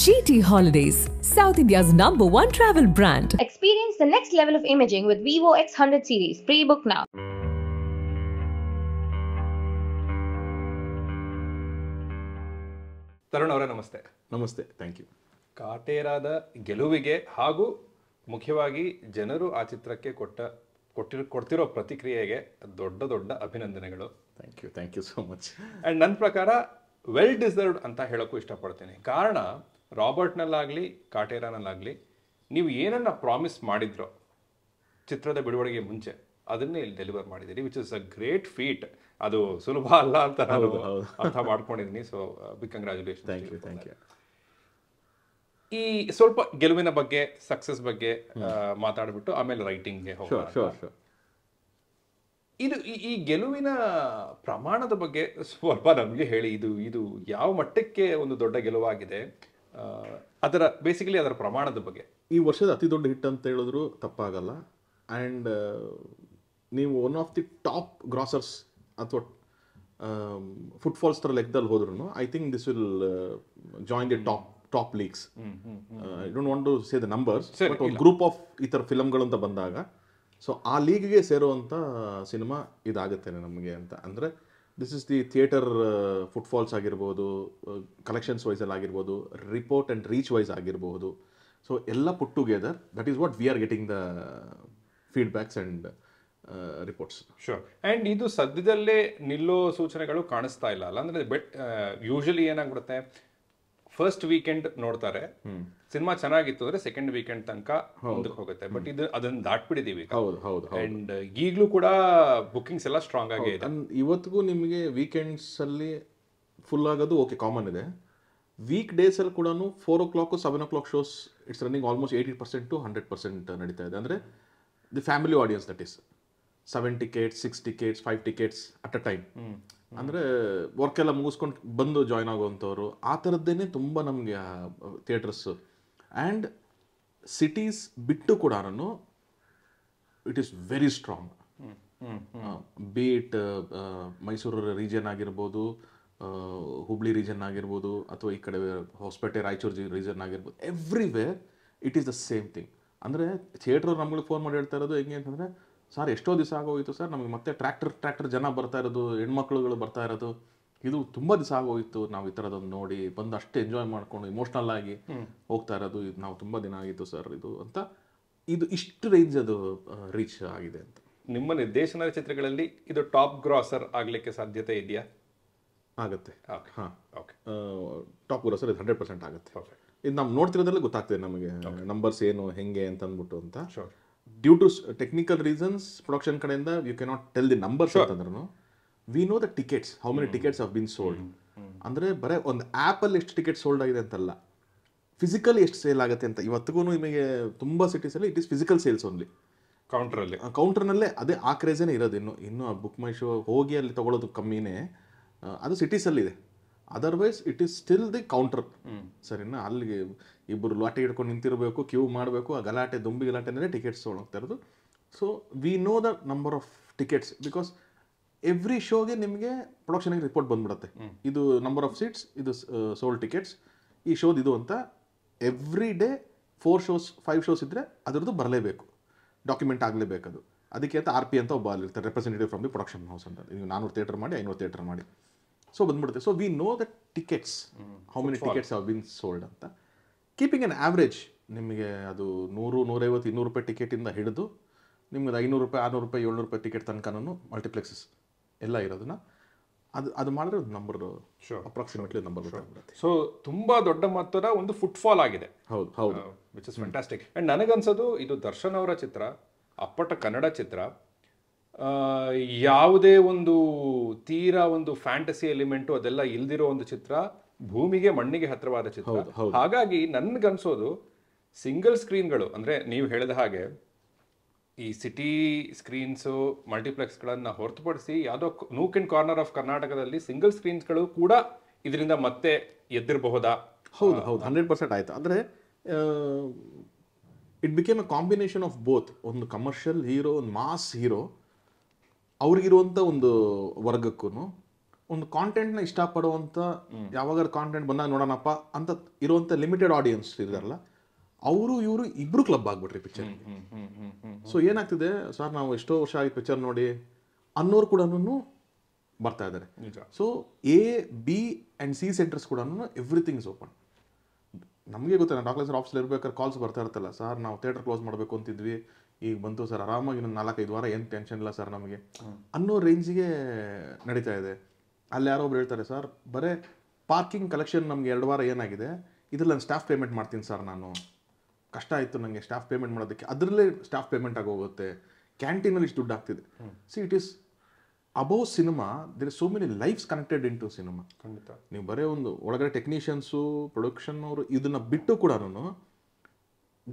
GT Holidays, South India's number one travel brand. Experience the next level of imaging with Vivo X100 series. Pre book now. Tarun ಅವರೇ ನಮಸ್ತೆ ನಮಸ್ತೆ thank you ಕಾಟೇರಾದ ಗೆಲುವಿಗೆ ಹಾಗೂ ಮುಖ್ಯವಾಗಿ ಜನರು ಆ ಚಿತ್ರಕ್ಕೆ ಕೊಟ್ಟ ಕೊಟ್ಟಿರೋ ಕೊಡ್ತಿರೋ ಪ್ರತಿಕ್ರಿಯೆಗೆ ದೊಡ್ಡ ದೊಡ್ಡ ಅಭಿನಂದನೆಗಳು thank you thank you so much and ನನ್ನ ಪ್ರಕಾರ ವೆಲ್ ಡಿಸರ್ವ್ಡ್ ಅಂತ ಹೇಳೋಕ್ಕೂ ಇಷ್ಟಪಡ್ತೀನಿ ಕಾರಣ ರಾಬರ್ಟ್ನಲ್ಲಾಗಲಿ ನಲ್ಲಾಗ್ಲಿ ನೀವು ಏನನ್ನ ಪ್ರಾಮಿಸ್ ಮಾಡಿದ್ರೋ ಚಿತ್ರದ ಬಿಡುಗಡೆಗೆ ಮುಂಚೆ ಅದನ್ನೇ ಇಲ್ಲಿ ಡೆಲಿವರ್ ಮಾಡಿದ್ದೀರಿ which is a great feat ಅದು ಸುಲಭ ಅಲ್ಲ ಅಂತ ನಾನು ಅರ್ಥ ಮಾಡ್ಕೊಂಡಿದ್ದೀನಿ ಸೊ ಬಿ ಕಂಗ್ರ್ಯಾಚುಲೇಷನ್ ಈ ಸ್ವಲ್ಪ ಗೆಲುವಿನ ಬಗ್ಗೆ ಸಕ್ಸಸ್ ಬಗ್ಗೆ ಮಾತಾಡ್ಬಿಟ್ಟು ಆಮೇಲೆ ರೈಟಿಂಗ್ಗೆ ಹೋಗೋಣ ಇದು ಈ ಗೆಲುವಿನ ಪ್ರಮಾಣದ ಬಗ್ಗೆ ಸ್ವಲ್ಪ ನಮಗೆ ಹೇಳಿ ಇದು ಇದು ಯಾವ ಮಟ್ಟಕ್ಕೆ ಒಂದು ದೊಡ್ಡ ಗೆಲುವಾಗಿದೆ ಅದರ ಬೇಸಿಕಲಿ ಅದರ ಪ್ರಮಾಣದ ಬಗ್ಗೆ ಈ ವರ್ಷದ ಅತಿ ದೊಡ್ಡ ಹಿಟ್ ಅಂತ ಹೇಳಿದ್ರು ತಪ್ಪಾಗಲ್ಲ ಆ್ಯಂಡ್ ನೀವು one of the top grossers ಅಥವಾ ಫುಟ್ಫಾಲ್ ಥರ ಲೆಕ್ಕದಲ್ಲಿ ಹೋದ್ರೂ I think this will join the top top leagues I don't want to say the numbers but group of ಈ ಥರ ಫಿಲಮ್ಗಳು ಅಂತ ಬಂದಾಗ ಸೊ ಆ ಲೀಗ್ಗೆ ಸೇರುವಂಥ ಸಿನಿಮಾ ಇದಾಗುತ್ತೆ ನಮಗೆ ಅಂತ ಅಂದರೆ this is the theatre footfalls ಆಗಿರ್ಬೋದು ಕಲೆಕ್ಷನ್ಸ್ uh, ವೈಸಲ್ಲಿ ಆಗಿರ್ಬೋದು ರಿಪೋರ್ಟ್ ಆ್ಯಂಡ್ ರೀಚ್ ವೈಸ್ ಆಗಿರ್ಬೋದು ಸೊ ಎಲ್ಲ put together that is what we are getting the feedbacks and reports sure and ಇದು ಸದ್ಯದಲ್ಲೇ ನಿಲ್ಲೋ ಸೂಚನೆಗಳು ಕಾಣಿಸ್ತಾ ಇಲ್ಲ ಅಲ್ಲ ಅಂದರೆ ಬೆಟ್ ಯೂಶಲಿ ಏನಾಗ್ಬಿಡುತ್ತೆ ಫಸ್ಟ್ ವೀಕೆಂಡ್ ನೋಡ್ತಾರೆ ಸಿನಿಮಾ ಚೆನ್ನಾಗಿತ್ತು ಅಂದ್ರೆ ಸೆಕೆಂಡ್ ವೀಕೆಂಡ್ ತನಕ ಮುಂದಕ್ಕೆ ಹೋಗುತ್ತೆ ಬಟ್ ಇದು ಅದನ್ನ ದಾಟ್ಬಿಡಿದೀವಿ ಹೌದು ಹೌದು ಅಂಡ್ ಈಗಲೂ ಕೂಡ ಬುಕಿಂಗ್ಸ್ ಎಲ್ಲ ಸ್ಟ್ರಾಂಗ್ ಆಗಿ ಇದೆ ಇವತ್ತಿಗೂ ನಿಮಗೆ ವೀಕೆಂಡ್ಸ್ ಅಲ್ಲಿ ಫುಲ್ ಆಗೋದು ಓಕೆ ಕಾಮನ್ ಇದೆ ವೀಕ್ ಡೇಸ್ ಅಲ್ಲಿ ಕೂಡ four o'clock seven o'clock shows it's running almost eighty percent to hundred percent ನಡೀತಾ ಇದೆ ಅಂದರೆ the family audience that is seven tickets six tickets five tickets at a time ಅಂದರೆ work ಎಲ್ಲ ಮುಗಿಸ್ಕೊಂಡು ಬಂದು join ಆಗುವಂಥವ್ರು ಆ ಥರದ್ದೇನೆ ತುಂಬ ನಮಗೆ ಥಿಯೇಟರ್ಸ್ ಆ್ಯಂಡ್ ಸಿಟೀಸ್ ಬಿಟ್ಟು ಕೂಡ ನಾನು it is very strong beat Mysuru region ಆಗಿರ್ಬೋದು ಹುಬ್ಳಿ ರೀಜನ್ ಆಗಿರ್ಬೋದು ಅಥವಾ ಈ ಕಡೆ ಹೊಸಪೇಟೆ ರಾಯಚೂರು ರೀಜನ್ ಆಗಿರ್ಬೋದು everywhere it is the same thing ಅಂದರೆ ಥಿಯೇಟ್ರ್ ನಮ್ಗಳಿಗೆ ಫೋನ್ ಮಾಡಿ ಹೇಳ್ತಾ ಇರೋದು ಹೆಂಗೆ ಅಂತಂದರೆ ಸರ್ ಎಷ್ಟೋ ದಿವಸ ಆಗೋಯಿತು ಸರ್ ನಮಗೆ ಮತ್ತೆ ಟ್ರ್ಯಾಕ್ಟರ್ ಟ್ರ್ಯಾಕ್ಟರ್ ಜನ ಬರ್ತಾ ಇರೋದು ಹೆಣ್ಮಕ್ಳುಗಳು ಬರ್ತಾ ಇರೋದು ಇದು ತುಂಬ ದಿವಸ ಆಗೋಯಿತು ನಾವು ಈ ನೋಡಿ ಬಂದು ಅಷ್ಟು ಎಂಜಾಯ್ ಮಾಡ್ಕೊಂಡು ಇಮೋಷ್ನಲ್ ಆಗಿ ಹೋಗ್ತಾ ಇರೋದು ಇದು ನಾವು ತುಂಬ ದಿನ ಆಗಿತ್ತು ಸರ್ ಇದು ಅಂತ ಇದು ಇಷ್ಟು ರೇಂಜ್ ಅದು ರೀಚ್ ಆಗಿದೆ ಅಂತ ನಿಮ್ಮ ನಿರ್ದೇಶನ ಚಿತ್ರಗಳಲ್ಲಿ ಇದು ಟಾಪ್ ಗ್ರಾಸರ್ ಆಗಲಿಕ್ಕೆ ಸಾಧ್ಯತೆ ಇದೆಯಾ ಆಗುತ್ತೆ ಹಾಂ ಓಕೆ ಟಾಪ್ ಗ್ರಾಸರ್ ಇದು ಹಂಡ್ರೆಡ್ ಪರ್ಸೆಂಟ್ ಆಗುತ್ತೆ ಇದು ನಾವು ನೋಡ್ತಿರೋದ್ರಲ್ಲಿ ಗೊತ್ತಾಗ್ತದೆ ನಮಗೆ ನಂಬರ್ಸ್ ಏನು ಹೆಂಗೆ ಅಂತ ಅಂದ್ಬಿಟ್ಟು ಅಂತ due to technical reasons production ಕಡೆಯಿಂದ you can not tell the numbers ಅಂತಂದ್ರೂ we know the tickets how many tickets have been sold ಅಂದರೆ ಬರೀ ಒಂದು ಆ್ಯಪಲ್ಲಿ ಎಷ್ಟು ಟಿಕೆಟ್ ಸೋಲ್ಡ್ ಆಗಿದೆ ಅಂತಲ್ಲ ಫಿಸಿಕಲ್ ಎಷ್ಟು ಸೇಲ್ ಆಗುತ್ತೆ ಅಂತ ಇವತ್ತಿಗೂ ನಿಮಗೆ ತುಂಬ ಸಿಟೀಸಲ್ಲಿ it is physical sales only ಕೌಂಟ್ರಲ್ಲಿ ಕೌಂಟರ್ನಲ್ಲೇ ಅದೇ ಆ ಕ್ರೇಜೇನೆ ಇರೋದು ಇನ್ನು ಇನ್ನೂ ಬುಕ್ ಮೈ ಶೋ ಹೋಗಿ ಅಲ್ಲಿ ತೊಗೊಳೋದು ಕಮ್ಮಿನೇ ಅದು ಸಿಟೀಸಲ್ಲಿದೆ otherwise it is still the counter ಸರಿನಾ ಅಲ್ಲಿಗೆ ಇಬ್ಬರು ಲಾಟೆ ಹಿಡ್ಕೊಂಡು ನಿಂತಿರಬೇಕು ಕ್ಯೂ ಮಾಡಬೇಕು ಆ ಗಲಾಟೆ ದುಂಬಿ ಗಲಾಟೆ ಅಂದರೆ ಟಿಕೆಟ್ಸ್ ತೊಗೊಂಡೋಗ್ತಾ ಇರೋದು so we know the number of tickets because every ಶೋಗೆ ನಿಮಗೆ ಪ್ರೊಡಕ್ಷನ್ಗೆ ರಿಪೋರ್ಟ್ ಬಂದ್ಬಿಡುತ್ತೆ ಇದು ನಂಬರ್ ಆಫ್ ಸೀಟ್ಸ್ ಇದು ಸೋಲ್ ಟಿಕೆಟ್ಸ್ ಈ ಶೋದು ಇದು ಅಂತ every day four shows five shows ಇದ್ದರೆ ಅದರದ್ದು ಬರಲೇಬೇಕು ಡಾಕ್ಯುಮೆಂಟ್ ಆಗಲೇಬೇಕದು ಅದಕ್ಕೆ ಅಂತ ಆರ್ ಪಿ ಅಂತ ಒಬ್ಬ ಅಲ್ಲಿರ್ತಾರೆ representative from the production house ಅಂತ ನೀವು ನಾನ್ನೂರು ಥಿಯೇಟರ್ ಮಾಡಿ ಐನೂರು ಥಿಯೇಟರ್ ಮಾಡಿ ಸೊ ಬಂದ್ಬಿಡುತ್ತೆ so we know the tickets how many tickets have been sold ಅಂತ ಕೀಪಿಂಗ್ ಅನ್ ಆವ್ರೇಜ್ ನಿಮಗೆ ಅದು ನೂರು ನೂರೈವತ್ತು ಇನ್ನೂರು ರೂಪಾಯಿ ಟಿಕೆಟಿಂದ ಹಿಡಿದು ನಿಮ್ಗೆ ಐನೂರು ರೂಪಾಯಿ ಆರುನೂರು ರೂಪಾಯಿ ಏಳ್ನೂರು ರೂಪಾಯಿ ಟಿಕೆಟ್ ತನಕನೂ ಮಲ್ಟಿಪ್ಲೆಕ್ಸಸ್ ಎಲ್ಲ ಇರೋದನ್ನ ಅದು ಅದು ಮಾಡಿದ್ರೆ ನಂಬರ್ ಅಪ್ರಾಕ್ಸಿಮೇಟ್ಲಿ ನಂಬರ್ ಸೊ ತುಂಬ ದೊಡ್ಡ ಮಟ್ಟದ ಒಂದು ಫುಟ್ಫಾಲ್ ಆಗಿದೆ ಹೌದು ಹೌದು ವಿಚ್ ಇಸ್ ಫ್ಯಾಂಟಾಸ್ಟಿಕ್ ಅಂಡ್ ನನಗನ್ಸೋದು ಇದು ದರ್ಶನ್ ಅವರ ಚಿತ್ರ ಅಪ್ಪಟ ಕನ್ನಡ ಚಿತ್ರ ಯಾವುದೇ ಒಂದು ತೀರಾ ಒಂದು ಫ್ಯಾಂಟಸಿ ಎಲಿಮೆಂಟು ಅದೆಲ್ಲ ಇಲ್ದಿರೋ ಒಂದು ಚಿತ್ರ ಭೂಮಿಗೆ ಮಣ್ಣಿಗೆ ಹತ್ರವಾದ ಚಿತ್ರ ಹಾಗಾಗಿ ಅನ್ಸೋದು ಸಿಂಗಲ್ ಸ್ಕ್ರೀನ್ಗಳು ಅಂದರೆ ನೀವು ಹೇಳಿದ ಹಾಗೆ ಈ ಸಿಟಿ ಸ್ಕ್ರೀನ್ಸು ಮಲ್ಟಿಪ್ಲೆಕ್ಸ್ಗಳನ್ನು ಹೊರತುಪಡಿಸಿ ಯಾವುದೋ ನೂಕ್ ಅಂಡ್ ಕಾರ್ನರ್ ಆಫ್ ಕರ್ನಾಟಕದಲ್ಲಿ ಸಿಂಗಲ್ ಸ್ಕ್ರೀನ್ಸ್ಗಳು ಕೂಡ ಇದರಿಂದ ಮತ್ತೆ ಎದ್ದಿರಬಹುದಾ ಹೌದು ಹೌದು ಹಂಡ್ರೆಡ್ ಪರ್ಸೆಂಟ್ ಆಯಿತು ಅಂದರೆ it became a combination of both ಒಂದು ಕಮರ್ಷಿಯಲ್ ಹೀರೋ ಒಂದು ಮಾಸ್ ಹೀರೋ ಅವ್ರಿಗಿರುವಂಥ ಒಂದು ವರ್ಗಕ್ಕೂ ಒಂದು ಕಾಂಟೆಂಟ್ನ ಇಷ್ಟಪಡುವಂಥ ಯಾವಾಗ ಕಾಂಟೆಂಟ್ ಬಂದಾಗ ನೋಡೋಣಪ್ಪ ಅಂತ ಇರುವಂಥ ಲಿಮಿಟೆಡ್ ಆಡಿಯನ್ಸ್ ಇದಾರಲ್ಲ ಅವರು ಇವರು ಇಬ್ರು ಕ್ಲಬ್ ಆಗ್ಬಿಟ್ರಿ ಪಿಕ್ಚರ್ ಸೊ ಏನಾಗ್ತಿದೆ ಸರ್ ನಾವು ಎಷ್ಟೋ ವರ್ಷ ಆಗಿ ಪಿಕ್ಚರ್ ನೋಡಿ ಅನ್ನೋರು ಕೂಡ ಬರ್ತಾ ಇದ್ದಾರೆ so A B and C centres ಕೂಡ ಎವ್ರಿಥಿಂಗ್ ಇಸ್ ಓಪನ್ ನಮಗೆ ಗೊತ್ತಿಲ್ಲ ಡಾಕ್ಟರ್ ಸರ್ ಆಫೀಸಲ್ಲಿ ಇರ್ಬೇಕಾದ್ರೆ ಕಾಲ್ಸ್ ಬರ್ತಾ ಇರ್ತಲ್ಲ ಸರ್ ನಾವು ಥಿಯೇಟರ್ ಕ್ಲೋಸ್ ಮಾಡಬೇಕು ಅಂತಿದ್ವಿ ಈಗ ಬಂತು ಸರ್ ಆರಾಮಾಗಿ ಇನ್ನೊಂದು ನಾಲ್ಕೈದು ವಾರ ಏನು ಟೆನ್ಷನ್ ಇಲ್ಲ ಸರ್ ನಮಗೆ ಅನ್ನೋ ರೇಂಜಿಗೆ ನಡೀತಾ ಇದೆ ಅಲ್ಲಿ ಯಾರೋ ಒಬ್ರು ಹೇಳ್ತಾರೆ ಸರ್ ಬರೇ ಪಾರ್ಕಿಂಗ್ ಕಲೆಕ್ಷನ್ ನಮ್ಗೆ ಎರಡು ವಾರ ಏನಾಗಿದೆ ಇದ್ರಲ್ಲಿ ನಾನು ಸ್ಟಾಫ್ ಪೇಮೆಂಟ್ ಮಾಡ್ತೀನಿ ಸರ್ ನಾನು ಕಷ್ಟ ಆಯಿತು ನನಗೆ ಸ್ಟಾಫ್ ಪೇಮೆಂಟ್ ಮಾಡೋದಕ್ಕೆ ಅದರಲ್ಲೇ ಸ್ಟಾಫ್ ಪೇಮೆಂಟ್ ಆಗೋಗುತ್ತೆ ಕ್ಯಾಂಟೀನಲ್ಲಿ ಇಷ್ಟು ದುಡ್ಡು ಆಗ್ತಿದೆ see it is above cinema there so many lives connected in to cinema ಖಂಡಿತ ನೀವು ಬರೀ ಒಂದು ಒಳಗಡೆ ಟೆಕ್ನಿಷಿಯನ್ಸು ಪ್ರೊಡಕ್ಷನ್ ಅವರು ಇದನ್ನು ಬಿಟ್ಟು ಕೂಡ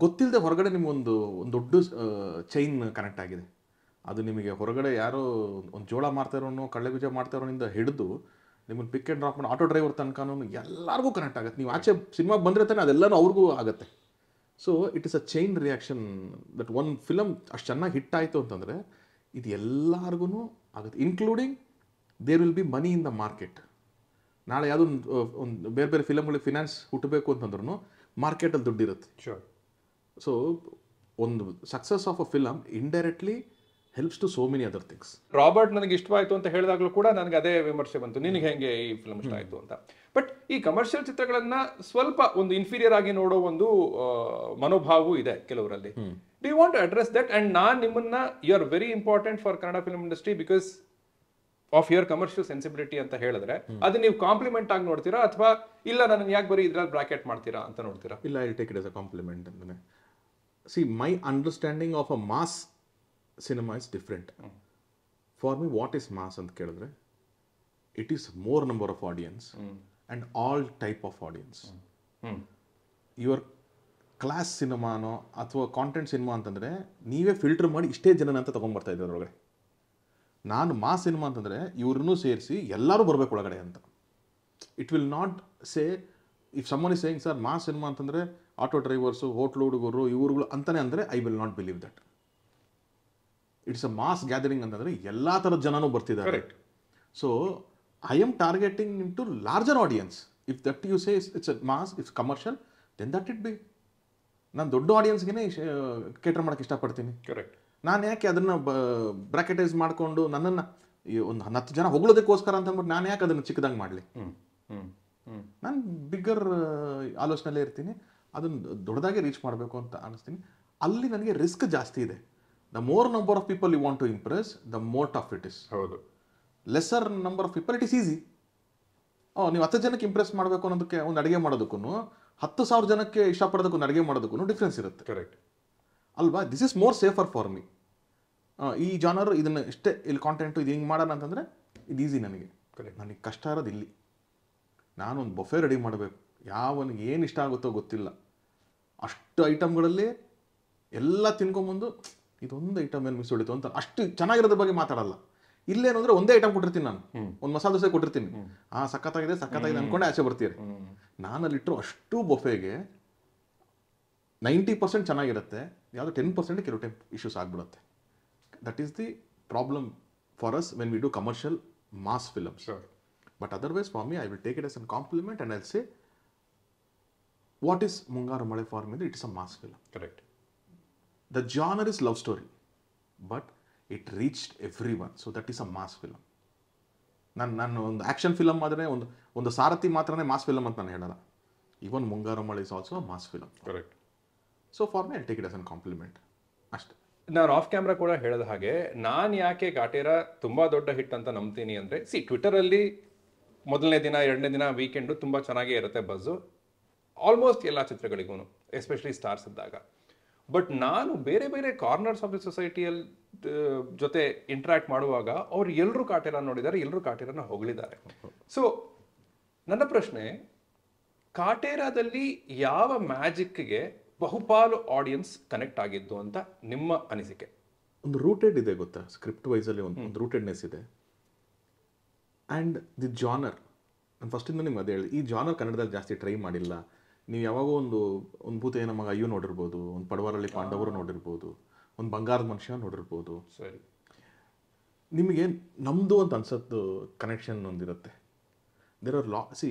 ಗೊತ್ತಿಲ್ಲದೆ ಹೊರಗಡೆ ನಿಮಗೊಂದು ಒಂದು ದೊಡ್ಡ ಚೈನ್ ಕನೆಕ್ಟ್ ಆಗಿದೆ ಅದು ನಿಮಗೆ ಹೊರಗಡೆ ಯಾರೋ ಒಂದು ಜೋಳ ಮಾಡ್ತಾ ಇರೋನು ಕಳ್ಳೆಬೀಜ ಮಾಡ್ತಾ ಇರೋನಿಂದ ಹಿಡಿದು ನಿಮ್ಮನ್ನು ಪಿಕ್ ಆ್ಯಂಡ್ ಡ್ರಾಪ್ ಮಾಡಿ ಆಟೋ ಡ್ರೈವರ್ ತನಕನೂ ಎಲ್ಲರಿಗೂ ಕನೆಕ್ಟ್ ಆಗುತ್ತೆ ನೀವು ಆಚೆ ಸಿನಿಮಾ ಬಂದರೆ ತಾನೆ ಅದೆಲ್ಲನೂ ಅವ್ರಿಗೂ ಆಗುತ್ತೆ so it is a chain reaction that one film ಅಷ್ಟು ಚೆನ್ನಾಗಿ ಹಿಟ್ ಆಯಿತು ಅಂತಂದರೆ ಇದು ಎಲ್ಲರಿಗೂ ಆಗುತ್ತೆ including there will be money in the market ನಾಳೆ ಯಾವುದೊಂದು ಒಂದು ಬೇರೆ ಬೇರೆ ಫಿಲಮ್ಗಳಿಗೆ ಫಿನಾನ್ಸ್ ಹುಟ್ಟಬೇಕು ಅಂತಂದ್ರೂ ಮಾರ್ಕೆಟಲ್ಲಿ ದುಡ್ಡಿರುತ್ತೆ ಶೋರ್ ಸೊ ಒಂದು success of a film indirectly helps to so many other things Robert ನನಗೆ ಇಷ್ಟವಾಯಿತು ಅಂತ ಹೇಳಿದಾಗಲೂ ಕೂಡ ನನಗೆ ಅದೇ ವಿಮರ್ಶೆ ಬಂತು ನಿನಗೆ ಹೆಂಗೆ ಈ ಫಿಲಮ್ ಇಷ್ಟ ಆಯಿತು ಅಂತ ಬಟ್ ಈ ಕಮರ್ಷಿಯಲ್ ಚಿತ್ರಗಳನ್ನು ಸ್ವಲ್ಪ ಒಂದು ಇನ್ಫೀರಿಯರ್ ಆಗಿ ನೋಡೋ ಒಂದು ಮನೋಭಾವವೂ ಇದೆ ಕೆಲವರಲ್ಲಿ ಡಿ ವಾಂಟ್ ಅಡ್ರೆಸ್ ದಟ್ ಅಂಡ್ ನಾನು ನಿಮ್ಮನ್ನ you are very important for Kannada film industry because of your commercial sensibility ಅಂತ ಹೇಳಿದ್ರೆ ಅದು ನೀವು ಕಾಂಪ್ಲಿಮೆಂಟ್ ಆಗಿ ನೋಡ್ತೀರಾ ಅಥವಾ ಇಲ್ಲ ನನಗೆ ಯಾಕೆ ಬರೀ ಇದ್ರಲ್ಲಿ ಬ್ರಾಕೆಟ್ ಮಾಡ್ತೀರಾ ಅಂತ ನೋಡ್ತೀರಾ ಇಲ್ಲ I take it as a compliment ಅಂತಾನೆ see my understanding of a mass cinema is different for me what is mass ಅಂತ ಕೇಳಿದ್ರೆ it is more number of audience and all type of audience your class ಸಿನಿಮಾನೋ ಅಥವಾ content cinema ಅಂತಂದರೆ ನೀವೇ filter ಮಾಡಿ ಇಷ್ಟೇ ಜನನ ಅಂತ ತೊಗೊಂಡ್ಬರ್ತಾ ಇದ್ದಾರೆ ನಾನು ಮಾ ಸಿನಿಮಾ ಅಂತಂದರೆ ಇವ್ರನ್ನೂ ಸೇರಿಸಿ ಎಲ್ಲರೂ ಬರಬೇಕು ಒಳಗಡೆ ಅಂತ it will not say if someone is saying sir ಮಾ ಸಿನಿಮಾ ಅಂತಂದರೆ ಆಟೋ ಡ್ರೈವರ್ಸು ಹೋಟ್ಲು ಹುಡುಗರು ಇವ್ರುಗಳು ಅಂತಲೇ ಅಂದರೆ I will not believe that it's a mass gathering ಅಂತಂದರೆ ಎಲ್ಲ ಥರದ ಜನನೂ ಬರ್ತಿದ್ದಾರೆ so I am targeting in to larger audience if that you say it's a mass it's commercial then that it be ನಾನು ದೊಡ್ಡ ಆಡಿಯನ್ಸ್ಗೆ ಕೇಟರ್ ಮಾಡೋಕ್ಕೆ ಇಷ್ಟಪಡ್ತೀನಿ correct ನಾನು ಯಾಕೆ ಅದನ್ನು ಬ್ರಾಕೆಟೈಸ್ ಮಾಡಿಕೊಂಡು ನನ್ನನ್ನು ಒಂದು ಹತ್ತು ಜನ ಹೊಗಳೋದಕ್ಕೋಸ್ಕರ ಅಂತಂದ್ಬಿಟ್ಟು ನಾನು ಯಾಕೆ ಅದನ್ನು ಚಿಕ್ಕದಾಗಿ ಮಾಡಲಿ ನಾನು ಬಿಗ್ಗರ್ ಆಲೋಚನೆಯಲ್ಲೇ ಇರ್ತೀನಿ ಅದನ್ನು ದೊಡ್ಡದಾಗಿ ರೀಚ್ ಮಾಡಬೇಕು ಅಂತ ಅನಿಸ್ತೀನಿ ಅಲ್ಲಿ ನನಗೆ ರಿಸ್ಕ್ ಜಾಸ್ತಿ ಇದೆ the more number of people you want to impress the more of it is ಹೌದು lesser number of people it is easy oh ನೀವು ಹತ್ತು ಜನಕ್ಕೆ ಇಂಪ್ರೆಸ್ ಮಾಡಬೇಕು ಅನ್ನೋದಕ್ಕೆ ಒಂದು ಅಡುಗೆ ಮಾಡೋದಕ್ಕೂ ಹತ್ತು ಸಾವಿರ ಜನಕ್ಕೆ ಇಷ್ಟಪಡೋದಕ್ಕೂ ಅಡುಗೆ ಮಾಡೋದಕ್ಕೂ ಡಿಫ್ರೆನ್ಸ್ ಇರುತ್ತೆ ಕರೆಕ್ಟ್ ಅಲ್ವಾ this is more safer for me ಈ ಜಾನರ್ ಇದನ್ನು ಇಷ್ಟೇ ಇಲ್ಲಿ ಕಾಂಟೆಂಟು ಇದು ಹಿಂಗೆ ಮಾಡೋಣ ಅಂತಂದರೆ ಇದು ಈಸಿ ನನಗೆ ಕರೆಕ್ಟ್ ನನಗೆ ಕಷ್ಟ ಇರೋದು ಇಲ್ಲಿ ನಾನೊಂದು ಬೊಫೆ ರೆಡಿ ಮಾಡಬೇಕು ಯಾವನಿಗೆ ಏನು ಇಷ್ಟ ಆಗುತ್ತೋ ಗೊತ್ತಿಲ್ಲ ಅಷ್ಟು ಐಟಮ್ಗಳಲ್ಲಿ ಎಲ್ಲ ತಿನ್ಕೊಂಬಂದು ಇದೊಂದು ಐಟಮ್ ಏನು ಮಿಸ್ ಹೊಡಿತು ಅಂತ ಅಷ್ಟು ಚೆನ್ನಾಗಿರೋದ್ರ ಬಗ್ಗೆ ಮಾತಾಡಲ್ಲ ಇಲ್ಲೇನು ಅಂದ್ರೆ ಒಂದೇ ಐಟಮ್ ಕೊಟ್ಟಿರ್ತೀನಿ ನಾನು ಒಂದು ಮಸಾಲೆ ದೋಸೆ ಕೊಟ್ಟಿರ್ತೀನಿ ಆ ಸಖತ್ತಾಗಿದೆ ಸಖತ್ತಾಗಿದೆ ಅಂದ್ಕೊಂಡೆ ಆಚೆ ಬರ್ತೀರಿ ನಾನು ಅಲ್ಲಿಟ್ಟರು ಅಷ್ಟು ಬೊಫೆಗೆ ನೈಂಟಿ ಪರ್ಸೆಂಟ್ ಚೆನ್ನಾಗಿರುತ್ತೆ ಯಾವುದೋ ಟೆನ್ ಪರ್ಸೆಂಟ್ ಕೆಲವು ಟೈಮ್ ಇಶ್ಯೂಸ್ ಆಗಿಬಿಡುತ್ತೆ that is the problem for us when we do commercial mass films but otherwise for me I will take it as an compliment and I'll say what is Mungaru Male form ಅಂದರೆ it is a mass film correct the genre is love story but it reached everyone so that is a mass film ನಾನು ನಾನು ಒಂದು action film ಆದರೆ ಒಂದು ಒಂದು ಸಾರಥಿ ಮಾತ್ರನೇ mass film ಅಂತ ನಾನು ಹೇಳಲ್ಲ even Mungaru Male is also mass film correct so for my take it an compliment ಅಷ್ಟೇ ನಾನು ಆಫ್ ಕ್ಯಾಮ್ರಾ ಕೂಡ ಹೇಳಿದ ಹಾಗೆ ನಾನು ಯಾಕೆ ಗಾಟೇರ ತುಂಬ ದೊಡ್ಡ ಹಿಟ್ ಅಂತ ನಂಬ್ತೀನಿ ಅಂದರೆ ಸಿ ಟ್ವಿಟರಲ್ಲಿ ಮೊದಲನೇ ದಿನ ಎರಡನೇ ದಿನ ವೀಕೆಂಡು ತುಂಬ ಚೆನ್ನಾಗೇ ಇರುತ್ತೆ ಬಸ್ಸು ಆಲ್ಮೋಸ್ಟ್ ಎಲ್ಲ ಚಿತ್ರಗಳಿಗೂ ಎಸ್ಪೆಷಲಿ ಸ್ಟಾರ್ಸ್ ಇದ್ದಾಗ ಬಟ್ ನಾನು ಬೇರೆ ಬೇರೆ ಕಾರ್ನರ್ಸ್ ಆಫ್ ದ ಸೊಸೈಟಿಯಲ್ಲಿ ಜೊತೆ ಇಂಟ್ರಾಕ್ಟ್ ಮಾಡುವಾಗ ಅವ್ರು ಎಲ್ಲರೂ ಕಾಟೇರ ನೋಡಿದ್ದಾರೆ ಎಲ್ಲರೂ ಕಾಟೇರನ ಹೊಗಳಿದ್ದಾರೆ ಸೊ ನನ್ನ ಪ್ರಶ್ನೆ ಕಾಟೇರಾದಲ್ಲಿ ಯಾವ ಮ್ಯಾಜಿಕ್ಗೆ ಬಹುಪಾಲು ಆಡಿಯನ್ಸ್ ಕನೆಕ್ಟ್ ಆಗಿದ್ದು ಅಂತ ನಿಮ್ಮ ಅನಿಸಿಕೆ ಒಂದು ರೂಟೆಡ್ ಇದೆ ಗೊತ್ತಾ ಸ್ಕ್ರಿಪ್ಟ್ ವೈಸಲ್ಲಿ ಒಂದು ಒಂದು ರೂಟೆಡ್ನೆಸ್ ಇದೆ ಆ್ಯಂಡ್ ದಿ ಜಾನರ್ ನಾನು ಫಸ್ಟಿಂದ ನಿಮ್ಗೆ ಅದೇ ಹೇಳಿ ಈ ಜಾನರ್ ಕನ್ನಡದಲ್ಲಿ ಜಾಸ್ತಿ ಟ್ರೈ ಮಾಡಿಲ್ಲ ನೀವು ಯಾವಾಗೋ ಒಂದು ಒಂದು ಭೂತ ನಮಗೆ ಅಯ್ಯೋ ನೋಡಿರ್ಬೋದು ಒಂದು ಪಡವಾರಳ್ಳಿ ಪಾಂಡವರು ನೋಡಿರ್ಬೋದು ಒಂದು ಬಂಗಾರದ ಮನುಷ್ಯ ನೋಡಿರ್ಬೋದು ಸರಿ ನಿಮಗೆ ನಮ್ಮದು ಅಂತ ಅನ್ಸತ್ತು ಕನೆಕ್ಷನ್ ಒಂದಿರುತ್ತೆ ದೇರ್ ಆರ್ ಲಾ ಸಿ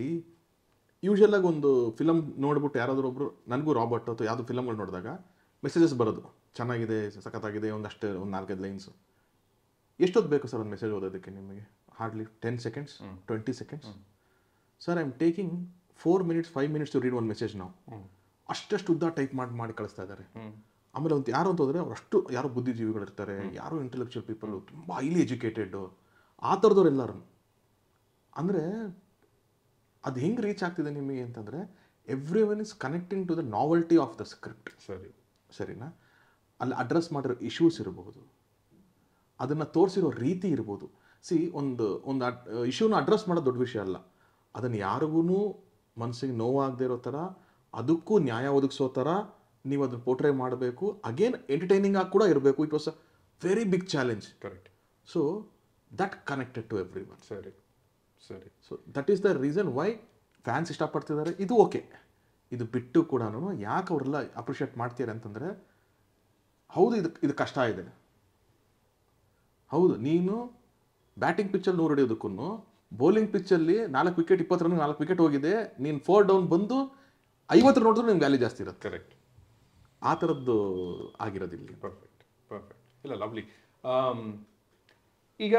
ಯೂಶಲಾಗಿ ಒಂದು ಫಿಲಮ್ ನೋಡ್ಬಿಟ್ಟು ಯಾರಾದರೂ ಒಬ್ಬರು ನನಗೂ ರಾಬರ್ಟ್ ಅಥವಾ ಯಾವುದು ಫಿಲಮ್ಗಳು ನೋಡಿದಾಗ ಮೆಸೇಜಸ್ ಬರೋದು ಚೆನ್ನಾಗಿದೆ ಸಖತ್ತಾಗಿದೆ ಒಂದಷ್ಟು ಒಂದು ನಾಲ್ಕೈದು ಲೈನ್ಸು ಎಷ್ಟೊತ್ತು ಬೇಕು ಸರ್ ಒಂದು ಮೆಸೇಜ್ ಓದೋದಕ್ಕೆ ನಿಮಗೆ hardly ten seconds twenty seconds sir I am taking four minutes five minutes read ಒಂದು ಮೆಸೇಜ್ ನಾವು ಅಷ್ಟಷ್ಟು ಉದ್ದ ಟೈಪ್ ಮಾಡಿ ಮಾಡಿ ಕಳಿಸ್ತಾ ಇದ್ದಾರೆ ಆಮೇಲೆ ಒಂದು ಯಾರು ಅಂತ ಹೋದರೆ ಅವ್ರು ಅಷ್ಟು ಯಾರೋ ಬುದ್ಧಿಜೀವಿಗಳಿರ್ತಾರೆ ಯಾರೋ ಇಂಟೆಲೆಕ್ಚುಯಲ್ ಪೀಪಲ್ ತುಂಬ ಹೈಲಿ ಎಜುಕೇಟೆಡ್ ಆ ಥರದವ್ರು ಎಲ್ಲರೂ ಅಂದರೆ ಅದು ಹೆಂಗೆ ರೀಚ್ ಆಗ್ತಿದೆ ನಿಮಗೆ ಅಂತಂದರೆ everyone is connecting to the novelty of the script ಸರಿ ಸರಿನಾ ಅಲ್ಲಿ ಅಡ್ರೆಸ್ ಮಾಡಿರೋ ಇಶ್ಯೂಸ್ ಇರಬಹುದು ಅದನ್ನು ತೋರಿಸಿರೋ ರೀತಿ ಇರ್ಬೋದು ಸಿ ಒಂದು ಒಂದು ಇಶ್ಯೂನ ಅಡ್ರೆಸ್ ಮಾಡೋದು ದೊಡ್ಡ ವಿಷಯ ಅಲ್ಲ ಅದನ್ನು ಯಾರಿಗೂ ಮನಸ್ಸಿಗೆ ನೋವಾಗದೇ ಇರೋ ಥರ ಅದಕ್ಕೂ ನ್ಯಾಯ ಒದಗಿಸೋ ಥರ ನೀವು ಅದನ್ನು ಪೋರ್ಟ್ರೇ ಮಾಡಬೇಕು ಅಗೇನ್ ಎಂಟರ್ಟೈನಿಂಗ್ ಆಗಿ ಕೂಡ ಇರಬೇಕು it was a very big challenge correct so that connected to everyone ಸರಿ ಸರಿ so that is the reason why fans ಇಷ್ಟಪಡ್ತಿದ್ದಾರೆ ಇದು ಓಕೆ ಇದು ಬಿಟ್ಟು ಕೂಡ ಯಾಕೆ ಅವರೆಲ್ಲ ಅಪ್ರಿಷಿಯೇಟ್ ಮಾಡ್ತೀರ ಅಂತಂದರೆ ಹೌದು ಇದು ಇದು ಕಷ್ಟ ಇದೆ ಹೌದು ನೀನು ಬ್ಯಾಟಿಂಗ್ ಪಿಚ್ಚಲ್ಲಿ ನೂರು ಬೌಲಿಂಗ್ ಪಿಚ್ಚಲ್ಲಿ ನಾಲ್ಕು ವಿಕೆಟ್ ಇಪ್ಪತ್ತು ರನ್ ನಾಲ್ಕು ವಿಕೆಟ್ ಹೋಗಿದೆ ನೀನು ಫೋರ್ ಡೌನ್ ಬಂದು ಐವತ್ತು ನೋಡಿದ್ರು ನಿಮ್ಗೆ ವ್ಯಾಲ್ಯೂ ಜಾಸ್ತಿ ಇರುತ್ತೆ ಕರೆಕ್ಟ್ ಆ ಥರದ್ದು ಇಲ್ಲಿ ಪರ್ಫೆಕ್ಟ್ ಪರ್ಫೆಕ್ಟ್ ಇಲ್ಲ ಲವ್ಲಿ um, ಈಗ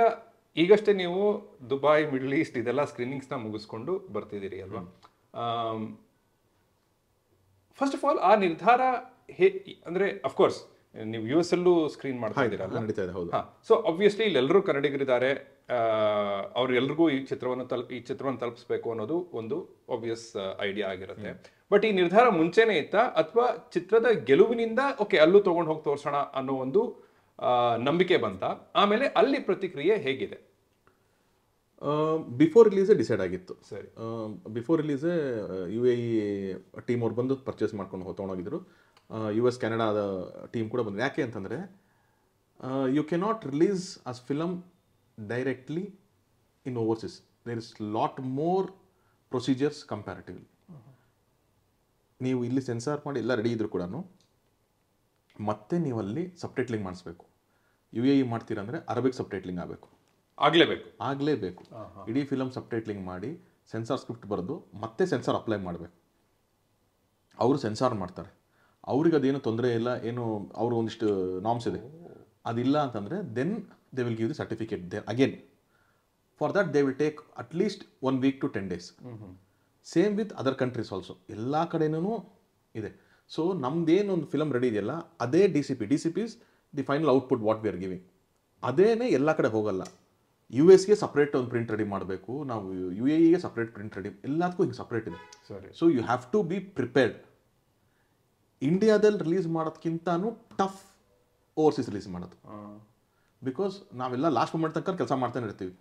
ಈಗಷ್ಟೇ ನೀವು ದುಬೈ ಮಿಡ್ಲ್ ಈಸ್ಟ್ ಇದೆಲ್ಲ ಸ್ಕ್ರೀನಿಂಗ್ಸ್ನ ಮುಗಿಸ್ಕೊಂಡು ಬರ್ತಿದ್ದೀರಿ ಅಲ್ವಾ ಫಸ್ಟ್ ಆಫ್ ಆಲ್ ಆ ನಿರ್ಧಾರ ಹೇ ಅಂದರೆ ಅಫ್ಕೋರ್ಸ್ ನೀವು ಯು ಎಸ್ ಅಲ್ಲೂ ಸ್ಕ್ರೀನ್ ಮಾಡ್ತಾ ಇದ್ದೀರಾ ಹೌದು ಸೊ ಅಬ್ವಿಯಸ್ಲಿ ಎಲ್ಲರೂ ಕನ್ನಡಿಗರಿದ್ದಾರೆ ಅವರೆಲ್ಲರಿಗೂ ಈ ಚಿತ್ರವನ್ನು ತಲ್ ಈ ಚಿತ್ರವನ್ನು ತಲುಪಿಸ್ಬೇಕು ಅನ್ನೋದು ಒಂದು ಆಬ್ವಿಯಸ್ ಐಡಿಯಾ ಆಗಿರುತ್ತೆ ಬಟ್ ಈ ನಿರ್ಧಾರ ಮುಂಚೆನೇ ಇತ್ತಾ ಅಥವಾ ಚಿತ್ರದ ಗೆಲುವಿನಿಂದ ಓಕೆ ಅಲ್ಲೂ ತಗೊಂಡು ಹೋಗಿ ತೋರಿಸೋಣ ಅನ್ನೋ ಒಂದು ನಂಬಿಕೆ ಬಂತ ಆಮೇಲೆ ಅಲ್ಲಿ ಪ್ರತಿಕ್ರಿಯೆ ಹೇಗಿದೆ ಬಿಫೋರ್ ರಿಲೀಸೇ ಡಿಸೈಡ್ ಆಗಿತ್ತು ಸರಿ before release U A E team ಅವ್ರು ಬಂದು ಪರ್ಚೇಸ್ ಮಾಡ್ಕೊಂಡು ತೊಗೊಂಡೋಗಿದ್ರು ಯು ಎಸ್ ಕೆನಡಾದ ಟೀಮ್ ಕೂಡ ಬಂದಿದೆ ಯಾಕೆ ಅಂತಂದರೆ you cannot not release us film directly in overseas there is lot more procedures comparatively ನೀವು ಇಲ್ಲಿ ಸೆನ್ಸಾರ್ ಮಾಡಿ ಎಲ್ಲ ರೆಡಿ ಇದ್ರು ಕೂಡ ಮತ್ತೆ ನೀವು ಅಲ್ಲಿ ಮಾಡಿಸ್ಬೇಕು ಯು ಎ ಇ ಮಾಡ್ತೀರಾ ಅಂದರೆ ಅರಬಿಕ್ ಸಪ್ರೇಟ್ಲಿಂಗ್ ಆಗಬೇಕು ಆಗಲೇಬೇಕು ಆಗಲೇಬೇಕು ಇಡೀ ಫಿಲಮ್ ಸಪ್ರೇಟ್ಲಿಂಗ್ ಮಾಡಿ ಸೆನ್ಸಾರ್ ಸ್ಕ್ರಿಪ್ಟ್ ಬರೆದು ಮತ್ತೆ ಸೆನ್ಸಾರ್ ಅಪ್ಲೈ ಮಾಡಬೇಕು ಅವರು ಸೆನ್ಸಾರ್ ಮಾಡ್ತಾರೆ ಅವ್ರಿಗೆ ಅದೇನು ತೊಂದರೆ ಇಲ್ಲ ಏನು ಅವರು ಒಂದಿಷ್ಟು ನಾಮ್ಸ್ ಇದೆ ಅದಿಲ್ಲ ಅಂತಂದರೆ then they will give the certificate the again for that they will take at least one week to ten days same with other countries also ಎಲ್ಲ ಕಡೆಯೂ ಇದೆ ಸೊ ನಮ್ದೇನು ಒಂದು ಫಿಲಮ್ ರೆಡಿ ಇದೆಯಲ್ಲ ಅದೇ D C P D C P is the final output what we are giving ಅದೇನೇ ಎಲ್ಲ ಕಡೆ ಹೋಗಲ್ಲ ಯು ಎಸ್ಗೆ ಸಪ್ರೇಟ್ ಒಂದು ಪ್ರಿಂಟ್ ರೆಡಿ ಮಾಡಬೇಕು ನಾವು U A separate print ready ಎಲ್ಲದಕ್ಕೂ ಹಿಂಗೆ ಸಪ್ರೇಟ್ ಇದೆ so you have to be prepared ಇಂಡಿಯಾದಲ್ಲಿ ರಿಲೀಸ್ ಮಾಡೋದಕ್ಕಿಂತನೂ ಟಫ್ ಓವರ್ಸೀಸ್ ರಿಲೀಸ್ ಮಾಡೋದು ಬಿಕಾಸ್ ನಾವೆಲ್ಲ ಲಾಸ್ಟ್ ಮೂಮೆಂಟ್ ತನಕ ಕೆಲಸ ಮಾಡ್ತಾನೆ ಇರ್ತೀವಿ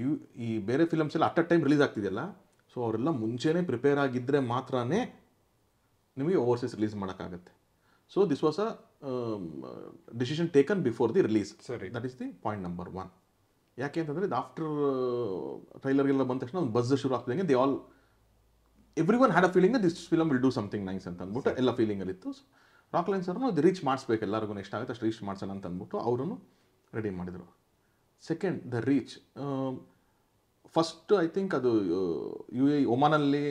ಇವು ಈ ಬೇರೆ ಫಿಲಮ್ಸ್ ಎಲ್ಲ ಅಟ್ ಅ ಟೈಮ್ ರಿಲೀಸ್ ಆಗ್ತಿದೆಯಲ್ಲ ಸೊ ಅವರೆಲ್ಲ ಮುಂಚೆನೇ ಪ್ರಿಪೇರ್ ಆಗಿದ್ದರೆ ಮಾತ್ರ ನಿಮಗೆ ಓವರ್ಸೀಸ್ ರಿಲೀಸ್ ಮಾಡೋಕ್ಕಾಗತ್ತೆ so this was a decision taken before the release ಸರಿ that is the point number one ಯಾಕೆ ಅಂತಂದರೆ ಇದು ಆಫ್ಟರ್ uh, ಟ್ರೈಲರ್ಗೆಲ್ಲ ಬಂದ ತಕ್ಷಣ ಒಂದು ಬಸ್ ಶುರು ಆಗ್ತಿದ್ದಂಗೆ they all everyone had a feeling this film will do something nice ಅಂತ ಅಂದ್ಬಿಟ್ಟು ಎಲ್ಲ ಅಲ್ಲಿ ಇತ್ತು ರಾಕ್ ಲೈನ್ಸ್ ಅವ್ರನ್ನೂ ಅದು ರೀಚ್ ಮಾಡಿಸ್ಬೇಕು ಎಲ್ಲರಿಗೂ ಇಷ್ಟ ಆಗುತ್ತೆ ಅಷ್ಟು ರೀಚ್ ಮಾಡ್ಸೋಣ ಅಂತ ಅಂದ್ಬಿಟ್ಟು ಅವರನ್ನು ರೆಡಿ ಮಾಡಿದರು second the reach first um, I think ಅದು ಯು ಎ ಒಮಾನಲ್ಲಿ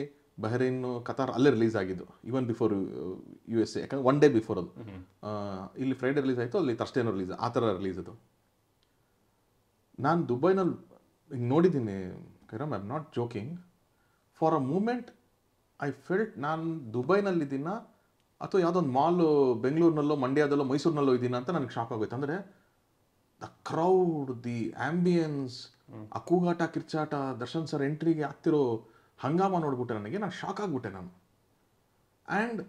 ಬಹರೈನ್ ಕತಾರ್ ಅಲ್ಲೇ ರಿಲೀಸ್ ಆಗಿದ್ದು even before U S A ಯಾಕಂದ್ರೆ ಒನ್ ಡೇ ಬಿಫೋರ್ ಅದು ಇಲ್ಲಿ ಫ್ರೈಡೆ ರಿಲೀಸ್ ಆಯಿತು ಅಲ್ಲಿ ತರ್ಸ್ಡೇನೂ ರಿಲೀಸ್ ಆ ಥರ ರಿಲೀಸ್ ಅದು ನಾನು ದುಬೈನಲ್ಲಿ ಹಿಂಗೆ ನೋಡಿದ್ದೀನಿ ಕೈರಾಮ್ I am not joking for a moment I felt ನಾನು ದುಬೈನಲ್ಲಿದ್ದೀನ ಅಥವಾ ಯಾವುದೋ ಒಂದು ಮಾಲು ಬೆಂಗಳೂರಿನಲ್ಲೋ ಮಂಡ್ಯದಲ್ಲೋ ಮೈಸೂರಿನಲ್ಲೋ ಇದ್ದೀನ ಅಂತ ನನಗೆ ಶಾಕ್ ಆಗೋಯ್ತು ಅಂದರೆ ದ ಕ್ರೌಡ್ ದಿ ಆ್ಯಂಬಿಯನ್ಸ್ ಆ ಕೂಗಾಟ ಕಿರ್ಚಾಟ ದರ್ಶನ್ ಸರ್ ಎಂಟ್ರಿಗೆ ಆಗ್ತಿರೋ ಹಂಗಾಮ ನೋಡ್ಬಿಟ್ಟೆ ನನಗೆ ನಾನು ಶಾಕ್ ಆಗಿಬಿಟ್ಟೆ ನಾನು and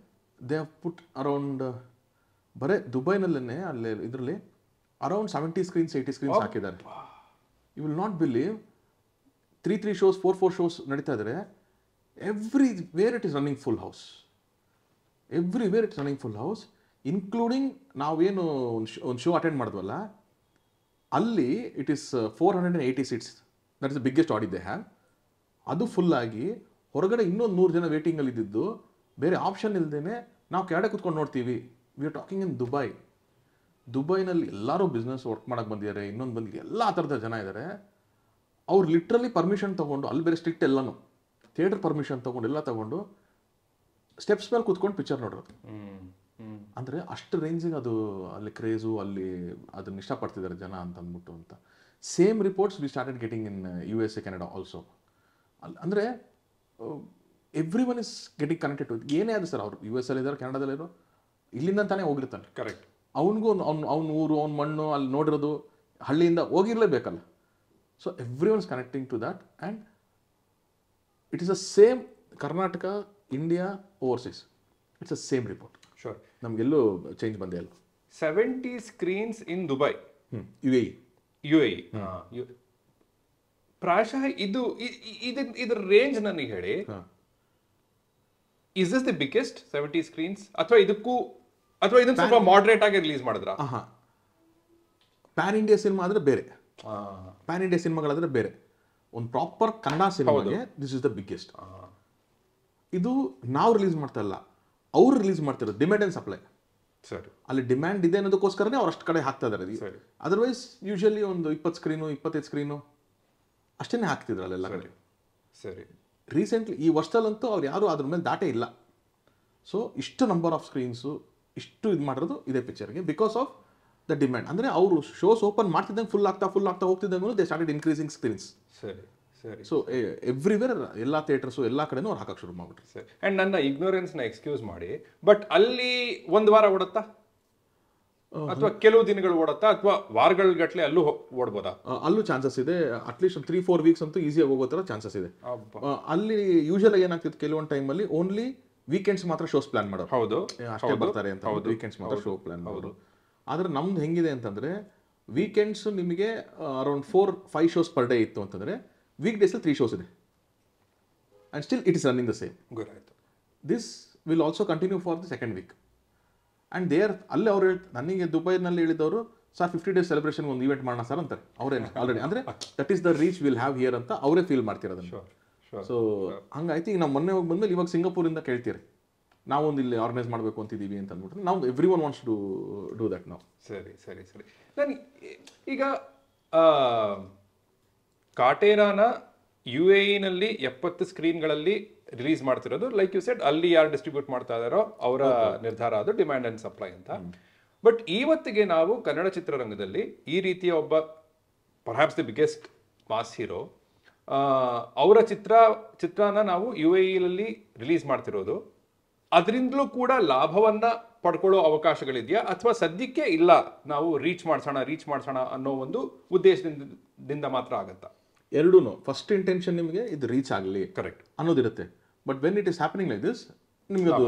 they have put around ಬರೀ ದುಬೈನಲ್ಲೇ ಅಲ್ಲಿ ಇದರಲ್ಲಿ around seventy screens eighty screens ಹಾಕಿದ್ದಾರೆ you will not believe three three shows four four shows ನಡೀತಾ ಇದ್ದಾರೆ everywhere it is running full house. Everywhere it's running full house including ನಾವೇನು ಒಂದು show attend ಮಾಡಿದ್ವಲ್ಲ ಅಲ್ಲಿ it is four hundred and eighty seats that is the biggest audit they ಅದು full ಆಗಿ ಹೊರಗಡೆ ಇನ್ನೊಂದು ನೂರು ಜನ ವೇಟಿಂಗಲ್ಲಿ ಇದ್ದಿದ್ದು ಬೇರೆ ಆಪ್ಷನ್ ಇಲ್ಲದೇ ನಾವು ಕೆಡೇ ಕೂತ್ಕೊಂಡು ನೋಡ್ತೀವಿ we are talking in Dubai ದುಬೈನಲ್ಲಿ ಎಲ್ಲರೂ ಬಿಸ್ನೆಸ್ ವರ್ಕ್ ಮಾಡೋಕ್ಕೆ ಬಂದಿದ್ದಾರೆ ಇನ್ನೊಂದು ಬಂದು ಎಲ್ಲ ಆ ಥರದ ಜನ ಇದ್ದಾರೆ ಅವ್ರು ಲಿಟ್ರಲಿ ಪರ್ಮಿಷನ್ ತೊಗೊಂಡು ಅಲ್ಲಿ ಬೇರೆ ಸ್ಟ್ರಿಕ್ಟ್ ಎಲ್ಲನೂ ಥಿಯೇಟರ್ ಪರ್ಮಿಷನ್ ತಗೊಂಡು ಎಲ್ಲ ತಗೊಂಡು ಸ್ಟೆಪ್ಸ್ ಮೇಲೆ ಕೂತ್ಕೊಂಡು ಪಿಕ್ಚರ್ ನೋಡಿರೋದು ಅಂದರೆ ಅಷ್ಟು ರೇಂಜಿಗೆ ಅದು ಅಲ್ಲಿ ಕ್ರೇಜು ಅಲ್ಲಿ ಅದನ್ನ ಇಷ್ಟಪಡ್ತಿದ್ದಾರೆ ಜನ ಅಂತ ಅಂದ್ಬಿಟ್ಟು ಅಂತ same reports we started getting in U S A Canada also ಅಲ್ಲಿ ಅಂದರೆ everyone is getting connected to ಏನೇ ಅದು ಸರ್ ಅವರು ಯು ಎಸ್ ಅಲ್ಲಿ ಇದ್ದಾರೆ ಕೆನಡಾದಲ್ಲಿರೋ ಇಲ್ಲಿಂದ ತಾನೇ ಹೋಗಿರ್ತಾನೆ ಕರೆಕ್ಟ್ ಅವನಿಗೂ ಅವ್ನು ಅವ್ನ ಊರು ಅವ್ನ ಮಣ್ಣು ಅಲ್ಲಿ ನೋಡಿರೋದು ಹಳ್ಳಿಯಿಂದ ಹೋಗಿರಲೇಬೇಕಲ್ಲ so everyone is connecting to that and it is a same Karnataka India overseas it's a same report sure ನಮಗೆಲ್ಲೂ ಚೇಂಜ್ ಬಂದೇ ಅಲ್ಲ seventy screens in Dubai U A U A ಪ್ರಾಯಶಃ ಇದು ಇದರ ರೇಂಜ್ ನನಗೆ ಹೇಳಿ is is the biggest seventy screens ಅಥವಾ ಇದಕ್ಕೂ ಅಥವಾ ಇದನ್ನ ಸ್ವಲ್ಪ ಮಾಡರೇಟ್ ಆಗಿ ರಿಲೀಸ್ ಮಾಡಿದ್ರ ಪ್ಯಾನ್ ಇಂಡಿಯಾ ಸಿನಿಮಾ ಅಂದ್ರೆ ಬೇರೆ ಪ್ಯಾನ್ ಇಂಡಿಯಾ ಸಿನಿಮಾಗಳಾದ್ರೆ ಬೇರೆ ಒಂದು ಪ್ರಾಪರ್ ಕನ್ನಡ ಸಿನಿಮಾಗೆ ದಿಸ್ ಇಸ್ ದ ಬಿಗ್ಗೆಸ್ಟ್ ಇದು ನಾವು ರಿಲೀಸ್ ಮಾಡ್ತಾ ಇಲ್ಲ ಅವ್ರು ರಿಲೀಸ್ ಮಾಡ್ತಿರೋದು ಡಿಮ್ಯಾಂಡ್ ಅಂಡ್ ಸಪ್ಲೈ ಸರಿ ಅಲ್ಲಿ ಡಿಮ್ಯಾಂಡ್ ಇದೆ ಅನ್ನೋದಕ್ಕೋಸ್ಕರನೇ ಅವ್ರು ಅಷ್ಟು ಕಡೆ ಹಾಕ್ತಾ ಇದಾರೆ ಅದರ್ವೈಸ್ ಯೂಶಲಿ ಒಂದು ಇಪ್ಪತ್ತು ಸ್ಕ್ರೀನು ಇಪ್ಪತ್ತೈದು ಸ್ಕ್ರೀನು ಅಷ್ಟೇ ಹಾಕ್ತಿದ್ರು ಅಲ್ಲೆಲ್ಲ ಕಡೆ ಸರಿ ರೀಸೆಂಟ್ಲಿ ಈ ವರ್ಷದಲ್ಲಂತೂ ಅವ್ರು ಯಾರು ಅದ್ರ ಮೇಲೆ ದಾಟೇ ಇಲ್ಲ ಸೊ ಇಷ್ಟು ನಂಬರ್ ಆಫ್ ಸ್ಕ್ರೀನ್ಸು ಇಷ್ಟು ಇದು ಮಾಡಿರೋದು ಇದೇ ಪಿಕ್ಚರ್ಗೆ ಬಿಕಾಸ್ ಆಫ್ ದ ಡಿಮ್ಯಾಂಡ್ ಅಂದರೆ ಅವರು ಶೋಸ್ ಓಪನ್ ಮಾಡ್ತಿದ್ದಂಗೆ ಫುಲ್ ಆಗ್ತಾ ಫುಲ್ ಆಗ್ತಾ ಹೋಗ್ತಿದ್ದಂಗೂ ದೇ ಸ್ಟಾರ್ಟೆಡ್ ಇನ್ಕ್ರೀಸಿಂಗ್ ಸ್ಕ್ರೀನ್ಸ್ ಸರಿ ಸರಿ ಸೊ ಎವ್ರಿವೇರ್ ಎಲ್ಲ ಥಿಯೇಟರ್ಸು ಎಲ್ಲ ಕಡೆನೂ ಅವ್ರು ಹಾಕಕ್ಕೆ ಶುರು ಮಾಡ್ಬಿಟ್ರು ಸರಿ ಆ್ಯಂಡ್ ನನ್ನ ಇಗ್ನೋರೆನ್ಸ್ನ ಎಕ್ಸ್ಕ್ಯೂಸ್ ಮಾಡಿ ಬಟ್ ಅಲ್ಲಿ ಒಂದು ವಾರ ಓಡುತ್ತಾ ಅಥವಾ ಕೆಲವು ದಿನಗಳು ಓಡುತ್ತಾ ಅಥವಾ ವಾರಗಳ ಗಟ್ಟಲೆ ಅಲ್ಲೂ ಓಡ್ಬೋದಾ ಅಲ್ಲೂ ಚಾನ್ಸಸ್ ಇದೆ ಅಟ್ಲೀಸ್ಟ್ ಒಂದು ತ್ರೀ ಫೋರ್ ವೀಕ್ಸ್ ಅಂತೂ ಈಸಿಯಾಗಿ ಹೋಗೋ ಥರ ಚಾನ್ಸಸ್ ಇದೆ ಅಲ್ಲಿ ಯೂಶಲ್ ಏನಾಗ್ತಿತ್ತು ಕೆಲವೊಂದು ಟೈಮಲ್ಲಿ ಓನ್ಲಿ ವೀಕೆಂಡ್ಸ್ ಮಾತ್ರ ಶೋಸ್ ಪ್ಲಾನ್ ಮಾಡೋದು ಹೌದು ಅಷ್ಟೇ ಬರ್ತಾರೆ ಅಂತ ಹೌದು ವೀಕೆಂಡ್ಸ್ ಮಾತ್ರ ಶೋ ಪ್ಲಾನ್ ಮಾಡೋದು ಆದರೆ ನಮ್ದು ಹೆಂಗಿದೆ ಅಂತಂದರೆ ವೀಕೆಂಡ್ಸು ನಿಮಗೆ around four five shows per day ಇತ್ತು ಅಂತಂದರೆ ವೀಕ್ ಡೇಸಲ್ಲಿ ತ್ರೀ ಶೋಸ್ ಇದೆ and still it is running the same good ಆಯಿತು this will also continue for the second week and are ಅಲ್ಲೇ ಅವ್ರು ಹೇಳ್ತಾರೆ ನನಗೆ ದುಬೈನಲ್ಲಿ ಹೇಳಿದವರು ಸರ್ ಫಿಫ್ಟಿ ಡೇಸ್ ಸೆಲೆಬ್ರೇಷನ್ ಒಂದು ಇವೆಂಟ್ ಮಾಡೋಣ ಸರ್ ಅಂತಾರೆ ಅವರೇನು ಆಲ್ರೆಡಿ ಅಂದರೆ that is the reach will have here ಅಂತ ಅವರೇ ಫೀಲ್ ಮಾಡ್ತಿರೋದನ್ನು ಸೊ ಹಂಗಾಯ್ತು ಈಗ ನಾವು ಮೊನ್ನೆ ಹೋಗಿ ಬಂದಮೇಲೆ ಇವಾಗ ಸಿಂಗಾಪುರಿಂದ ಕೇಳ್ತೀರಿ ನಾವೊಂದು ಇಲ್ಲಿ ಆರ್ಗನೈಸ್ ಮಾಡಬೇಕು ಅಂತಿದ್ದೀವಿ ಅಂತ ಅಂದ್ಬಿಟ್ರೆ ನಾವು everyone wants to do that ನಾವು ಸರಿ ಸರಿ ಸರಿ ನಾನು ಈಗ ಕಾಟೇರಾನ ಯು ಎ ಇನಲ್ಲಿ ಎಪ್ಪತ್ತು ಸ್ಕ್ರೀನ್ಗಳಲ್ಲಿ ರಿಲೀಸ್ ಮಾಡ್ತಿರೋದು ಲೈಕ್ ಯು ಸೆಟ್ ಅಲ್ಲಿ ಯಾರು ಡಿಸ್ಟ್ರಿಬ್ಯೂಟ್ ಮಾಡ್ತಾ ಇದಾರೋ ಅವರ ನಿರ್ಧಾರ ಅದು ಡಿಮ್ಯಾಂಡ್ ಆ್ಯಂಡ್ ಸಪ್ಲೈ ಅಂತ ಬಟ್ ಇವತ್ತಿಗೆ ನಾವು ಕನ್ನಡ ಚಿತ್ರರಂಗದಲ್ಲಿ ಈ ರೀತಿಯ ಒಬ್ಬ perhaps the biggest mass hero ಅವರ ಚಿತ್ರ ಚಿತ್ರನ ನಾವು ಯು ಎ ಇಲ್ಲಿ ರಿಲೀಸ್ ಮಾಡ್ತಿರೋದು ಅದರಿಂದಲೂ ಕೂಡ ಲಾಭವನ್ನ ಪಡ್ಕೊಳ್ಳೋ ಅವಕಾಶಗಳಿದೆಯಾ ಅಥವಾ ಸದ್ಯಕ್ಕೆ ಇಲ್ಲ ನಾವು ರೀಚ್ ಮಾಡಿಸೋಣ ರೀಚ್ ಮಾಡಿಸೋಣ ಅನ್ನೋ ಒಂದು ಉದ್ದೇಶದಿಂದ ಮಾತ್ರ ಆಗುತ್ತಾ ಎರಡೂ ಫಸ್ಟ್ ಇಂಟೆನ್ಷನ್ ನಿಮಗೆ ಇದು ರೀಚ್ ಆಗಲಿ ಕರೆಕ್ಟ್ ಅನ್ನೋದಿರುತ್ತೆ but when it is happening like this ನಿಮಗೆ ಅದು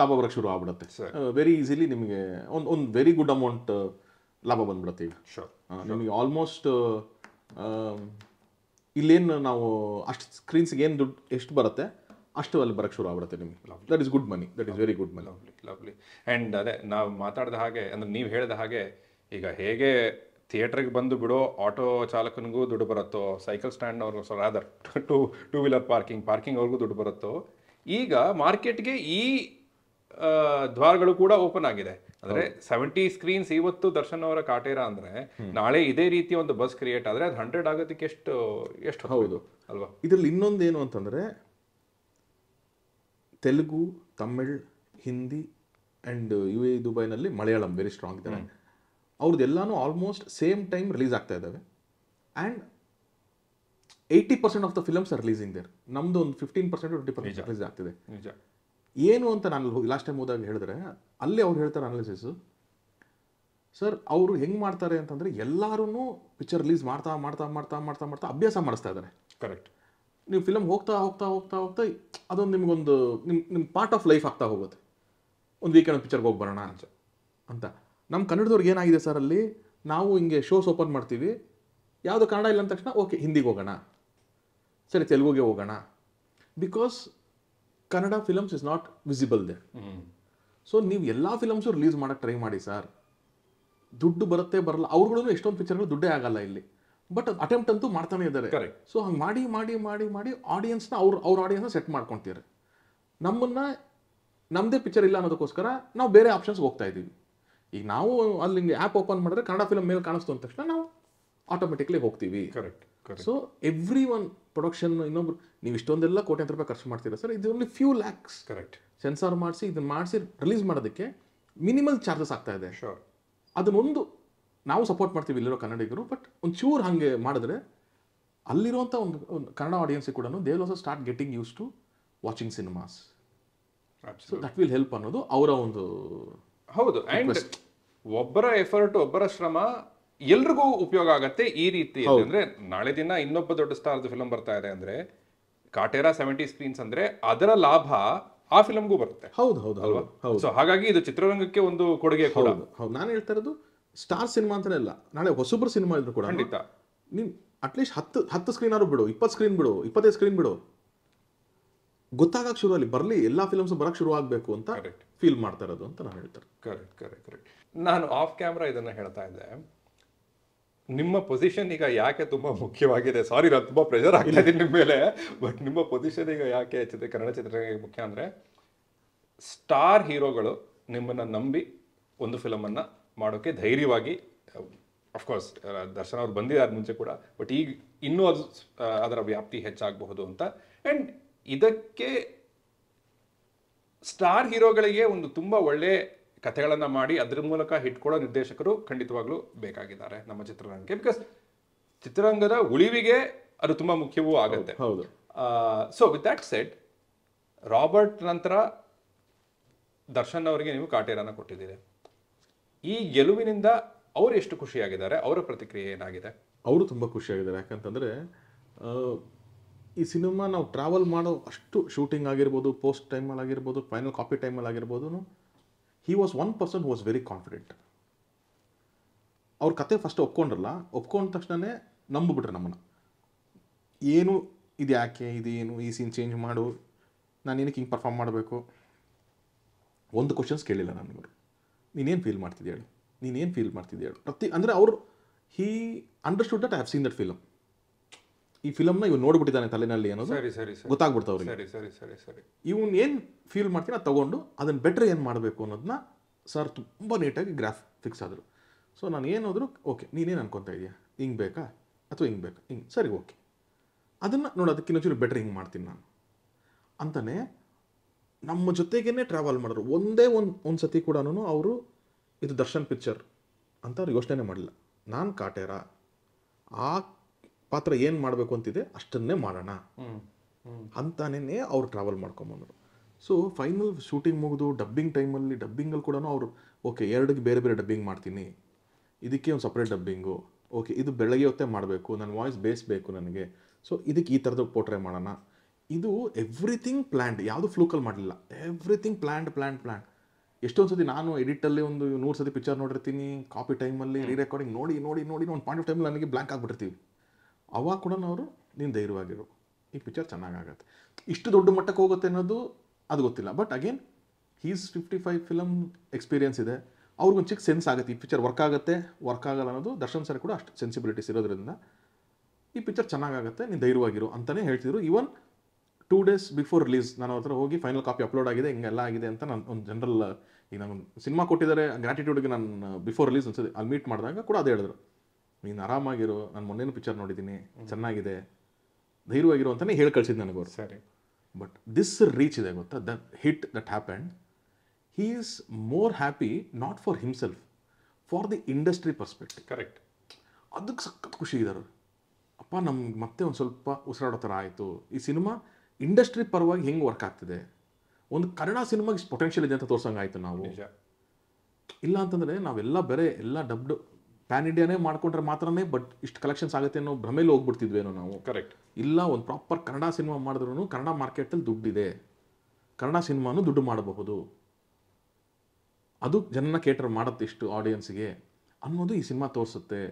ಲಾಭ ಬರೋಕ್ಕೆ ಶುರು ಆಗ್ಬಿಡುತ್ತೆ ವೆರಿ ಈಸಿಲಿ uh, ನಿಮಗೆ ಒಂದು ಒಂದು ವೆರಿ ಗುಡ್ ಅಮೌಂಟ್ ಲಾಭ ಬಂದ್ಬಿಡುತ್ತೆ ಈಗ uh, ನಿಮಗೆ ಆಲ್ಮೋಸ್ಟ್ uh, um, ಇಲ್ಲೇನು ನಾವು ಅಷ್ಟು ಸ್ಕ್ರೀನ್ಸ್ಗೆ ಏನು ದುಡ್ಡು ಎಷ್ಟು ಬರುತ್ತೆ ಅಷ್ಟು ಅಲ್ಲಿ ಬರಕ್ಕೆ ಶುರು ಆಗ್ಬಿಡುತ್ತೆ ನಿಮ್ಗೆ that is good money that is very good money lovely lovely and ಅದೇ ನಾವು ಮಾತಾಡಿದ ಹಾಗೆ ಅಂದ್ರೆ ನೀವು ಹೇಳಿದ ಹಾಗೆ ಈಗ ಹೇಗೆ ಥಿಯೇಟ್ರಿಗೆ ಬಂದು ಬಿಡೋ ಆಟೋ ಚಾಲಕನಿಗೂ ದುಡ್ಡು ಬರುತ್ತೋ ಸೈಕಲ್ ಸ್ಟ್ಯಾಂಡ್ ಅವ್ರಿಗೂ so two two wheeler parking parking ಅವ್ರಿಗೂ ದುಡ್ಡು ಬರುತ್ತೋ ಈಗ ಮಾರ್ಕೆಟ್ಗೆ ಈ ದ್ವಾರಗಳು ಕೂಡ ಓಪನ್ ಆಗಿದೆ ಅಂದ್ರೆ ಸೆವೆಂಟಿ ಸ್ಕ್ರೀನ್ಸ್ ಇವತ್ತು ದರ್ಶನ್ ಅವರ ಕಾಟೇರ ಅಂದ್ರೆ ನಾಳೆ ಇದೇ ರೀತಿ ಒಂದು ಬಸ್ ಕ್ರಿಯೇಟ್ ಆದ್ರೆ ಅದು ಹಂಡ್ರೆಡ್ ಆಗೋದಕ್ಕೆ ಎಷ್ಟು ಎಷ್ಟು ಹೌದು ಅಲ್ವಾ ಇದರಲ್ಲಿ ಇನ್ನೊಂದೇನು ಅಂತಂದ್ರೆ Telugu Tamil Hindi and U A ದುಬೈನಲ್ಲಿ ಮಲಯಾಳಂ ವೆರಿ ಸ್ಟ್ರಾಂಗ್ ಇದೆ ಅವ್ರದ್ದು ಅವ್ರದ್ದೆಲ್ಲನೂ ಆಲ್ಮೋಸ್ಟ್ ಸೇಮ್ ಟೈಮ್ ರಿಲೀಸ್ ಆಗ್ತಾ ಇದ್ದಾವೆ and eighty percent of the films are releasing there ನಮ್ದು ಒಂದು fifteen percent twenty percent release ಆಗ್ತಿದೆ ಏನು ಅಂತ ನಾನು ಲಾಸ್ಟ್ ಟೈಮ್ ಹೋದಾಗ ಹೇಳಿದ್ರೆ ಅಲ್ಲೇ ಅವ್ರು ಹೇಳ್ತಾರೆ ಅನಾಲಿಸಿಸು ಸರ್ ಅವರು ಹೆಂಗೆ ಮಾಡ್ತಾರೆ ಅಂತಂದರೆ ಎಲ್ಲರೂ ಪಿಕ್ಚರ್ ರಿಲೀಸ್ ಮಾಡ್ತಾ ಮಾಡ್ತಾ ಮಾಡ್ತಾ ಮಾಡ್ತಾ ಮಾಡ್ತಾ ಅಭ್ಯಾಸ ಮಾಡಿಸ್ತಾ ಇದ್ದಾರೆ ಕರೆಕ್ಟ್ ನೀವು ಫಿಲಮ್ ಹೋಗ್ತಾ ಹೋಗ್ತಾ ಹೋಗ್ತಾ ಹೋಗ್ತಾ ಅದೊಂದು ನಿಮಗೊಂದು ನಿಮ್ಮ ನಿಮ್ಮ ಪಾರ್ಟ್ ಆಫ್ ಲೈಫ್ ಆಗ್ತಾ ಹೋಗುತ್ತೆ ಒಂದು ವೀಕೆಂಡ್ ಪಿಕ್ಚರ್ಗೆ ಹೋಗಿ ಬರೋಣ ಅಂತ ಅಂತ ನಮ್ಮ ಕನ್ನಡದವ್ರಿಗೆ ಏನಾಗಿದೆ ಸರ್ ಅಲ್ಲಿ ನಾವು ಹಿಂಗೆ ಶೋಸ್ ಓಪನ್ ಮಾಡ್ತೀವಿ ಯಾವುದು ಕನ್ನಡ ಇಲ್ಲ ಅಂದ ತಕ್ಷಣ ಓಕೆ ಹಿಂದಿಗೆ ಹೋಗೋಣ ಸರಿ ತೆಲುಗುಗೆ ಹೋಗೋಣ because Kannada films is not visible they so ನೀವು ಎಲ್ಲ ಫಿಲಮ್ಸು ರಿಲೀಸ್ ಮಾಡೋಕ್ಕೆ ಟ್ರೈ ಮಾಡಿ ಸರ್ ದುಡ್ಡು ಬರುತ್ತೆ ಬರಲ್ಲ ಅವ್ರುಗಳು ಎಷ್ಟೊಂದು ಪಿಕ್ಚರ್ಗಳು ದುಡ್ಡೇ ಆಗಲ್ಲ ಇಲ್ಲಿ ಬಟ್ ಅಟೆಂಪ್ಟ್ ಅಂತೂ ಮಾಡ್ತಾನೆ ಇದ್ದಾರೆ ಸೊ ಹಂಗೆ ಮಾಡಿ ಮಾಡಿ ಮಾಡಿ ಮಾಡಿ ಆಡಿಯನ್ಸ್ನ ಅವ್ರ ಅವ್ರ ಆಡಿಯನ್ಸ್ನ ಸೆಟ್ ಮಾಡ್ಕೊಳ್ತೀರಿ ನಮ್ಮನ್ನ ನಮ್ಮದೇ ಪಿಕ್ಚರ್ ಇಲ್ಲ ಅನ್ನೋದಕ್ಕೋಸ್ಕರ ನಾವು ಬೇರೆ ಆಪ್ಷನ್ಸ್ ಹೋಗ್ತಾ ಇದ್ದೀವಿ ಈಗ ನಾವು ಅಲ್ಲಿ ಆ್ಯಪ್ ಓಪನ್ ಮಾಡಿದ್ರೆ ಕನ್ನಡ ಫಿಲಮ್ ಮೇಲೆ ಕಾಣಿಸ್ತು ಅಂದ ತಕ್ಷಣ ನಾವು ಆಟೋಮೆಟಿಕ್ಲಿ ಹೋಗ್ತೀವಿ correct so everyone production ಇನ್ನೊಬ್ರು ನೀವು ಇಷ್ಟೊಂದೆಲ್ಲ ಕೋಟ್ಯಂತ ರೂಪಾಯಿ ಖರ್ಚು ಮಾಡ್ತೀರಾ ಸರ್ ಇದು only few lakhs correct censor ಮಾಡಿಸಿ ಇದನ್ನ ಮಾಡಿಸಿ ರಿಲೀಸ್ ಮಾಡೋದಕ್ಕೆ ಮಿನಿಮಲ್ ಚಾರ್ಜಸ್ ಆಗ್ತಾ ಇದೆ ಅದನ್ನೊಂದು ನಾವು ಸಪೋರ್ಟ್ ಮಾಡ್ತೀವಿ ಇಲ್ಲಿರೋ ಕನ್ನಡಿಗರು ಬಟ್ ಒಂಚೂರು ಹಾಗೆ ಮಾಡಿದ್ರೆ ಅಲ್ಲಿರುವಂಥ ಒಂದು ಕನ್ನಡ ಆಡಿಯನ್ಸ್ ಕೂಡ they will also start getting use to watching cinemas that will help ಅನ್ನೋದು ಅವರ ಒಂದು ಹೌದು ಒಬ್ಬರ ಎಫರ್ಟ್ ಒಬ್ಬರ ಶ್ರಮ ಎಲ್ರಿಗೂ ಉಪಯೋಗ ಆಗತ್ತೆ ಈ ರೀತಿ ಅಂದ್ರೆ ನಾಳೆ ದಿನ ಇನ್ನೊಬ್ಬ ದೊಡ್ಡ ಸ್ಟಾರ್ ಫಿಲಮ್ ಬರ್ತಾ ಇದೆ ಅಂದ್ರೆ ಕಾಟೇರಾ ಸೆವೆಂಟಿ ಸ್ಕ್ರೀನ್ಸ್ ಅಂದ್ರೆ ಅದರ ಲಾಭ ಆ ಫಿಲಮ್ಗೂ ಬರುತ್ತೆ ಹೌದು ಹೌದು ಸೊ ಹಾಗಾಗಿ ಇದು ಚಿತ್ರರಂಗಕ್ಕೆ ಒಂದು ಕೊಡುಗೆ ಕೊಡೋದು ಹೌದು ನಾನು ಹೇಳ್ತಾ ಇರೋದು ಸ್ಟಾರ್ ಸಿನಿಮಾ ಅಂತಲೇ ಇಲ್ಲ ನಾಳೆ ಹೊಸಬ್ರು ಸಿನಿಮಾ ಇದ್ರು ಕೂಡ ಖಂಡಿತ ನೀನು ಅಟ್ಲೀಸ್ಟ್ ಹತ್ತು ಹತ್ತು ಸ್ಕ್ರೀನ್ ಆದ್ರೂ ಬಿಡು ಇಪ್ಪತ್ತು ಸ್ಕ್ರೀನ್ ಬಿಡು ಇಪ್ಪತ್ತೈದು ಸ್ಕ್ರೀನ್ ಬಿಡು ಗೊತ್ತಾಗಕ್ಕೆ ಅಲ್ಲಿ ಬರಲಿ ಎಲ್ಲ ಫಿಲಮ್ಸ್ ಬರಕ್ಕೆ ಶುರು ಆಗಬೇಕು ಅಂತ ಫೀಲ್ ಮಾಡ್ತಾ ಇರೋದು ಅಂತ ನಾನು ಹೇಳ್ತಾರೆ ಕರೆಕ್ಟ್ ಕರೆಕ್ಟ್ ಕರೆಕ್ಟ್ ನಾನು ಆಫ್ ಕ್ಯಾಮ್ರಾ ಇದನ್ನು ಹೇಳ್ತಾ ಇದ್ದೆ ನಿಮ್ಮ ಪೊಸಿಷನ್ ಈಗ ಯಾಕೆ ತುಂಬ ಮುಖ್ಯವಾಗಿದೆ ಸಾರಿ ನಾನು ತುಂಬ ಪ್ರೆಷರ್ ಆಗಿದೆ ನಿಮ್ಮ ಮೇಲೆ ಬಟ್ ನಿಮ್ಮ ಪೊಸಿಷನ್ ಈಗ ಯಾಕೆ ಹೆಚ್ಚಿದೆ ಕನ್ನಡ ಚಿತ್ರರಂಗಕ್ಕೆ ಮುಖ್ಯ ಅಂದರೆ ಸ್ಟಾರ್ ಹೀರೋಗಳು ನಿಮ್ಮನ್ನು ನಂಬಿ ಒಂದು ಫಿಲಮನ್ನು ಮಾಡೋಕ್ಕೆ ಧೈರ್ಯವಾಗಿ ಅಫ್ಕೋರ್ಸ್ ದರ್ಶನ್ ಅವ್ರು ಬಂದಿದ್ದಾರೆ ಮುಂಚೆ ಕೂಡ ಬಟ್ ಈಗ ಇನ್ನೂ ಅದು ಅದರ ವ್ಯಾಪ್ತಿ ಹೆಚ್ಚಾಗಬಹುದು ಅಂತ ಆ್ಯಂಡ್ ಇದಕ್ಕೆ ಸ್ಟಾರ್ ಹೀರೋಗಳಿಗೆ ಒಂದು ತುಂಬ ಒಳ್ಳೆ ಕಥೆಗಳನ್ನು ಮಾಡಿ ಅದ್ರ ಮೂಲಕ ಹಿಟ್ಕೊಳ್ಳೋ ನಿರ್ದೇಶಕರು ಖಂಡಿತವಾಗ್ಲೂ ಬೇಕಾಗಿದ್ದಾರೆ ನಮ್ಮ ಚಿತ್ರರಂಗಕ್ಕೆ ಬಿಕಾಸ್ ಚಿತ್ರರಂಗದ ಉಳಿವಿಗೆ ಅದು ತುಂಬ ಮುಖ್ಯವೂ ಆಗುತ್ತೆ ಹೌದು so with that set Robert ನಂತರ ದರ್ಶನ್ ಅವರಿಗೆ ನೀವು ಕಾಟೇರನ್ನು ಕೊಟ್ಟಿದ್ದೀರಿ ಈ ಗೆಲುವಿನಿಂದ ಅವ್ರು ಎಷ್ಟು ಖುಷಿಯಾಗಿದ್ದಾರೆ ಅವರ ಪ್ರತಿಕ್ರಿಯೆ ಏನಾಗಿದೆ ಅವರು ತುಂಬ ಖುಷಿಯಾಗಿದ್ದಾರೆ ಯಾಕಂತಂದರೆ ಈ ಸಿನಿಮಾ ನಾವು ಟ್ರಾವೆಲ್ ಮಾಡೋ ಅಷ್ಟು ಶೂಟಿಂಗ್ ಆಗಿರ್ಬೋದು ಪೋಸ್ಟ್ ಟೈಮಲ್ಲಿ ಆಗಿರ್ಬೋದು ಫೈನಲ್ ಕಾಪಿ ಟೈಮಲ್ಲಿ ಆಗಿರ್ಬೋದು he was one person was very confident ಅವ್ರ ಕತೆ ಫಸ್ಟ್ ಒಪ್ಕೊಂಡ್ರಲ್ಲ ಒಪ್ಕೊಂಡ ತಕ್ಷಣವೇ ನಂಬಿಬಿಟ್ರೆ ನಮ್ಮನ್ನು ಏನು ಇದು ಯಾಕೆ ಇದೇನು ಈ ಸೀನ್ ಚೇಂಜ್ ಮಾಡು ನಾನು ಏನಕ್ಕೆ ಹಿಂಗೆ ಪರ್ಫಾರ್ಮ್ ಮಾಡಬೇಕು ಒಂದು ಕ್ವಶನ್ಸ್ ಕೇಳಿಲ್ಲ ನನಗೆ ನೀನೇನು ಫೀಲ್ ಮಾಡ್ತಿದ್ದೆ ಹೇಳು ನೀನೇನು ಫೀಲ್ ಮಾಡ್ತಿದ್ದೆ ಹೇಳು ಪ್ರತಿ ಅಂದರೆ ಅವರು he understood that I have seen that film ಈ ಫಿಲಮ್ನ ಇವ್ನು ನೋಡ್ಬಿಟ್ಟಿದ್ದಾನೆ ತಲೆನಲ್ಲಿ ಏನೋ ಸರಿ ಸರಿ ಗೊತ್ತಾಗ್ಬಿಡ್ತಾವ್ರಿ ಸರಿ ಸರಿ ಸರಿ ಸರಿ ಇವನ್ ಏನು ಫೀಲ್ ಮಾಡ್ತೀನಿ ಅದು ತಗೊಂಡು ಅದನ್ನು ಬೆಟ್ರ್ ಏನು ಮಾಡಬೇಕು ಅನ್ನೋದನ್ನ ಸರ್ ತುಂಬ ನೀಟಾಗಿ ಗ್ರಾಫ್ ಫಿಕ್ಸ್ ಆದರು ಸೊ ನಾನು ಏನಾದರೂ ಓಕೆ ನೀನೇನು ಅನ್ಕೊತಾ ಇದೆಯಾ ಹಿಂಗೆ ಬೇಕಾ ಅಥವಾ ಹಿಂಗೆ ಬೇಕಾ ಹಿಂಗೆ ಸರಿ ಓಕೆ ಅದನ್ನು ನೋಡೋದಕ್ಕಿನ್ನೊಂಚೂರು ಬೆಟ್ರ್ ಹಿಂಗೆ ಮಾಡ್ತೀನಿ ನಾನು ಅಂತಲೇ ನಮ್ಮ ಜೊತೆಗೇ ಟ್ರಾವೆಲ್ ಮಾಡೋರು ಒಂದೇ ಒಂದು ಒಂದು ಸತಿ ಕೂಡ ಅವರು ಇದು ದರ್ಶನ್ ಪಿಕ್ಚರ್ ಅಂತ ಅವ್ರು ಯೋಚನೆ ಮಾಡಲಿಲ್ಲ ನಾನು ಕಾಟೇರ ಆ ಪಾತ್ರ ಏನು ಮಾಡಬೇಕು ಅಂತಿದೆ ಅಷ್ಟನ್ನೇ ಮಾಡೋಣ ಅಂತಾನೇ ಅವ್ರು ಟ್ರಾವೆಲ್ ಮಾಡ್ಕೊಂಬಂದರು ಸೊ ಫೈನಲ್ ಶೂಟಿಂಗ್ ಮುಗಿದು ಡಬ್ಬಿಂಗ್ ಟೈಮಲ್ಲಿ ಡಬ್ಬಿಂಗಲ್ಲಿ ಕೂಡ ಅವರು ಓಕೆ ಎರಡಿಗೆ ಬೇರೆ ಬೇರೆ ಡಬ್ಬಿಂಗ್ ಮಾಡ್ತೀನಿ ಇದಕ್ಕೆ ಒಂದು ಸಪ್ರೇಟ್ ಡಬ್ಬಿಂಗು ಓಕೆ ಇದು ಬೆಳಗ್ಗೆ ಹೊತ್ತೇ ಮಾಡಬೇಕು ನನ್ನ ವಾಯ್ಸ್ ಬೇಸ್ಬೇಕು ನನಗೆ ಸೊ ಇದಕ್ಕೆ ಈ ಥರದ ಪೋಟ್ರೆ ಮಾಡೋಣ ಇದು ಎವ್ರಿಥಿಂಗ್ ಪ್ಲ್ಯಾಂಡ್ ಯಾವುದು ಫ್ಲೂಕಲ್ಲಿ ಮಾಡಲಿಲ್ಲ ಎವ್ರಿಥಿಂಗ್ ಪ್ಲ್ಯಾಂಡ್ ಪ್ಲ್ಯಾಂಡ್ ಪ್ಲ್ಯಾಂಡ್ ಎಷ್ಟೊಂದು ಸತಿ ನಾನು ಎಡಿಟಲ್ಲಿ ಒಂದು ನೂರು ಸತಿ ಪಿಕ್ಚರ್ ನೋಡಿರ್ತೀನಿ ಕಾಪಿ ಟೈಮಲ್ಲಿ ರೀ ರೆಕಾರ್ಡಿಂಗ್ ನೋಡಿ ನೋಡಿ ನೋಡಿ ಒಂದು ಪಾಯಿಂಟ್ ಆಫ್ ಟೈಮಲ್ಲಿ ನನಗೆ ಬ್ಲ್ಯಾಂಕ್ ಆಗಿಬಿಟ್ಟಿರ್ತೀವಿ ಅವಾಗ ಕೂಡ ಅವರು ನೀನು ಧೈರ್ಯವಾಗಿರು ಈ ಪಿಕ್ಚರ್ ಚೆನ್ನಾಗಾಗತ್ತೆ ಇಷ್ಟು ದೊಡ್ಡ ಮಟ್ಟಕ್ಕೆ ಹೋಗುತ್ತೆ ಅನ್ನೋದು ಅದು ಗೊತ್ತಿಲ್ಲ but again he's fifty five film experience ಇದೆ ಒಂದು ಚಿಕ್ಕ ಸೆನ್ಸ್ ಆಗುತ್ತೆ ಈ ಪಿಕ್ಚರ್ ವರ್ಕ್ ಆಗುತ್ತೆ ವರ್ಕ್ ಆಗಲ್ಲ ಅನ್ನೋದು ದರ್ಶನ್ ಸರ್ ಕೂಡ ಅಷ್ಟು ಸೆನ್ಸಿಬಿಲಿಟೀಸ್ ಇರೋದ್ರಿಂದ ಈ ಪಿಕ್ಚರ್ ಚೆನ್ನಾಗಾಗುತ್ತೆ ನೀನು ಧೈರ್ಯವಾಗಿರು ಅಂತಲೇ ಹೇಳ್ತಿದ್ರು even two days before release ನಾನು ಹತ್ರ ಹೋಗಿ ಫೈನಲ್ ಕಾಪಿ ಅಪ್ಲೋಡ್ ಆಗಿದೆ ಹಿಂಗೆಲ್ಲ ಆಗಿದೆ ಅಂತ ನಾನು ಒಂದು ಜನರಲ್ ಈಗ ನಾನು ಸಿನಿಮಾ ಕೊಟ್ಟಿದ್ದಾರೆ ಗ್ರಾಟಿಟ್ಯೂಡ್ಗೆ ನಾನು ಬಿಫೋರ್ ರಿಲೀಸ್ ಅನ್ಸಿದೆ ಅಲ್ಲಿ ಮೀಟ್ ಮಾಡಿದಾಗ ಕೂಡ ಅದು ಹೇಳಿದ್ರು ನೀನು ಆರಾಮಾಗಿರೋ ನಾನು ಮೊನ್ನೆನೂ ಪಿಕ್ಚರ್ ನೋಡಿದ್ದೀನಿ ಚೆನ್ನಾಗಿದೆ ಧೈರ್ಯವಾಗಿರೋ ಅಂತಲೇ ಹೇಳಿ ಕಳಿಸಿದ್ದು ನನಗೆ ಸರಿ ಬಟ್ ದಿಸ್ ರೀಚ್ ಇದೆ ಗೊತ್ತಾ the hit that happen he is more happy not for himself for the industry perspective correct ಅದಕ್ಕೆ ಸಖತ್ ಖುಷಿ ಇದ್ದಾರೆ ಅಪ್ಪ ನಮ್ಗೆ ಮತ್ತೆ ಒಂದು ಸ್ವಲ್ಪ ಉಸಿರಾಡೋ ಥರ ಆಯಿತು ಈ ಸಿನಿಮಾ ಇಂಡಸ್ಟ್ರಿ ಪರವಾಗಿ ಹೆಂಗೆ ವರ್ಕ್ ಆಗ್ತಿದೆ ಒಂದು ಕನ್ನಡ ಸಿನಿಮಾಗೆ ಇಷ್ಟು ಪೊಟೆನ್ಷಿಯಲ್ ಇದೆ ಅಂತ ತೋರ್ಸೋಂಗಾಯ್ತು ನಾವು ಇಲ್ಲ ಅಂತಂದರೆ ನಾವೆಲ್ಲ ಬೇರೆ ಎಲ್ಲ ಡಬ್ಡ್ ಪ್ಯಾನ್ ಇಂಡಿಯಾನೇ ಮಾಡ್ಕೊಂಡ್ರೆ ಮಾತ್ರನೇ ಬಟ್ ಇಷ್ಟು ಕಲೆಕ್ಷನ್ಸ್ ಆಗುತ್ತೆ ಅನ್ನೋ ಭ್ರಮೇಲಿ ಹೋಗ್ಬಿಡ್ತಿದ್ವೇನೋ ನಾವು ಕರೆಕ್ಟ್ ಇಲ್ಲ ಒಂದು ಪ್ರಾಪರ್ ಕನ್ನಡ ಸಿನಿಮಾ ಮಾಡಿದ್ರೂ ಕನ್ನಡ ಮಾರ್ಕೆಟಲ್ಲಿ ದುಡ್ಡಿದೆ ಕನ್ನಡ ಸಿನಿಮಾನು ದುಡ್ಡು ಮಾಡಬಹುದು ಅದು ಜನನ ಕೇಟರ್ ಮಾಡುತ್ತೆ ಇಷ್ಟು ಆಡಿಯನ್ಸ್ಗೆ ಅನ್ನೋದು ಈ ಸಿನಿಮಾ ತೋರಿಸುತ್ತೆ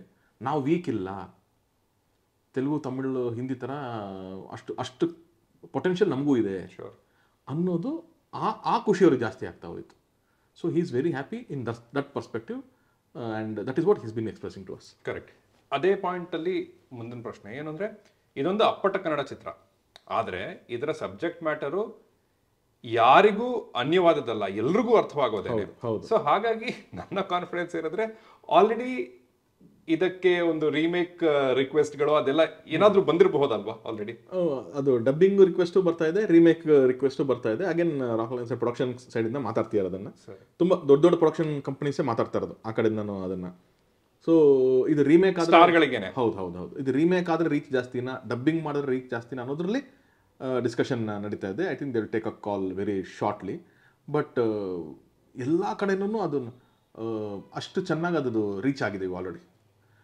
ನಾವು ವೀಕ್ ಇಲ್ಲ ತೆಲುಗು ತಮಿಳು ಹಿಂದಿ ಥರ ಅಷ್ಟು ಅಷ್ಟು ಪೊಟೆನ್ಷಿಯಲ್ ನಮಗೂ ಇದೆ ಅನ್ನೋದು ಆ ಆ ಖುಷಿ ಅವ್ರಿಗೆ ಜಾಸ್ತಿ ಆಗ್ತಾ ಹೋಯಿತು so he is very happy in thus that perspective and that is what he's been expressing to us correct ಅದೇ ಪಾಯಿಂಟಲ್ಲಿ ಮುಂದಿನ ಪ್ರಶ್ನೆ ಏನಂದರೆ ಇದೊಂದು ಅಪ್ಪಟ ಕನ್ನಡ ಚಿತ್ರ ಆದರೆ ಇದರ ಸಬ್ಜೆಕ್ಟ್ ಮ್ಯಾಟರು ಯಾರಿಗೂ ಅನ್ಯವಾದದಲ್ಲ ಎಲ್ರಿಗೂ ಅರ್ಥವಾಗೋದೇ ಸೊ ಹಾಗಾಗಿ ನನ್ನ ಕಾನ್ಫಿಡೆನ್ಸ್ ಏನಂದ್ರೆ ಆಲ್ರೆಡಿ ಇದಕ್ಕೆ ಒಂದು ರೀಮೇಕ್ ಗಳು ಅದೆಲ್ಲ ಏನಾದ್ರೂ ಬಂದಿರಬಹುದಲ್ವಾ ಆಲ್ರೆಡಿ ಅದು ಡಬ್ಬಿಂಗ್ ರಿಕ್ವೆಸ್ಟ್ ಬರ್ತಾ ಇದೆ ರೀಮೇಕ್ ರಿಕ್ವೆಸ್ಟ್ ಬರ್ತಾ ಇದೆ ಅಗೇನ್ ರಾಹುಲ್ ಪ್ರೊಡಕ್ಷನ್ ಇಂದ ಮಾತಾಡ್ತೀರ ಅದನ್ನ ತುಂಬಾ ದೊಡ್ಡ ದೊಡ್ಡ ಪ್ರೊಡಕ್ಷನ್ ಕಂಪನೀಸೇ ಮಾತಾಡ್ತಾ ಇರೋದು ಆ ನಾನು ಅದನ್ನ ಸೊ ಇದು ರೀಮೇಕ್ ಆದ್ರೆ ಹೌದು ಹೌದು ಹೌದು ಇದು ರೀಮೇಕ್ ಆದ್ರೆ ರೀಚ್ ಜಾಸ್ತಿನ ಡಬ್ಬಿಂಗ್ ಮಾಡಿದ್ರೆ ರೀಚ್ ಜಾಸ್ತಿನ ಅನ್ನೋದ್ರಲ್ಲಿ ಡಿಸ್ಕಷನ್ ನಡೀತಾ ಇದೆ I think they will take a call very shortly but ಎಲ್ಲ ಕಡೆನೂ ಅದನ್ನು ಅಷ್ಟು ಚೆನ್ನಾಗಿ ಅದು ರೀಚ್ ಆಗಿದೆ ಆಲ್ರೆಡಿ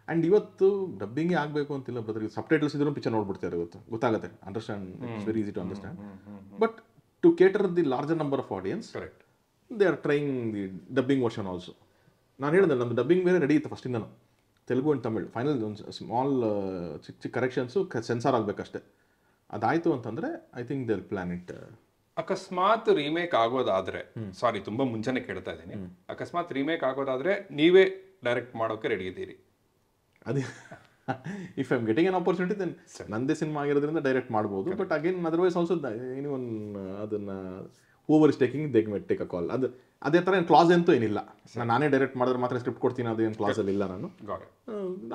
ಆ್ಯಂಡ್ ಇವತ್ತು ಡಬ್ಬಿಂಗೇ ಆಗಬೇಕು ಅಂತಿಲ್ಲ ಬ್ರದರ್ ಟೈಟಲ್ಸ್ ಇದ್ರೂ ಪಿಕ್ಚರ್ ನೋಡ್ಬಿಡ್ತಾರೆ ಇವತ್ತು ಗೊತ್ತಾಗುತ್ತೆ understand it's very easy to understand but to cater the larger number of audience correct they are trying the dubbing version also ನಾನು ಹೇಳಿದೆ ನಮ್ಮ ಡಬ್ಬಿಂಗ್ ಮೇಲೆ ರೆಡಿ ಇತ್ತು ನಾನು ತೆಲುಗು ಆ್ಯಂಡ್ ತಮಿಳ್ ಫೈನಲ್ ಒಂದು ಸ್ಮಾಲ್ uh, ಚಿಕ್ ಚಿಕ್ಕ ಕರೆಕ್ಷನ್ಸು ಸೆನ್ಸಾರ್ ಆಗಬೇಕಷ್ಟೇ ಅದಾಯಿತು ಅಂತಂದರೆ I think their plan it uh, ಅಕಸ್ಮಾತ್ ರೀಮೇಕ್ ಆಗೋದಾದರೆ ಸಾರಿ ತುಂಬ ಮುಂಚೆನೇ ಕೇಳ್ತಾ ಇದ್ದೀನಿ ಅಕಸ್ಮಾತ್ ರೀಮೇಕ್ ಆಗೋದಾದರೆ ನೀವೇ ಡೈರೆಕ್ಟ್ ಮಾಡೋಕ್ಕೆ ರೆಡಿ ಇದ್ದೀರಿ ಅದೇ if I'm am getting an opportunity then ನಂದೇ ಸಿನಿಮಾ ಆಗಿರೋದ್ರಿಂದ ಡೈರೆಕ್ಟ್ ಮಾಡ್ಬೋದು but again otherwise also any one ಅದನ್ನ over staking taking met take a call ಅದು ಅದೇ ಥರ ಏನು ಕ್ಲಾಸ್ ಅಂತೂ ಏನಿಲ್ಲ ನಾನು ನಾನೇ ಡೈರೆಕ್ಟ್ ಮಾಡಿದ್ರೆ ಮಾತ್ರ ಸ್ಕ್ರಿಪ್ಟ್ ಕೊಡ್ತೀನಿ ಅದೇನು ಏನು ಕ್ಲಾಸಲ್ಲಿ ಇಲ್ಲ ನಾನು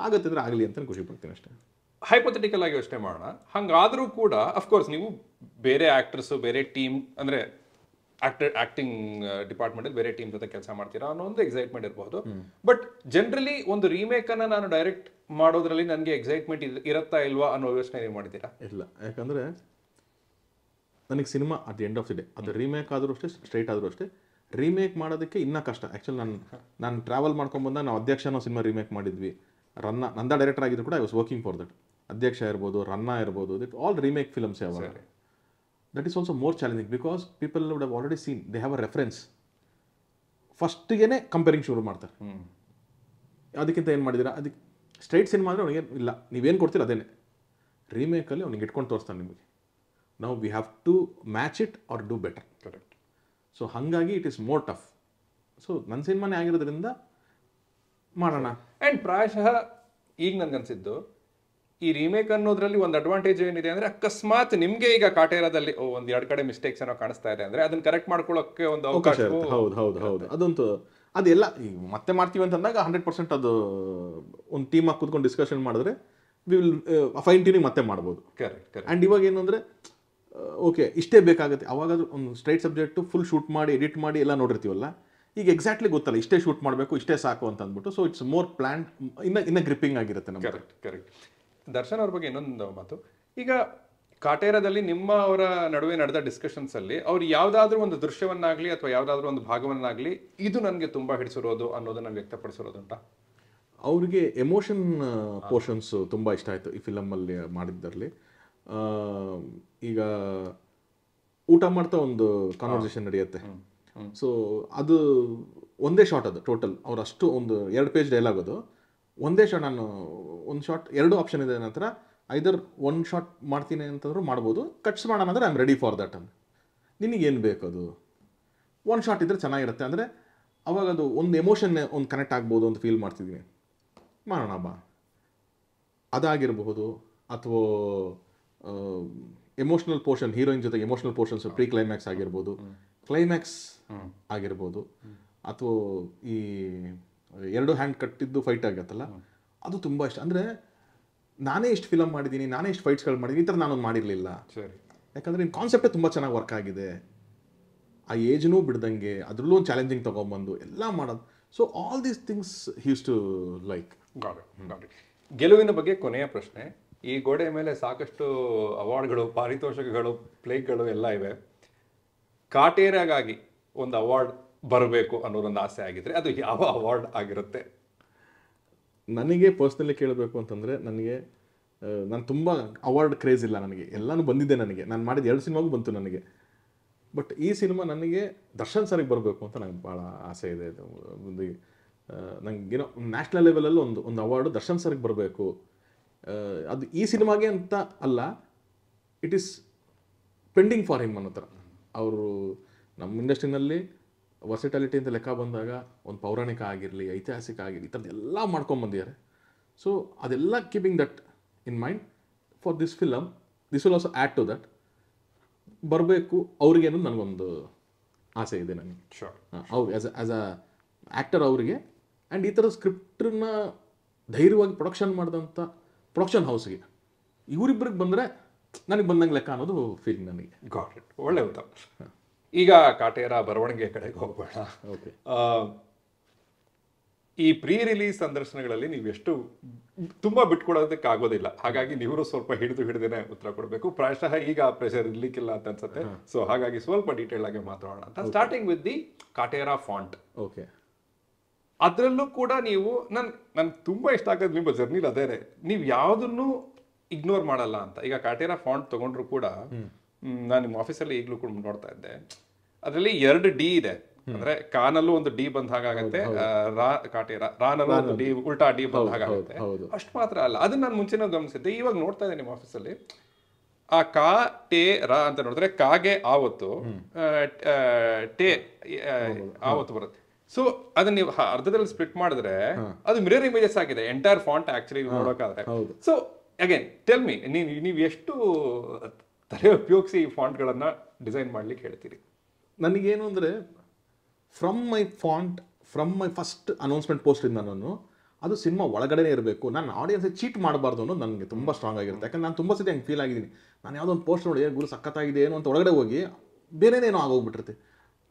ಆಗುತ್ತೆ ಅಂದರೆ ಆಗಲಿ ಅಂತ ಖುಷಿ ಪಡ್ತೀನಿ ಅಷ್ಟೇ ಹೈಪೊಥೆಟಿಕಲ್ ಆಗಿ ಯೋಚನೆ ಮಾಡೋಣ ಹಂಗಾದರೂ ಕೂಡ ಅಫ್ಕೋರ್ಸ್ ನೀವು ಬೇರೆ ಆ್ಯಕ್ಟ್ರಸ್ಸು ಬೇರೆ ಟೀಮ್ ಅಂದರೆ ಆಕ್ಟರ್ ಆಕ್ಟಿಂಗ್ ಡಿಪಾರ್ಟ್ಮೆಂಟ್ ಬೇರೆ ಟೀಮ್ ಜೊತೆ ಕೆಲಸ ಮಾಡ್ತೀರಾ ಅನ್ನೋ ಒಂದು ಎಕ್ಸೈಟ್ಮೆಂಟ್ ಇರಬಹುದು ಬಟ್ ಜನರಲಿ ಒಂದು ರೀಮೇಕ್ ಅನ್ನ ನಾನು ಡೈರೆಕ್ಟ್ ಮಾಡೋದ್ರಲ್ಲಿ ನನಗೆ ಎಕ್ಸೈಟ್ಮೆಂಟ್ ಇರುತ್ತಾ ಇಲ್ವಾ ಅನ್ನೋ ಯೋಚನೆ ನೀವು ಮಾಡ್ತೀರಾ ಇಲ್ಲ ಯಾಕಂದ್ರೆ ನನಗೆ ಸಿನಿಮಾ at end of the day ಅದು ರೀಮೇಕ್ ಆದರೂ ಅಷ್ಟೇ ಸ್ಟ್ರೈಟ್ ಆದರೂ ಅಷ್ಟೇ ರೀಮೇಕ್ ಮಾಡೋದಕ್ಕೆ ಇನ್ನೂ ಕಷ್ಟ ಆ್ಯಕ್ಚುಲಿ ನಾನು ನಾನು ಟ್ರಾವೆಲ್ ಮಾಡ್ಕೊಂಡ್ಬಂದ ನಾವು ಅಧ್ಯಕ್ಷ ಅನ್ನೋ ಸಿನಿಮಾ ರೀಮೇಕ್ ಮಾಡಿದ್ವಿ ರನ್ನ ನಂದ ಡೈರೆಕ್ಟರ್ ಆಗಿದ್ರು ಕೂಡ I was working for that Adhyaksha ಇರ್ಬೋದು ರನ್ನ ಇರ್ಬೋದು ದಿಟ್ ಆಲ್ ರೀಮೇಕ್ ಫಿಲಮ್ಸ್ ಯಾವಾಗ that is also more challenging because people would have already seen they have a reference ಫಸ್ಟಿಗೆ ಕಂಪೇರಿಂಗ್ ಶುರು ಮಾಡ್ತಾರೆ ಅದಕ್ಕಿಂತ ಏನು ಮಾಡಿದ್ದೀರಾ ಅದಕ್ಕೆ ಸ್ಟ್ರೈಟ್ ಸಿನಿಮಾ ಅಂದರೆ ಅವನಿಗೆ ಇಲ್ಲ ನೀವೇನು ಕೊಡ್ತೀರ ಅದೇನೆ ರೀಮೇಕಲ್ಲಿ ಅವ್ನಿಗೆ ಇಟ್ಕೊಂಡು ತೋರಿಸ್ತಾನೆ ನಿಮಗೆ ನಾವು we have to match it or do better correct so ಹಾಗಾಗಿ it is more tough so ನನ್ನ ಸಿನಿಮಾನೇ ಆಗಿರೋದ್ರಿಂದ ಮಾಡೋಣ ಆ್ಯಂಡ್ ಪ್ರಾಯಶಃ ಈಗ ನನಗನ್ಸಿದ್ದು ಈ ರೀಮೇಕ್ ಅನ್ನೋದ್ರಲ್ಲಿ ಒಂದು ಅಡ್ವಾಂಟೇಜ್ ಏನಿದೆ ಅಂದ್ರೆ ಅಕಸ್ಮಾತ್ ನಿಮ್ಗೆ ಈಗ ಕಾಟೇರದಲ್ಲಿ ಒಂದು ಎರಡು ಕಡೆ ಮಿಸ್ಟೇಕ್ಸ್ ಏನೋ ಕಾಣಿಸ್ತಾ ಇದೆ ಅಂದ್ರೆ ಅದನ್ನ ಕರೆಕ್ಟ್ ಮಾಡ್ಕೊಳ್ಳೋಕೆ ಒಂದು ಅವಕಾಶ ಹೌದು ಹೌದು ಹೌದು ಅದಂತೂ ಅದೆಲ್ಲ ಈಗ ಮತ್ತೆ ಮಾಡ್ತೀವಿ ಅಂತಂದಾಗ ಹಂಡ್ರೆಡ್ ಪರ್ಸೆಂಟ್ ಅದು ಒಂದು ಟೀಮ್ ಆಗಿ ಕೂತ್ಕೊಂಡು ಡಿಸ್ಕಷನ್ ಮಾಡಿದ್ರೆ ವಿ ವಿಲ್ ಫೈನ್ ಟ್ಯೂನಿಂಗ್ ಮತ್ತೆ ಮಾಡ್ಬೋದು ಆ್ಯಂಡ್ ಇವಾಗ ಏನು ಅಂದರೆ ಓಕೆ ಇಷ್ಟೇ ಬೇಕಾಗುತ್ತೆ ಅವಾಗ ಒಂದು ಸ್ಟ್ರೈಟ್ ಸಬ್ಜೆಕ್ಟು ಫುಲ್ ಶೂಟ್ ಮಾಡಿ ಎಡಿಟ್ ಮಾಡಿ ಎಲ್ಲ ನೋಡಿರ್ತೀವಲ್ಲ ಈಗ ಎಕ್ಸಾಕ್ಟ್ಲಿ ಗೊತ್ತಲ್ಲ ಇಷ್ಟೇ ಶೂಟ್ ಮಾಡಬೇಕು ಇಷ್ಟೇ ಸಾಕು ಅಂತ ಅಂದ್ಬಿಟ್ಟು ಸೊ ಇಟ್ಸ್ ಮೋರ್ ಪ್ಲ್ಯಾನ್ ಇನ್ನ ಇನ್ನ ಗ್ರಿಪ್ಪಿಂಗ್ ಆಗಿರುತ್ತೆ ನಮ್ಗೆ ಕರೆಕ್ಟ್ ಕರೆಕ್ಟ್ ದರ್ಶನ್ ಅವ್ರ ಬಗ್ಗೆ ಇನ್ನೊಂದು ಮಾತು ಈಗ ಕಾಟೇರದಲ್ಲಿ ನಿಮ್ಮ ಅವರ ನಡುವೆ ನಡೆದ ಡಿಸ್ಕಷನ್ಸ್ ಅಲ್ಲಿ ಅವ್ರು ಯಾವ್ದಾದ್ರು ಒಂದು ದೃಶ್ಯವನ್ನಾಗ್ಲಿ ಅಥವಾ ಯಾವ್ದಾದ್ರು ಒಂದು ಭಾಗವನ್ನಾಗ್ಲಿ ಇದು ನನಗೆ ತುಂಬಾ ಹಿಡಿಸಿರೋದು ಅನ್ನೋದನ್ನ ವ್ಯಕ್ತಪಡಿಸಿರೋದುಂಟಾ ಅವ್ರಿಗೆ ಎಮೋಷನ್ ಪೋರ್ಷನ್ಸ್ ತುಂಬ ಇಷ್ಟ ಆಯಿತು ಈ ಫಿಲಮಲ್ಲಿ ಮಾಡಿದ್ದರಲ್ಲಿ ಈಗ ಊಟ ಮಾಡ್ತಾ ಒಂದು ಕಾನ್ವರ್ಸೇಷನ್ ನಡೆಯುತ್ತೆ ಸೊ ಅದು ಒಂದೇ ಶಾರ್ಟ್ ಅದು ಟೋಟಲ್ ಅವ್ರು ಅಷ್ಟು ಒಂದು ಎರಡು ಪೇಜ್ ಡೈಲಾಗ್ ಅದು ಒಂದೇ ಶಾಟ್ ನಾನು ಒಂದು ಶಾಟ್ ಎರಡು ಆಪ್ಷನ್ ಇದೆ ನಂತರ ಐದರ್ ಒನ್ ಶಾಟ್ ಮಾಡ್ತೀನಿ ಅಂತಂದ್ರೂ ಮಾಡ್ಬೋದು ಕಟ್ಸ್ ಮಾಡೋಣ ಅಂದರೆ I am ready for that ಅಂತ ನಿನಗೇನು ಬೇಕು ಅದು ಒನ್ ಶಾಟ್ ಇದ್ದರೆ ಚೆನ್ನಾಗಿರುತ್ತೆ ಅಂದರೆ ಅವಾಗ ಅದು ಒಂದು ಎಮೋಷನ್ ಒಂದು ಕನೆಕ್ಟ್ ಆಗ್ಬೋದು ಅಂತ ಫೀಲ್ ಮಾಡ್ತಿದ್ದೀನಿ ಮಾಡೋಣ ಬಾ ಅದಾಗಿರಬಹುದು ಅಥವಾ ಎಮೋಷ್ನಲ್ ಪೋರ್ಷನ್ ಹೀರೋಯಿನ್ ಜೊತೆ ಎಮೋಷ್ನಲ್ ಪೋರ್ಷನ್ಸ್ ಪ್ರೀ ಕ್ಲೈಮ್ಯಾಕ್ಸ್ ಆಗಿರ್ಬೋದು ಕ್ಲೈಮ್ಯಾಕ್ಸ್ ಆಗಿರ್ಬೋದು ಅಥವಾ ಈ ಎರಡು ಹ್ಯಾಂಡ್ ಕಟ್ಟಿದ್ದು ಫೈಟ್ ಆಗತ್ತಲ್ಲ ಅದು ತುಂಬ ಇಷ್ಟ ಅಂದರೆ ನಾನೇ ಇಷ್ಟು ಫಿಲಮ್ ಮಾಡಿದ್ದೀನಿ ನಾನೇ ಇಷ್ಟು ಫೈಟ್ಸ್ಗಳು ಮಾಡಿದ್ದೀನಿ ಈ ಥರ ನಾನೊಂದು ಮಾಡಿರಲಿಲ್ಲ ಸರಿ ಯಾಕಂದರೆ ನಿಮ್ಮ ಕಾನ್ಸೆಪ್ಟೇ ತುಂಬ ಚೆನ್ನಾಗಿ ವರ್ಕ್ ಆಗಿದೆ ಆ ಏಜ್ನೂ ಬಿಡ್ದಂಗೆ ಅದರಲ್ಲೂ ಒಂದು ಚಾಲೆಂಜಿಂಗ್ ತೊಗೊಂಬಂದು ಎಲ್ಲ ಮಾಡೋದು so all these things he's to like ಗೆಲುವಿನ ಬಗ್ಗೆ ಕೊನೆಯ ಪ್ರಶ್ನೆ ಈ ಗೋಡೆ ಮೇಲೆ ಸಾಕಷ್ಟು ಅವಾರ್ಡ್ಗಳು ಪಾರಿತೋಷಕಗಳು ಪ್ಲೇಗಳು ಎಲ್ಲ ಇವೆ ಕಾಟೇರಾಗಾಗಿ ಒಂದು ಅವಾರ್ಡ್ ಬರಬೇಕು ಅನ್ನೋದೊಂದು ಆಸೆ ಆಗಿದ್ರೆ ಅದು ಯಾವ ಅವಾರ್ಡ್ ಆಗಿರುತ್ತೆ ನನಗೆ ಪರ್ಸ್ನಲಿ ಕೇಳಬೇಕು ಅಂತಂದರೆ ನನಗೆ ನಾನು ತುಂಬ ಅವಾರ್ಡ್ ಕ್ರೇಜ್ ಇಲ್ಲ ನನಗೆ ಎಲ್ಲನೂ ಬಂದಿದೆ ನನಗೆ ನಾನು ಮಾಡಿದ ಎರಡು ಸಿನಿಮಾಗೂ ಬಂತು ನನಗೆ ಬಟ್ ಈ ಸಿನಿಮಾ ನನಗೆ ದರ್ಶನ್ ಸರಿಗೆ ಬರಬೇಕು ಅಂತ ನನಗೆ ಭಾಳ ಆಸೆ ಇದೆ ಒಂದು ನನಗೇನೋ ನ್ಯಾಷನಲ್ ಲೆವೆಲಲ್ಲಿ ಒಂದು ಒಂದು ಅವಾರ್ಡು ದರ್ಶನ್ ಸರ್ಗೆ ಬರಬೇಕು ಅದು ಈ ಸಿನಿಮಾಗೆ ಅಂತ ಅಲ್ಲ it is pending for him ಅನ್ನೋ ಥರ ಅವರು ನಮ್ಮ ಇಂಡಸ್ಟ್ರಿನಲ್ಲಿ ವರ್ಸಿಟಾಲಿಟಿ ಅಂತ ಲೆಕ್ಕ ಬಂದಾಗ ಒಂದು ಪೌರಾಣಿಕ ಆಗಿರಲಿ ಐತಿಹಾಸಿಕ ಆಗಿರಲಿ ಈ ಥರದ್ದೆಲ್ಲ ಮಾಡ್ಕೊಂಬಂದಿದ್ದಾರೆ ಸೊ ಅದೆಲ್ಲ keeping that in mind for this film this will also add to that ಬರಬೇಕು ಅವ್ರಿಗೆ ಅನ್ನೋದು ನನಗೊಂದು ಆಸೆ ಇದೆ ನನಗೆ ಶೋರ್ ಅವ್ರು ಆ್ಯಸ್ ಆ್ಯಸ್ ಅ ಆ್ಯಕ್ಟರ್ ಅವರಿಗೆ ಆ್ಯಂಡ್ ಈ ಥರ ಸ್ಕ್ರಿಪ್ಟನ್ನ ಧೈರ್ಯವಾಗಿ ಪ್ರೊಡಕ್ಷನ್ ಮಾಡಿದಂಥ ಪ್ರೊಡಕ್ಷನ್ ಹೌಸ್ಗೆ ಇವರಿಬ್ಬರಿಗೆ ಬಂದರೆ ನನಗೆ ಬಂದಂಗೆ ಲೆಕ್ಕ ಅನ್ನೋದು ಫೀಲಿಂಗ್ ನನಗೆ ಗಾಟ್ ಇಟ್ ಒಳ್ಳೆ ಉತ್ತಮ ಈಗ ಕಾಟೇರ ಬರವಣಿಗೆ ಕಡೆಗೆ ಹೋಗೋಣ ಈ ಪ್ರೀ ರಿಲೀಸ್ ಸಂದರ್ಶನಗಳಲ್ಲಿ ನೀವು ಎಷ್ಟು ತುಂಬ ಬಿಟ್ಕೊಡೋದಕ್ಕೆ ಆಗೋದಿಲ್ಲ ಹಾಗಾಗಿ ನೀವು ಸ್ವಲ್ಪ ಹಿಡಿದು ಹಿಡಿದೇನೆ ಉತ್ತರ ಕೊಡಬೇಕು ಪ್ರಾಯಶಃ ಈಗ ಪ್ರೆಷರ್ ಇರ್ಲಿಕ್ಕಿಲ್ಲ ಅಂತ ಅನ್ಸುತ್ತೆ ಸೊ ಹಾಗಾಗಿ ಸ್ವಲ್ಪ ಡೀಟೇಲ್ ಆಗಿ ಮಾತಾಡೋಣ ಅಂತ starting with the Kaatera font okay ಅದರಲ್ಲೂ ಕೂಡ ನೀವು ನನ್ ನನ್ ತುಂಬಾ ಇಷ್ಟ ಆಗೋದು ನಿಮ್ಮ ಜರ್ನಿಲ್ ಅದೇನೆ ನೀವು ಯಾವುದನ್ನು ಇಗ್ನೋರ್ ಮಾಡಲ್ಲ ಅಂತ ಈಗ ಕಾಟೇರಾ ಫಾಂಟ್ ತಗೊಂಡ್ರು ಕೂಡ ನಾನು ನಿಮ್ಮ ಆಫೀಸಲ್ಲಿ ಈಗಲೂ ಕೂಡ ನೋಡ್ತಾ ಇದ್ದೆ ಅದರಲ್ಲಿ ಎರಡು ಡಿ ಇದೆ ಅಂದ್ರೆ ಕಾನಲ್ಲೂ ಒಂದು ಡಿ ಬಂದ ಹಾಗಾಗತ್ತೆ ರಾ ರಾ ರಾನಲ್ಲೂ ಒಂದು ಡಿ ಉಲ್ಟಾ ಡಿ ಬಂದ ಹಾಗಾಗುತ್ತೆ ಅಷ್ಟು ಮಾತ್ರ ಅಲ್ಲ ಅದನ್ನ ನಾನು ಮುಂಚೆನೂ ಗಮನಿಸಿದ್ದೆ ಇವಾಗ ನೋಡ್ತಾ ಇದ್ದೀನಿ ಆಫೀಸಲ್ಲಿ ಆ ಕಾ ಟೇ ರ ಅಂತ ನೋಡಿದ್ರೆ ಕಾಗೆ ಆವತ್ತು ಟೇ ಆವತ್ತು ಬರುತ್ತೆ ಸೊ ಅದನ್ನ ನೀವು ಅರ್ಧದಲ್ಲಿ ಸ್ಪ್ಲಿಟ್ ಮಾಡಿದ್ರೆ ಅದು ಮಿರರ್ ಇಮೇಜಸ್ ಆಗಿದೆ ಎಂಟೈರ್ ಫಾಂಟ್ ಆಕ್ಚುಲಿ ನೋಡೋಕಾದ್ರೆ ಸೊ ಅಗೇನ್ ಟೆಲ್ ಮಿ ನೀವು ಎಷ್ಟು ತಲೆ ಉಪಯೋಗಿಸಿ ಈ ಫಾಂಟ್ಗಳನ್ನ ಡಿಸೈನ್ ಮಾಡ್ಲಿಕ್ಕೆ ಹೇಳ್ತೀರಿ ನನಗೇನು ಅಂದರೆ from my font from my first announcement ಪೋಸ್ಟಿಂದ ನಾನು ಅದು ಸಿನಿಮಾ ಒಳಗಡೆ ಇರಬೇಕು ನಾನು ಆಡಿಯನ್ಸ್ ಚೀಟ್ ಮಾಡಬಾರ್ದು ಅನ್ನೋದು ನನಗೆ ತುಂಬ ಸ್ಟ್ರಾಂಗ್ ಆಗಿರುತ್ತೆ ಯಾಕಂದ್ರೆ ನಾನು ತುಂಬ ಸತಿ ಹಂಗೆ ಫೀಲ್ ಆಗಿದ್ದೀನಿ ನಾನು ಯಾವುದೋ ಒಂದು ಪೋಸ್ಟ್ ನೋಡಿ ಗುರು ಸಖತ್ತಾಗಿದೆ ಏನು ಅಂತ ಒಳಗಡೆ ಹೋಗಿ ಬೇರೆನೇನೋ ಆಗೋಗ್ಬಿಟ್ಟಿರುತ್ತೆ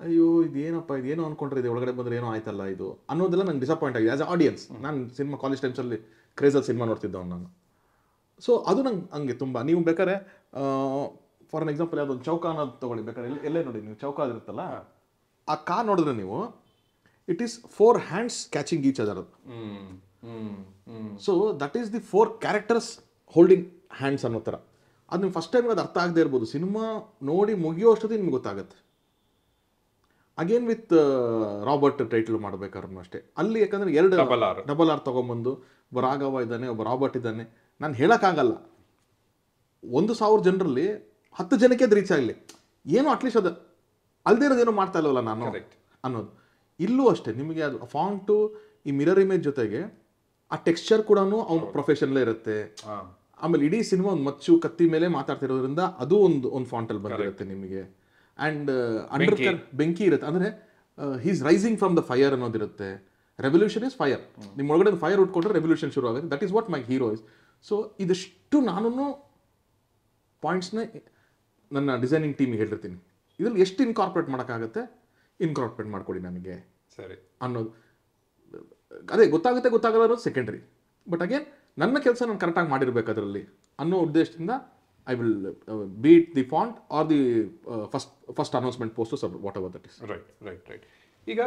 ಅಯ್ಯೋ ಇದೇನಪ್ಪ ಇದೇನೋ ಇದೆ ಒಳಗಡೆ ಬಂದರೆ ಏನೋ ಆಯ್ತಲ್ಲ ಇದು ಅನ್ನೋದೆಲ್ಲ ನಂಗೆ ಡಿಸಪಾಯಿಂಟ್ ಆಗಿದೆ ಆಸ್ ಅ ಆಡಿಯನ್ಸ್ ನಾನು ಸಿನಿಮಾ ಕಾಲೇಜ್ ಟೈಮ್ಸಲ್ಲಿ ಕ್ರೇಜಲ್ಲಿ ಸಿನಿಮಾ ನೋಡ್ತಿದ್ದವನು ನಾನು ಸೊ ಅದು ನಂಗೆ ಹಂಗೆ ತುಂಬ ನೀವು ಬೇಕಾದ್ರೆ ಫಾರ್ ಅನ್ ಎಕ್ಸಾಂಪಲ್ ಯಾವುದೊಂದು ಚೌಕ ಅನ್ನೋದು ತೊಗೊಳ್ಳಿ ಬೇಕಾದ್ರೆ ಎಲ್ಲೇ ನೋಡಿ ನೀವು ಚೌಕ ಇರುತ್ತಲ್ಲ ಆ ಕಾ ನೋಡಿದ್ರೆ ನೀವು it is four hands catching each other hmm so that is the four characters holding hands ಅನ್ನೋ ಥರ ಅದು ನಿಮ್ಗೆ ಫಸ್ಟ್ ಟೈಮ್ ಅದು ಅರ್ಥ ಆಗದೆ ಇರ್ಬೋದು ಸಿನಿಮಾ ನೋಡಿ ಮುಗಿಯೋ ಅಷ್ಟೊತ್ತಿಗೆ ನಿಮ್ಗೆ ಗೊತ್ತಾಗುತ್ತೆ again with Robert uh, title ಮಾಡ್ಬೇಕಾದ್ರೂ ಅಷ್ಟೇ ಅಲ್ಲಿ ಯಾಕಂದ್ರೆ ಎರಡು ಡಬಲ್ ಆರ್ ಡಬಲ್ ಆರ್ ತೊಗೊಂಬಂದು ಒಬ್ಬ ರಾಘವ ಇದ್ದಾನೆ ಒಬ್ಬ ರಾಬರ್ಟ್ ಇದ್ದಾನೆ ನಾನು ಹೇಳೋಕ್ಕಾಗಲ್ಲ ಒಂದು ಸಾವಿರ ಜನರಲ್ಲಿ ಹತ್ತು ಜನಕ್ಕೆ ಅದು ರೀಚ್ ಆಗಲಿ ಏನು ಅಟ್ಲೀಸ್ಟ್ ಅದು ಅಲ್ಲದೆ ಇರೋದೇನೋ ಮಾಡ್ತಾ ಇಲ್ಲವಲ್ಲ ನಾನು ಅನ್ನೋದು ಇಲ್ಲೂ ಅಷ್ಟೇ ನಿಮಗೆ ಅದು ಫಾಂಟು ಈ ಮಿರರ್ ಇಮೇಜ್ ಜೊತೆಗೆ ಆ ಟೆಕ್ಸ್ಚರ್ ಕೂಡ ಅವ್ನು ಪ್ರೊಫೆಷನಲ್ಲೇ ಇರುತ್ತೆ ಆಮೇಲೆ ಇಡೀ ಸಿನಿಮಾ ಒಂದು ಮಚ್ಚು ಕತ್ತಿ ಮೇಲೆ ಮಾತಾಡ್ತಿರೋದ್ರಿಂದ ಅದು ಒಂದು ಒಂದು ಫಾಂಟಲ್ಲಿ ಬಂದಿರುತ್ತೆ ನಿಮಗೆ ಆ್ಯಂಡ್ uh, ಅಂಡರ್ ಬೆಂಕಿ ಇರುತ್ತೆ ಅಂದರೆ he's rising from the fire ಅನ್ನೋದಿರುತ್ತೆ ರೆವಲ್ಯೂಷನ್ ಇಸ್ ಫೈರ್ ನಿಮ್ಮ ಒಳಗಡೆ ಫೈರ್ ಉಟ್ಕೊಂಡ್ರೆ ರೆವಲ್ಯೂಷನ್ ಶುರು ಆಗುತ್ತೆ that is what my hero is so ಇದಿಷ್ಟು ನಾನು ಪಾಯಿಂಟ್ಸ್ನ ನನ್ನ ಡಿಸೈನಿಂಗ್ ಟೀಮಿಗೆ ಹೇಳಿರ್ತೀನಿ ಇದ್ರಲ್ಲಿ ಎಷ್ಟು ಇನ್ಕಾರ್ಪೊರೇಟ್ ಮಾಡೋಕ್ಕಾಗುತ್ತೆ ಇನ್ಕಾರ್ಪೊರೇಟ್ ಮಾಡಿಕೊಡಿ ನನಗೆ ಸರಿ ಅನ್ನೋದು ಅದೇ ಗೊತ್ತಾಗುತ್ತೆ ಗೊತ್ತಾಗಲ್ಲ ಅನ್ನೋದು ಸೆಕೆಂಡ್ರಿ ಬಟ್ ಅಗೇನ್ ನನ್ನ ಕೆಲಸ ನಾನು ಕರೆಕ್ಟಾಗಿ ಮಾಡಿರ್ಬೇಕು ಅದರಲ್ಲಿ ಅನ್ನೋ ಉದ್ದೇಶದಿಂದ I will beat the font or the first first announcement post what our that is right right right ಈಗ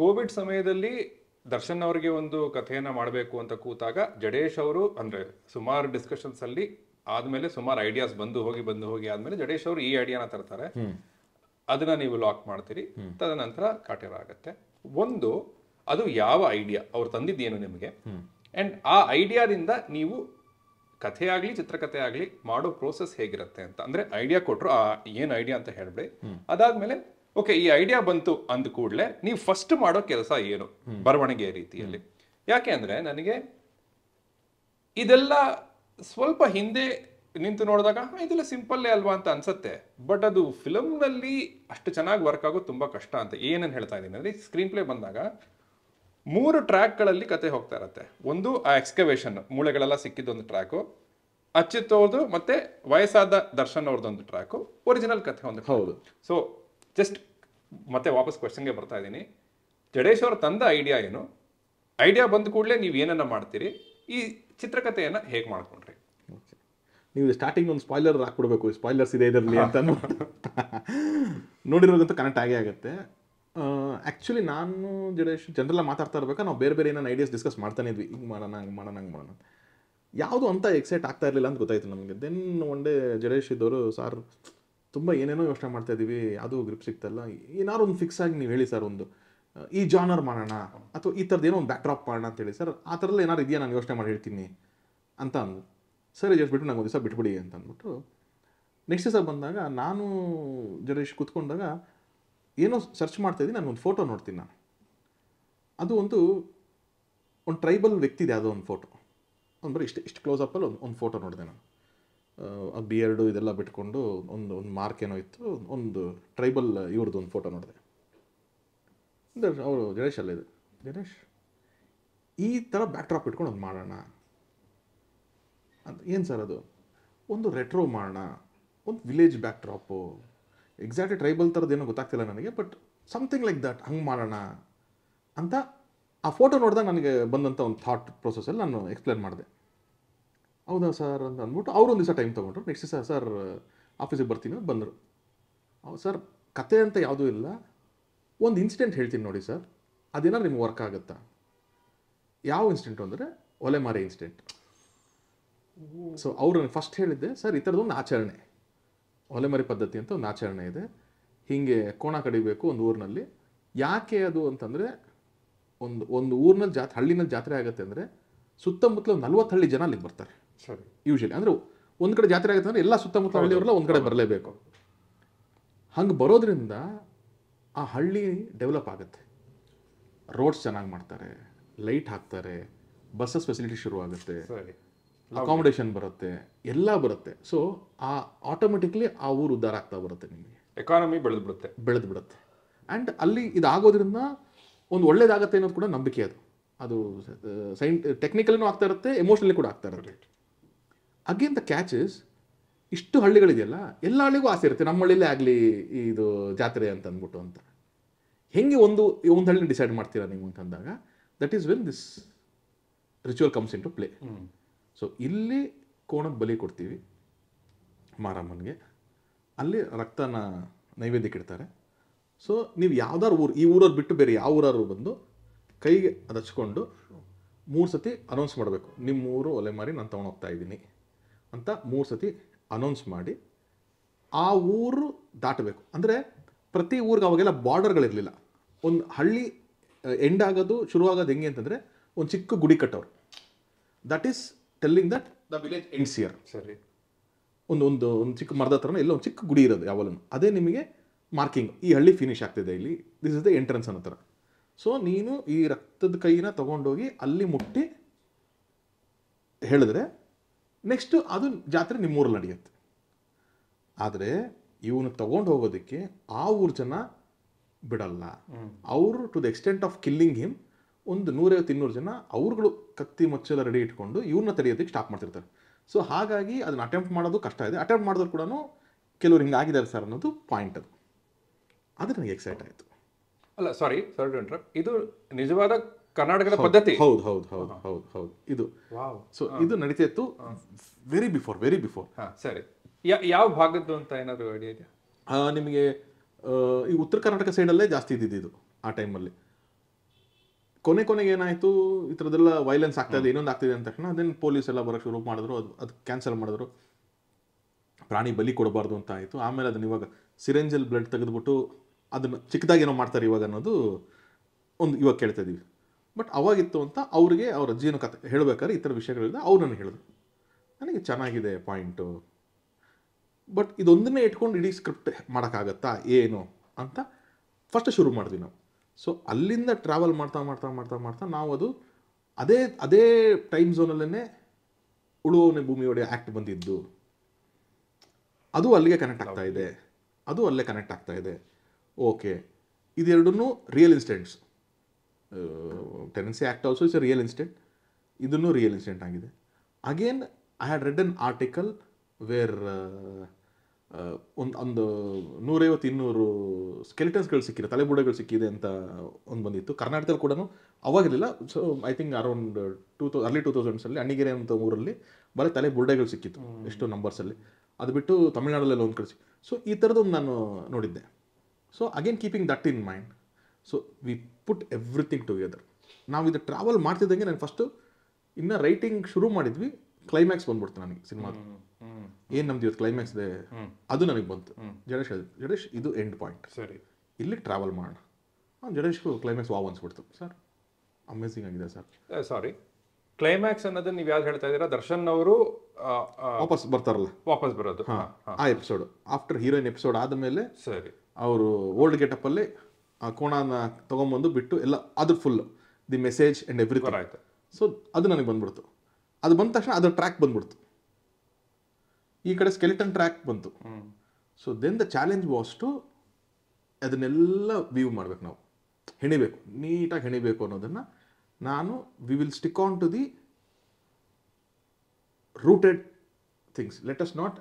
ಕೋವಿಡ್ ಸಮಯದಲ್ಲಿ ದರ್ಶನ್ ಅವರಿಗೆ ಒಂದು ಕಥೆಯನ್ನು ಮಾಡಬೇಕು ಅಂತ ಕೂತಾಗ ಜಡೇಶ್ ಅವರು ಅಂದರೆ ಸುಮಾರು ಡಿಸ್ಕಷನ್ಸಲ್ಲಿ ಆದ್ಮೇಲೆ ಸುಮಾರು ಐಡಿಯಾಸ್ ಬಂದು ಹೋಗಿ ಬಂದು ಹೋಗಿ ಆದ್ಮೇಲೆ ಜಡೇಶ್ ಅವರು ಈ ಐಡಿಯಾನ ತರ್ತಾರೆ ಅದನ್ನ ನೀವು ಲಾಕ್ ಮಾಡ್ತೀರಿ ತದನಂತರ ಕಾಟೇರ ಆಗುತ್ತೆ ಒಂದು ಅದು ಯಾವ ಐಡಿಯಾ ಅವ್ರು ತಂದಿದ್ದೇನು ನಿಮಗೆ ಅಂಡ್ ಆ ಐಡಿಯಾದಿಂದ ನೀವು ಕಥೆ ಆಗ್ಲಿ ಚಿತ್ರಕಥೆ ಆಗ್ಲಿ ಮಾಡೋ ಪ್ರೋಸೆಸ್ ಹೇಗಿರುತ್ತೆ ಅಂತ ಅಂದ್ರೆ ಐಡಿಯಾ ಕೊಟ್ಟರು ಆ ಏನು ಐಡಿಯಾ ಅಂತ ಹೇಳ್ಬೇಡಿ ಅದಾದ್ಮೇಲೆ ಓಕೆ ಈ ಐಡಿಯಾ ಬಂತು ಅಂದ ಕೂಡಲೇ ನೀವು ಫಸ್ಟ್ ಮಾಡೋ ಕೆಲಸ ಏನು ಬರವಣಿಗೆ ರೀತಿಯಲ್ಲಿ ಯಾಕೆ ಅಂದ್ರೆ ನನಗೆ ಇದೆಲ್ಲ ಸ್ವಲ್ಪ ಹಿಂದೆ ನಿಂತು ನೋಡಿದಾಗ ಇದೆಲ್ಲ ಸಿಂಪಲ್ಲೇ ಅಲ್ವಾ ಅಂತ ಅನ್ಸುತ್ತೆ ಬಟ್ ಅದು ಫಿಲಮ್ನಲ್ಲಿ ಅಷ್ಟು ಚೆನ್ನಾಗಿ ವರ್ಕ್ ಆಗೋದು ತುಂಬ ಕಷ್ಟ ಅಂತ ಏನೇನು ಹೇಳ್ತಾ ಇದ್ದೀನಿ ಅಂದರೆ ಸ್ಕ್ರೀನ್ ಪ್ಲೇ ಬಂದಾಗ ಮೂರು ಟ್ರ್ಯಾಕ್ಗಳಲ್ಲಿ ಕತೆ ಹೋಗ್ತಾ ಇರುತ್ತೆ ಒಂದು ಆ ಎಕ್ಸ್ಕವೇಷನ್ ಮೂಳೆಗಳೆಲ್ಲ ಸಿಕ್ಕಿದ್ದೊಂದು ಟ್ರ್ಯಾಕು ಅಚ್ಯುತ್ ಅವ್ರದ್ದು ಮತ್ತೆ ವಯಸ್ಸಾದ ದರ್ಶನ್ ಅವ್ರದ್ದೊಂದು ಟ್ರ್ಯಾಕು ಒರಿಜಿನಲ್ ಕಥೆ ಒಂದು ಹೌದು ಸೊ ಜಸ್ಟ್ ಮತ್ತೆ ವಾಪಸ್ ಕ್ವಶನ್ಗೆ ಬರ್ತಾ ಇದ್ದೀನಿ ಜಡೇಶ್ ಅವ್ರು ತಂದ ಐಡಿಯಾ ಏನು ಐಡಿಯಾ ಬಂದ ಕೂಡಲೇ ನೀವು ಏನನ್ನ ಮಾಡ್ತೀರಿ ಈ ಚಿತ್ರಕಥೆಯನ್ನು ಹೇಗೆ ಮಾಡ್ಕೊಂಡ್ರಿ ನೀವು ಸ್ಟಾರ್ಟಿಂಗ್ ಒಂದು ಸ್ಪಾಯ್ಲರ್ ಹಾಕ್ಬಿಡ್ಬೇಕು ಸ್ಪಾಯ್ಲರ್ಸ್ ಇದೆ ಇದರಲ್ಲಿ ಅಂತ ನೋಡಿರೋದಂತ ಕನೆಕ್ಟ್ ಆಗೇ ಆಗುತ್ತೆ ಆ್ಯಕ್ಚುಲಿ ನಾನು ಜಡೇಶ್ ಜನರಲ್ಲ ಮಾತಾಡ್ತಾ ಇರ್ಬೇಕಾ ನಾವು ಬೇರೆ ಬೇರೆ ಏನೇನು ಐಡಿಯಾಸ್ ಡಿಸ್ಕಸ್ ಮಾಡ್ತಾನೆ ಇದ್ವಿ ಹಿಂಗೆ ಮಾಡೋಣ ಹಂಗೆ ಮಾಡೋಣ ಹಂಗೆ ಮಾಡೋಣ ಯಾವುದು ಅಂತ ಎಕ್ಸೈಟ್ ಆಗ್ತಾ ಇರಲಿಲ್ಲ ಅಂತ ಗೊತ್ತಾಯಿತು ನಮಗೆ ದೆನ್ ಒನ್ ಡೇ ಜಡೇಶ್ ಇದ್ದವರು ಸರ್ ತುಂಬ ಏನೇನೋ ಯೋಚನೆ ಮಾಡ್ತಾ ಇದ್ದೀವಿ ಯಾವುದೂ ಗ್ರಿಪ್ ಸಿಗ್ತಲ್ಲ ಏನಾದ್ರು ಒಂದು ಫಿಕ್ಸ್ ಆಗಿ ನೀವು ಹೇಳಿ ಸರ್ ಒಂದು ಈ ಜಾನರ್ ಮಾಡೋಣ ಅಥವಾ ಈ ಥರದ್ದು ಏನೋ ಒಂದು ಬ್ಯಾಕ್ ಡ್ರಾಪ್ ಮಾಡೋಣ ಅಂತೇಳಿ ಸರ್ ಆ ಥರದಲ್ಲಿ ಏನಾದ್ರು ಇದೆಯಾ ನಾನು ಯೋಚನೆ ಮಾಡಿ ಹೇಳ್ತೀನಿ ಅಂತ ಅಂದರು ಸರಿ ಹೇಳ್ಬಿಟ್ಟು ನಂಗೆ ಒಂದು ದಿವಸ ಬಿಟ್ಬಿಡಿ ಅಂತ ಅಂದ್ಬಿಟ್ಟು ನೆಕ್ಸ್ಟ್ ದಿವಸ ಬಂದಾಗ ನಾನು ಜಡೇಶ್ ಕುತ್ಕೊಂಡಾಗ ಏನೋ ಸರ್ಚ್ ಮಾಡ್ತಾಯಿದ್ದೀನಿ ನಾನು ಒಂದು ಫೋಟೋ ನೋಡ್ತೀನಿ ನಾನು ಅದು ಒಂದು ಒಂದು ಟ್ರೈಬಲ್ ವ್ಯಕ್ತಿ ಇದೆ ಅದು ಒಂದು ಫೋಟೋ ಅಂದರೆ ಇಷ್ಟು ಇಷ್ಟು ಕ್ಲೋಸ್ ಅಪ್ಪಲ್ಲಿ ಒಂದು ಒಂದು ಫೋಟೋ ನೋಡಿದೆ ನಾನು ಆ ಬಿಯರ್ಡು ಇದೆಲ್ಲ ಬಿಟ್ಕೊಂಡು ಒಂದು ಒಂದು ಮಾರ್ಕ್ ಏನೋ ಇತ್ತು ಒಂದು ಟ್ರೈಬಲ್ ಇವ್ರದ್ದು ಒಂದು ಫೋಟೋ ನೋಡಿದೆ ಅಂದರೆ ಅವರು ಜಡೇಶ್ ಇದು ಜಡೇಶ್ ಈ ಥರ ಬ್ಯಾಕ್ ಡ್ರಾಪ್ ಇಟ್ಕೊಂಡು ಒಂದು ಮಾಡೋಣ ಅಂತ ಏನು ಸರ್ ಅದು ಒಂದು ರೆಟ್ರೋ ಮಾಡೋಣ ಒಂದು village backdrop exactly tribal ಥರದ್ದು ಏನೋ ಗೊತ್ತಾಗ್ತಿಲ್ಲ ನನಗೆ ಬಟ್ ಸಮಥಿಂಗ್ ಲೈಕ್ ದಟ್ ಹಂಗೆ ಮಾಡೋಣ ಅಂತ ಆ ಫೋಟೋ ನೋಡಿದಾಗ ನನಗೆ ಬಂದಂಥ ಒಂದು ಥಾಟ್ ಪ್ರೊಸೆಸಲ್ಲಿ ನಾನು ಎಕ್ಸ್ಪ್ಲೇನ್ ಮಾಡಿದೆ ಹೌದಾ ಸರ್ ಅಂತ ಅಂದ್ಬಿಟ್ಟು ಒಂದು ದಿವಸ ಟೈಮ್ ತೊಗೊಂಡ್ರು ನೆಕ್ಸ್ಟ್ ದಿವಸ ಸರ್ ಆಫೀಸಿಗೆ ಬರ್ತೀನಿ ಬಂದರು ಹೌದು ಸರ್ ಕತೆ ಅಂತ ಯಾವುದೂ ಇಲ್ಲ ಒಂದು ಇನ್ಸಿಡೆಂಟ್ ಹೇಳ್ತೀನಿ ನೋಡಿ ಸರ್ ಅದೇನಾದ್ರು ನಿಮ್ಗೆ ವರ್ಕ್ ಆಗುತ್ತಾ ಯಾವ ಇನ್ಸಿಡೆಂಟು ಅಂದರೆ ಒಲೆಮಾರಿ ಇನ್ಸಿಡೆಂಟ್ ಸೊ ಅವರು ಫಸ್ಟ್ ಹೇಳಿದ್ದೆ ಸರ್ ಈ ಒಂದು ಆಚರಣೆ ಒಲೆಮರಿ ಪದ್ಧತಿ ಅಂತ ಒಂದು ಆಚರಣೆ ಇದೆ ಹೀಗೆ ಕೋಣ ಕಡಿಬೇಕು ಒಂದು ಊರಿನಲ್ಲಿ ಯಾಕೆ ಅದು ಅಂತಂದರೆ ಒಂದು ಒಂದು ಊರಿನಲ್ಲಿ ಜಾತ್ರೆ ಹಳ್ಳಿನಲ್ಲಿ ಜಾತ್ರೆ ಆಗುತ್ತೆ ಅಂದರೆ ಸುತ್ತಮುತ್ತಲ ಒಂದು ನಲ್ವತ್ತು ಹಳ್ಳಿ ಜನ ಅಲ್ಲಿಗೆ ಬರ್ತಾರೆ ಯೂಶಲಿ ಅಂದರೆ ಒಂದು ಕಡೆ ಜಾತ್ರೆ ಆಗುತ್ತೆ ಅಂದರೆ ಎಲ್ಲ ಸುತ್ತಮುತ್ತ ಹಳ್ಳಿಯವರೆಲ್ಲ ಒಂದು ಕಡೆ ಬರಲೇಬೇಕು ಹಂಗೆ ಬರೋದ್ರಿಂದ ಆ ಹಳ್ಳಿ ಡೆವಲಪ್ ಆಗುತ್ತೆ ರೋಡ್ಸ್ ಚೆನ್ನಾಗಿ ಮಾಡ್ತಾರೆ ಲೈಟ್ ಹಾಕ್ತಾರೆ ಬಸ್ಸಸ್ ಫೆಸಿಲಿಟಿ ಶುರು ಆಗುತ್ತೆ ಅಕಾಮಡೇಷನ್ ಬರುತ್ತೆ ಎಲ್ಲ ಬರುತ್ತೆ ಸೊ ಆ ಆಟೋಮೆಟಿಕ್ಲಿ ಆ ಊರು ಉದ್ದಾರ ಆಗ್ತಾ ಬರುತ್ತೆ ನಿಮಗೆ ಎಕಾನಮಿ ಬೆಳೆದು ಬಿಡುತ್ತೆ ಬೆಳೆದು ಬಿಡುತ್ತೆ ಆ್ಯಂಡ್ ಅಲ್ಲಿ ಇದಾಗೋದ್ರಿಂದ ಒಂದು ಒಳ್ಳೇದಾಗತ್ತೆ ಅನ್ನೋದು ಕೂಡ ನಂಬಿಕೆ ಅದು ಅದು ಸೈನ್ ಟೆಕ್ನಿಕಲಿನೂ ಆಗ್ತಾ ಇರುತ್ತೆ ಎಮೋಷನಲಿ ಕೂಡ ಆಗ್ತಾ ಇರುತ್ತೆ ಅಗೇನ್ ದ ಕ್ಯಾಚಸ್ ಇಷ್ಟು ಹಳ್ಳಿಗಳಿದೆಯಲ್ಲ ಎಲ್ಲ ಹಳ್ಳಿಗೂ ಆಸೆ ಇರುತ್ತೆ ನಮ್ಮ ಹಳ್ಳಿಲೇ ಆಗಲಿ ಇದು ಜಾತ್ರೆ ಅಂತ ಅಂದ್ಬಿಟ್ಟು ಅಂತ ಹೆಂಗೆ ಒಂದು ಒಂದು ಹಳ್ಳಿ ಡಿಸೈಡ್ ಮಾಡ್ತೀರಾ ನೀವು ಅಂತಂದಾಗ that is when this ritual comes into play so ಇಲ್ಲಿ ಕೋಣಕ್ಕೆ ಬಲಿ ಕೊಡ್ತೀವಿ ಮಾರಮ್ಮನಿಗೆ ಅಲ್ಲಿ ರಕ್ತನ ನೈವೇದ್ಯಕ್ಕೆ ಇಡ್ತಾರೆ ಸೊ ನೀವು ಯಾವ್ದಾರು ಊರು ಈ ಊರವ್ರು ಬಿಟ್ಟು ಬೇರೆ ಯಾವ ಊರವ್ರು ಬಂದು ಕೈಗೆ ಅದು ಹಚ್ಕೊಂಡು ಮೂರು ಸತಿ ಅನೌನ್ಸ್ ಮಾಡಬೇಕು ನಿಮ್ಮ ಊರು ಒಲೆ ಮಾರಿ ನಾನು ಹೋಗ್ತಾ ಇದ್ದೀನಿ ಅಂತ ಮೂರು ಸತಿ ಅನೌನ್ಸ್ ಮಾಡಿ ಆ ಊರು ದಾಟಬೇಕು ಅಂದರೆ ಪ್ರತಿ ಊರಿಗೆ ಅವಾಗೆಲ್ಲ ಬಾರ್ಡರ್ಗಳಿರಲಿಲ್ಲ ಒಂದು ಹಳ್ಳಿ ಎಂಡ್ ಆಗೋದು ಶುರುವಾಗೋದು ಹೆಂಗೆ ಅಂತಂದರೆ ಒಂದು ಚಿಕ್ಕ ಗುಡಿ ಕಟ್ಟೋರು that is telling that the village ends year ಸರಿ ಒಂದು ಒಂದು ಒಂದು ಚಿಕ್ಕ ಮರದ ಥರ ಎಲ್ಲ ಒಂದು ಚಿಕ್ಕ ಗುಡಿ ಇರೋದು ಯಾವಾಗಲೂ ಅದೇ ನಿಮಗೆ ಮಾರ್ಕಿಂಗ್ ಈ ಹಳ್ಳಿ ಫಿನಿಶ್ ಆಗ್ತಿದೆ ಇಲ್ಲಿ ದಿಸ್ ಇಸ್ ದ ಎಂಟ್ರೆನ್ಸ್ ಅನ್ನೋ ಥರ ಸೊ ನೀನು ಈ ರಕ್ತದ ಕೈನ ತೊಗೊಂಡೋಗಿ ಅಲ್ಲಿ ಮುಟ್ಟಿ ಹೇಳಿದ್ರೆ ನೆಕ್ಸ್ಟು ಅದು ಜಾತ್ರೆ ನಿಮ್ಮೂರಲ್ಲಿ ನಡೆಯುತ್ತೆ ಆದರೆ ಇವನು ತಗೊಂಡು ಹೋಗೋದಕ್ಕೆ ಆ ಊರು ಜನ ಬಿಡಲ್ಲ ಅವರು to the extent of killing him ಒಂದು ನೂರೈವತ್ತು ಇನ್ನೂರು ಜನ ಅವ್ರುಗಳು ಕತ್ತಿ ಮಚ್ಚೆಲ್ಲ ರೆಡಿ ಇಟ್ಕೊಂಡು ಇವ್ರನ್ನ ತಡೆಯೋದಕ್ಕೆ ಸ್ಟಾಪ್ ಮಾಡ್ತಿರ್ತಾರೆ ಸೊ ಹಾಗಾಗಿ ಅದನ್ನ ಅಟೆಂಪ್ಟ್ ಮಾಡೋದು ಕಷ್ಟ ಇದೆ ಅಟೆಂಪ್ಟ್ ಮಾಡಿದ್ರು ಕೂಡ ಕೆಲವ್ರು ಹಿಂಗೆ ಆಗಿದ್ದಾರೆ ಸರ್ ಅನ್ನೋದು ಪಾಯಿಂಟ್ ಅದು ಅದು ನನಗೆ ಎಕ್ಸೈಟ್ ಆಯಿತು ಅಲ್ಲ ಸಾರಿ ಸರ್ ಇದು ನಿಜವಾದ ಕರ್ನಾಟಕದ ಪದ್ಧತಿ ಹೌದು ಹೌದು ಹೌದು ಹೌದು ಹೌದು ಇದು ಸೊ ಇದು ನಡೀತಾ ಇತ್ತು ವೆರಿ ಬಿಫೋರ್ ವೆರಿ ಬಿಫೋರ್ ಸರಿ ಯಾವ ಭಾಗದ್ದು ಅಂತ ಏನಾದರೂ ಐಡಿಯಾ ಇದೆಯಾ ನಿಮಗೆ ಈ ಉತ್ತರ ಕರ್ನಾಟಕ ಸೈಡಲ್ಲೇ ಜಾಸ್ತಿ ಇದ್ದಿದ್ದು ಆ ಟೈಮಲ್ಲಿ ಕೊನೆ ಕೊನೆಗೆ ಏನಾಯ್ತು ಈ ಥರದ್ದೆಲ್ಲ ವೈಲೆನ್ಸ್ ಆಗ್ತಾ ಇದೆ ಇನ್ನೊಂದು ಆಗ್ತಿದೆ ಅಂತ ತಕ್ಷಣ ಅದನ್ನ ಪೊಲೀಸ್ ಎಲ್ಲ ಬರೋಕ್ಕೆ ಶುರು ಮಾಡಿದ್ರು ಅದು ಅದು ಕ್ಯಾನ್ಸಲ್ ಮಾಡಿದ್ರು ಪ್ರಾಣಿ ಬಲಿ ಕೊಡಬಾರ್ದು ಅಂತ ಆಯಿತು ಆಮೇಲೆ ಅದನ್ನ ಇವಾಗ ಸಿರೆಂಜಲ್ ಬ್ಲಡ್ ತೆಗೆದುಬಿಟ್ಟು ಅದನ್ನು ಚಿಕ್ಕದಾಗಿ ಏನೋ ಮಾಡ್ತಾರೆ ಇವಾಗ ಅನ್ನೋದು ಒಂದು ಇವಾಗ ಕೇಳ್ತಾ ಇದ್ದೀವಿ ಬಟ್ ಅವಾಗಿತ್ತು ಅಂತ ಅವರಿಗೆ ಅವರ ಜೀವನ ಕಥೆ ಹೇಳಬೇಕಾದ್ರೆ ಈ ಥರ ವಿಷಯಗಳಿಂದ ಅವ್ರು ನನಗೆ ಹೇಳಿದ್ರು ನನಗೆ ಚೆನ್ನಾಗಿದೆ ಪಾಯಿಂಟು ಬಟ್ ಇದೊಂದನ್ನೇ ಇಟ್ಕೊಂಡು ಇಡೀ ಸ್ಕ್ರಿಪ್ಟ್ ಮಾಡೋಕ್ಕಾಗತ್ತಾ ಏನು ಅಂತ ಫಸ್ಟ್ ಶುರು ಮಾಡಿದ್ವಿ ನಾವು ಸೊ ಅಲ್ಲಿಂದ ಟ್ರಾವೆಲ್ ಮಾಡ್ತಾ ಮಾಡ್ತಾ ಮಾಡ್ತಾ ಮಾಡ್ತಾ ನಾವು ಅದು ಅದೇ ಅದೇ ಟೈಮ್ ಝೋನಲ್ಲೇ ಉಳುವವನೇ ಭೂಮಿ ಆ್ಯಕ್ಟ್ ಬಂದಿದ್ದು ಅದು ಅಲ್ಲಿಗೆ ಕನೆಕ್ಟ್ ಆಗ್ತಾ ಇದೆ ಅದು ಅಲ್ಲೇ ಕನೆಕ್ಟ್ ಆಗ್ತಾ ಇದೆ ಓಕೆ ಇದೆರಡೂ real incidents tenancy act also is a real incident ಇದನ್ನು ರಿಯಲ್ ಇನ್ಸ್ಟೆಂಟ್ ಆಗಿದೆ again I had read an article where ಒಂದು ಒಂದು ನೂರೈವತ್ತು ಇನ್ನೂರು ಸ್ಕೆಲಿಟನ್ಸ್ಗಳು ಸಿಕ್ಕಿದೆ ತಲೆಬುಡಗಳು ಸಿಕ್ಕಿದೆ ಅಂತ ಒಂದು ಬಂದಿತ್ತು ಕರ್ನಾಟಕದಲ್ಲಿ ಕೂಡ ಅವಾಗಿರಲಿಲ್ಲ so I think around two thou early two ತೌಸಂಡ್ಸಲ್ಲಿ ಅಣ್ಣಿಗೆರೆ ಅಂತ ಊರಲ್ಲಿ ಬರೀ ತಲೆ ಬುರ್ಡೆಗಳು ಸಿಕ್ಕಿತ್ತು ಎಷ್ಟು ನಂಬರ್ಸಲ್ಲಿ ಅದು ಬಿಟ್ಟು ತಮಿಳ್ನಾಡಲ್ಲೆಲ್ಲ ಒಂದು ಕಳಿಸಿ ಸೊ ಈ ಥರದೊಂದು ನಾನು ನೋಡಿದ್ದೆ so again keeping that in mind so we put everything together ನಾವು ಇದು ಟ್ರಾವೆಲ್ ಮಾಡ್ತಿದ್ದಂಗೆ ನಾನು ಫಸ್ಟು ಇನ್ನು ರೈಟಿಂಗ್ ಶುರು ಮಾಡಿದ್ವಿ ಕ್ಲೈಮ್ಯಾಕ್ಸ್ ಬಂದ್ಬಿಡ್ತು ನನಗೆ ಸಿನಿಮಾ ಏನು ನಮ್ದು ಇವತ್ತು ಕ್ಲೈಮ್ಯಾಕ್ಸ್ ಇದೆ ಅದು ನನಗೆ ಬಂತು ಜಡೇಶ್ ಜಡೇಶ್ ಇದು ಎಂಡ್ ಪಾಯಿಂಟ್ ಸರಿ ಇಲ್ಲಿ ಟ್ರಾವೆಲ್ ಮಾಡೋಣ ಹಾಂ ಜಡೇಶ್ ಕ್ಲೈಮ್ಯಾಕ್ಸ್ ವಾವ್ ಅನ್ಸ್ಬಿಡ್ತು ಸರ್ ಅಮೇಝಿಂಗ್ ಆಗಿದೆ ಸರ್ ಸಾರಿ ಕ್ಲೈಮ್ಯಾಕ್ಸ್ ಅನ್ನೋದು ನೀವು ಯಾವ್ದು ಹೇಳ್ತಾ ಇದ್ದೀರಾ ದರ್ಶನ್ ಅವರು ವಾಪಸ್ ಬರ್ತಾರಲ್ಲ ವಾಪಸ್ ಬರೋದು ಆ ಎಪಿಸೋಡ್ ಆಫ್ಟರ್ ಹೀರೋಯಿನ್ ಎಪಿಸೋಡ್ ಆದಮೇಲೆ ಸರಿ ಅವರು ಓಲ್ಡ್ ಗೆಟಪ್ ಅಲ್ಲಿ ಆ ಕೋಣನ ತಗೊಂಬಂದು ಬಿಟ್ಟು ಎಲ್ಲ ಅದ್ರ full the message and everything ಆಯ್ತು ಸೊ ಅದು ನನಗೆ ಬಂದ್ಬಿಡ್ತು ಅದು ಬಂದ ತಕ್ಷಣ ಅದ್ರ ಟ್ರ್ಯಾಕ್ ಬಂದ್ಬಿಡ್ತು ಈ ಕಡೆ ಸ್ಕೆಲಿಟನ್ ಟ್ರ್ಯಾಕ್ ಬಂತು so then the challenge was ಅದನ್ನೆಲ್ಲ ವ್ಯೂ ಮಾಡ್ಬೇಕು ನಾವು ಹೆಣಿಬೇಕು ನೀಟಾಗಿ ಹೆಣಿಬೇಕು ಅನ್ನೋದನ್ನು ನಾನು we will stick on to the rooted things let us not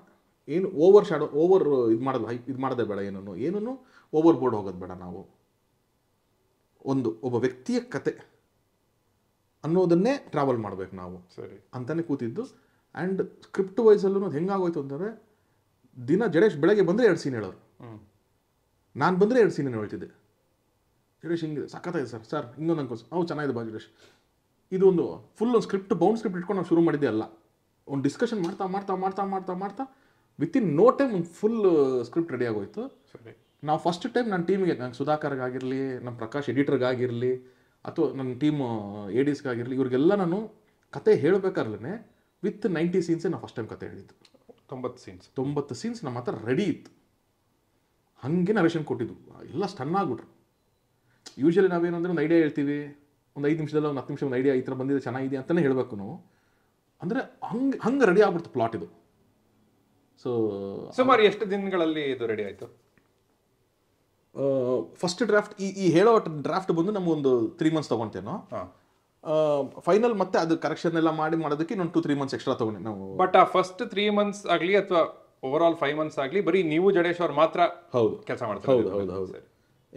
ಏನು ಓವರ್ ಶಾಡೋ ಓವರ್ ಇದು ಮಾಡೋದು ಹೈ ಇದು ಮಾಡೋದೇ ಬೇಡ ಏನೂ ಏನೂ ಓವರ್ ಬೋರ್ಡ್ ಹೋಗೋದು ಬೇಡ ನಾವು ಒಂದು ಒಬ್ಬ ವ್ಯಕ್ತಿಯ ಕತೆ ಅನ್ನೋದನ್ನೇ ಟ್ರಾವೆಲ್ ಮಾಡ್ಬೇಕು ನಾವು ಸರಿ ಅಂತಾನೆ ಕೂತಿದ್ದು ಆ್ಯಂಡ್ ಸ್ಕ್ರಿಪ್ಟ್ ವೈಸಲ್ಲೂ ಅದು ಹೆಂಗಾಗೋಯ್ತು ಅಂತಂದರೆ ದಿನ ಜಡೇಶ್ ಬೆಳಗ್ಗೆ ಬಂದರೆ ಎರಡು ಸೀನ್ ಹೇಳೋರು ನಾನು ಬಂದರೆ ಎರಡು ಸೀನ್ ಹೇಳ್ತಿದ್ದೆ ಜಡೇಶ್ ಹಿಂಗಿದೆ ಸಖತ್ತಾಗಿದೆ ಸರ್ ಸರ್ ಇನ್ನೊಂದು ಅನ್ಕೋಸ್ ಅವು ಚೆನ್ನಾಗಿದೆ ಬಾ ಜಡೇಶ್ ಇದೊಂದು ಫುಲ್ ಒಂದು ಸ್ಕ್ರಿಪ್ಟ್ ಬೌಂಡ್ ಸ್ಕ್ರಿಪ್ಟ್ ಇಟ್ಕೊಂಡು ನಾವು ಶುರು ಮಾಡಿದ್ದೆ ಅಲ್ಲ ಒಂದು ಡಿಸ್ಕಷನ್ ಮಾಡ್ತಾ ಮಾಡ್ತಾ ಮಾಡ್ತಾ ಮಾಡ್ತಾ ಮಾಡ್ತಾ ವಿತಿನ್ ನೋ ಟೈಮ್ ಒಂದು ಫುಲ್ ಸ್ಕ್ರಿಪ್ಟ್ ರೆಡಿ ಆಗೋಯ್ತು ಸರಿ ನಾವು ಫಸ್ಟ್ ಟೈಮ್ ನನ್ನ ಟೀಮಿಗೆ ನಂಗೆ ಸುಧಾಕರ್ಗಾಗಿರಲಿ ನಮ್ಮ ಪ್ರಕಾಶ್ ಎಡಿಟರ್ಗಾಗಿರಲಿ ಅಥವಾ ನನ್ನ ಟೀಮ್ ಎ ಡಿಸ್ಗಾಗಿರಲಿ ಇವ್ರಿಗೆಲ್ಲ ನಾನು ಕತೆ ಹೇಳಬೇಕಾರ್ಲೇ ವಿತ್ ನೈಂಟಿ ಸೀನ್ಸೇ ನಾನು ಫಸ್ಟ್ ಟೈಮ್ ಕತೆ ಹೇಳಿದ್ದು ತೊಂಬತ್ತು ಸೀನ್ಸ್ ತೊಂಬತ್ತು ಸೀನ್ಸ್ ನಮ್ಮ ಹತ್ರ ರೆಡಿ ಇತ್ತು ಹಾಗೆ ನರೇಷನ್ ಕೊಟ್ಟಿದ್ದು ಎಲ್ಲ ಸ್ಟನ್ ಆಗ್ಬಿಟ್ರು ಯೂಶಲಿ ಅಂದ್ರೆ ಒಂದು ಐಡಿಯಾ ಹೇಳ್ತೀವಿ ಒಂದು ಐದು ನಿಮಿಷದಲ್ಲ ಒಂದು ಹತ್ತು ನಿಮಿಷ ಒಂದು ಐಡಿಯಾ ಈ ಥರ ಬಂದಿದೆ ಚೆನ್ನಾಗಿದೆ ಅಂತಲೇ ಹೇಳಬೇಕು ನಾವು ಅಂದರೆ ಹಂಗೆ ಹಂಗೆ ರೆಡಿ ಆಗ್ಬಿಡ್ತು ಪ್ಲಾಟ್ ಇದು ಸೊ ಸುಮಾರು ಎಷ್ಟು ದಿನಗಳಲ್ಲಿ ಇದು ರೆಡಿ ಆಯಿತು ಫಸ್ಟ್ ಡ್ರಾಫ್ಟ್ ಈ ಈ ಹೇಳೋ ಡ್ರಾಫ್ಟ್ ಬಂದು ನಮಗೊಂದು ತ್ರೀ ಮಂತ್ಸ್ ಆ ಫೈನಲ್ ಮತ್ತೆ ಅದು ಕರೆಕ್ಷನ್ ಎಲ್ಲ ಮಾಡಿ ಮಾಡೋದಕ್ಕೆ ಇನ್ನೊಂದು ಟು ತ್ರೀ ಮಂತ್ಸ್ ಎಕ್ಸ್ಟ್ರಾ ತೊಗೊಂಡು ನಾವು ಬಟ್ ಆ ಫಸ್ಟ್ ತ್ರೀ ಮಂತ್ಸ್ ಆಗಲಿ ಅಥವಾ ಓವರ್ ಆಲ್ ಫೈವ್ ಮಂತ್ಸ್ ಆಗಲಿ ಬರೀ ನೀವು ಜಡೇಶ್ ಅವ್ರು ಮಾತ್ರ ಹೌದು ಕೆಲಸ ಮಾಡ್ತಾರೆ ಹೌದು ಹೌದು ಹೌದು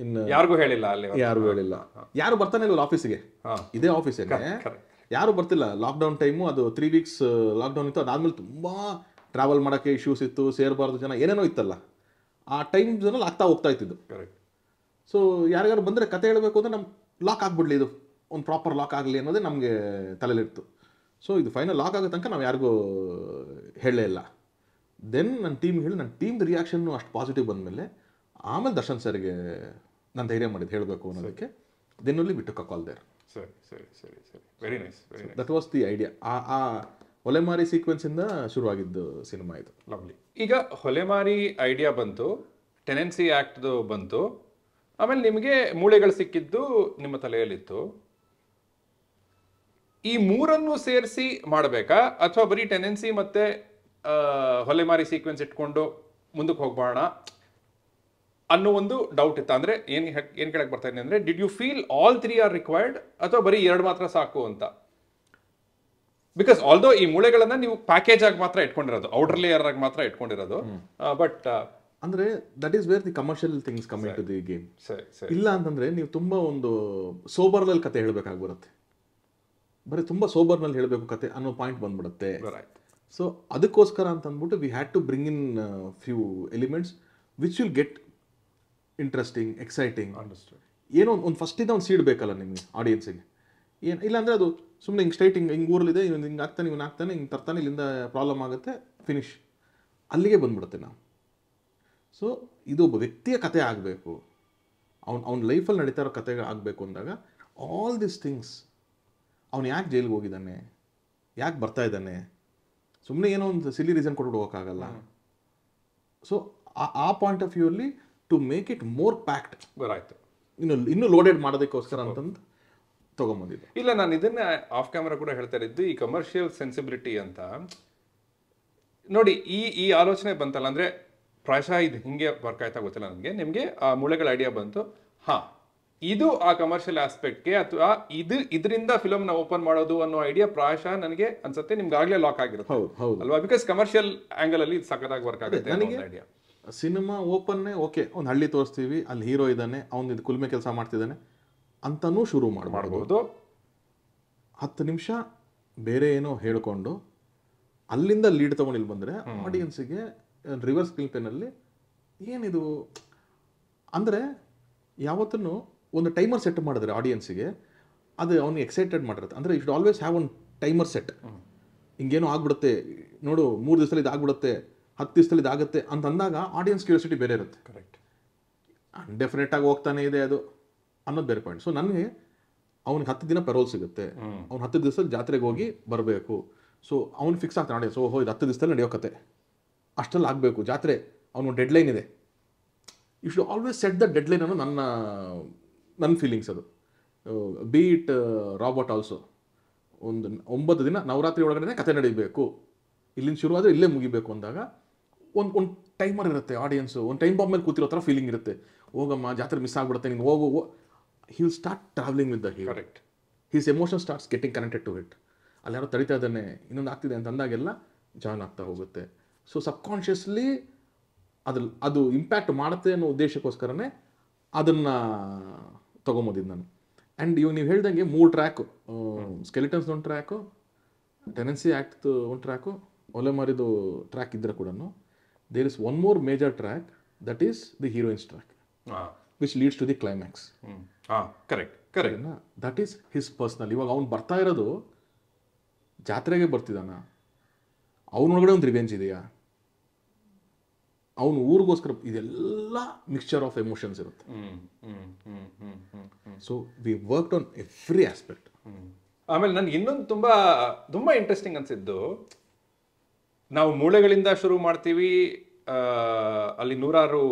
ಇನ್ನು ಯಾರಿಗೂ ಹೇಳಿಲ್ಲ ಅಲ್ಲಿ ಯಾರಿಗೂ ಹೇಳಿಲ್ಲ ಯಾರು ಬರ್ತಾನೆ ಇಲ್ಲ ಆಫೀಸಿಗೆ ಇದೇ ಆಫೀಸ್ ಯಾರು ಬರ್ತಿಲ್ಲ ಲಾಕ್ಡೌನ್ ಟೈಮು ಅದು ತ್ರೀ ವೀಕ್ಸ್ ಲಾಕ್ಡೌನ್ ಇತ್ತು ಅದಾದ್ಮೇಲೆ ತುಂಬಾ ಟ್ರಾವೆಲ್ ಮಾಡೋಕ್ಕೆ ಇಶ್ಯೂಸ್ ಇತ್ತು ಸೇರಬಾರ್ದು ಜನ ಏನೇನೋ ಇತ್ತಲ್ಲ ಆ ಟೈಮ್ ಜೋನಲ್ಲಿ ಆಗ್ತಾ ಹೋಗ್ತಾ ಇದು ಕರೆಕ್ಟ್ ಸೊ ಯಾರ್ಯಾರು ಬಂದರೆ ಕತೆ ಹೇಳಬೇಕು ಅಂದರೆ ನಮ್ಮ ಲಾಕ್ ಆಗ್ಬಿಡ್ಲಿ ಇದು ಒಂದು ಪ್ರಾಪರ್ ಲಾಕ್ ಆಗಲಿ ಅನ್ನೋದೇ ನಮಗೆ ತಲೆಲಿತ್ತು ಸೊ ಇದು ಫೈನಲ್ ಲಾಕ್ ಆಗೋ ತನಕ ನಾವು ಯಾರಿಗೂ ಹೇಳಲೇ ಇಲ್ಲ ದೆನ್ ನನ್ನ ಟೀಮ್ ಹೇಳಿ ನನ್ನ ಟೀಮ್ದು ರಿಯಾಕ್ಷನ್ನು ಅಷ್ಟು ಪಾಸಿಟಿವ್ ಬಂದಮೇಲೆ ಆಮೇಲೆ ದರ್ಶನ್ ಸರ್ಗೆ ನಾನು ಧೈರ್ಯ ಮಾಡಿದ್ದು ಹೇಳಬೇಕು ಅನ್ನೋದಕ್ಕೆ ದೆನ್ನಲ್ಲಿ ಬಿಟ್ಟು ಕಾಲ್ ದೇರ್ ಸರಿ ಸರಿ ಸರಿ ಸರಿ very nice very that was the idea ಆ ಆ ಒಲೆಮಾರಿ ಸೀಕ್ವೆನ್ಸಿಂದ ಶುರುವಾಗಿದ್ದು ಸಿನಿಮಾ ಇದು ಲವ್ಲಿ ಈಗ ಹೊಲೆಮಾರಿ ಐಡಿಯಾ ಬಂತು ಟೆನೆನ್ಸಿ ಆ್ಯಕ್ಟ್ದು ಬಂತು ಆಮೇಲೆ ನಿಮಗೆ ಮೂಳೆಗಳು ಸಿಕ್ಕಿದ್ದು ನಿಮ್ಮ ತಲೆಯಲ್ಲಿತ್ತು ಈ ಮೂರನ್ನು ಸೇರಿಸಿ ಮಾಡಬೇಕಾ ಅಥವಾ ಬರೀ ಟೆನೆನ್ಸಿ ಮತ್ತೆ ಹೊಲೆಮಾರಿ ಸೀಕ್ವೆನ್ಸ್ ಇಟ್ಕೊಂಡು ಮುಂದಕ್ಕೆ ಹೋಗ್ಬೋಣ ಅನ್ನೋ ಒಂದು ಡೌಟ್ ಇತ್ತು ಅಂದರೆ ಏನು ಏನು ಕೇಳಕ್ಕೆ ಬರ್ತಾ ಇದ್ದೀನಿ ಅಂದರೆ did you feel all three are required ಅಥವಾ ಬರೀ ಎರಡು ಮಾತ್ರ ಸಾಕು ಅಂತ ಬಿಕಾಸ್ ಆಲ್ದೋ ಈ ಮೂಳೆಗಳನ್ನ ನೀವು ಪ್ಯಾಕೇಜ್ ಆಗಿ ಮಾತ್ರ ಇಟ್ಕೊಂಡಿರೋದು ಔಟರ್ ಲೇಯರ್ ಆಗಿ ಮಾತ್ರ ಇಟ್ಕೊಂಡಿರೋದು ಬಟ್ ಅಂದ್ರೆ that is where the commercial things come to the game ಇಲ್ಲ ಅಂತಂದ್ರೆ ನೀವು ತುಂಬಾ ಒಂದು ನಲ್ಲಿ ಕತೆ ಹೇಳಬೇಕಾಗಿ ಬರುತ್ತೆ ಬರೀ ತುಂಬಾ ಸೋಬರ್ನಲ್ಲಿ ಹೇಳಬೇಕು ಕತೆ ಅನ್ನೋ ಪಾಯಿಂಟ್ ಬಂದ್ಬಿಡುತ್ತೆ ಸೊ ಅದಕ್ಕೋಸ್ಕರ ಅಂತ ಅಂದ್ಬಿಟ್ಟು we had to bring in few elements which will get interesting exciting ಏನೋ ಒಂದು ಫಸ್ಟಿಂದ ಒಂದು ಸೀಡ್ ಬೇಕಲ್ಲ ನಿಮಗೆ ಆಡಿಯನ್ಸಿಗೆ ಏನು ಇಲ್ಲಾಂದರೆ ಅದು ಸುಮ್ಮನೆ ಹಿಂಗೆ ಸ್ಟ್ರೈಟ್ ಹಿಂಗೆ ಹಿಂಗೆ ಊರಲ್ಲಿದೆ ಇವನು ಹಿಂಗೆ ಆಗ್ತಾನೆ ಇವನು ಆಗ್ತಾನೆ ಹಿಂಗೆ ತರ್ತಾನೆ ಇಲ್ಲಿಂದ ಪ್ರಾಬ್ಲಮ್ ಆಗುತ್ತೆ ಫಿನಿಶ್ ಅಲ್ಲಿಗೆ ಬಂದ್ಬಿಡುತ್ತೆ ನಾವು ಸೊ ಇದು ಒಬ್ಬ ವ್ಯಕ್ತಿಯ ಕತೆ ಆಗಬೇಕು ಅವ್ನು ಅವ್ನ ಲೈಫಲ್ಲಿ ನಡೀತಾ ಇರೋ ಕತೆ ಆಗಬೇಕು ಅಂದಾಗ ಆಲ್ ದಿಸ್ ಥಿಂಗ್ಸ್ ಅವ್ನು ಯಾಕೆ ಜೈಲಿಗೆ ಹೋಗಿದ್ದಾನೆ ಯಾಕೆ ಬರ್ತಾ ಇದ್ದಾನೆ ಸುಮ್ಮನೆ ಏನೋ ಒಂದು ಸಿಲಿ ರೀಸನ್ ಕೊಟ್ಟು ಹೋಗೋಕ್ಕಾಗಲ್ಲ ಸೊ ಆ ಪಾಯಿಂಟ್ ಆಫ್ ವ್ಯೂ ಅಲ್ಲಿ to make it more packed ಬರಾಯ್ತು ಇನ್ನು ಇನ್ನೂ ಲೋಡೆಡ್ ಮಾಡೋದಕ್ಕೋಸ್ಕರ ಅಂತಂದು ತೊಗೊಂಬಂದಿದ್ದು ಇಲ್ಲ ನಾನು ಇದನ್ನ ಆಫ್ ಕ್ಯಾಮ್ರಾ ಕೂಡ ಹೇಳ್ತಾ ಇದ್ದು ಈ ಕಮರ್ಷಿಯಲ್ ಸೆನ್ಸಿಬಿಲಿಟಿ ಅಂತ ನೋಡಿ ಈ ಈ ಆಲೋಚನೆ ಬಂತಲ್ಲ ಅಂದರೆ ಪ್ರಾಯಶಃ ಇದು ಹಿಂಗೆ ವರ್ಕ್ ಆಯ್ತಾ ಗೊತ್ತಿಲ್ಲ ನನಗೆ ನಿಮಗೆ ಆ ಮೂಳೆಗಳ ಐಡಿಯಾ ಬಂತು ಹಾಂ ಇದು ಆ ಕಮರ್ಷಿಯಲ್ ಆಸ್ಪೆಕ್ಟ್ಗೆ ಅಥವಾ ಇದು ಇದರಿಂದ ಫಿಲಮ್ನ ಓಪನ್ ಮಾಡೋದು ಅನ್ನೋ ಐಡಿಯಾ ಪ್ರಾಯಶಃ ನನಗೆ ಅನ್ಸುತ್ತೆ ನಿಮ್ಗೆ ಆಗಲೇ ಲಾಕ್ ಆಗಿರುತ್ತೆ ಅಲ್ವಾ ಬಿಕಾಸ್ ಕಮರ್ಷಿಯಲ್ ಆಂಗಲ್ ಅಲ್ಲಿ ಸಖತ್ತಾಗಿ ವರ್ಕ್ ಆಗುತ್ತೆ ಐಡಿಯಾ ಸಿನಿಮಾ ಓಪನ್ನೇ ಓಕೆ ಒಂದು ಹಳ್ಳಿ ತೋರಿಸ್ತೀವಿ ಅಲ್ಲಿ ಹೀರೋ ಇದ್ದಾನೆ ಅವ್ನ ಇದು ಕುಲ್ಮೆ ಕೆಲಸ ಮಾಡ್ತಿದ್ದಾನೆ ಅಂತನೂ ಶುರು ಮಾಡಿ ಹತ್ತು ನಿಮಿಷ ಬೇರೆ ಏನೋ ಹೇಳಿಕೊಂಡು ಅಲ್ಲಿಂದ ಲೀಡ್ ತಗೊಂಡಿಲ್ಲಿ ಬಂದರೆ ಆಡಿಯನ್ಸಿಗೆ ರಿವರ್ಸ್ ಸ್ಕ್ರೀನ್ ಏನಿದು ಅಂದರೆ ಯಾವತ್ತೂ ಒಂದು ಟೈಮರ್ ಸೆಟ್ ಮಾಡಿದ್ರೆ ಆಡಿಯನ್ಸಿಗೆ ಅದು ಅವನಿಗೆ ಎಕ್ಸೈಟೆಡ್ ಮಾಡಿರುತ್ತೆ ಅಂದರೆ it always have one timer set ಹಿಂಗೇನೋ ಆಗ್ಬಿಡುತ್ತೆ ನೋಡು ಮೂರು ದಿವಸದಲ್ಲಿ ಇದಾಗ್ಬಿಡುತ್ತೆ ಹತ್ತು ದಿವಸದಲ್ಲಿ ಇದಾಗುತ್ತೆ ಅಂತ ಅಂದಾಗ ಆಡಿಯನ್ಸ್ ಕ್ಯೂರಿಯಾಸಿಟಿ ಬೇರೆ ಇರುತ್ತೆ ಕರೆಕ್ಟ್ ಅನ್ಡೆಫಿನೆಟ್ ಆಗಿ ಹೋಗ್ತಾನೆ ಇದೆ ಅದು ಅನ್ನೋದು ಬೇರೆ ಪಾಯಿಂಟ್ ಸೊ ನನಗೆ ಅವ್ನಿಗೆ ಹತ್ತು ದಿನ ಪೆರೋಲ್ ಸಿಗುತ್ತೆ ಅವ್ನು ಹತ್ತು ದಿವಸದಲ್ಲಿ ಜಾತ್ರೆಗೆ ಹೋಗಿ ಬರಬೇಕು ಸೊ ಅವ್ನು ಫಿಕ್ಸ್ ಆಗ್ತಾನೆ ನಡೆಯ ಸೊ ಇದು ಹತ್ತು ದಿವಸದಲ್ಲಿ ನಡೆಯೋ ಕತೆ ಅಷ್ಟರಲ್ಲಿ ಆಗಬೇಕು ಜಾತ್ರೆ ಅವನು ಡೆಡ್ ಲೈನ್ ಇದೆ you should always set the deadline ಅನ್ನೋ ನನ್ನ ನನ್ನ ಫೀಲಿಂಗ್ಸ್ ಅದು ಬೀಟ್ ರಾಬರ್ಟ್ ಆಲ್ಸೋ ಒಂದು ಒಂಬತ್ತು ದಿನ ನವರಾತ್ರಿ ಒಳಗಡೆ ಕತೆ ನಡೀಬೇಕು ಇಲ್ಲಿಂದ ಶುರುವಾದರೆ ಇಲ್ಲೇ ಮುಗಿಬೇಕು ಅಂದಾಗ ಒಂದು ಒಂದು ಟೈಮರ್ ಇರುತ್ತೆ ಆಡಿಯನ್ಸು ಒಂದು ಟೈಮ್ ಬಾಂಬ್ ಮೇಲೆ ಕೂತಿರೋ ಥರ ಫೀಲಿಂಗ್ ಇರುತ್ತೆ ಹೋಗಮ್ಮ ಜಾತ್ರೆ ಮಿಸ್ ಆಗ್ಬಿಡುತ್ತೆ ನೀನು ಹೋಗು he will start travelling with the hero correct he's emotion starts getting connected to it ಅಲ್ಲಿ ಯಾರೋ ತಡಿತಾ ಇದ್ದಾನೆ ಇನ್ನೊಂದು ಆಗ್ತಿದೆ ಅಂತ ಅಂದಾಗೆಲ್ಲ ಜಾಯ್ನ್ ಆಗ್ತಾ ಹೋಗುತ್ತೆ ಸೊ ಸಬ್ಕಾನ್ಷಿಯಸ್ಲಿ ಅದ್ರ ಅದು ಇಂಪ್ಯಾಕ್ಟ್ ಮಾಡುತ್ತೆ ಅನ್ನೋ ಉದ್ದೇಶಕ್ಕೋಸ್ಕರನೇ ಅದನ್ನು ತೊಗೊಂಬೋದಿದ್ದು ನಾನು ಆ್ಯಂಡ್ ಇವಾಗ ನೀವು ಹೇಳ್ದಂಗೆ ಮೂರು ಟ್ರ್ಯಾಕು ಸ್ಕೆಲಿಟನ್ಸ್ ಒಂದು ಟ್ರ್ಯಾಕು ಟೆನೆನ್ಸಿ ಆ್ಯಕ್ಟ್ ಒಂದು ಟ್ರ್ಯಾಕು ಒಲೆ ಮಾರಿದು ಟ್ರ್ಯಾಕ್ ಇದ್ದರೆ ಕೂಡ there is one more major track that is the heroine's track which leads to the climax correct correct that is his personal ಇವಾಗ ಅವ್ನು ಬರ್ತಾ ಇರೋದು ಜಾತ್ರೆಗೆ ಬರ್ತಿದ್ದಾನ ಅವನೊಳಗಡೆ ಒಂದು ರಿವೆಂಜ್ ಇದೆಯಾ ಅವನು ಊರಿಗೋಸ್ಕರ ಇದೆಲ್ಲ ಮಿಕ್ಸ್ಚರ್ ಆಫ್ ಎಮೋಷನ್ಸ್ ಇರುತ್ತೆ so we work on every aspect ಆಮೇಲೆ ನನಗೆ ಇನ್ನೊಂದು ತುಂಬ ತುಂಬ ಇಂಟ್ರೆಸ್ಟಿಂಗ್ ಅನಿಸಿದ್ದು ನಾವು ಮೂಳೆಗಳಿಂದ ಶುರು ಮಾಡ್ತೀವಿ ಅಲ್ಲಿ ನೂರಾರು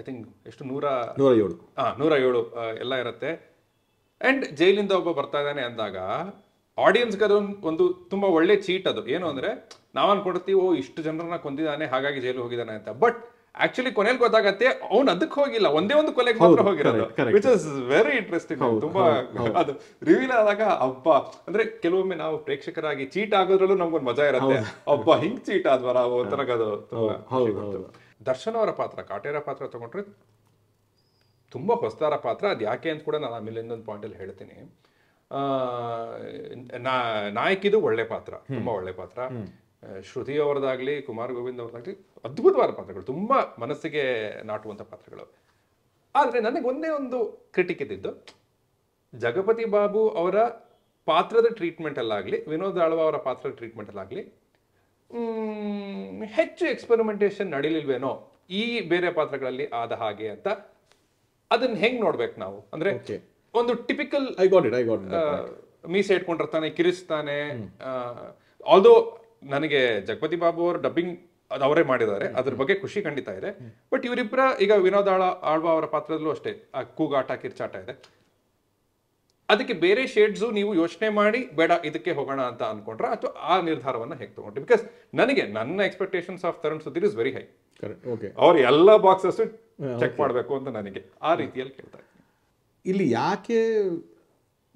ಐ ಥಿಂಕ್ ಎಷ್ಟು ನೂರ ನೂರ ಏಳು ಹಾಂ ನೂರ ಏಳು ಎಲ್ಲ ಇರುತ್ತೆ ಅಂಡ್ ಜೈಲಿಂದ ಒಬ್ಬ ಬರ್ತಾ ಇದ್ದಾನೆ ಅಂದಾಗ ಆಡಿಯನ್ಸ್ಗೆ ಅದೊಂದು ಒಂದು ತುಂಬ ಒಳ್ಳೆ ಚೀಟ್ ಅದು ಏನು ಅಂದ್ರೆ ನಾವು ಅನ್ಕೊಡ್ತೀವಿ ಓ ಇಷ್ಟು ಜನರನ್ನ ಕೊಂದಿದ್ದಾನೆ ಹಾಗಾಗಿ ಜೈಲು ಹೋಗಿದ್ದಾನೆ ಅಂತ ಬಟ್ ಆಕ್ಚುಲಿ ಕೊನೆಯಲ್ಲಿ ಗೊತ್ತಾಗತ್ತೆ ಅವ್ನು ಅದಕ್ಕೆ ಹೋಗಿಲ್ಲ ಒಂದೇ ಒಂದು ಕೊಲೆಗೆ ಮಾತ್ರ ಹೋಗಿರೋದು ವಿಚ್ ಇಸ್ ವೆರಿ ಇಂಟ್ರೆಸ್ಟಿಂಗ್ ತುಂಬಾ ಅದು ರಿವೀಲ್ ಆದಾಗ ಅಬ್ಬ ಅಂದ್ರೆ ಕೆಲವೊಮ್ಮೆ ನಾವು ಪ್ರೇಕ್ಷಕರಾಗಿ ಚೀಟ್ ಆಗೋದ್ರಲ್ಲೂ ನಮ್ಗೊಂದು ಮಜಾ ಇರುತ್ತೆ ಅಬ್ಬ ಹಿಂಗ್ ಚೀಟ್ ಆದ್ವಾ ನಾವು ತುಂಬಾ ಅದು ದರ್ಶನ್ ಅವರ ಪಾತ್ರ ಕಾಟೇರ ಪಾತ್ರ ತಗೊಂಡ್ರೆ ತುಂಬ ಹೊಸದಾರ ಪಾತ್ರ ಅದು ಯಾಕೆ ಅಂತ ಕೂಡ ನಾನು ಆಮೇಲೆ ಇನ್ನೊಂದು ಪಾಯಿಂಟಲ್ಲಿ ಹೇಳ್ತೀನಿ ನಾ ನಾಯಕಿದು ಒಳ್ಳೆ ಪಾತ್ರ ತುಂಬ ಒಳ್ಳೆ ಪಾತ್ರ ಶ್ರುತಿ ಅವರದಾಗ್ಲಿ ಕುಮಾರ್ ಗೋವಿಂದ್ ಅವರದಾಗ್ಲಿ ಅದ್ಭುತವಾದ ಪಾತ್ರಗಳು ತುಂಬ ಮನಸ್ಸಿಗೆ ನಾಟುವಂಥ ಪಾತ್ರಗಳು ಆದರೆ ನನಗೆ ಒಂದೇ ಒಂದು ಕ್ರಿಟಿಕ್ ಇದ್ದಿದ್ದು ಜಗಪತಿ ಬಾಬು ಅವರ ಪಾತ್ರದ ಟ್ರೀಟ್ಮೆಂಟ್ ವಿನೋದ್ ಆಳ್ವ ಅವರ ಪಾತ್ರದ ಟ್ರೀಟ್ಮೆಂಟ್ ಹೆಚ್ಚು ಎಕ್ಸ್ಪೆರಿಮೆಂಟೇಷನ್ ನಡೀಲಿಲ್ವೇನೋ ಈ ಬೇರೆ ಪಾತ್ರಗಳಲ್ಲಿ ಆದ ಹಾಗೆ ಅಂತ ಅದನ್ನ ಹೆಂಗ್ ನೋಡ್ಬೇಕು ನಾವು ಅಂದ್ರೆ ಒಂದು ಟಿಪಿಕಲ್ ಐ ಐ ಗೋಟ್ ಮೀಸೆ ಇಟ್ಕೊಂಡಿರ್ತಾನೆ ಕಿರಿಸ್ತಾನೆ ಆಲ್ದೋ ನನಗೆ ಜಗಪತಿ ಬಾಬು ಅವರು ಡಬ್ಬಿಂಗ್ ಅವರೇ ಮಾಡಿದ್ದಾರೆ ಅದ್ರ ಬಗ್ಗೆ ಖುಷಿ ಖಂಡಿತ ಇದೆ ಬಟ್ ಇವರಿಬ್ಬರ ಈಗ ವಿನೋದ್ ಆಳ್ವ ಅವರ ಪಾತ್ರದಲ್ಲೂ ಅಷ್ಟೇ ಆ ಕೂಗಾಟ ಕಿರ್ಚಾಟ ಇದೆ ಅದಕ್ಕೆ ಬೇರೆ ಶೇಡ್ಸು ನೀವು ಯೋಚನೆ ಮಾಡಿ ಬೇಡ ಇದಕ್ಕೆ ಹೋಗೋಣ ಅಂತ ಅನ್ಕೊಂಡ್ರೆ ಅಥವಾ ಆ ನಿರ್ಧಾರವನ್ನ ಹೇಗೆ ತಗೊಂಡ್ರಿ ಬಿಕಾಸ್ ನನಗೆ ನನ್ನ expectations of Tarun Sudhir is very high okay ಅವ್ರು ಎಲ್ಲ ಬಾಕ್ಸಸ್ ಚೆಕ್ ಮಾಡಬೇಕು ಅಂತ ನನಗೆ ಆ ರೀತಿಯಲ್ಲಿ ಕೇಳ್ತಾ ಇಲ್ಲಿ ಯಾಕೆ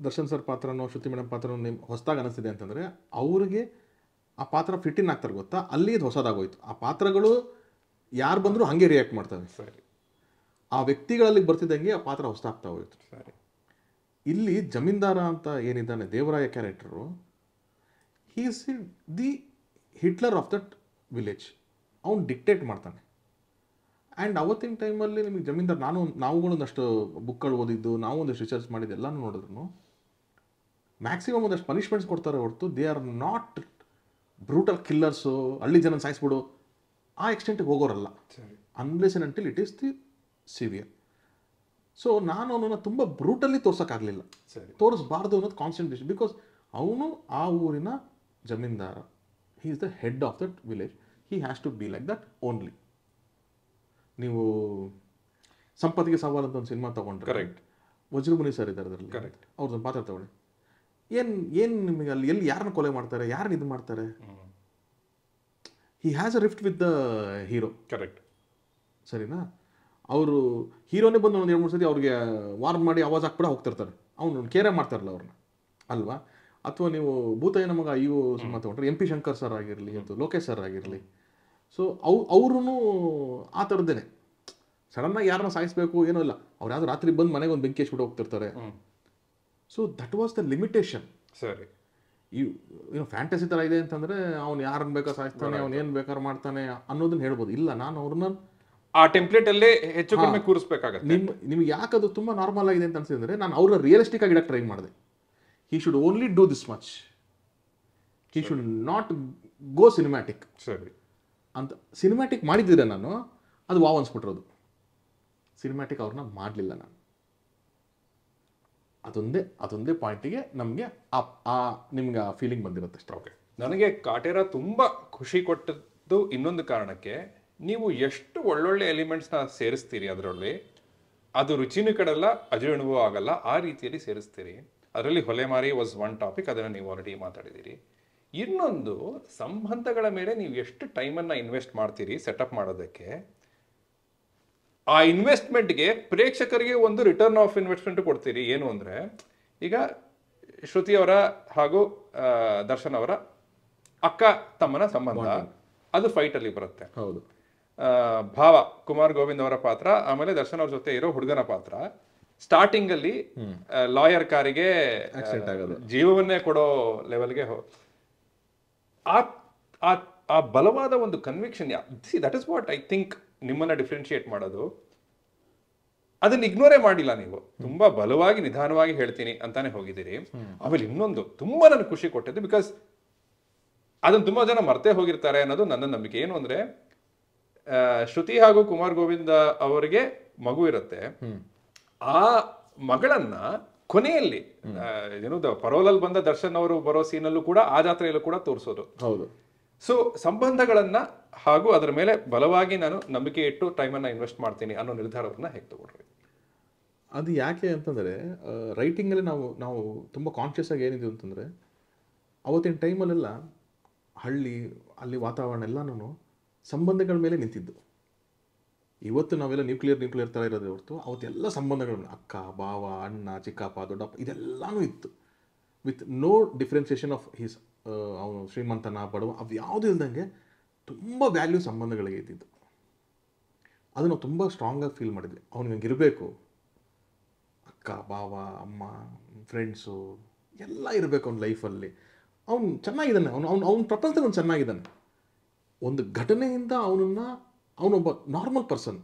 ದರ್ಶನ್ ಸರ್ ಪಾತ್ರನೋ ಶ್ರುತಿ ಮೇಡಮ್ ಪಾತ್ರನೋ ನಿಮ್ ಹೊಸದಾಗಿ ಅನಿಸ್ತಿದೆ ಅಂತಂದ್ರೆ ಅವ್ರಿಗೆ ಆ ಪಾತ್ರ ಫಿಟ್ ಇನ್ ಆಗ್ತಾರೆ ಗೊತ್ತಾ ಅಲ್ಲಿ ಇದು ಹೊಸದಾಗೋಯ್ತು ಆ ಪಾತ್ರಗಳು ಯಾರು ಬಂದರೂ ಹಂಗೆ ರಿಯಾಕ್ಟ್ ಮಾಡ್ತಾರೆ ಸ್ಯಾರಿ ಆ ವ್ಯಕ್ತಿಗಳಲ್ಲಿ ಬರ್ತಿದ್ದಂಗೆ ಆ ಪಾತ್ರ ಹೊಸದಾಗ್ತಾ ಹೋಯ್ತು ಸರಿ ಇಲ್ಲಿ ಜಮೀನ್ದಾರ ಅಂತ ಏನಿದ್ದಾನೆ Devaraya character he is the Hitler of that village ಅವನು ಡಿಕ್ಟೇಟ್ ಮಾಡ್ತಾನೆ ಆ್ಯಂಡ್ ಅವತ್ತಿನ ಟೈಮಲ್ಲಿ ನಿಮಗೆ ಜಮೀನ್ದಾರ್ ನಾನು ನಾವುಗಳು ಒಂದಷ್ಟು ಬುಕ್ಗಳು ಓದಿದ್ದು ನಾವು ಒಂದಷ್ಟು ರಿಸರ್ಚ್ ಮಾಡಿದ್ದು ಎಲ್ಲನೂ ನೋಡಿದ್ರು ಮ್ಯಾಕ್ಸಿಮಮ್ ಒಂದಷ್ಟು ಪನಿಷ್ಮೆಂಟ್ಸ್ ಕೊಡ್ತಾರೆ ಹೊರತು they are not brutal killers ಹಳ್ಳಿ ಜನ ಸಾಯಿಸ್ಬಿಡು ಆ ಎಕ್ಸ್ಟೆಂಟಿಗೆ ಹೋಗೋರಲ್ಲ unless until it is the severe so ನಾನು ಅವನನ್ನು ತುಂಬ ಬ್ರೂಟಲ್ಲಿ ತೋರ್ಸೋಕ್ಕಾಗಲಿಲ್ಲ ತೋರಿಸ್ಬಾರ್ದು ಅನ್ನೋದು ಕಾನ್ಸಂಟ್ರೇಷನ್ ಬಿಕಾಸ್ ಅವನು ಆ ಊರಿನ ಜಮೀನ್ದಾರ he is the head of that village he has to be like that only ನೀವು ಸಂಪತ್ತಿಗೆ ಸವಾಲ್ ಅಂತ ಒಂದು ಸಿನಿಮಾ ತೊಗೊಂಡ್ರೆ ಕರೆಕ್ಟ್ ವಜ್ರಮುನಿ ಸರ್ ಇದ್ದಾರೆ ಅದರಲ್ಲಿ ಕರೆಕ್ಟ್ ಅವ್ರದ್ದು ಪಾತ್ರ ತಗೊಳ್ಳಿ ಏನು ಏನು ನಿಮಗೆ ಅಲ್ಲಿ ಎಲ್ಲಿ ಯಾರನ್ನ ಕೊಲೆ ಮಾಡ್ತಾರೆ ಯಾರನ್ನ ಇದು ಮಾಡ್ತಾರೆ he has a rift with the hero correct ಸರಿನಾ ಅವರು ಹೀರೋನೇ ಬಂದು ಒಂದು ಎರಡು ಮೂರು ಸತಿ ಅವ್ರಿಗೆ ವಾರ್ಮ್ ಮಾಡಿ ಆವಾಜ್ ಹಾಕ್ಬಿಡ ಹೋಗ್ತಿರ್ತಾರೆ ಅವ್ನು ಕೇರೇ ಮಾಡ್ತಾರಲ್ಲ ಅವ್ರನ್ನ ಅಲ್ವಾ ಅಥವಾ ನೀವು ಭೂತಯ್ಯನ ಮಗ ಇವು ಸಿನಿಮಾ ತೊಗೊಂಡ್ರೆ ಎಂ ಪಿ ಶಂಕರ್ ಸರ್ ಆಗಿರಲಿ ಅಥವಾ ಲೋಕೇಶ್ ಸರ್ ಆಗಿರಲಿ ಸೊ ಅವ್ ಅವ್ರೂ ಆ ಥರದ್ದೇನೆ ಸಡನ್ನಾಗಿ ಯಾರನ್ನ ಸಾಯಿಸ್ಬೇಕು ಏನೂ ಇಲ್ಲ ಅವ್ರು ಯಾವ್ದು ರಾತ್ರಿ ಬಂದು ಮನೆಗೆ ಒಂದು ಬೆಂಕಿ ಹಚ್ಬಿಟ್ಟು ಹೋಗ್ತಿರ್ತಾರೆ so that was the limitation ಸರಿ ಇವು ಏನು ಫ್ಯಾಂಟಸಿ ಥರ ಇದೆ ಅಂತಂದರೆ ಅವ್ನು ಯಾರನ್ನ ಬೇಕಾದ್ರೆ ಸಾಯಿಸ್ತಾನೆ ಅವ್ನು ಏನು ಬೇಕಾರು ಮಾಡ್ತಾನೆ ಅನ್ನೋದನ್ನ ಹೇಳ್ಬೋದು ಇಲ್ಲ ನಾನು ಅವ್ರನ್ನ ಆ ಟೆಂಪ್ಲೇಟ್ ಅಲ್ಲೇ ಹೆಚ್ಚು ಕಡಿಮೆ ಕೂರಿಸಬೇಕಾಗತ್ತೆ ನಿಮ್ ನಿಮ್ಗೆ ಯಾಕೆ ಅದು ತುಂಬಾ ನಾರ್ಮಲ್ ಆಗಿದೆ ಅಂತ ಅನ್ಸಿದ್ರೆ ನಾನು ಅವ್ರ ರಿಯಲಿಸ್ಟಿಕ್ ಆಗಿ ಟ್ರೈ ಮಾಡಿದೆ he should only do this much he should not go cinematic ಸರಿ ಅಂತ ಸಿನಿಮ್ಯಾಟಿಕ್ ಮಾಡಿದ್ದಿದೆ ನಾನು ಅದು ವಾವ್ ಅನ್ಸ್ಬಿಟ್ರದು ಸಿನಿಮ್ಯಾಟಿಕ್ ಅವ್ರನ್ನ ಮಾಡಲಿಲ್ಲ ನಾನು ಅದೊಂದೇ ಅದೊಂದೇ ಪಾಯಿಂಟಿಗೆ ನಮಗೆ ಆ ನಿಮ್ಗೆ ಆ ಫೀಲಿಂಗ್ ಬಂದಿರುತ್ತೆ ಅಷ್ಟೇ ಓಕೆ ನನಗೆ ಕಾಟೇರ ತುಂಬ ಖುಷಿ ಕೊಟ್ಟದ್ದು ಇನ್ನೊಂದು ಕಾರಣಕ್ಕೆ ನೀವು ಎಷ್ಟು ಒಳ್ಳೊಳ್ಳೆ ಎಲಿಮೆಂಟ್ಸ್ನ ಸೇರಿಸ್ತೀರಿ ಅದರಲ್ಲಿ ಅದು ರುಚಿನೂ ಕಡಲ್ಲ ಅಜೀರ್ಣವೂ ಆಗಲ್ಲ ಆ ರೀತಿಯಲ್ಲಿ ಸೇರಿಸ್ತೀರಿ ಅದರಲ್ಲಿ ಹೊಲೆಮಾರಿ ವಾಸ್ ಒನ್ ಟಾಪಿಕ್ ಅದನ್ನು ನೀವು ಆಲ್ರೆಡಿ ಮಾತಾಡಿದ್ದೀರಿ ಇನ್ನೊಂದು ಸಂಬಂಧಗಳ ಮೇಲೆ ನೀವು ಎಷ್ಟು ಟೈಮನ್ನು ಇನ್ವೆಸ್ಟ್ ಮಾಡ್ತೀರಿ ಸೆಟಪ್ ಮಾಡೋದಕ್ಕೆ ಆ ಇನ್ವೆಸ್ಟ್ಮೆಂಟ್ಗೆ ಪ್ರೇಕ್ಷಕರಿಗೆ ಒಂದು ರಿಟರ್ನ್ ಆಫ್ ಇನ್ವೆಸ್ಟ್ಮೆಂಟ್ ಕೊಡ್ತೀರಿ ಏನು ಅಂದರೆ ಈಗ ಶ್ರುತಿ ಅವರ ಹಾಗೂ ದರ್ಶನ್ ಅವರ ಅಕ್ಕ ತಮ್ಮನ ಸಂಬಂಧ ಅದು ಫೈಟಲ್ಲಿ ಬರುತ್ತೆ ಹೌದು ಭಾವ ಕುಮಾರ್ ಗೋವಿಂದ್ ಅವರ ಪಾತ್ರ ಆಮೇಲೆ ದರ್ಶನ್ ಅವ್ರ ಜೊತೆ ಇರೋ ಹುಡುಗನ ಪಾತ್ರ ಸ್ಟಾರ್ಟಿಂಗ್ ಅಲ್ಲಿ ಲಾಯರ್ ಕಾರಿಗೆ ಜೀವವನ್ನೇ ಕೊಡೋ ಲೆವೆಲ್ಗೆ ಆ ಆ ಬಲವಾದ ಒಂದು conviction see that is what I think ನಿಮ್ಮನ್ನ ಡಿಫ್ರೆನ್ಶಿಯೇಟ್ ಮಾಡೋದು ಅದನ್ನ ಇಗ್ನೋರೇ ಮಾಡಿಲ್ಲ ನೀವು ತುಂಬಾ ಬಲವಾಗಿ ನಿಧಾನವಾಗಿ ಹೇಳ್ತೀನಿ ಅಂತಾನೆ ಹೋಗಿದ್ದೀರಿ ಆಮೇಲೆ ಇನ್ನೊಂದು ತುಂಬಾ ನನಗೆ ಖುಷಿ ಕೊಟ್ಟಿದ್ದು ಬಿಕಾಸ್ ಅದನ್ನ ತುಂಬಾ ಜನ ಮರ್ತೇ ಹೋಗಿರ್ತಾರೆ ಅನ್ನೋದು ನನ್ನ ನಂಬಿಕೆ ಏನು ಅಂದ್ರೆ ಶ್ರುತಿ ಹಾಗೂ ಕುಮಾರ್ ಗೋವಿಂದ ಅವರಿಗೆ ಮಗು ಇರುತ್ತೆ ಆ ಮಗಳನ್ನ ಕೊನೆಯಲ್ಲಿ ಏನು ಪರೋಲಲ್ಲಿ ಬಂದ ದರ್ಶನ್ ಅವರು ಬರೋ ಸೀನಲ್ಲೂ ಕೂಡ ಆ ಜಾತ್ರೆಯಲ್ಲೂ ಕೂಡ ತೋರಿಸೋದು ಹೌದು ಸೊ ಸಂಬಂಧಗಳನ್ನ ಹಾಗೂ ಅದರ ಮೇಲೆ ಬಲವಾಗಿ ನಾನು ನಂಬಿಕೆ ಇಟ್ಟು ಟೈಮನ್ನ ಇನ್ವೆಸ್ಟ್ ಮಾಡ್ತೀನಿ ಅನ್ನೋ ನಿರ್ಧಾರವನ್ನ ಹೇಗೆ ತಗೊಂಡ್ರಿ ಅದು ಯಾಕೆ ಅಂತಂದರೆ ರೈಟಿಂಗಲ್ಲಿ ನಾವು ನಾವು ತುಂಬ ಕಾನ್ಶಿಯಸ್ ಆಗಿ ಏನಿದ್ದೀವಿ ಅಂತಂದರೆ ಅವತ್ತಿನ ಟೈಮಲ್ಲೆಲ್ಲ ಹಳ್ಳಿ ಅಲ್ಲಿ ವಾತಾವರಣ ಎಲ್ಲನೂ ಸಂಬಂಧಗಳ ಮೇಲೆ ನಿಂತಿದ್ದು ಇವತ್ತು ನಾವೆಲ್ಲ ನ್ಯೂಕ್ಲಿಯರ್ ನ್ಯೂಕ್ಲಿಯರ್ ಥರ ಇರೋದೇ ಹೊರತು ಅವತ್ತೆಲ್ಲ ಸಂಬಂಧಗಳು ಅಕ್ಕ ಬಾವ ಅಣ್ಣ ಚಿಕ್ಕಪ್ಪ ದೊಡ್ಡಪ್ಪ ಇದೆಲ್ಲನೂ ಇತ್ತು with no differentiation of his ಅವನು ಶ್ರೀಮಂತನ ಬಡವ ಅವು ಯಾವುದೂ ಇಲ್ದಂಗೆ ತುಂಬ ವ್ಯಾಲ್ಯೂ ಸಂಬಂಧಗಳಿಗೆ ಇದ್ದಿದ್ದು ಅದು ನಾವು ತುಂಬ ಸ್ಟ್ರಾಂಗಾಗಿ ಫೀಲ್ ಮಾಡಿದ್ವಿ ಅವ್ನಿಗೆ ಇರಬೇಕು ಅಕ್ಕ ಬಾವ ಅಮ್ಮ ಫ್ರೆಂಡ್ಸು ಎಲ್ಲ ಇರಬೇಕು ಅವ್ನ ಲೈಫಲ್ಲಿ ಅವ್ನು ಚೆನ್ನಾಗಿದ್ದಾನೆ ಅವ್ನು ಅವ್ನು ಅವ್ನ ಪ್ರಪಂಚದಲ್ಲಿ ಅವ್ನು ಚೆನ್ನಾಗಿದ್ದಾನೆ ಒಂದು ಘಟನೆಯಿಂದ ಅವನನ್ನು ಅವನೊಬ್ಬ ನಾರ್ಮಲ್ ಪರ್ಸನ್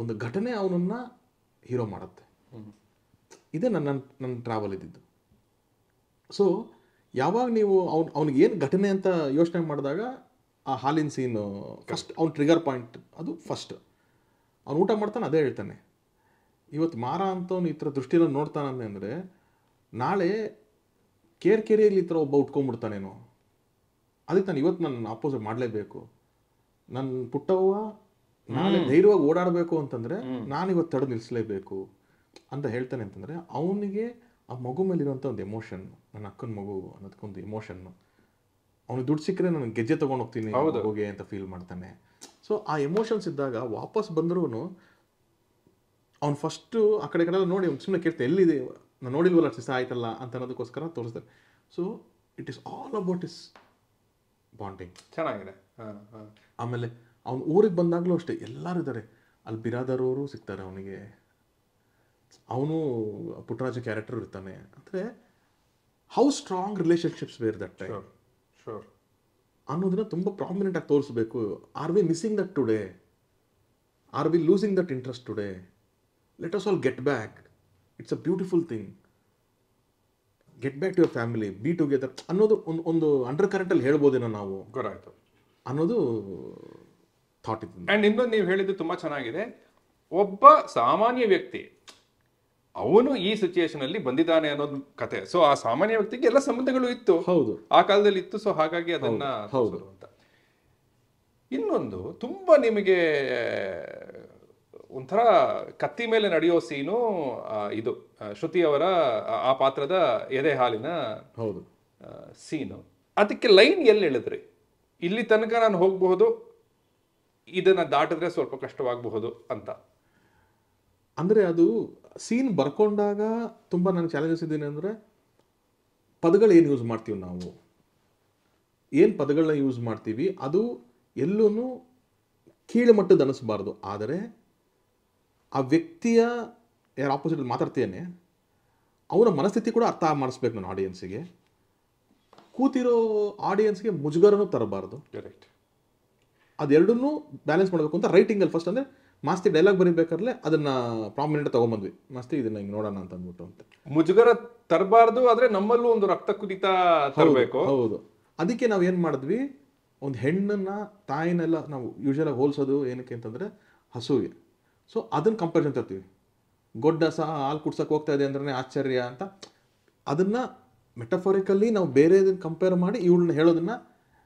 ಒಂದು ಘಟನೆ ಅವನನ್ನು ಹೀರೋ ಮಾಡುತ್ತೆ ಇದೇ ನನ್ನ ನನ್ನ ಟ್ರಾವೆಲ್ ಇದ್ದಿದ್ದು ಸೊ ಯಾವಾಗ ನೀವು ಅವ್ನು ಅವ್ನಿಗೆ ಏನು ಘಟನೆ ಅಂತ ಯೋಚನೆ ಮಾಡಿದಾಗ ಆ ಹಾಲಿನ ಸೀನು ಫಸ್ಟ್ ಅವ್ನು ಟ್ರಿಗರ್ ಪಾಯಿಂಟ್ ಅದು ಫಸ್ಟ್ ಅವ್ನು ಊಟ ಮಾಡ್ತಾನೆ ಅದೇ ಹೇಳ್ತಾನೆ ಇವತ್ತು ಮಾರ ಅಂತ ಈ ಥರ ದೃಷ್ಟಿಯಲ್ಲಿ ನೋಡ್ತಾನೆ ಅಂದರೆ ನಾಳೆ ಕೇರ್ ಕೇರಿಯಲ್ಲಿ ಈ ಥರ ಒಬ್ಬ ಉಟ್ಕೊಂಡ್ಬಿಡ್ತಾನೇನೋ ಅದಕ್ಕೆ ನಾನು ಇವತ್ತು ನನ್ನ ಅಪೋಸಿಟ್ ಮಾಡಲೇಬೇಕು ನನ್ನ ಪುಟ್ಟವ್ವ ನಾನು ಧೈರ್ಯವಾಗಿ ಓಡಾಡಬೇಕು ಅಂತಂದರೆ ನಾನು ಇವತ್ತು ತಡೆದು ನಿಲ್ಲಿಸಲೇಬೇಕು ಅಂತ ಹೇಳ್ತಾನೆ ಅಂತಂದರೆ ಅವನಿಗೆ ಆ ಮಗು ಮೇಲಿರುವಂಥ ಒಂದು ಎಮೋಷನ್ ನನ್ನ ಅಕ್ಕನ ಮಗು ಅನ್ನೋದಕ್ಕೊಂದು ಎಮೋಷನ್ ಅವನು ದುಡ್ಡು ಸಿಕ್ಕರೆ ನಾನು ಗೆಜ್ಜೆ ತೊಗೊಂಡು ಹೋಗ್ತೀನಿ ಹೋಗಿ ಅಂತ ಫೀಲ್ ಮಾಡ್ತಾನೆ ಸೊ ಆ ಎಮೋಷನ್ಸ್ ಇದ್ದಾಗ ವಾಪಸ್ ಬಂದರೂನು ಅವ್ನು ಫಸ್ಟು ಆ ಕಡೆ ಕಡೆ ನೋಡಿ ಸುಮ್ಮನೆ ಕೇಳ್ತಾ ಎಲ್ಲಿದೆ ನಾನು ನೋಡಿಲ್ವಲ್ಲ ಸಿಸ್ಟ ಆಯ್ತಲ್ಲ ಅಂತ ಅನ್ನೋದಕ್ಕೋಸ್ಕರ ತೋರಿಸ್ತಾರೆ so it is all about is bonding ಚೆನ್ನಾಗಿದೆ ಆಮೇಲೆ ಅವ್ನು ಊರಿಗೆ ಬಂದಾಗಲೂ ಅಷ್ಟೇ ಎಲ್ಲರೂ ಇದ್ದಾರೆ ಅಲ್ಲಿ ಬಿರಾದರ್ ಅವರು ಸಿಗ್ತಾರೆ ಅವನಿಗೆ ಅವನು ಪುಟ್ಟರಾಜ ಕ್ಯಾರೆಕ್ಟರ್ ಇರ್ತಾನೆ ಅಂದರೆ how strong relationships were that time sure ಅನ್ನೋದನ್ನ ತುಂಬ ಪ್ರಾಮಿನೆಂಟ್ ಆಗಿ ತೋರಿಸ್ಬೇಕು are we missing that today are we losing that interest today let us all get back it's a beautiful thing get back to your family be together ಅನ್ನೋದು ಒಂದು ಒಂದು under ಕರೆಂಟಲ್ಲಿ ಹೇಳ್ಬೋದೇನೋ ನಾವು ಗೊತ್ತಾಯ್ತು ಅನ್ನೋದು ಥಾಟ್ ಇತ್ತು ಆ್ಯಂಡ್ ಇನ್ನೊಂದು ನೀವು ಹೇಳಿದ್ದು ತುಂಬ ಚೆನ್ನಾಗಿದೆ ಒಬ್ಬ ಸಾಮಾನ್ಯ ವ್ಯಕ್ತಿ ಅವನು ಈ ಸಿಚುಯೇಷನ್ ಅಲ್ಲಿ ಬಂದಿದ್ದಾನೆ ಅನ್ನೋದು ಕತೆ ಸೊ ಆ ಸಾಮಾನ್ಯ ವ್ಯಕ್ತಿಗೆ ಎಲ್ಲ ಸಂಬಂಧಗಳು ಇತ್ತು ಹೌದು ಆ ಕಾಲದಲ್ಲಿ ಇತ್ತು ಸೊ ಹಾಗಾಗಿ ಅದನ್ನ ಹೌದು ಅಂತ ಇನ್ನೊಂದು ತುಂಬಾ ನಿಮಗೆ ಒಂಥರ ಕತ್ತಿ ಮೇಲೆ ನಡೆಯೋ ಸೀನು ಇದು ಶ್ರುತಿ ಅವರ ಆ ಪಾತ್ರದ ಎದೆ ಹಾಲಿನ ಹೌದು ಸೀನು ಅದಕ್ಕೆ ಲೈನ್ ಎಲ್ಲಿ ಹೇಳಿದ್ರಿ ಇಲ್ಲಿ ತನಕ ನಾನು ಹೋಗಬಹುದು ಇದನ್ನು ದಾಟಿದ್ರೆ ಸ್ವಲ್ಪ ಕಷ್ಟವಾಗಬಹುದು ಅಂತ ಅಂದರೆ ಅದು ಸೀನ್ ಬರ್ಕೊಂಡಾಗ ತುಂಬ ನಾನು ಚಾಲೆಂಜಸ್ ಇದ್ದೀನಿ ಅಂದರೆ ಪದಗಳು ಏನು ಯೂಸ್ ಮಾಡ್ತೀವಿ ನಾವು ಏನು ಪದಗಳನ್ನ ಯೂಸ್ ಮಾಡ್ತೀವಿ ಅದು ಎಲ್ಲೂ ಕೀಳುಮಟ್ಟದ ಅನಿಸ್ಬಾರ್ದು ಆದರೆ ಆ ವ್ಯಕ್ತಿಯ ಯಾರು ಆಪೋಸಿಟಲ್ಲಿ ಮಾತಾಡ್ತೇನೆ ಅವರ ಮನಸ್ಥಿತಿ ಕೂಡ ಅರ್ಥ ಮಾಡಿಸ್ಬೇಕು ನಾನು ಆಡಿಯನ್ಸಿಗೆ ಕೂತಿರೋ ಆಡಿಯನ್ಸ್ಗೆ ಮುಜುಗರನು ತರಬಾರ್ದು ಕರೆಕ್ಟ್ ಅದೆರಡನ್ನೂ ಬ್ಯಾಲೆನ್ಸ್ ಮಾಡಬೇಕು ಅಂತ ರೈಟಿಂಗಲ್ಲಿ ಫಸ್ಟ್ ಅಂದರೆ ಮಾಸ್ತಿ ಡೈಲಾಗ್ ಬರೀಬೇಕಾದ್ರೆ ಅದನ್ನು ಪ್ರಾಮಿನೆಂಟ್ ತೊಗೊಂಬಂದ್ವಿ ಮಾಸ್ತಿ ಇದನ್ನ ಹಿಂಗೆ ನೋಡೋಣ ಅಂತ ಅಂದ್ಬಿಟ್ಟು ಅಂತ ಮುಜುಗರ ತರಬಾರ್ದು ಆದರೆ ನಮ್ಮಲ್ಲೂ ಒಂದು ರಕ್ತ ಕುದಿತ ತರಬೇಕು ಹೌದು ಅದಕ್ಕೆ ನಾವು ಏನು ಮಾಡಿದ್ವಿ ಒಂದು ಹೆಣ್ಣನ್ನು ತಾಯಿನೆಲ್ಲ ನಾವು ಯೂಶಲಾಗಿ ಹೋಲಿಸೋದು ಏನಕ್ಕೆ ಅಂತಂದರೆ ಹಸುವಿಗೆ ಸೊ ಅದನ್ನು ಕಂಪಾರಿಸನ್ ತರ್ತೀವಿ ಗೊಡ್ಡ ಸಹ ಹಾಲು ಕುಡ್ಸಕ್ಕೆ ಹೋಗ್ತಾ ಇದೆ ಅಂದ್ರೆ ಆಶ್ಚರ್ಯ ಅಂತ ಅದನ್ನು ಮೆಟಫಾರಿಕಲ್ಲಿ ನಾವು ಬೇರೆ ಕಂಪೇರ್ ಮಾಡಿ ಇವಳನ್ನ ಹೇಳೋದನ್ನ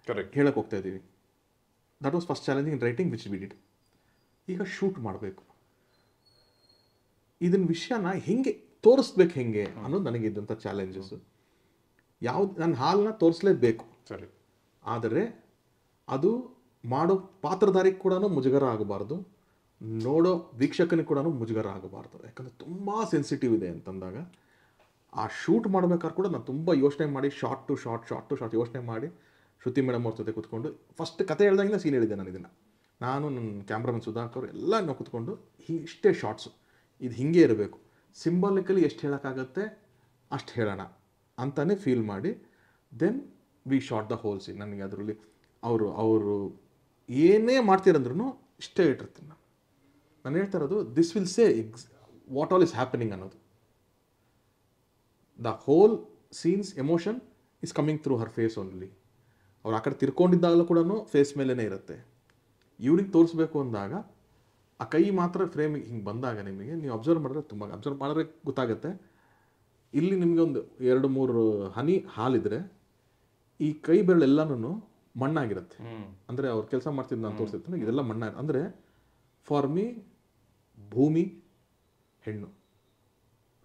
ಕರೆಕ್ಟ್ ಹೇಳಕ್ಕೆ ಹೋಗ್ತಾ ಇದ್ದೀವಿ that was first challenging writing which ಬಿಡಿಟ್ ಈಗ ಶೂಟ್ ಮಾಡಬೇಕು ಇದನ್ನ ವಿಷಯನ ಹೆಂಗೆ ತೋರಿಸ್ಬೇಕು ಹೆಂಗೆ ಅನ್ನೋದು ನನಗೆ ಚಾಲೆಂಜಸ್ ಯಾವ್ದು ನನ್ನ ಹಾಲನ್ನ ತೋರಿಸಲೇಬೇಕು ಸರಿ ಆದರೆ ಅದು ಮಾಡೋ ಪಾತ್ರಧಾರಿಗೆ ಕೂಡ ಮುಜುಗರ ಆಗಬಾರ್ದು ನೋಡೋ ವೀಕ್ಷಕನಿಗೆ ಕೂಡ ಮುಜುಗರ ಆಗಬಾರ್ದು ಯಾಕಂದರೆ ತುಂಬ ಸೆನ್ಸಿಟಿವ್ ಇದೆ ಅಂತಂದಾಗ ಆ ಶೂಟ್ ಮಾಡ್ಬೇಕಾದ್ರೆ ಕೂಡ ನಾನು ತುಂಬ ಯೋಚನೆ ಮಾಡಿ short to short short to short ಯೋಚನೆ ಮಾಡಿ ಶ್ರುತಿ ಮೇಡಮ್ ಅವ್ರ ಜೊತೆ ಕೂತ್ಕೊಂಡು ಫಸ್ಟ್ ಕತೆ ಹೇಳ್ದಂಗೆ ಸೀನ್ ಹೇಳಿದೆ ನಾನು ಇದನ್ನು ನಾನು ನನ್ನ ಕ್ಯಾಮ್ರಾಮನ್ ಸುಧಾಕರ್ ಎಲ್ಲ ನಾವು ಕೂತ್ಕೊಂಡು ಇಷ್ಟೇ ಶಾರ್ಟ್ಸು ಇದು ಹಿಂಗೆ ಇರಬೇಕು ಸಿಂಬಾಲಿಕಲಿ ಎಷ್ಟು ಹೇಳೋಕ್ಕಾಗತ್ತೆ ಅಷ್ಟು ಹೇಳೋಣ ಅಂತಲೇ ಫೀಲ್ ಮಾಡಿ then we short the whole scene ನನಗೆ ಅದರಲ್ಲಿ ಅವರು ಅವರು ಏನೇ ಮಾಡ್ತೀರಂದ್ರೂ ಇಷ್ಟೇ ಇಟ್ಟಿರ್ತೀನಿ ನಾನು ನಾನು ಹೇಳ್ತಾ ಇರೋದು this will say X what all is happening ಅನ್ನೋದು the whole scenes emotion is coming through her face only ಅವ್ರು ಆ ಕಡೆ ತಿರ್ಕೊಂಡಿದ್ದಾಗಲೂ ಕೂಡ ಫೇಸ್ ಮೇಲೇ ಇರುತ್ತೆ ಇವ್ರಿಗೆ ತೋರಿಸ್ಬೇಕು ಅಂದಾಗ ಆ ಕೈ ಮಾತ್ರ ಫ್ರೇಮಿಗೆ ಹಿಂಗೆ ಬಂದಾಗ ನಿಮಗೆ ನೀವು ಅಬ್ಸರ್ವ್ ಮಾಡಿದ್ರೆ ತುಂಬ ಅಬ್ಸರ್ವ್ ಮಾಡಿದ್ರೆ ಗೊತ್ತಾಗುತ್ತೆ ಇಲ್ಲಿ ನಿಮಗೆ ಒಂದು ಎರಡು ಮೂರು ಹನಿ ಹಾಲಿದ್ರೆ ಈ ಕೈ ಬೆರಳೆಲ್ಲನೂ ಮಣ್ಣಾಗಿರುತ್ತೆ ಅಂದರೆ ಅವ್ರು ಕೆಲಸ ಮಾಡ್ತಿದ್ದು ನಾನು ತೋರಿಸಿರ್ತೀನಿ ಇದೆಲ್ಲ ಮಣ್ಣಾಗಿ ಅಂದರೆ ಫಾರ್ ಮೀ ಭೂಮಿ ಹೆಣ್ಣು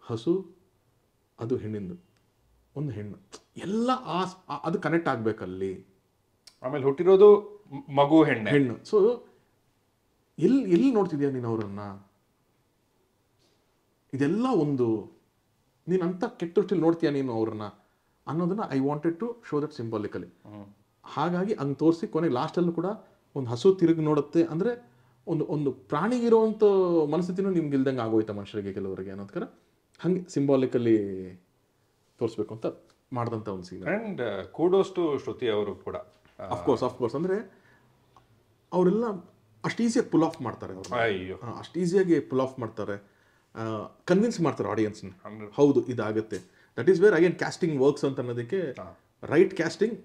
ಹಸು ಅದು ಹೆಣ್ಣಿಂದು ಒಂದು ಹೆಣ್ಣು ಎಲ್ಲ ಆ ಅದು ಕನೆಕ್ಟ್ ಆಗಬೇಕಲ್ಲಿ ಆಮೇಲೆ ಹುಟ್ಟಿರೋದು ಮಗು ಹೆಣ್ಣು ಹೆಣ್ಣು ಸೊ ಎಲ್ಲಿ ಎಲ್ಲಿ ನೋಡ್ತಿದ್ಯಾ ನೀನು ಅವರನ್ನ ಇದೆಲ್ಲ ಒಂದು ನೀನು ಅಂತ ಕೆಟ್ಟ ದೃಷ್ಟಿಲಿ ನೋಡ್ತೀಯಾ ನೀನು ಅವ್ರನ್ನ ಅನ್ನೋದನ್ನ I wanted to show that symbolically ಹಾಗಾಗಿ ಹಂಗೆ ತೋರಿಸಿ ಕೊನೆ ಲಾಸ್ಟಲ್ಲೂ ಕೂಡ ಒಂದು ಹಸು ತಿರುಗಿ ನೋಡುತ್ತೆ ಅಂದರೆ ಒಂದು ಒಂದು ಪ್ರಾಣಿಗಿರುವಂಥ ಮನಸ್ಥಿತಿನೂ ನಿಮ್ಗೆ ಇಲ್ದಂಗೆ ಆಗೋಯ್ತ ಮನುಷ್ಯರಿಗೆ ಕೆಲವರಿಗೆ ಅನ್ನೋದ್ಕರ ಹಂಗೆ ಸಿಂಬಾಲಿಕಲ್ಲಿ ತೋರಿಸ್ಬೇಕು ಅಂತ ಮಾಡಿದಂಥ ಒಂದು ಸೀನ್ ಆ್ಯಂಡ್ ಕೂಡೋಷ್ಟು ಶ್ರುತಿ ಅವರು ಕೂಡ ಅಫ್ಕೋರ್ಸ್ ಅಫ್ಕೋರ್ಸ್ ಅಂದರೆ ಅವರೆಲ್ಲ ಅಷ್ಟು ಈಸಿಯಾಗಿ ಪುಲ್ ಆಫ್ ಮಾಡ್ತಾರೆ ಅವರು ಅಯ್ಯೋ ಅಷ್ಟು ಈಸಿಯಾಗಿ ಪುಲ್ ಆಫ್ ಮಾಡ್ತಾರೆ ಕನ್ವಿನ್ಸ್ ಮಾಡ್ತಾರೆ ಆಡಿಯನ್ಸ್ನ ಹೌದು ಇದಾಗುತ್ತೆ that is where again casting works ಅಂತ ಅನ್ನೋದಕ್ಕೆ ರೈಟ್ ಕ್ಯಾಸ್ಟಿಂಗ್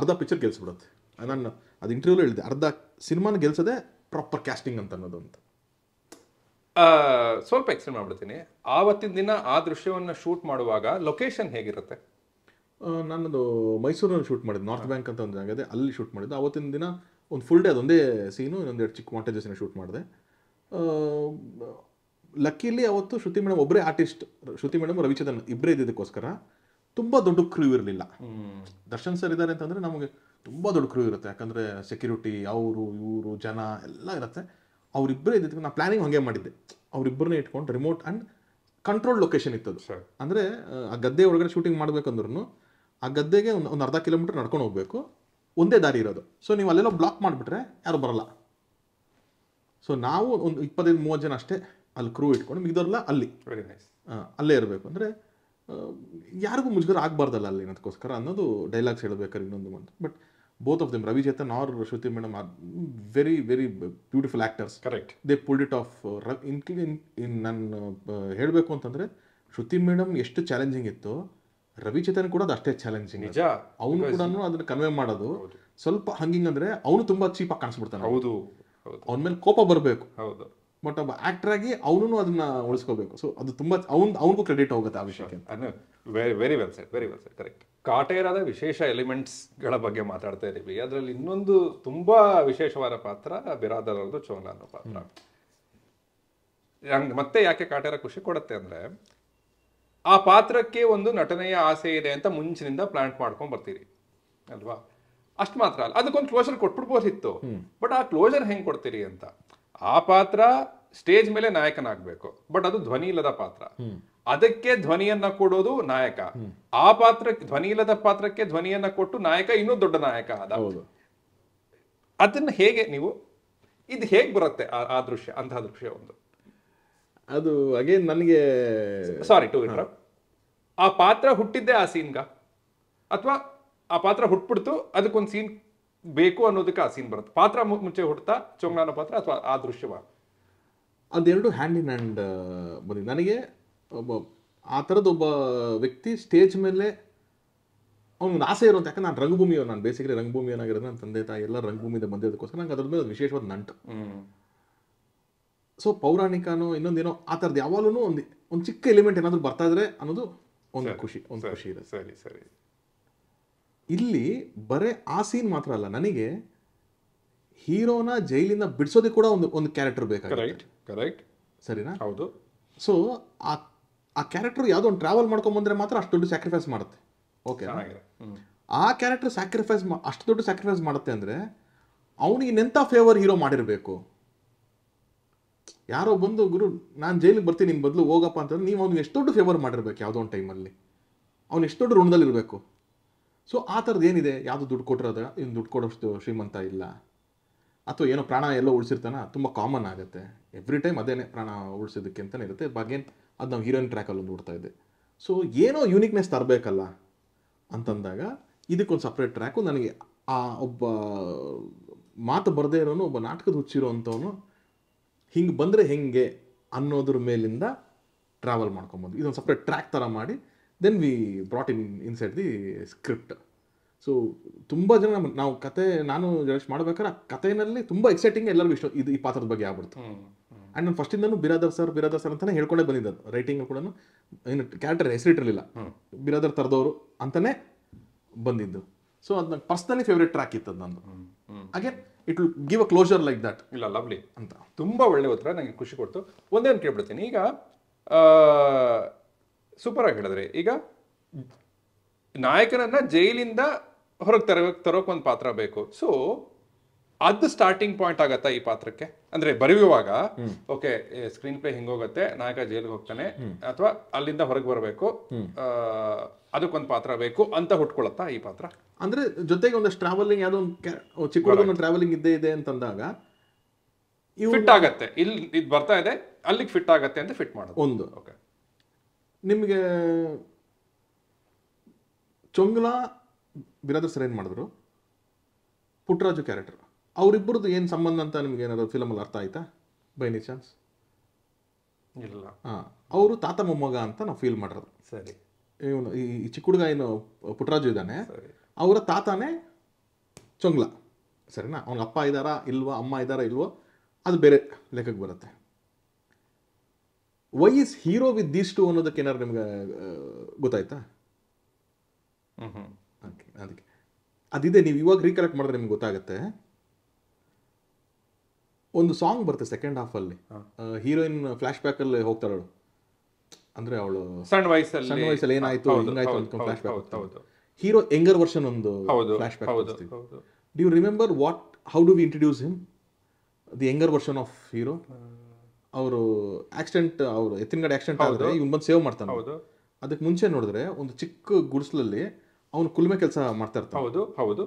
ಅರ್ಧ ಪಿಕ್ಚರ್ ಗೆಲ್ಸ್ಬಿಡುತ್ತೆ ನಾನು ಅದು ಇಂಟರ್ವ್ಯೂಲ್ ಹೇಳಿದೆ ಅರ್ಧ ಸಿನಿಮಾನ ಗೆಲ್ಸದೆ ಪ್ರಾಪರ್ ಕ್ಯಾಸ್ಟಿಂಗ್ ಅಂತ ಅನ್ನೋದು ಅಂತ ಸ್ವಲ್ಪ ಎಕ್ಸ್ಪ್ಲೇನ್ ಮಾಡ್ಬಿಡ್ತೀನಿ ಆವತ್ತಿನ ದಿನ ಆ ದೃಶ್ಯವನ್ನು ಶೂಟ್ ಮಾಡುವಾಗ ಲೊಕೇಶನ್ ಹೇಗಿರುತ್ತೆ ನಾನದು ಮೈಸೂರಲ್ಲಿ ಶೂಟ್ ಮಾಡಿದ್ದು ನಾರ್ತ್ ಬ್ಯಾಂಕ್ ಅಂತ ಒಂದು ಜಾಗ ಅಲ್ಲಿ ಶೂಟ್ ಮಾಡಿದ್ದು ಆವತ್ತಿನ ದಿನ ಒಂದು ಫುಲ್ ಡೇ ಅದೊಂದೇ ಸೀನು ಇನ್ನೊಂದೆರಡು ಚಿಕ್ಕ ಮಾಟೇಜಸ್ನ ಶೂಟ್ ಮಾಡಿದೆ ಲಕ್ಕಿಲಿ ಅವತ್ತು ಶ್ರುತಿ ಮೇಡಮ್ ಒಬ್ಬರೇ ಆರ್ಟಿಸ್ಟ್ ಶ್ರುತಿ ಮೇಡಮ್ ರವಿಚಂದ್ರನ್ ಇಬ್ಬರೇ ಇದ್ದಿದ್ದಕ್ಕೋಸ್ಕರ ತುಂಬ ದೊಡ್ಡ ಕ್ರೂ ಇರಲಿಲ್ಲ ದರ್ಶನ್ ಸರ್ ಇದ್ದಾರೆ ಅಂತಂದರೆ ನಮಗೆ ತುಂಬ ದೊಡ್ಡ ಕ್ರೂ ಇರುತ್ತೆ ಯಾಕಂದರೆ ಸೆಕ್ಯೂರಿಟಿ ಅವರು ಇವರು ಜನ ಎಲ್ಲ ಇರುತ್ತೆ ಅವರಿಬ್ಬರೇ ಇದ್ದಿದ್ದು ನಾನು ಪ್ಲಾನಿಂಗ್ ಹಾಗೆ ಮಾಡಿದ್ದೆ ಅವರಿಬ್ಬರನ್ನೇ ಇಟ್ಕೊಂಡು ರಿಮೋಟ್ ಆ್ಯಂಡ್ ಕಂಟ್ರೋಲ್ ಲೊಕೇಶನ್ ಇತ್ತದು ಅಂದರೆ ಆ ಗದ್ದೆ ಒಳಗಡೆ ಶೂಟಿಂಗ್ ಮಾಡಬೇಕಂದ್ರೂ ಆ ಗದ್ದೆಗೆ ಒಂದು ಒಂದು ಅರ್ಧ ಕಿಲೋಮೀಟ್ರ್ ನಡ್ಕೊಂಡು ಹೋಗಬೇಕು ಒಂದೇ ದಾರಿ ಇರೋದು ಸೊ ನೀವು ಅಲ್ಲೆಲ್ಲ ಬ್ಲಾಕ್ ಮಾಡಿಬಿಟ್ರೆ ಯಾರು ಬರಲ್ಲ ಸೊ ನಾವು ಒಂದು ಇಪ್ಪತ್ತೈದು ಮೂವತ್ತು ಜನ ಅಷ್ಟೇ ಅಲ್ಲಿ ಕ್ರೂ ಇಟ್ಕೊಂಡು ಮಿಗಿದವ್ರಲ್ಲ ಅಲ್ಲಿ ವೆರಿ ನೈಸ್ ಅಲ್ಲೇ ಇರಬೇಕು ಅಂದರೆ ಯಾರಿಗೂ ಮುಜುಗರ ಆಗಬಾರ್ದಲ್ಲ ಅಲ್ಲಿ ಅದಕ್ಕೋಸ್ಕರ ಅನ್ನೋದು ಡೈಲಾಗ್ಸ್ ಹೇಳಬೇಕಾದ್ರೆ ಇನ್ನೊಂದು ಒಂದು but both of them, Ravi Chetan or Shruti Madam, are very, very beautiful actors. Correct. They pulled it off. ಇನ್ ನಾನು ಹೇಳಬೇಕು ಅಂತಂದರೆ ಶ್ರುತಿ ಮೇಡಮ್ ಎಷ್ಟು ಚಾಲೆಂಜಿಂಗ್ ಇತ್ತು ರವಿ ಚೇತನ್ ಕೂಡ ಅದು ಅಷ್ಟೇ ಚಾಲೆಂಜಿಂಗ್ ನಿಜ ಅವನು ಅದನ್ನ ಕನ್ವೇ ಮಾಡೋದು ಸ್ವಲ್ಪ ಹಂಗಿಂಗ್ ಅಂದ್ರೆ ಅವನು ತುಂಬಾ ಚೀಪ್ ಆಗಿ ಕಾಣಿಸ್ಬಿಡ್ತಾನೆ ಹೌದು ಅವನ ಮೇಲೆ ಕೋಪ ಬರಬೇಕು ಹೌದು ಬಟ್ ಒಬ್ಬ ಆಕ್ಟರ್ ಆಗಿ ಅವನು ಅದನ್ನ ಉಳಿಸ್ಕೋಬೇಕು ಸೊ ಅದು ತುಂಬಾ ಅವ್ನ್ ಅವ್ನಿಗೂ ಕ್ರೆಡಿಟ್ ಹೋಗುತ್ತೆ ಆ ವಿಷಯಕ್ಕೆ very very well set very well set correct ಕಾಟೇರಾದ ವಿಶೇಷ ಎಲಿಮೆಂಟ್ಸ್ ಗಳ ಬಗ್ಗೆ ಮಾತಾಡ್ತಾ ಇದ್ದೀವಿ ಅದರಲ್ಲಿ ಇನ್ನೊಂದು ತುಂಬಾ ವಿಶೇಷವಾದ ಪಾತ್ರ ಬಿರಾದರ್ ಅವ್ರದ್ದು ಅನ್ನೋ ಪಾತ್ರ ಮತ್ತೆ ಯಾಕೆ ಕಾಟೇರ ಖುಷಿ ಕೊಡುತ್ತೆ ಅಂದ್ರೆ ಆ ಪಾತ್ರಕ್ಕೆ ಒಂದು ನಟನೆಯ ಆಸೆ ಇದೆ ಅಂತ ಮುಂಚಿನಿಂದ ಪ್ಲಾಂಟ್ ಮಾಡ್ಕೊಂಡು ಬರ್ತೀರಿ ಅಲ್ವಾ ಅಷ್ಟು ಮಾತ್ರ ಅಲ್ಲ ಅದಕ್ಕೊಂದು ಕ್ಲೋಸರ್ ಕೊಟ್ಬಿಡ್ಬೋದಿತ್ತು ಬಟ್ ಆ ಕ್ಲೋಸರ್ ಹೆಂಗೆ ಕೊಡ್ತೀರಿ ಅಂತ ಆ ಪಾತ್ರ ಸ್ಟೇಜ್ ಮೇಲೆ ನಾಯಕನಾಗಬೇಕು ಬಟ್ ಅದು ಧ್ವನಿ ಇಲ್ಲದ ಪಾತ್ರ ಅದಕ್ಕೆ ಧ್ವನಿಯನ್ನ ಕೊಡೋದು ನಾಯಕ ಆ ಪಾತ್ರಕ್ಕೆ ಧ್ವನಿ ಇಲ್ಲದ ಪಾತ್ರಕ್ಕೆ ಧ್ವನಿಯನ್ನ ಕೊಟ್ಟು ನಾಯಕ ಇನ್ನೂ ದೊಡ್ಡ ನಾಯಕ ಆದ ಅದನ್ನ ಹೇಗೆ ನೀವು ಇದು ಹೇಗೆ ಬರುತ್ತೆ ಆ ದೃಶ್ಯ ಅಂತಹ ದೃಶ್ಯ ಒಂದು ಅದು ಅಗೇನ್ ನನಗೆ ಸಾರಿ ಟು ಆ ಪಾತ್ರ ಹುಟ್ಟಿದ್ದೆ ಆ ಸೀನ್ಗ ಅಥವಾ ಆ ಪಾತ್ರ ಹುಟ್ಬಿಡ್ತು ಅದಕ್ಕೊಂದು ಸೀನ್ ಬೇಕು ಅನ್ನೋದಕ್ಕೆ ಆ ಸೀನ್ ಬರುತ್ತೆ ಪಾತ್ರ ಮುಂಚೆ ಹುಡ್ತಾ ಚೊಂಗಾನ ಪಾತ್ರ ಅಥವಾ ಆ ದೃಶ್ಯವ ಅದೆರಡು ಹ್ಯಾಂಡ್ ಇನ್ ಹ್ಯಾಂಡ್ ಬರೀ ನನಗೆ ಒಬ್ಬ ಆ ಥರದ ಒಬ್ಬ ವ್ಯಕ್ತಿ ಸ್ಟೇಜ್ ಮೇಲೆ ಅವ್ನಿಗೆ ಆಸೆ ಇರುತ್ತೆ ಯಾಕಂದ್ರೆ ನಾನು ರಂಗಭೂಮಿಯೋ ನಾನು ಬೇಸಿಕಲಿ ರಂಗಭೂಮಿ ಏನಾಗಿರೋದು ನನ್ನ ತಂದೆ ತಾಯಿ ಎಲ್ಲ ರಂಗಭೂಮಿಯಿಂದ ಬಂದಿರೋದಕ್ಕೋಸ್ಕರ ನಂಗೆ ಅದ್ರ ಮೇಲೆ ವಿಶೇಷವಾದ ನಂಟು ಸೊ ಪೌರಾಣಿಕನೋ ಇನ್ನೊಂದೇನೋ ಆ ಥರದ್ದು ಯಾವಾಗಲೂ ಒಂದು ಒಂದು ಚಿಕ್ಕ ಎಲಿಮೆಂಟ್ ಏನಾದರೂ ಬರ್ತಾ ಇದ್ರೆ ಅನ್ನೋದು ಒಂದು ಖುಷಿ ಒಂದು ಖುಷಿ ಇದೆ ಸರಿ ಸರಿ ಇಲ್ಲಿ ಬರೇ ಆ ಸೀನ್ ಮಾತ್ರ ಅಲ್ಲ ನನಗೆ ಹೀರೋನ ಜೈಲಿಂದ ಬಿಡಿಸೋದಕ್ಕೆ ಕೂಡ ಒಂದು ಒಂದು ಕ್ಯಾರೆಕ್ಟರ್ ಬೇಕಾಗುತ್ತೆ ಕರೆಕ್ಟ್ ಸರಿನಾ ಹೌದು ಸೊ ಆ ಆ ಕ್ಯಾರೆಕ್ಟರ್ ಯಾವುದೋ ಒಂದು ಟ್ರಾವೆಲ್ ಮಾಡ್ಕೊಂಬಂದ್ರೆ ಮಾತ್ರ ಅಷ್ಟು ದೊಡ್ಡ ಸ್ಯಾಕ್ರಿಫೈಸ್ ಮಾಡುತ್ತೆ ಓಕೆ ಆ ಕ್ಯಾರೆಕ್ಟರ್ ಸ್ಯಾಕ್ರಿಫೈಸ್ ಅಷ್ಟು ದೊಡ್ಡ ಸ್ಯಾಕ್ರಿಫೈಸ್ ಮಾಡುತ್ತೆ ಅಂದರೆ ಅವನಿಗೆ ನೆಂತ ಫೇವರ್ ಹೀರೋ ಮಾಡಿರಬೇಕು ಯಾರೋ ಬಂದು ಗುರು ನಾನು ಜೈಲಿಗೆ ಬರ್ತೀನಿ ನಿನ್ನ ಬದಲು ಹೋಗಪ್ಪ ಅಂತಂದ್ರೆ ನೀವು ಅವ್ನಿಗೆ ಎಷ್ಟು ದೊಡ್ಡ ಫೇವರ್ ಮಾಡಿರ್ಬೇಕು ಯಾವುದೋ ಒಂದು ಟೈಮಲ್ಲಿ ಅವ್ನು ಎಷ್ಟು ದೊಡ್ಡ ಋಣದಲ್ಲಿರಬೇಕು ಸೊ ಆ ಥರದ್ದು ಏನಿದೆ ಯಾವುದು ದುಡ್ಡು ಕೊಟ್ಟಿರೋದ ಇನ್ನು ದುಡ್ಡು ಕೊಡೋಷ್ಟು ಶ್ರೀಮಂತ ಇಲ್ಲ ಅಥವಾ ಏನೋ ಪ್ರಾಣ ಎಲ್ಲ ಉಳಿಸಿರ್ತಾನ ತುಂಬ ಕಾಮನ್ ಆಗುತ್ತೆ ಎವ್ರಿ ಟೈಮ್ ಅದೇನೇ ಪ್ರಾಣ ಉಳಿಸೋದಕ್ಕೆ ಅಂತಲೇ ಇರುತ್ತೆ ಬಾಗೇನ್ ಅದು ನಾವು ಹೀರೋಯಿನ್ ಟ್ರ್ಯಾಕಲ್ಲಿ ನೋಡ್ತಾ ಇದ್ದೆ ಸೊ ಏನೋ ಯೂನಿಕ್ನೆಸ್ ತರಬೇಕಲ್ಲ ಅಂತಂದಾಗ ಇದಕ್ಕೊಂದು ಸಪ್ರೇಟ್ ಟ್ರ್ಯಾಕು ನನಗೆ ಆ ಒಬ್ಬ ಮಾತು ಬರದೇ ಇರೋನು ಒಬ್ಬ ನಾಟಕದ ಹುಚ್ಚಿರೋ ಅಂಥವನು ಹಿಂಗೆ ಬಂದರೆ ಹೆಂಗೆ ಅನ್ನೋದ್ರ ಮೇಲಿಂದ ಟ್ರಾವೆಲ್ ಮಾಡ್ಕೊಬೋದು ಇದೊಂದು ಸಪ್ರೇಟ್ ಟ್ರ್ಯಾಕ್ ಥರ ಮಾಡಿ then we brought in in inside the script so ತುಂಬ ಜನ ನಾವು ಕತೆ ನಾನು ಜಡ್ಜ್ ಮಾಡ್ಬೇಕಾದ್ರೆ ಆ ಕಥೆನಲ್ಲಿ ತುಂಬ ಎಕ್ಸೈಟಿಂಗ್ ಎಲ್ಲರಿಗೂ ಇಷ್ಟ ಇದು ಈ ಪಾತ್ರದ ಬಗ್ಗೆ ಆಗ್ಬಿಡ್ತು ಆ್ಯಂಡ್ ನಾನು ಫಸ್ಟಿಂದನೂ ಬಿರಾದರ್ ಸರ್ ಬಿರಾದರ್ ಸರ್ ಅಂತಲೇ ಹೇಳ್ಕೊಂಡೇ ಬಂದಿದ್ದು ರೈಟಿಂಗ್ ಕೂಡ ಏನು ಕ್ಯಾರೆಕ್ಟರ್ ಹೆಸರಿಟ್ಟಿರಲಿಲ್ಲ ಬಿರಾದರ್ ತರದವರು ಅಂತಲೇ ಬಂದಿದ್ದು ಸೊ ಅದು ನಂಗೆ ಪರ್ಸ್ನಲಿ ಫೇವ್ರೇಟ್ ಟ್ರ್ಯಾಕ್ ಇತ್ತು ಅದು ನಂದು ಹಾಗೆ it will give a closure like that ಇಲ್ಲ ಲವ್ಲಿ ಅಂತ ತುಂಬ ಒಳ್ಳೆ ಉತ್ತರ ನನಗೆ ಖುಷಿ ಕೊಡ್ತು ಒಂದೇನು ಕೇಳ್ಬಿಡ್ತೀನಿ ಈಗ ಸೂಪರ್ ಆಗಿ ಹೇಳಿದ್ರಿ ಈಗ ನಾಯಕನನ್ನ ಜೈಲಿಂದ ಹೊರಗೆ ತರ ತರೋಕ್ ಒಂದು ಪಾತ್ರ ಬೇಕು ಸೊ ಅದು ಸ್ಟಾರ್ಟಿಂಗ್ ಪಾಯಿಂಟ್ ಆಗತ್ತಾ ಈ ಪಾತ್ರಕ್ಕೆ ಅಂದ್ರೆ ಬರೆಯುವಾಗ ಓಕೆ ಸ್ಕ್ರೀನ್ ಪ್ಲೇ ಹೋಗುತ್ತೆ ನಾಯಕ ಜೈಲಿಗೆ ಹೋಗ್ತಾನೆ ಅಥವಾ ಅಲ್ಲಿಂದ ಹೊರಗೆ ಬರಬೇಕು ಅದಕ್ಕೊಂದು ಪಾತ್ರ ಬೇಕು ಅಂತ ಹುಟ್ಕೊಳತ್ತಾ ಈ ಪಾತ್ರ ಅಂದ್ರೆ ಜೊತೆಗೆ ಒಂದಷ್ಟು ಟ್ರಾವೆಲಿಂಗ್ ಯಾವುದೋ ಒಂದು ಚಿಕ್ಕ ಟ್ರಾವೆಲಿಂಗ್ ಇದ್ದೇ ಇದೆ ಅಂತಂದಾಗ ಫಿಟ್ ಆಗತ್ತೆ ಇಲ್ಲಿ ಇದು ಬರ್ತಾ ಇದೆ ಅಲ್ಲಿಗೆ ಫಿಟ್ ಆಗತ್ತೆ ಅಂತ ಫಿಟ್ ಮಾಡೋದು ಒಂದು ಓಕೆ ನಿಮಗೆ ಚೊಂಗ್ಲಾ ಬಿರಾದರ್ ಸರ್ ಏನು ಮಾಡಿದ್ರು ಪುಟ್ಟರಾಜು ಕ್ಯಾರೆಕ್ಟರ್ ಅವರಿಬ್ಬರದ್ದು ಏನು ಸಂಬಂಧ ಅಂತ ನಿಮ್ಗೆ ಏನಾದ್ರು ಫಿಲಮಲ್ಲಿ ಅರ್ಥ ಆಯ್ತಾ ಬೈ ಎನಿ ಚಾನ್ಸ್ ಇಲ್ಲ ಹಾಂ ಅವರು ತಾತ ಮೊಮ್ಮಗ ಅಂತ ನಾವು ಫೀಲ್ ಮಾಡಿರೋದು ಸರಿ ಇವನು ಈ ಚಿಕ್ಕ ಹುಡುಗ ಏನು ಪುಟ್ಟರಾಜು ಇದ್ದಾನೆ ಅವರ ತಾತನೇ ಚೊಂಗ್ಲಾ ಸರಿನಾ ಅವನ ಅಪ್ಪ ಇದ್ದಾರಾ ಇಲ್ವೋ ಅಮ್ಮ ಇದ್ದಾರಾ ಇಲ್ವೋ ಅದು ಬೇರೆ ಲೆಕ್ಕಕ್ಕೆ ಬರುತ್ತೆ why is hero with this to ಅನ್ನೋದಕ್ಕೆ ಏನಾರು ನಿಮ್ಗೆ ಗೊತ್ತಾಯ್ತಾ ಅದಕ್ಕೆ ಅದಿದೆ ನೀವು ಇವಾಗ ರೀಕಲೆಕ್ಟ್ ಮಾಡಿದ್ರೆ ನಿಮ್ಗೆ ಗೊತ್ತಾಗುತ್ತೆ ಒಂದು ಸಾಂಗ್ ಬರುತ್ತೆ ಸೆಕೆಂಡ್ ಹಾಫ್ ಅಲ್ಲಿ ಹೀರೋಯಿನ್ ಫ್ಲಾಶ್ ಬ್ಯಾಕಲ್ಲಿ ಅವಳು ಅಂದ್ರೆ ಅವಳು ಸಣ್ಣ ವಯಸ್ಸಲ್ಲಿ ಸಣ್ಣ ವಯಸ್ಸಲ್ಲಿ ಏನಾಯ್ತು ಹಿಂಗಾಯ್ತು ಅಂದ್ಕೊಂಡು flashback hero younger version ಒಂದು flashback do you remember what how do we introduce him the younger version of hero ಅವರು ಆಕ್ಸಿಡೆಂಟ್ ಅವರು ಎತ್ತಿನಗಡೆ ಆಕ್ಸಿಡೆಂಟ್ ಆದರೆ ಇವ್ನು ಬಂದು ಸೇವ್ ಮಾಡ್ತಾನೆ ಹೌದು ಅದಕ್ಕೆ ಮುಂಚೆ ನೋಡಿದ್ರೆ ಒಂದು ಚಿಕ್ಕ ಗುಡಿಸಲಲ್ಲಿ ಅವನು ಕುಲ್ಮೆ ಕೆಲಸ ಮಾಡ್ತಾ ಇರ್ತಾನೆ ಹೌದು ಹೌದು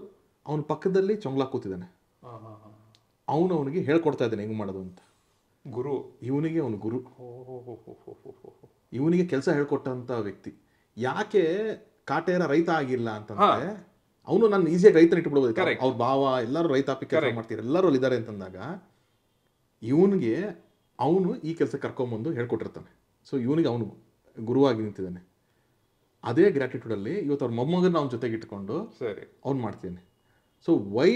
ಅವನ ಪಕ್ಕದಲ್ಲಿ ಚೊಂಗ್ಲಾ ಕೂತಿದ್ದಾನೆ ಅವನು ಅವನಿಗೆ ಹೇಳ್ಕೊಡ್ತಾ ಇದ್ದಾನೆ ಹೆಂಗೆ ಮಾಡೋದು ಅಂತ ಗುರು ಇವನಿಗೆ ಅವನು ಗುರು ಇವನಿಗೆ ಕೆಲಸ ಹೇಳ್ಕೊಟ್ಟಂತ ವ್ಯಕ್ತಿ ಯಾಕೆ ಕಾಟೇರ ರೈತ ಆಗಿಲ್ಲ ಅಂತಂದ್ರೆ ಅವನು ನಾನು ಈಸಿಯಾಗಿ ರೈತನ ಇಟ್ಬಿಡ್ಬೋದು ಅವ್ರ ಭಾವ ಎಲ್ಲರೂ ರೈತಾಪಿ ಕೆಲಸ ಮಾಡ್ತೀರ ಎಲ್ಲರೂ ಇದ್ದಾರೆ ಅಂತಂದಾಗ ಇವನಿಗೆ ಅವನು ಈ ಕೆಲಸ ಕರ್ಕೊಂಬಂದು ಹೇಳ್ಕೊಟ್ಟಿರ್ತಾನೆ ಸೊ ಇವನಿಗೆ ಅವನು ಗುರುವಾಗಿ ನಿಂತಿದ್ದಾನೆ ಅದೇ ಗ್ರ್ಯಾಟಿಟ್ಯೂಡಲ್ಲಿ ಇವತ್ತು ಅವ್ರ ಮೊಮ್ಮಗನ ಅವ್ನ ಜೊತೆಗೆ ಇಟ್ಕೊಂಡು ಸರಿ ಅವ್ನು ಮಾಡ್ತೀನಿ ಸೊ ವೈ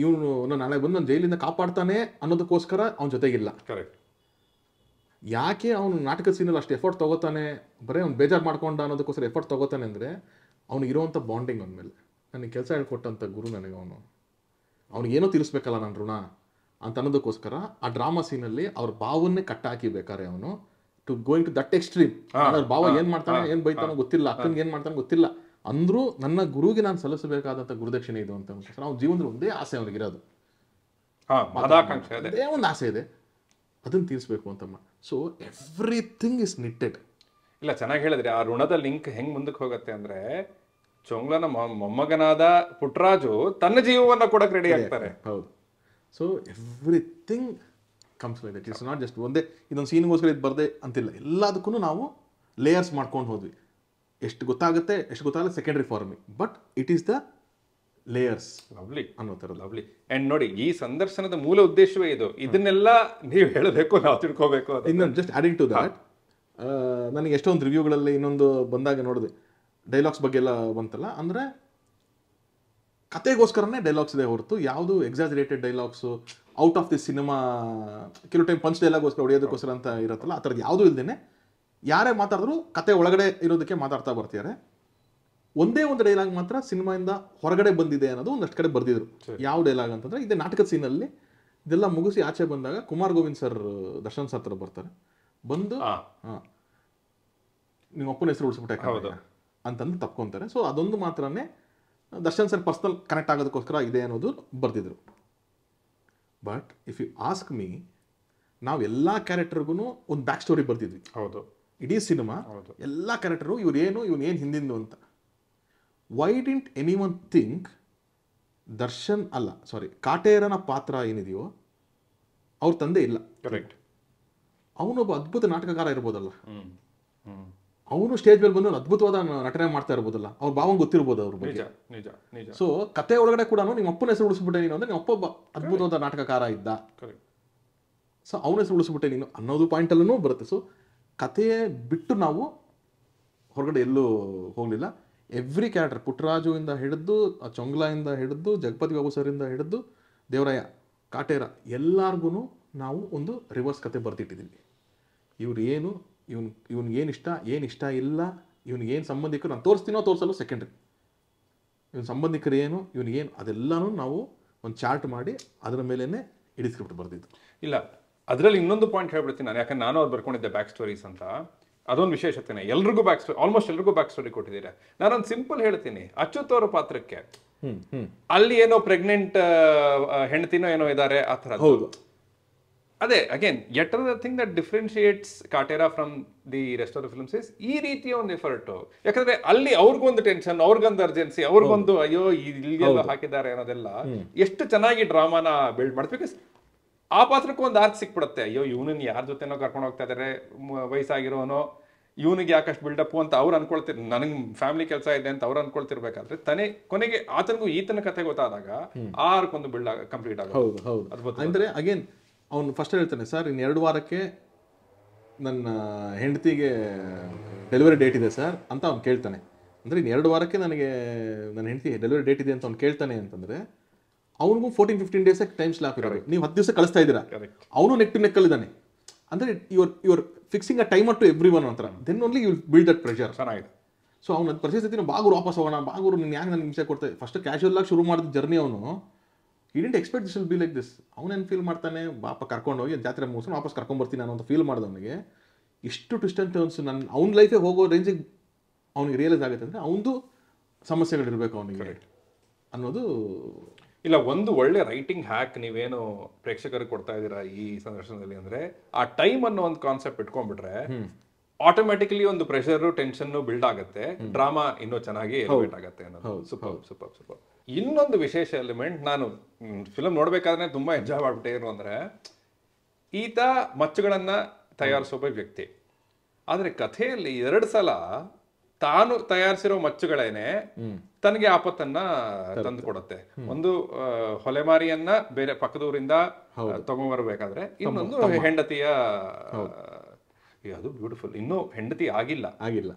ಇವನು ನಾನು ನಾಳೆ ಬಂದು ನಾನು ಜೈಲಿಂದ ಕಾಪಾಡ್ತಾನೆ ಅನ್ನೋದಕ್ಕೋಸ್ಕರ ಅವ್ನ ಜೊತೆಗಿಲ್ಲ ಕರೆಕ್ಟ್ ಯಾಕೆ ಅವನು ನಾಟಕ ಸೀನಲ್ಲಿ ಅಷ್ಟು ಎಫರ್ಟ್ ತೊಗೋತಾನೆ ಬರೀ ಅವ್ನು ಬೇಜಾರು ಮಾಡ್ಕೊಂಡ ಅನ್ನೋದಕ್ಕೋಸ್ಕರ ಎಫರ್ಟ್ ತೊಗೋತಾನೆ ಅಂದರೆ ಅವ್ನಿಗೆ ಇರುವಂಥ ಬಾಂಡಿಂಗ್ ಅವನ ನನಗೆ ಕೆಲಸ ಹೇಳ್ಕೊಟ್ಟಂಥ ಗುರು ನನಗೆ ಅವನು ಏನೋ ತಿಳಿಸ್ಬೇಕಲ್ಲ ನನ್ನ ಋಣ ಅಂತ ಅನ್ನೋದಕ್ಕೋಸ್ಕರ ಆ ಡ್ರಾಮಾ ಸೀನ್ ಅಲ್ಲಿ ಅವ್ರ ಭಾವನ್ನೇ ಕಟ್ಟಾಕಿ ಬೇಕಾರೆ ಅವನು to going to that extreme ಅವ್ರ ಭಾವ ಏನ್ ಮಾಡ್ತಾನೆ ಏನ್ ಬೈತಾನೋ ಗೊತ್ತಿಲ್ಲ ಅಕ್ಕನಿಗೆ ಏನ್ ಮಾಡ್ತಾನೆ ಗೊತ್ತಿಲ್ಲ ಅಂದ್ರೂ ನನ್ನ ಗುರುಗೆ ನಾನು ಸಲ್ಲಿಸಬೇಕಾದಂತ ಗುರುದಕ್ಷಿಣೆ ಇದು ಅಂತ ಅವ್ನ ಜೀವನದಲ್ಲಿ ಒಂದೇ ಆಸೆ ಇರೋದು ಅದೇ ಒಂದು ಆಸೆ ಇದೆ ಅದನ್ನ ತೀರ್ಸ್ಬೇಕು ಅಂತಮ್ಮ ಸೊ ಎವ್ರಿಥಿಂಗ್ ಇಸ್ ನಿಟ್ಟೆಡ್ ಇಲ್ಲ ಚೆನ್ನಾಗಿ ಹೇಳಿದ್ರಿ ಆ ಋಣದ ಲಿಂಕ್ ಹೆಂಗ್ ಮುಂದಕ್ಕೆ ಹೋಗುತ್ತೆ ಅಂದ್ರೆ ಚೊಂಗ್ಲನ ಮೊಮ್ಮಗನಾದ ಪುಟ್ರಾಜು ತನ್ನ ಜೀವವನ್ನ ಕೂಡ ರೆಡಿ ಆಗ್ತಾರೆ ಹೌದು so everything comes like that it's not just ಒಂದೇ ಇದೊಂದು ಸೀನಿಗೋಸ್ಕರ ಇದು ಬರದೆ ಅಂತಿಲ್ಲ ಎಲ್ಲದಕ್ಕೂ ನಾವು ಲೇಯರ್ಸ್ ಮಾಡ್ಕೊಂಡು ಹೋದ್ವಿ ಎಷ್ಟು ಗೊತ್ತಾಗುತ್ತೆ ಎಷ್ಟು ಗೊತ್ತಾಗಲ್ಲ secondary farming but it is the layers lovely ಅನ್ನೋ ಥರ ಲವ್ಲಿ ಆ್ಯಂಡ್ ನೋಡಿ ಈ ಸಂದರ್ಶನದ ಮೂಲ ಉದ್ದೇಶವೇ ಇದು ಇದನ್ನೆಲ್ಲ ನೀವು ಹೇಳಬೇಕು ನಾವು ತಿಳ್ಕೋಬೇಕು ಇನ್ನೊಂದು ಜಸ್ಟ್ ಆ್ಯಡಿಂಗ್ ಟು ದಟ್ ನನಗೆ ಎಷ್ಟೊಂದು ರಿವ್ಯೂಗಳಲ್ಲಿ ಇನ್ನೊಂದು ಬಂದಾಗ ನೋಡಿದೆ ಡೈಲಾಗ್ಸ್ ಬಗ್ಗೆ ಎಲ್ಲ ಬಂತಲ್ಲ ಅಂದರೆ ಕತೆಗೋಸ್ಕರನೇ ಡೈಲಾಗ್ಸ್ ಇದೆ ಹೊರತು ಯಾವುದು exaggerated dialogues out of the cinema ಕೆಲವು ಟೈಮ್ ಪಂಚ್ ಡೈಲಾಗೋಸ್ಕರ ಹೊಡೆಯೋದಕ್ಕೋಸ್ಕರ ಅಂತ ಇರುತ್ತಲ್ಲ ಆ ಥರದ್ದು ಯಾವುದೂ ಇಲ್ದೇ ಯಾರೇ ಮಾತಾಡಿದ್ರು ಕತೆ ಒಳಗಡೆ ಇರೋದಕ್ಕೆ ಮಾತಾಡ್ತಾ ಬರ್ತಿದ್ದಾರೆ ಒಂದೇ ಒಂದು ಡೈಲಾಗ್ ಮಾತ್ರ ಸಿನಿಮಾಯಿಂದ ಹೊರಗಡೆ ಬಂದಿದೆ ಅನ್ನೋದು ಒಂದಷ್ಟು ಕಡೆ ಬರ್ದಿದ್ರು ಯಾವ ಡೈಲಾಗ್ ಅಂತಂದ್ರೆ ಇದೇ ನಾಟಕದ ಸೀನಲ್ಲಿ ಇದೆಲ್ಲ ಮುಗಿಸಿ ಆಚೆ ಬಂದಾಗ ಕುಮಾರ್ ಗೋವಿಂದ್ ಸರ್ ದರ್ಶನ್ ಸರ್ ಹತ್ರ ಬರ್ತಾರೆ ಬಂದು ನಿಮ್ಮ ಅಪ್ಪನ ಹೆಸರು ಉಳಿಸ್ಬಿಟ್ಟೆ ಅಂತಂದು ತಪ್ಕೊಂತಾರೆ ಸೊ ಅದೊಂದು ಮಾತ್ರನೇ ದರ್ಶನ್ ಸರ್ ಪರ್ಸ್ನಲ್ ಕನೆಕ್ಟ್ ಆಗೋದಕ್ಕೋಸ್ಕರ ಇದೆ ಅನ್ನೋದು ಬರ್ತಿದ್ರು but if you ask me ನಾವು ಎಲ್ಲ ಕ್ಯಾರೆಕ್ಟರ್ಗೂ ಒಂದು ಬ್ಯಾಕ್ ಸ್ಟೋರಿ ಬರ್ತಿದ್ವಿ ಹೌದು ಇಡೀ ಸಿನಿಮಾ ಹೌದು ಎಲ್ಲ ಕ್ಯಾರೆಕ್ಟರು ಇವರೇನು ಇವನೇನು ಹಿಂದಿಂದು ಅಂತ why didn't anyone think Darshan ಅಲ್ಲ ಸಾರಿ ಕಾಟೇರನ ಪಾತ್ರ ಏನಿದೆಯೋ ಅವ್ರ ತಂದೆ ಇಲ್ಲ ಕರೆಕ್ಟ್ ಅವನೊಬ್ಬ ಅದ್ಭುತ ನಾಟಕಕಾರ ಇರ್ಬೋದಲ್ಲ ಅವನು ಸ್ಟೇಜ್ ಮೇಲೆ ಬಂದು ಅದ್ಭುತವಾದ ನಟನೆ ಮಾಡ್ತಾ ಇರ್ಬೋದಲ್ಲ ಅವ್ರ ಭಾವ ಗೊತ್ತಿರ್ಬೋದು ಅವ್ರ ಬಗ್ಗೆ ನಿಜ ನಿಜ ಸೊ ಕತೆ ಒಳಗಡೆ ಕೂಡ ನಿಮ್ಮ ಅಪ್ಪನ ಹೆಸರು ಉಳಿಸ್ಬಿಟ್ಟೆ ನೀನು ಅಂದ್ರೆ ನಿಮ್ಮ ಅಪ್ಪ ಅದ್ಭುತವಾದ ನಾಟಕಕಾರ ಇದ್ದ ಸೊ ಅವನ ಹೆಸರು ಉಳಿಸ್ಬಿಟ್ಟೆ ನೀನು ಅನ್ನೋದು ಪಾಯಿಂಟ್ ಅಲ್ಲೂ ಬರುತ್ತೆ ಸೊ ಕತೆ ಬಿಟ್ಟು ನಾವು ಹೊರಗಡೆ ಎಲ್ಲೂ ಹೋಗಲಿಲ್ಲ ಎವ್ರಿ ಕ್ಯಾರೆಕ್ಟರ್ ಪುಟ್ಟರಾಜು ಇಂದ ಹಿಡಿದು ಚೊಂಗ್ಲಾ ಇಂದ ಹಿಡಿದು ಜಗಪತಿ ಬಾಬು ಸರ್ ಇಂದ ಹಿಡಿದು ದೇವರಾಯ ಕಾಟೇರ ಎಲ್ಲಾರ್ಗು ನಾವು ಒಂದು ರಿವರ್ಸ್ ಕತೆ ಬರ್ತಿಟ್ಟಿದ್ದೀವಿ ಇವ್ರು ಏನು ಇವನ್ ಇವನಿಗೆ ಏನು ಇಷ್ಟ ಏನು ಇಷ್ಟ ಇಲ್ಲ ಇವನಿಗೆ ಏನು ಸಂಬಂಧಿಕರು ನಾನು ತೋರಿಸ್ತೀನೋ ತೋರಿಸಲು ಸೆಕೆಂಡ್ರಿ ಇವನು ಸಂಬಂಧಿಕರು ಏನು ಏನು ಅದೆಲ್ಲನೂ ನಾವು ಒಂದು ಚಾರ್ಟ್ ಮಾಡಿ ಅದರ ಮೇಲೇ ಇಡೀ ಇಲ್ಲ ಅದರಲ್ಲಿ ಇನ್ನೊಂದು ಪಾಯಿಂಟ್ ಹೇಳ್ಬಿಡ್ತೀನಿ ನಾನು ಯಾಕಂದ್ರೆ ನಾನು ಅವ್ರು ಬರ್ಕೊಂಡಿದ್ದೆ ಬ್ಯಾಕ್ ಸ್ಟೋರೀಸ್ ಅಂತ ಅದೊಂದು ವಿಶೇಷತೆನೇ ಎಲ್ರಿಗೂ ಬ್ಯಾಕ್ ಸ್ಟೋರಿ ಆಲ್ಮೋಸ್ಟ್ ಎಲ್ರಿಗೂ ಬ್ಯಾಕ್ ಸ್ಟೋರಿ ಕೊಟ್ಟಿದ್ದೀರಾ ನಾನೊಂದು ಸಿಂಪಲ್ ಹೇಳ್ತೀನಿ ಅಚ್ಯುತ್ ಅವರ ಪಾತ್ರಕ್ಕೆ ಅಲ್ಲಿ ಏನೋ ಪ್ರೆಗ್ನೆಂಟ್ ಹೆಂಡತಿನೋ ಏನೋ ಇದ್ದಾರೆ ಆ ಥರ ಹೌದು ಅದೇ again at other thing that differentiates Kaatera from the rest of the films is ಈ ರೀತಿಯ ಒಂದು ಎಫರ್ಟು ಯಾಕಂದ್ರೆ ಅಲ್ಲಿ ಅವ್ರಿಗೊಂದು ಟೆನ್ಷನ್ ಅವ್ರಿಗೊಂದು ಅರ್ಜೆನ್ಸಿ ಅವ್ರಿಗೊಂದು ಅಯ್ಯೋ ಇಲ್ಲೆಲ್ಲ ಹಾಕಿದ್ದಾರೆ ಅನ್ನೋದೆಲ್ಲ ಎಷ್ಟು ಚೆನ್ನಾಗಿ ಡ್ರಾಮಾನ ಬಿಲ್ಡ್ ಮಾಡ್ತು ಬಿಕಾಸ್ ಆ ಪಾತ್ರಕ್ಕೂ ಒಂದು ಆರ್ಕ್ ಸಿಕ್ಬಿಡುತ್ತೆ ಅಯ್ಯೋ ಇವನನ್ನ ಯಾರ ಜೊತೆನೋ ಕರ್ಕೊಂಡು ಹೋಗ್ತಾ ಇದಾರೆ ವಯಸ್ಸಾಗಿರೋನೋ ಇವನಿಗೆ ಯಾಕಷ್ಟು ಬಿಲ್ಡಪ್ ಅಂತ ಅವ್ರು ಅನ್ಕೊಳ್ತಿರ್ ನನಗೆ ಫ್ಯಾಮಿಲಿ ಕೆಲಸ ಇದೆ ಅಂತ ಅವ್ರು ಅನ್ಕೊಳ್ತಿರ್ಬೇಕಾದ್ರೆ ತನೇ ಕೊನೆಗೆ ಆತನಿಗೂ ಈತನ ಕಥೆ ಗೊತ್ತಾದಾಗ ಆರ್ಕೊಂದು ಬಿಲ್ಡ್ ಕಂಪ್ಲೀಟ್ ಆಗುತ್ತೆ ಅಗೇನ್ ಅವನು ಫಸ್ಟ್ ಹೇಳ್ತಾನೆ ಸರ್ ಇನ್ನು ಎರಡು ವಾರಕ್ಕೆ ನನ್ನ ಹೆಂಡತಿಗೆ ಡೆಲಿವರಿ ಡೇಟ್ ಇದೆ ಸರ್ ಅಂತ ಅವ್ನು ಕೇಳ್ತಾನೆ ಅಂದರೆ ಇನ್ನು ಎರಡು ವಾರಕ್ಕೆ ನನಗೆ ನನ್ನ ಹೆಂಡತಿ ಡೆಲಿವರಿ ಡೇಟ್ ಇದೆ ಅಂತ ಅವ್ನು ಕೇಳ್ತಾನೆ ಅಂತಂದರೆ ಅವನಿಗೂ fourteen fifteen days time slap ಇರೋದು ನೀವು ಹತ್ತು ದಿವಸ ಕಳಿಸ್ತಾ ಇದ್ದೀರಾ ಅವನು ನೆಕ್ ಟು ನೆಕ್ಕಲ್ಲಿದ್ದಾನೆ ಅಂದರೆ your your fixing a time to everyone ಅಂತರ then only you build that pressure ಚೆನ್ನಾಗಿದೆ ಸೊ ಅವ್ನ ಪರಿಸ್ಥಿತಿ ನಾವು ಬಾಗೂರು ವಾಪಸ್ ಹೋಗೋಣ ಬಾಗೂರು ನೀನು ಯಾಕೆ ನನಗೆ ಹಿಂಸೆ ಕೊಡ್ತಾ ಫಸ್ಟ್ ಕ್ಯಾಶುವಲ್ ಆಗಿ ಶುರು ಮಾಡಿದ ಜರ್ನಿ ಅವನು ಈ didn't expect this will be like this ಅವನೇನು ಫೀಲ್ ಮಾಡ್ತಾನೆ ಬಾಪ ಕರ್ಕೊಂಡು ಹೋಗಿ ಜಾತ್ರೆ ಮುಗಿಸ್ಕೊಂಡು ವಾಪಸ್ ಕರ್ಕೊಂಡ್ಬರ್ತೀನಿ ನಾನು ಅಂತ ಫೀಲ್ ಮಾಡ್ದೆ ಅವನಿಗೆ ಇಷ್ಟು ಟ್ವಿಸ್ಟ್ ಅಂತ ಅನ್ಸು ನನ್ನ ಅವ್ನ ಲೈಫೇ ಹೋಗೋ ರೇಂಜಿಗೆ ಅವ್ನಿಗೆ ರಿಯಲೈಸ್ ಆಗುತ್ತೆ ಅಂದರೆ ಅವನದು ಸಮಸ್ಯೆಗಳಿರಬೇಕು ಅವನಿಗೆ ಅನ್ನೋದು ಇಲ್ಲ ಒಂದು ಒಳ್ಳೆ ರೈಟಿಂಗ್ ಹ್ಯಾಕ್ ನೀವೇನು ಪ್ರೇಕ್ಷಕರಿಗೆ ಕೊಡ್ತಾ ಇದ್ದೀರಾ ಈ ಸಂದರ್ಶನದಲ್ಲಿ ಅಂದರೆ ಆ ಟೈಮ್ ಅನ್ನೋ ಒಂದು ಕಾನ್ಸೆಪ್ಟ್ ಇಟ್ಕೊಂಡ್ಬಿಟ್ರೆ ಆಟೋಮ್ಯಾಟಿಕಲಿ ಒಂದು ಪ್ರೆಷರು ಟೆನ್ಷನ್ನು ಬಿಲ್ಡ್ ಆಗುತ್ತೆ ಡ್ರಾಮಾ ಇನ್ನೂ ಚೆನ್ನಾಗಿ ಎಲಿವೇಟ್ ಆಗುತ್ತೆ ಅನ್ನೋದು ಸೂಪರ್ ಸೂಪರ್ ಸೂಪರ್ ಇನ್ನೊಂದು ವಿಶೇಷ ಎಲಿಮೆಂಟ್ ನಾನು ಫಿಲಮ್ ನೋಡಬೇಕಾದ್ರೆ ತುಂಬಾ ಎಂಜಾಯ್ ಮಾಡಿಬಿಟ್ಟೆ ಏನು ಅಂದ್ರೆ ಈತ ಮಚ್ಚುಗಳನ್ನು ತಯಾರಿಸೋ ವ್ಯಕ್ತಿ ಆದರೆ ಕಥೆಯಲ್ಲಿ ಎರಡು ಸಲ ತಾನು ತಯಾರಿಸಿರೋ ಮಚ್ಚುಗಳೇನೆ ತನಗೆ ಆಪತ್ತನ್ನ ತಂದು ಕೊಡುತ್ತೆ ಒಂದು ಹೊಲೆಮಾರಿಯನ್ನ ಬೇರೆ ಪಕ್ಕದೂರಿಂದ ತಗೊಂಡ್ಬರ್ಬೇಕಾದ್ರೆ ಇನ್ನೊಂದು ಹೆಂಡತಿಯ ಅದು ಬ್ಯೂಟಿಫುಲ್ ಇನ್ನೂ ಹೆಂಡತಿ ಆಗಿಲ್ಲ ಆಗಿಲ್ಲ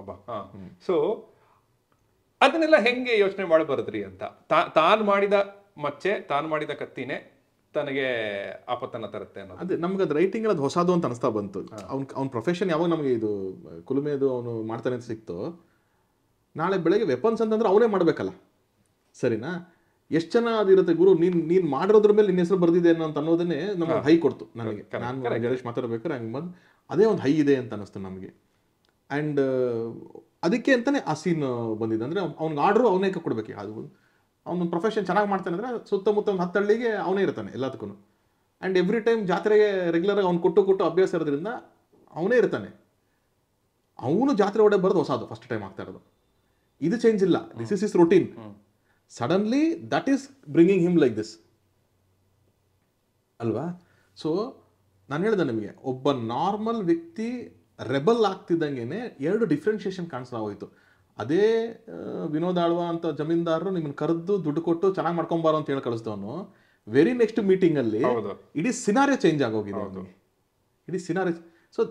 ಅಬ್ಬಾ ಹಾ ಸೊ ಅದನ್ನೆಲ್ಲ ಹೆಂಗೆ ಯೋಚನೆ ಮಾಡಬಾರದ್ರಿ ಅಂತ ತಾ ತಾನು ಮಾಡಿದ ಮಚ್ಚೆ ತಾನು ಮಾಡಿದ ಕತ್ತಿನೇ ತನಗೆ ಆಪತ್ತನ ತರುತ್ತೆ ಅನ್ನೋದು ಅದೇ ನಮ್ಗೆ ಅದು ರೈಟಿಂಗ್ ಅದು ಹೊಸದು ಅಂತ ಅನಿಸ್ತಾ ಬಂತು ಅವ್ನ ಅವ್ನ ಪ್ರೊಫೆಷನ್ ಯಾವಾಗ ನಮಗೆ ಇದು ಕುಲುಮೆದು ಅವನು ಮಾಡ್ತಾನೆ ಅಂತ ಸಿಕ್ತು ನಾಳೆ ಬೆಳಗ್ಗೆ ವೆಪನ್ಸ್ ಅಂತಂದ್ರೆ ಅವನೇ ಮಾಡಬೇಕಲ್ಲ ಸರಿನಾ ಎಷ್ಟು ಜನ ಅದಿರುತ್ತೆ ಗುರು ನೀನ್ ನೀನ್ ಮಾಡಿರೋದ್ರ ಮೇಲೆ ನಿನ್ನ ಹೆಸರು ಬರ್ದಿದೆ ಅಂತ ಅನ್ನೋದನ್ನೇ ನಮ್ಗೆ ಹೈ ಕೊಡ್ತು ನನಗೆ ನಾನು ಗಣೇಶ್ ಮಾತಾಡ್ಬೇಕಾದ್ರೆ ಹಂಗೆ ಬಂದು ಅದೇ ಒಂದು ಹೈ ಇದೆ ಅಂತ ಅನಿಸ್ತು ನಮಗೆ ಆ್ಯಂಡ್ ಅದಕ್ಕೆ ಅಂತಲೇ ಆ ಸೀನ್ ಬಂದಿದೆ ಅಂದರೆ ಅವ್ನಿಗೆ ಆರ್ಡ್ರು ಅವನೇ ಕೊಡ್ಬೇಕು ಅದು ಅವನು ಪ್ರೊಫೆಷನ್ ಚೆನ್ನಾಗಿ ಮಾಡ್ತಾನೆ ಅಂದರೆ ಸುತ್ತಮುತ್ತ ಒಂದು ಹತ್ತಳ್ಳಿಗೆ ಅವನೇ ಇರ್ತಾನೆ ಎಲ್ಲದಕ್ಕೂ ಆ್ಯಂಡ್ ಎವ್ರಿ ಟೈಮ್ ಜಾತ್ರೆಗೆ ರೆಗ್ಯುಲರಾಗಿ ಅವ್ನು ಕೊಟ್ಟು ಕೊಟ್ಟು ಅಭ್ಯಾಸ ಇರೋದ್ರಿಂದ ಅವನೇ ಇರ್ತಾನೆ ಅವನು ಜಾತ್ರೆ ಒಡೆ ಬರೋದು ಹೊಸದು ಫಸ್ಟ್ ಟೈಮ್ ಆಗ್ತಾ ಇರೋದು ಇದು ಚೇಂಜ್ ಇಲ್ಲ this is is routine suddenly that is bringing him like this ಅಲ್ವಾ ಸೊ ನಾನು ಹೇಳಿದೆ ನಿಮಗೆ ಒಬ್ಬ ನಾರ್ಮಲ್ ವ್ಯಕ್ತಿ ರೆಬಲ್ ಆಗ್ತಿದ್ದಂಗೆ ಎರಡು ಡಿಫ್ರೆನ್ಷಿಯೇಷನ್ ಕಾಣಿಸ್ತಾ ಹೋಯ್ತು ಅದೇ ವಿನೋದ್ ಆಳ್ವ ಅಂತ ಜಮೀನ್ದಾರರು ನಿಮ್ಮನ್ನು ಕರೆದು ದುಡ್ಡು ಕೊಟ್ಟು ಚೆನ್ನಾಗಿ ಮಾಡ್ಕೊಂಬಾರ ಅಂತ ಹೇಳಿ ಕಳಿಸ್ದವನು ವೆರಿ ನೆಕ್ಸ್ಟ್ ಮೀಟಿಂಗಲ್ಲಿ ಇಡೀ ಸಿನಾರಿಯೋ ಚೇಂಜ್ ಆಗೋಗಿದೆ ಇಡೀ scenario so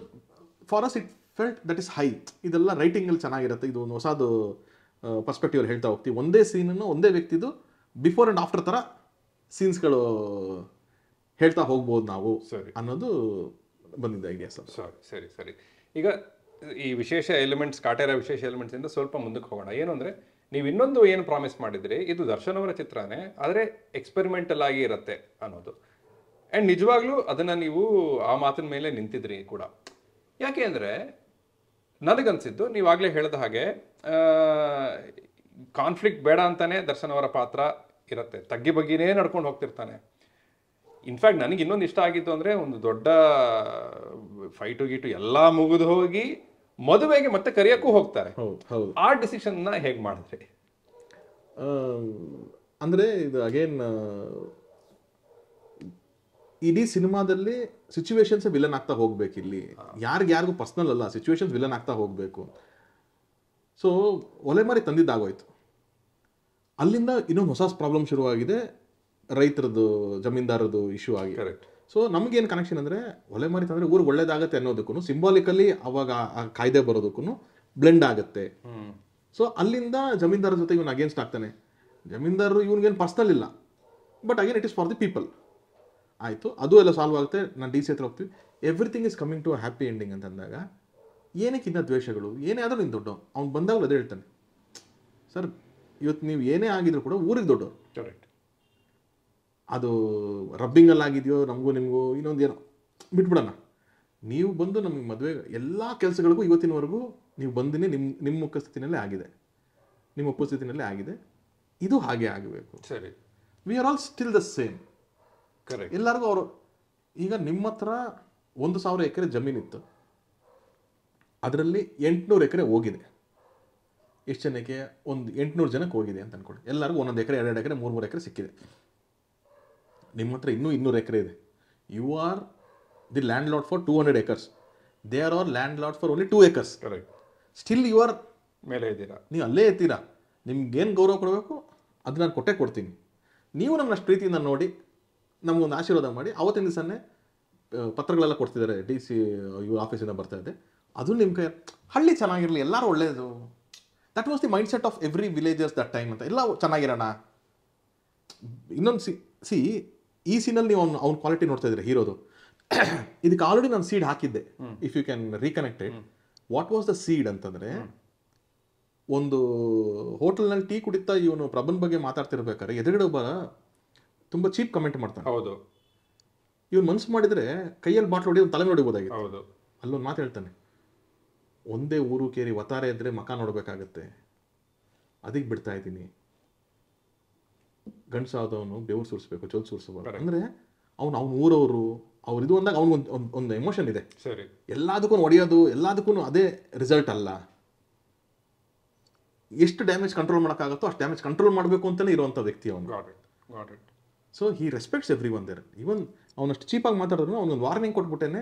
for us it felt that is high ಇದೆಲ್ಲ ರೈಟಿಂಗ್ ಅಲ್ಲಿ ಚೆನ್ನಾಗಿರುತ್ತೆ ಇದು ಒಂದು ಹೊಸದು ಪರ್ಸ್ಪೆಕ್ಟಿವ್ ಹೇಳ್ತಾ ಹೋಗ್ತೀವಿ ಒಂದೇ ಸೀನನ್ನು ಒಂದೇ ವ್ಯಕ್ತಿದು ಬಿಫೋರ್ ಅಂಡ್ ಆಫ್ಟರ್ ಥರ ಸೀನ್ಸ್ಗಳು ಹೇಳ್ತಾ ಹೋಗ್ಬೋದು ನಾವು ಅನ್ನೋದು ಬಂದಿದ್ದ ಐಡಿಯಾ ಸರ್ ಸರಿ ಸರಿ ಸರಿ ಈಗ ಈ ವಿಶೇಷ ಎಲಿಮೆಂಟ್ಸ್ ಕಾಟೇರ ವಿಶೇಷ ಎಲಿಮೆಂಟ್ಸಿಂದ ಸ್ವಲ್ಪ ಮುಂದಕ್ಕೆ ಹೋಗೋಣ ಏನು ಅಂದ್ರೆ ನೀವು ಇನ್ನೊಂದು ಏನು ಪ್ರಾಮಿಸ್ ಮಾಡಿದ್ರಿ ಇದು ದರ್ಶನ್ ಅವರ ಚಿತ್ರನೇ ಆದರೆ ಎಕ್ಸ್ಪೆರಿಮೆಂಟಲ್ ಆಗಿ ಇರುತ್ತೆ ಅನ್ನೋದು ಆ್ಯಂಡ್ ನಿಜವಾಗ್ಲೂ ಅದನ್ನು ನೀವು ಆ ಮಾತಿನ ಮೇಲೆ ನಿಂತಿದ್ರಿ ಕೂಡ ಯಾಕೆ ಅಂದರೆ ನನಗನ್ಸಿದ್ದು ನೀವಾಗಲೇ ಹೇಳಿದ ಹಾಗೆ ಕಾನ್ಫ್ಲಿಕ್ಟ್ ಬೇಡ ಅಂತಾನೆ ದರ್ಶನ್ ಅವರ ಪಾತ್ರ ಇರುತ್ತೆ ತಗ್ಗಿ ಬಗ್ಗಿನೇ ನಡ್ಕೊಂಡು ಹೋಗ್ತಿರ್ತಾನೆ ಇನ್ಫ್ಯಾಕ್ಟ್ ನನಗೆ ಇನ್ನೊಂದು ಇಷ್ಟ ಆಗಿತ್ತು ಅಂದರೆ ಒಂದು ದೊಡ್ಡ ಫೈಟು ಗೀಟು ಎಲ್ಲ ಮುಗಿದು ಹೋಗಿ ಮದುವೆಗೆ ಮತ್ತೆ ಕರಿಯೋಕ್ಕೂ ಹೋಗ್ತಾರೆ ಆ ಡಿಸಿಷನ್ನ ಹೇಗೆ ಮಾಡಿದ್ರಿ ಅಂದರೆ ಇದು ಅಗೇನ್ ಇಡೀ ಸಿನಿಮಾದಲ್ಲಿ ಸಿಚುವೇಶನ್ಸ್ ವಿಲನ್ ಆಗ್ತಾ ಹೋಗ್ಬೇಕು ಇಲ್ಲಿ ಯಾರಿಗೆ ಯಾರಿಗೂ ಪರ್ಸ್ನಲ್ ಅಲ್ಲ ಸಿಚುವೇಶನ್ಸ್ ವಿಲನ್ ಆಗ್ತಾ ಹೋಗಬೇಕು ಸೊ ಒಲೆ ಮರಿ ತಂದಿದ್ದಾಗೋಯ್ತು ಅಲ್ಲಿಂದ ಇನ್ನೊಂದು ಹೊಸ ಪ್ರಾಬ್ಲಮ್ ಶುರುವಾಗಿದೆ ರೈತರದ್ದು ಜಮೀನ್ದಾರದ್ದು ಇಶ್ಯೂ ಆಗಿ ಕರೆಕ್ಟ್ ಸೊ ನಮಗೇನು ಕನೆಕ್ಷನ್ ಅಂದರೆ ಒಲೆ ಮಾರಿ ತಂದ್ರೆ ಊರಿಗೆ ಒಳ್ಳೇದಾಗತ್ತೆ ಅನ್ನೋದಕ್ಕೂ ಸಿಂಬಾಲಿಕಲಿ ಅವಾಗ ಆ ಕಾಯ್ದೆ ಬರೋದಕ್ಕೂ ಬ್ಲೆಂಡ್ ಆಗುತ್ತೆ ಸೊ ಅಲ್ಲಿಂದ ಜಮೀನ್ದಾರ ಜೊತೆ ಇವನು ಅಗೇನ್ಸ್ಟ್ ಆಗ್ತಾನೆ ಜಮೀನ್ದಾರರು ಇವನಿಗೇನು ಪರ್ಸ್ನಲ್ ಇಲ್ಲ but again it is for the people ಆಯಿತು ಅದು ಎಲ್ಲ ಸಾಲ್ವ್ ಆಗುತ್ತೆ ನಾನು ಡಿ ಸಿ ಹತ್ರ ಹೋಗ್ತೀವಿ everything is coming to happy ending ಅಂತಂದಾಗ ಏನಕ್ಕೆ ಇನ್ನ ದ್ವೇಷಗಳು ಏನೇ ಆದರೂ ನೀನು ದೊಡ್ಡ ಅವ್ನು ಬಂದಾಗಲೂ ಅದೇ ಹೇಳ್ತಾನೆ ಸರ್ ಇವತ್ತು ನೀವು ಏನೇ ಆಗಿದ್ರು ಕೂಡ ಊರಿಗೆ ದೊಡ್ಡವರು ಕರೆಕ್ಟ್ ಅದು ಆಗಿದೆಯೋ ನಮಗೂ ನಿಮಗೂ ಇನ್ನೊಂದು ಏನೋ ಬಿಟ್ಬಿಡೋಣ ನೀವು ಬಂದು ನಮಗೆ ಮದುವೆ ಎಲ್ಲ ಕೆಲಸಗಳಿಗೂ ಇವತ್ತಿನವರೆಗೂ ನೀವು ಬಂದಿನೇ ನಿಮ್ಮ ನಿಮ್ಮ ಉಪಸ್ಥಿತಿನಲ್ಲೇ ಆಗಿದೆ ನಿಮ್ಮ ಉಪಸ್ಥಿತಿನಲ್ಲೇ ಆಗಿದೆ ಇದು ಹಾಗೆ ಆಗಬೇಕು ಸರಿ we are all still the same correct ಎಲ್ಲರಿಗೂ ಅವರು ಈಗ ನಿಮ್ಮ ಹತ್ರ ಒಂದು ಸಾವಿರ ಎಕರೆ ಜಮೀನಿತ್ತು ಅದರಲ್ಲಿ ಎಂಟುನೂರು ಎಕರೆ ಹೋಗಿದೆ ಎಷ್ಟು ಜನಕ್ಕೆ ಒಂದು ಎಂಟುನೂರು ಜನಕ್ಕೆ ಹೋಗಿದೆ ಅಂತ ಅಂದ್ಕೊಳ್ಳಿ ಎಲ್ಲರಿಗೂ ಒಂದೊಂದು ಎಕರೆ ಎರಡೆರಡು ಎಕರೆ ಮೂರು ಮೂರು ಎಕರೆ ಸಿಕ್ಕಿದೆ ನಿಮ್ಮ ಹತ್ರ ಇನ್ನೂ ಇನ್ನೂರು ಎಕರೆ ಇದೆ you are the landlord for two hundred acres they are are landlord for only two acres correct still you are ಮೇಲೆ ಇದ್ದೀರಾ ನೀವು ಅಲ್ಲೇ ಇರ್ತೀರಾ ನಿಮ್ಗೇನು ಗೌರವ ಕೊಡಬೇಕು ಅದು ನಾನು ಕೊಟ್ಟೆ ಕೊಡ್ತೀನಿ ನೀವು ನಮ್ಮಷ್ಟು ಅಷ್ಟು ಪ್ರೀತಿಯಿಂದ ನೋಡಿ ನಮಗೊಂದು ಆಶೀರ್ವಾದ ಮಾಡಿ ಅವತ್ತಿನ ದಿವಸನೇ ಪತ್ರಗಳೆಲ್ಲ ಕೊಡ್ತಿದ್ದಾರೆ ಡಿ ಸಿ ಇವ್ರ ಆಫೀಸಿಂದ ಬರ್ತಾ ಇದೆ ಅದು ನಿಮ್ಮ ಕೈ ಹಳ್ಳಿ ಚೆನ್ನಾಗಿರಲಿ ಎಲ್ಲರೂ ಒಳ್ಳೆಯದು that was the mindset of every villages that time ಅಂತ ಎಲ್ಲ ಚೆನ್ನಾಗಿರೋಣ ಇನ್ನೊಂದು ಸಿ ಸಿ ಈ ಸೀನಲ್ಲಿ ನೀವು ಅವ್ನು ಅವ್ನ ಕ್ವಾಲಿಟಿ ನೋಡ್ತಾ ಇದ್ರೆ ಹೀರೋದು ಇದಕ್ಕೆ ಆಲ್ರೆಡಿ ನಾನು ಸೀಡ್ ಹಾಕಿದ್ದೆ if you can reconnected what was the seed ಅಂತಂದರೆ ಒಂದು ಹೋಟೆಲ್ನಲ್ಲಿ ಟೀ ಕುಡಿತಾ ಇವನು ಪ್ರಬನ್ ಬಗ್ಗೆ ಮಾತಾಡ್ತಿರ್ಬೇಕಾದ್ರೆ ಎದುರುಗಡೆ ಒಬ್ಬ ತುಂಬ ಚೀಪ್ ಕಮೆಂಟ್ ಮಾಡ್ತಾನೆ ಹೌದು ಇವನು ಮನ್ಸು ಮಾಡಿದರೆ ಕೈಯಲ್ಲಿ ಬಾಟ್ಲು ಹೊಡಿ ಒಂದು ತಲೆ ನೋಡಿಬೋದಾಗಿ ಹೌದು ಅಲ್ಲೊಂದು ಮಾತು ಹೇಳ್ತಾನೆ ಒಂದೇ ಊರು ಕೇರಿ ಒತ್ತಾರೆ ಇದ್ದರೆ ಮಕ ನೋಡಬೇಕಾಗತ್ತೆ ಅದಕ್ಕೆ ಬಿಡ್ತಾ ಇದ್ದೀನಿ ಗಂಡಸಾದವನು ಬೆವರು ಸುರಿಸ್ಬೇಕು ಚೋಲ್ ಸುರಿಸಬಾರ್ದು ಅಂದ್ರೆ ಅವ್ನು ಅವ್ನ ಊರವರು ಅವ್ರು ಇದು ಅಂದಾಗ ಅವ್ನಿಗೆ ಒಂದು ಒಂದು ಎಮೋಷನ್ ಇದೆ ಸರಿ ಎಲ್ಲದಕ್ಕೂ ಹೊಡೆಯೋದು ಎಲ್ಲದಕ್ಕೂ ಅದೇ ರಿಸಲ್ಟ್ ಅಲ್ಲ ಎಷ್ಟು ಡ್ಯಾಮೇಜ್ ಕಂಟ್ರೋಲ್ ಮಾಡೋಕ್ಕಾಗುತ್ತೋ ಅಷ್ಟು ಡ್ಯಾಮೇಜ್ ಕಂಟ್ರೋಲ್ ಮಾಡಬೇಕು ಅಂತಲೇ ಇರುವಂಥ ವ್ಯಕ್ತಿ ಅವನು so he respects everyone there even ಅವನಷ್ಟು ಚೀಪಾಗಿ ಮಾತಾಡಿದ್ರು ಒಂದು ವಾರ್ನಿಂಗ್ ಕೊಟ್ಬಿಟ್ಟೇನೆ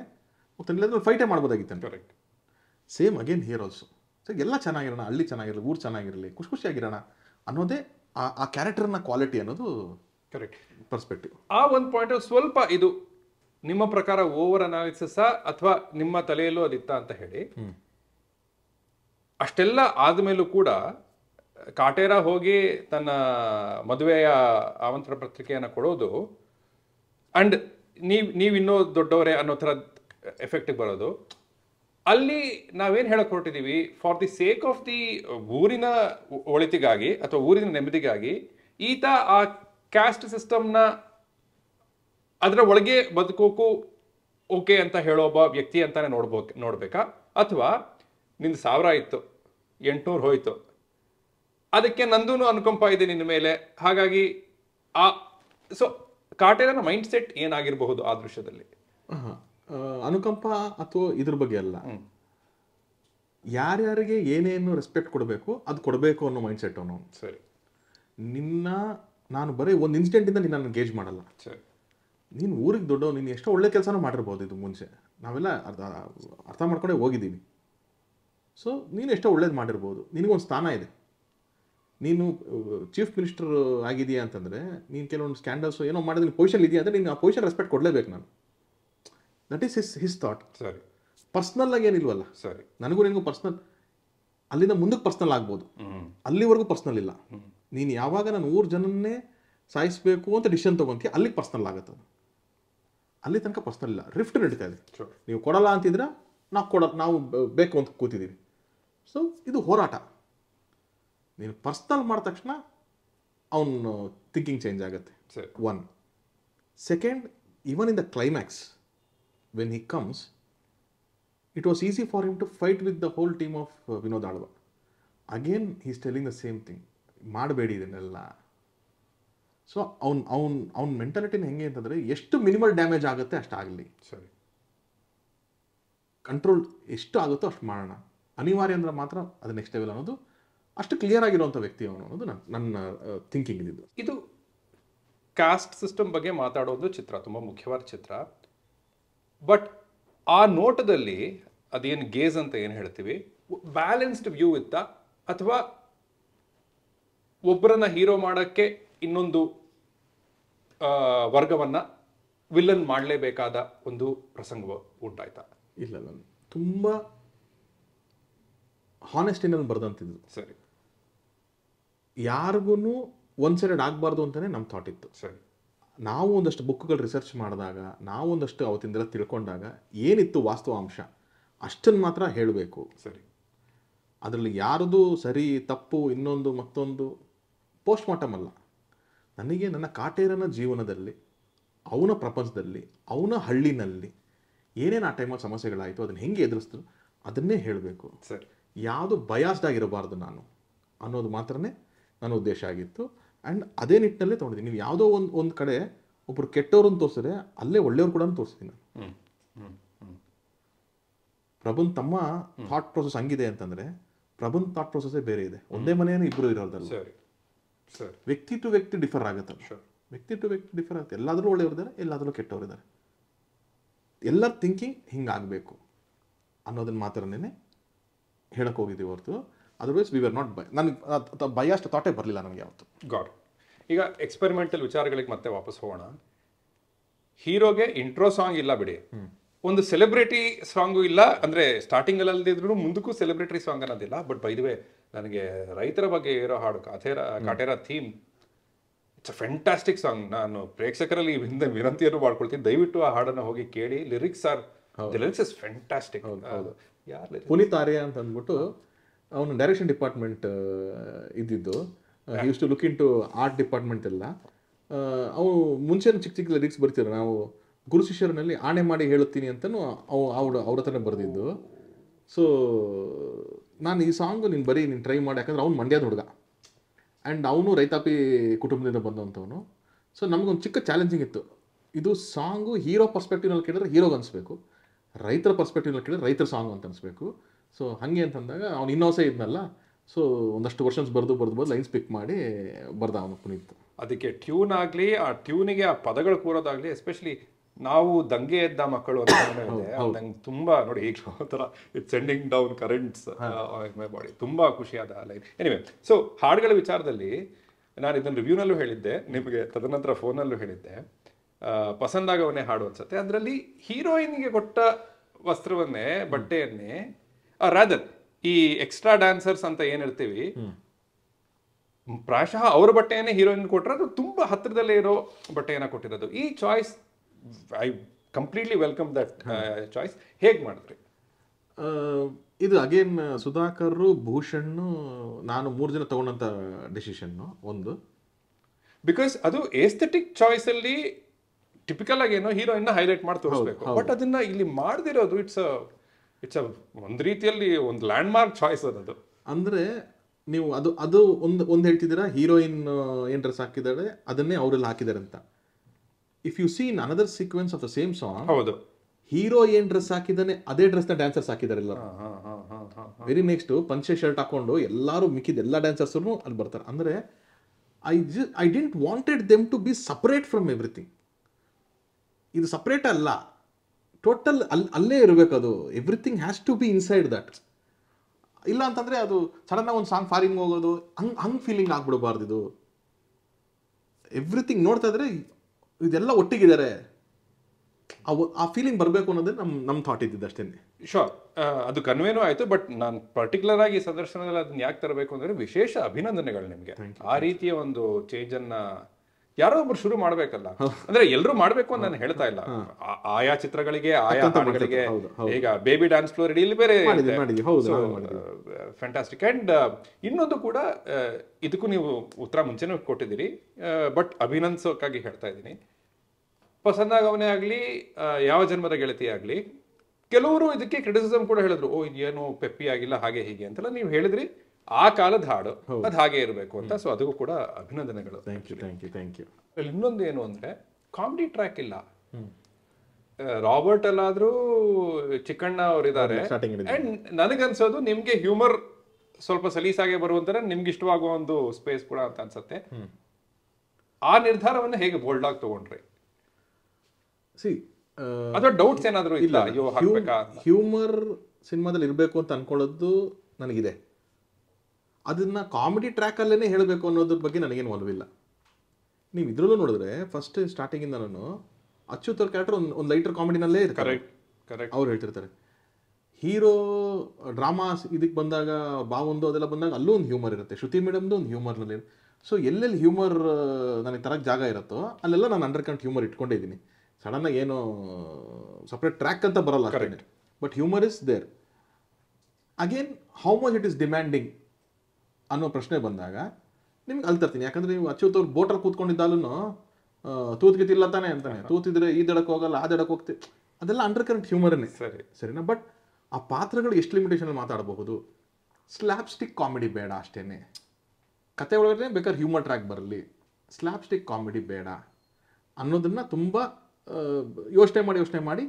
ತನ್ನೆಲ್ಲರೂ ಫೈಟೇ ಮಾಡ್ಬೋದಾಗಿತ್ತು correct same again here also so ಎಲ್ಲ ಚೆನ್ನಾಗಿರೋಣ ಹಳ್ಳಿ ಚೆನ್ನಾಗಿರಲಿ ಊರು ಚೆನ್ನಾಗಿರಲಿ ಖುಷಿ ಖುಷಿಯಾಗಿರೋಣ ಅನ್ನೋದೇ ಆ ಕ್ಯಾರೆಕ್ಟರ್ನ ಕ್ವಾಲಿಟಿ ಅನ್ನೋದು ಕರೆಕ್ಟ್ ಪರ್ಸ್ಪೆಕ್ಟಿವ್ ಆ ಒಂದು ಪಾಯಿಂಟ್ ಸ್ವಲ್ಪ ಇದು ನಿಮ್ಮ ಪ್ರಕಾರ ಓವರ್ ಅನಾಲಿಸಿಸ ಅಥವಾ ನಿಮ್ಮ ತಲೆಯಲ್ಲೂ ಅದಿತ್ತ ಅಂತ ಹೇಳಿ ಅಷ್ಟೆಲ್ಲ ಆದ್ಮೇಲೂ ಕೂಡ ಕಾಟೇರ ಹೋಗಿ ತನ್ನ ಮದುವೆಯ ಆಮಂತ್ರಣ ಪತ್ರಿಕೆಯನ್ನು ಕೊಡೋದು ಅಂಡ್ ನೀವು ನೀವಿನ್ನೂ ದೊಡ್ಡವರೇ ಅನ್ನೋ ಥರ ಎಫೆಕ್ಟಿಗೆ ಬರೋದು ಅಲ್ಲಿ ನಾವೇನು ಹೇಳಕ್ ಹೊರಟಿದ್ದೀವಿ for the sake of the ಊರಿನ ಒಳಿತಿಗಾಗಿ ಅಥವಾ ಊರಿನ ನೆಮ್ಮದಿಗಾಗಿ ಈತ ಆ ಕ್ಯಾಸ್ಟ್ ಸಿಸ್ಟಮ್ನ ಅದರ ಒಳಗೆ ಬದುಕೋಕು ಓಕೆ ಅಂತ ಹೇಳೋ ಒಬ್ಬ ವ್ಯಕ್ತಿ ಅಂತಾನೆ ನೋಡ್ಬೋ ನೋಡ್ಬೇಕಾ ಅಥವಾ ನಿನ್ನ ಸಾವಿರ ಇತ್ತು ಎಂಟುನೂರು ಹೋಯಿತು ಅದಕ್ಕೆ ನಂದೂ ಅನುಕಂಪ ಇದೆ ನಿನ್ನ ಮೇಲೆ ಹಾಗಾಗಿ ಆ ಸೊ ಕಾಟೇರನ ಮೈಂಡ್ ಸೆಟ್ ಏನಾಗಿರಬಹುದು ಆ ದೃಶ್ಯದಲ್ಲಿ ಅನುಕಂಪ ಅಥವಾ ಇದ್ರ ಬಗ್ಗೆ ಅಲ್ಲ ಯಾರ್ಯಾರಿಗೆ ಏನೇನು ರೆಸ್ಪೆಕ್ಟ್ ಕೊಡಬೇಕು ಅದು ಕೊಡಬೇಕು ಅನ್ನೋ ಮೈಂಡ್ ಸೆಟ್ ಅವನು ಸರಿ ನಿನ್ನ ನಾನು ಬರೀ ಒಂದು ಇನ್ಸಿಡೆಂಟಿಂದ ನಿನ್ನ ನಾನು ಗೇಜ್ ಮಾಡಲ್ಲ ಸರಿ ನೀನು ಊರಿಗೆ ದೊಡ್ಡವ್ ನೀನು ಎಷ್ಟೋ ಒಳ್ಳೆ ಕೆಲಸನೂ ಮಾಡಿರ್ಬೋದು ಇದು ಮುಂಚೆ ನಾವೆಲ್ಲ ಅರ್ಥ ಅರ್ಥ ಮಾಡ್ಕೊಂಡೇ ಹೋಗಿದ್ದೀವಿ ಸೊ ನೀನು ಎಷ್ಟೋ ಒಳ್ಳೇದು ಮಾಡಿರ್ಬೋದು ನಿನಗೊಂದು ಸ್ಥಾನ ಇದೆ ನೀನು ಚೀಫ್ ಮಿನಿಸ್ಟರ್ ಆಗಿದೆಯಾ ಅಂತಂದರೆ ನೀನು ಕೆಲವೊಂದು ಸ್ಕ್ಯಾಂಡಲ್ಸ್ ಏನೋ ಮಾಡಿದ್ರೆ ಪೊಸಿಷನ್ ಇದೆಯಾ ಅಂದರೆ ನೀನು ಆ ಪೊಸಿಷನ್ ರೆಸ್ಪೆಕ್ಟ್ ಕೊಡಲೇಬೇಕು ನಾನು that is his his thought ಸರಿ ಪರ್ಸ್ನಲ್ ಆಗಿ ಏನಿಲ್ವಲ್ಲ ಸರಿ ನನಗೂ ನಿನಗೂ ಪರ್ಸ್ನಲ್ ಅಲ್ಲಿಂದ ಮುಂದಕ್ಕೆ ಪರ್ಸ್ನಲ್ ಆಗ್ಬೋದು ಅಲ್ಲಿವರೆಗೂ ಪರ್ಸ್ನಲ್ ಇಲ್ಲ ನೀನು ಯಾವಾಗ ನಾನು ಊರು ಜನನ್ನೇ ಸಾಯಿಸ್ಬೇಕು ಅಂತ ಡಿಸಿಷನ್ ತೊಗೊಂತಿ ಅಲ್ಲಿಗೆ ಪರ್ಸ್ನಲ್ ಆಗುತ್ತೆ ಅಲ್ಲಿ ತನಕ ಪರ್ಸ್ನಲ್ ಇಲ್ಲ ರಿಫ್ಟ್ ನಡೀತಾ ಇದೆ ನೀವು ಕೊಡಲ್ಲ ಅಂತಿದ್ರೆ ನಾವು ಕೊಡ ನಾವು ಬೇಕು ಅಂತ ಕೂತಿದ್ದೀವಿ ಸೊ ಇದು ಹೋರಾಟ ನೀನು ಪರ್ಸ್ನಲ್ ಮಾಡಿದ ತಕ್ಷಣ ಅವನು ಥಿಂಕಿಂಗ್ ಚೇಂಜ್ ಆಗುತ್ತೆ one second even in the climax when he comes, it was easy for him to fight with the whole team of uh, Vinod Alva. Again, he's the same same ಮಾಡಬೇಡಿ ಇದನ್ನೆಲ್ಲ so ಅವ್ನು ಅವ್ನು ಅವ್ನ ಮೆಂಟಾಲಿಟಿನ ಹೆಂಗೆ ಅಂತಂದರೆ ಎಷ್ಟು minimal damage ಆಗುತ್ತೆ ಅಷ್ಟು ಆಗಲಿ ಸರಿ ಕಂಟ್ರೋಲ್ ಎಷ್ಟು ಆಗುತ್ತೋ ಅಷ್ಟು ಮಾಡೋಣ ಅನಿವಾರ್ಯ ಅಂದ್ರೆ ಮಾತ್ರ ಅದು ನೆಕ್ಸ್ಟ್ ಲೆವೆಲ್ ಅನ್ನೋದು ಅಷ್ಟು ಕ್ಲಿಯರ್ ಆಗಿರುವಂಥ ವ್ಯಕ್ತಿ ಅವನು ಅನ್ನೋದು ನನ್ನ ನನ್ನ ಥಿಂಕಿಂಗ್ ಇದ್ದಿದ್ದು ಇದು ಕಾಸ್ಟ್ ಸಿಸ್ಟಮ್ ಬಗ್ಗೆ ಮಾತಾಡೋದು ಚಿತ್ರ ತುಂಬ ಮುಖ್ಯವಾದ ಚಿತ್ರ ಬಟ್ ಆ ನೋಟದಲ್ಲಿ ಅದೇನು ಗೇಜ್ ಅಂತ ಏನು ಹೇಳ್ತೀವಿ ಬ್ಯಾಲೆನ್ಸ್ಡ್ ವ್ಯೂ ಇತ್ತ ಅಥವಾ ಒಬ್ಬರನ್ನ ಹೀರೋ ಮಾಡೋಕ್ಕೆ ಇನ್ನೊಂದು ವರ್ಗವನ್ನು ವಿಲ್ಲನ್ ಮಾಡಲೇಬೇಕಾದ ಒಂದು ಪ್ರಸಂಗ ಉಂಟಾಯ್ತಾ ಇಲ್ಲ ನಾನು ತುಂಬ ಹಾನೆಸ್ಟಿನಲ್ಲಿ ಬರ್ದಂತಿದ್ರು ಸರಿ ಯಾರಿಗೂ ಒಂದು ಸೈಡೆಡ್ ಆಗಬಾರ್ದು ಅಂತಲೇ ನಮ್ಮ ಥಾಟ್ ಇತ್ತು ಸರಿ ನಾವು ಒಂದಷ್ಟು ಬುಕ್ಗಳು ರಿಸರ್ಚ್ ಮಾಡಿದಾಗ ನಾವು ಒಂದಷ್ಟು ಅವತ್ತಿಂದ ತಿಳ್ಕೊಂಡಾಗ ಏನಿತ್ತು ವಾಸ್ತವಾಂಶ ಅಷ್ಟನ್ನು ಮಾತ್ರ ಹೇಳಬೇಕು ಸರಿ ಅದರಲ್ಲಿ ಯಾರದು ಸರಿ ತಪ್ಪು ಇನ್ನೊಂದು ಮತ್ತೊಂದು ಪೋಸ್ಟ್ ಮಾರ್ಟಮ್ ಅಲ್ಲ ನನಗೆ ನನ್ನ ಕಾಟೇರನ ಜೀವನದಲ್ಲಿ ಅವನ ಪ್ರಪಂಚದಲ್ಲಿ ಅವನ ಹಳ್ಳಿನಲ್ಲಿ ಏನೇನು ಆ ಟೈಮಲ್ಲಿ ಸಮಸ್ಯೆಗಳಾಯಿತು ಅದನ್ನು ಹೆಂಗೆ ಎದುರಿಸ್ತು ಅದನ್ನೇ ಹೇಳಬೇಕು ಸರಿ ಯಾವುದು ಬಯಾಸ್ಡ್ ಆಗಿರಬಾರ್ದು ನಾನು ಅನ್ನೋದು ಮಾತ್ರನೇ ನನ್ನ ಉದ್ದೇಶ ಆಗಿತ್ತು ಆ್ಯಂಡ್ ಅದೇ ನಿಟ್ಟಿನಲ್ಲೇ ತೊಗೊಂಡಿದ್ದೀನಿ ನೀವು ಯಾವುದೋ ಒಂದು ಒಂದು ಕಡೆ ಒಬ್ಬರು ಕೆಟ್ಟವ್ರನ್ನ ತೋರಿಸಿದ್ರೆ ಅಲ್ಲೇ ಒಳ್ಳೆಯವ್ರು ಕೂಡ ತೋರಿಸ್ತೀನಿ ನಾನು ಪ್ರಭುನ್ ತಮ್ಮ ಥಾಟ್ ಪ್ರೊಸೆಸ್ ಹಂಗಿದೆ ಅಂತಂದರೆ ಪ್ರಭುನ್ ಥಾಟ್ ಪ್ರೊಸೆಸ್ಸೇ ಬೇರೆ ಇದೆ ಒಂದೇ ಮನೆಯನ್ನು ಇಬ್ಬರು ಇರೋದಲ್ಲ ವ್ಯಕ್ತಿ ಟು ವ್ಯಕ್ತಿ ಡಿಫರ್ ಆಗುತ್ತೆ ವ್ಯಕ್ತಿ ಟು ವ್ಯಕ್ತಿ ಡಿಫರ್ ಆಗುತ್ತೆ ಎಲ್ಲಾದರೂ ಇದ್ದಾರೆ ಎಲ್ಲಾದರೂ ಕೆಟ್ಟವ್ರು ಇದ್ದಾರೆ ಎಲ್ಲರ ಥಿಂಕಿಂಗ್ ಹಿಂಗಾಗಬೇಕು ಅನ್ನೋದನ್ನ ಮಾತ್ರನೇ ಹೇಳಕ್ಕೆ ಹೋಗಿದ್ದೀವಿ ಹೊರತು otherwise we were not by ನನಗೆ ಅಷ್ಟು ತಾಟೇ ಬರಲಿಲ್ಲ ನನಗೆ ಯಾವತ್ತು ಗಾಡ್ ಈಗ ಎಕ್ಸ್ಪೆರಿಮೆಂಟಲ್ ವಿಚಾರಗಳಿಗೆ ಮತ್ತೆ ವಾಪಸ್ ಹೋಗೋಣ ಹೀರೋಗೆ ಇಂಟ್ರೋ ಸಾಂಗ್ ಇಲ್ಲ ಬಿಡಿ ಒಂದು ಸೆಲೆಬ್ರಿಟಿ ಸಾಂಗು ಇಲ್ಲ ಅಂದರೆ ಅಲ್ಲದಿದ್ರು ಮುಂದಕ್ಕೂ ಸೆಲೆಬ್ರಿಟಿ ಸಾಂಗ್ ಅನ್ನೋದಿಲ್ಲ ಬಟ್ ಬೈ ವೇ ನನಗೆ ರೈತರ ಬಗ್ಗೆ ಇರೋ ಹಾಡು Kaatera Kaatera theme it's a fantastic song ನಾನು ಪ್ರೇಕ್ಷಕರಲ್ಲಿ ಹಿಂದೆ ವಿನಂತಿಯನ್ನು ಮಾಡ್ಕೊಳ್ತೀನಿ ದಯವಿಟ್ಟು ಆ ಹಾಡನ್ನು ಹೋಗಿ ಕೇಳಿ lyrics are the lyrics is fantastic ಯಾರು ಪುನೀತ್ ಆರ್ಯ ಅಂತ ಅಂದ್ಬಿಟ್ಟು ಅವನು ಡೈರೆಕ್ಷನ್ ಡಿಪಾರ್ಟ್ಮೆಂಟ್ ಇದ್ದಿದ್ದು used to look into art department ಎಲ್ಲ ಅವನು ಮುಂಚೆ ಚಿಕ್ಕ ಚಿಕ್ಕ ಲಿರಿಕ್ಸ್ ಬರ್ತಿದ್ರು ನಾವು ಗುರು ಆಣೆ ಮಾಡಿ ಹೇಳುತ್ತೀನಿ ಅಂತಲೂ ಅವು ಅವ್ರ ಅವ್ರ ಹತ್ರ ಬರೆದಿದ್ದು ಸೊ ನಾನು ಈ ಸಾಂಗು ನೀನು ಬರೀ ನೀನು ಟ್ರೈ ಮಾಡಿ ಯಾಕಂದ್ರೆ ಅವ್ನು ಮಂಡ್ಯದ ಹುಡುಗ ಆ್ಯಂಡ್ ಅವನು ರೈತಾಪಿ ಕುಟುಂಬದಿಂದ ಬಂದಂಥವನು ಸೊ ನಮಗೊಂದು ಚಿಕ್ಕ ಚಾಲೆಂಜಿಂಗ್ ಇತ್ತು ಇದು ಸಾಂಗು ಹೀರೋ ಪರ್ಸ್ಪೆಕ್ಟಿವ್ನಲ್ಲಿ ಕೇಳಿದ್ರೆ ಹೀರೋಗೆ ಅನಿಸ್ಬೇಕು ರೈತರ ಪರ್ಸ್ಪೆಕ್ಟಿವ್ನಲ್ಲಿ ಕೇಳಿದ್ರೆ ರೈತರ ಸಾಂಗ್ ಅಂತ ಅನಿಸ್ಬೇಕು ಸೊ ಹಾಗೆ ಅಂತಂದಾಗ ಅವ್ನು ಇನ್ನೋಸೆ ಇದ್ನಲ್ಲ ಸೊ ಒಂದಷ್ಟು ವರ್ಷನ್ಸ್ ಬರೆದು ಬರೆದು ಬರೆದು ಲೈನ್ಸ್ ಪಿಕ್ ಮಾಡಿ ಬರ್ದ ಅವನು ಪುನೀತ್ ಅದಕ್ಕೆ ಟ್ಯೂನ್ ಆಗಲಿ ಆ ಟ್ಯೂನಿಗೆ ಆ ಪದಗಳು ಕೂರೋದಾಗಲಿ ಎಸ್ಪೆಷಲಿ ನಾವು ದಂಗೆ ಎದ್ದ ಮಕ್ಕಳು ಅಂತ ನಂಗೆ ತುಂಬ ನೋಡಿ ಈಗ ಒಂಥರ it sending down currents my body ತುಂಬಾ ಖುಷಿಯಾದ ಲೈನ್ ಎನಿವೆ ಸೊ ಹಾಡುಗಳ ವಿಚಾರದಲ್ಲಿ ನಾನು ಇದನ್ನು ರಿವ್ಯೂನಲ್ಲೂ ಹೇಳಿದ್ದೆ ನಿಮಗೆ ತದನಂತರ ಫೋನಲ್ಲೂ ಹೇಳಿದ್ದೆ ಪಸಂದಾಗವನ್ನೇ ಹಾಡು ಅನ್ಸುತ್ತೆ ಅದರಲ್ಲಿ ಹೀರೋಯಿನ್ಗೆ ಕೊಟ್ಟ ವಸ್ತ್ರವನ್ನೇ ಬಟ್ಟೆಯನ್ನೇ ರಾದರ್ uh, ಈ ಎಕ್ಸ್ಟ್ರಾ ಡ್ಯಾನ್ಸರ್ಸ್ ಅಂತ ಏನಿರ್ತೀವಿ ಪ್ರಾಯಶಃ ಅವ್ರ ಬಟ್ಟೆಯನ್ನೇ ಹೀರೋಯಿನ್ ಅದು ತುಂಬಾ ಹತ್ತಿರದಲ್ಲೇ ಇರೋ ಬಟ್ಟೆಯನ್ನ ಕೊಟ್ಟಿರೋದು ಈ choice I completely welcome that choice ಹೇಗೆ ಮಾಡಿದ್ರಿ ಇದು ಅಗೇನ್ ಸುಧಾಕರ್ ಭೂಷಣ್ ನಾನು ಮೂರು ಜನ ತಗೊಂಡಂತ ಡಿಸಿಷನ್ ಒಂದು ಬಿಕಾಸ್ ಅದು ಏಸ್ಥೆಟಿಕ್ ಚಾಯ್ಸ್ ಅಲ್ಲಿ ಟಿಪಿಕಲ್ ಆಗಿ ಏನೋ ಹೀರೋಯಿನ್ ಹೈಲೈಟ್ ಮಾಡಿ ತೋರಿಸ್ಬೇಕು ಬಟ್ ಅದನ್ನ ಇಲ್ಲಿ ಮಾಡದಿರೋದು ಇಟ್ಸ್ ಇಟ್ಸ್ ಅ ಒಂದು ರೀತಿಯಲ್ಲಿ ಒಂದು ಲ್ಯಾಂಡ್ ಮಾರ್ಕ್ ಚಾಯ್ಸ್ ಅದು ಅಂದ್ರೆ ನೀವು ಅದು ಅದು ಒಂದು ಒಂದು ಹೇಳ್ತಿದ್ದೀರಾ ಹೀರೋಯಿನ್ ಏನ್ ಡ್ರೆಸ್ ಹಾಕಿದ್ದಾರೆ ಅದನ್ನೇ ಅವರೆಲ್ಲ ಹಾಕಿದ್ದಾರೆ ಅಂತ if you seen another sequence of the same song ಹೌದು ಹೀರೋ ಏನ್ ಡ್ರೆಸ್ ಹಾಕಿದ್ದಾನೆ ಅದೇ ಡ್ರೆಸ್ನ ಡ್ಯಾನ್ಸರ್ಸ್ ಹಾಕಿದ್ದಾರೆ ಎಲ್ಲ ವೆರಿ ನೆಕ್ಸ್ಟ್ ಪಂಚೆ ಶರ್ಟ್ ಹಾಕೊಂಡು ಎಲ್ಲರೂ ಮಿಕ್ಕಿದ ಎಲ್ಲ ಡ್ಯಾನ್ಸರ್ಸ್ನು ಅಲ್ಲಿ ಬರ್ತಾರೆ ಅಂದ್ರೆ ಐ ಜ I didn't wanted them to be separate from everything ಇದು ಸಪ್ರೇಟ್ ಅಲ್ಲ ಟೋಟಲ್ ಅಲ್ಲಿ ಅಲ್ಲೇ ಇರಬೇಕು ಅದು everything has to be inside that ಇಲ್ಲ ಅಂತಂದರೆ ಅದು ಸಡನ್ನಾಗಿ ಒಂದು ಸಾಂಗ್ ಫಾರಿಂಗ್ ಹೋಗೋದು ಹಂಗ್ ಹಂಗ್ ಫೀಲಿಂಗ್ ಆಗ್ಬಿಡಬಾರ್ದು ಇದು ಎವ್ರಿಥಿಂಗ್ ನೋಡ್ತಾ ಇದ್ರೆ ಇದೆಲ್ಲ ಒಟ್ಟಿಗಿದ್ದಾರೆ ಆ ಫೀಲಿಂಗ್ ಬರಬೇಕು ಅನ್ನೋದೇ ನಮ್ಮ ನಮ್ಮ ಥಾಟ್ ಇದ್ದಿದ್ದು ಅಷ್ಟೇ ಶೋರ್ ಅದು ಕನ್ವೇನೂ ಆಯಿತು ಬಟ್ ನಾನು ಪರ್ಟಿಕ್ಯುಲರ್ ಆಗಿ ಸಂದರ್ಶನದಲ್ಲಿ ಅದನ್ನ ಯಾಕೆ ತರಬೇಕು ಅಂದರೆ ವಿಶೇಷ ಅಭಿನಂದನೆಗಳು ನಿಮಗೆ ಆ ರೀತಿಯ ಒಂದು ಚೇಂಜನ್ನು ಯಾರೋ ಒಬ್ರು ಶುರು ಮಾಡ್ಬೇಕಲ್ಲ ಅಂದ್ರೆ ಎಲ್ರು ಮಾಡ್ಬೇಕು ಅಂತ ನಾನು ಹೇಳ್ತಾ ಇಲ್ಲ ಆಯಾ ಚಿತ್ರಗಳಿಗೆ ಆಯಾ ಹಾಡುಗಳಿಗೆ ಈಗ ಬೇಬಿ ಡ್ಯಾನ್ಸ್ ಫ್ಲೋರ್ ಇಲ್ಲಿ ಬೇರೆ ಫ್ಯಾಂಟಾಸ್ಟಿಕ್ ಅಂಡ್ ಇನ್ನೊಂದು ಕೂಡ ಇದಕ್ಕೂ ನೀವು ಉತ್ತರ ಮುಂಚೆನೂ ಕೊಟ್ಟಿದ್ದೀರಿ ಬಟ್ ಅಭಿನಂದಿಸೋಕಾಗಿ ಹೇಳ್ತಾ ಇದ್ದೀನಿ ಪಸಂದಾಗವನೇ ಆಗಲಿ ಯಾವ ಜನ್ಮದ ಗೆಳತಿ ಆಗಲಿ ಕೆಲವರು ಇದಕ್ಕೆ ಕ್ರಿಟಿಸಿಸಮ್ ಕೂಡ ಹೇಳಿದ್ರು ಓ ಇದೇನು ಪೆಪ್ಪಿ ಆಗಿಲ್ಲ ಹಾಗೆ ಹೀಗೆ ಅಂತೆಲ್ಲ ನೀವು ಹೇಳಿದ್ರಿ ಆ ಕಾಲದ ಹಾಡು ಅದು ಹಾಗೆ ಇರಬೇಕು ಅಂತ ಸೊ ಅದಕ್ಕೂ ಕೂಡ ಅಭಿನಂದನೆಗಳು thank you thank you thank you ಇನ್ನೊಂದು ಏನು ಅಂದ್ರೆ ಕಾಮಿಡಿ ಟ್ರ್ಯಾಕ್ ಇಲ್ಲ ರಾಬರ್ಟ್ ಅಲ್ಲಾದ್ರೂ ಚಿಕ್ಕಣ್ಣ ಅವರಿದ್ದಾರೆ ನನಗನ್ಸೋದು ನಿಮ್ಗೆ ಹ್ಯೂಮರ್ ಸ್ವಲ್ಪ ಸಲೀಸಾಗೆ ಬರುವಂತಾರೆ ನಿಮ್ಗೆ ಇಷ್ಟವಾಗುವ ಒಂದು ಸ್ಪೇಸ್ ಕೂಡ ಅಂತ ಅನ್ಸುತ್ತೆ ಆ ನಿರ್ಧಾರವನ್ನು ಹೇಗೆ ಬೋಲ್ಡ್ ಆಗಿ ತಗೊಂಡ್ರಿ ಸಿ ಅಥವಾ ಡೌಟ್ಸ್ ಏನಾದರೂ ಇಲ್ಲ ಹ್ಯೂಮರ್ ಸಿನಿಮಾದಲ್ಲಿ ಇರಬೇಕು ಅಂತ ಅನ್ಕೊಳ್ಳೋದು ನನಗಿದೆ ಅದನ್ನು ಕಾಮಿಡಿ ಟ್ರ್ಯಾಕಲ್ಲೇ ಹೇಳಬೇಕು ಅನ್ನೋದ್ರ ಬಗ್ಗೆ ನನಗೇನು ಒಲವಿಲ್ಲ ನೀವು ಇದ್ರಲ್ಲೂ ನೋಡಿದ್ರೆ ಫಸ್ಟ್ ಸ್ಟಾರ್ಟಿಂಗಿಂದ ನಾನು ಅಚ್ಯುತ್ ಅವ್ರ ಕ್ಯಾರೆಕ್ಟರ್ ಒಂದು ಒಂದು ಲೈಟರ್ ಕಾಮಿಡಿನಲ್ಲೇ ಕರೆಕ್ಟ್ ಕರೆಕ್ಟ್ ಅವ್ರು ಹೇಳ್ತಿರ್ತಾರೆ ಹೀರೋ ಡ್ರಾಮಾಸ್ ಇದಕ್ಕೆ ಬಂದಾಗ ಬಾವೊಂದು ಅದೆಲ್ಲ ಬಂದಾಗ ಅಲ್ಲೂ ಒಂದು ಹ್ಯೂಮರ್ ಇರುತ್ತೆ ಶ್ರುತಿ ಮೇಡಮ್ದು ಒಂದು ಹ್ಯೂಮರ್ನಲ್ಲಿ ಸೊ ಎಲ್ಲೆಲ್ಲಿ ಹ್ಯೂಮರ್ ನನಗೆ ತರಕ್ಕೆ ಜಾಗ ಇರುತ್ತೋ ಅಲ್ಲೆಲ್ಲ ನಾನು ಅಂಡರ್ ಕಂಟ್ ಹ್ಯೂಮರ್ ಇಟ್ಕೊಂಡಿದ್ದೀನಿ ಇದ್ದೀನಿ ಸಡನ್ನಾಗಿ ಏನು ಸಪ್ರೇಟ್ ಟ್ರ್ಯಾಕ್ ಅಂತ ಬರಲ್ಲ correct but humour is there again how much it is demanding ಅನ್ನೋ ಪ್ರಶ್ನೆ ಬಂದಾಗ ನಿಮ್ಗೆ ಅಲ್ಲಿ ಯಾಕಂದ್ರೆ ಯಾಕಂದರೆ ನೀವು ಅವ್ರು ಬೋಟರ್ ಕೂತ್ಕೊಂಡಿದ್ದಾಲೂ ತೂತ್ಗಿತಿಲ್ಲ ತಾನೆ ಅಂತಾನೆ ತೂತಿದ್ರೆ ಈ ದಡಕ್ಕೆ ಹೋಗಲ್ಲ ಆ ದಡಕ್ಕೆ ಹೋಗ್ತಿ ಅದೆಲ್ಲ ಅಂಡರ್ ಕರೆಂಟ್ ಹ್ಯೂಮರ್ನೇ ಸರಿ ಸರಿನಾ ಬಟ್ ಆ ಪಾತ್ರಗಳು ಎಷ್ಟು ಲಿಮಿಟೇಷನಲ್ಲಿ ಮಾತಾಡಬಹುದು ಸ್ಲ್ಯಾಪ್ ಸ್ಟಿಕ್ ಕಾಮಿಡಿ ಬೇಡ ಅಷ್ಟೇನೆ ಕತೆ ಒಳಗಡೆ ಬೇಕಾದ್ರೆ ಹ್ಯೂಮರ್ ಟ್ರ್ಯಾಕ್ ಬರಲಿ ಸ್ಲ್ಯಾಪ್ ಸ್ಟಿಕ್ ಕಾಮಿಡಿ ಬೇಡ ಅನ್ನೋದನ್ನು ತುಂಬ ಯೋಚನೆ ಮಾಡಿ ಯೋಚನೆ ಮಾಡಿ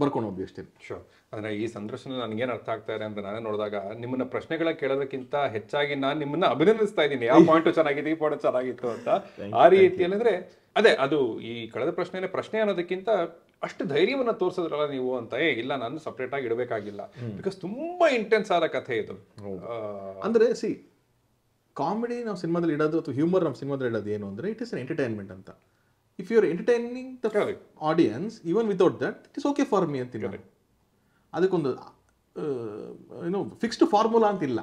ಬರ್ಕೊಂಡು ಹೋಗಿ ಅಷ್ಟೇ ಶೋರ್ ಅಂದರೆ ಈ ಸಂದರ್ಶನ ನನಗೇನು ಅರ್ಥ ಆಗ್ತಾ ಇದೆ ಅಂತ ನಾನೇ ನೋಡಿದಾಗ ನಿಮ್ಮನ್ನ ಪ್ರಶ್ನೆಗಳ ಕೇಳೋದಕ್ಕಿಂತ ಹೆಚ್ಚಾಗಿ ನಾನು ನಿಮ್ಮನ್ನ ಅಭಿನಂದಿಸ್ತಾ ಇದ್ದೀನಿ ಯಾವ ಪಾಯಿಂಟು ಚೆನ್ನಾಗಿದೆ ಈ ಪಾಯಿಂಟ್ ಚೆನ್ನಾಗಿತ್ತು ಅಂತ ಆ ರೀತಿ ಏನಂದ್ರೆ ಅದೇ ಅದು ಈ ಕಳೆದ ಪ್ರಶ್ನೆನೇ ಪ್ರಶ್ನೆ ಅನ್ನೋದಕ್ಕಿಂತ ಅಷ್ಟು ಧೈರ್ಯವನ್ನ ತೋರಿಸಿದ್ರಲ್ಲ ನೀವು ಅಂತ ಏ ಇಲ್ಲ ನಾನು ಸಪ್ರೇಟ್ ಆಗಿ ಇಡಬೇಕಾಗಿಲ್ಲ ಬಿಕಾಸ್ ತುಂಬಾ ಇಂಟೆನ್ಸ್ ಆದ ಕಥೆ ಇದು ಅಂದ್ರೆ ಸಿ ಕಾಮಿಡಿ ನಾವು ಸಿನಿಮಾದಲ್ಲಿ ಇಡೋದು ಅಥವಾ ಹ್ಯೂಮರ್ ನಮ್ಮ ಸಿನಿಮಾದಲ್ಲಿ ಇಡೋದು ಏನು ಅಂದ್ರೆ ಇಟ್ ಇಸ್ ಎಂಟರ್ಟೈನ್ಮೆಂಟ್ ಅಂತ if you are entertaining the audience even without that it is okay for me ಅಂತ ಅದಕ್ಕೊಂದು ಏನು ಫಿಕ್ಸ್ಡ್ ಫಾರ್ಮುಲಾ ಅಂತಿಲ್ಲ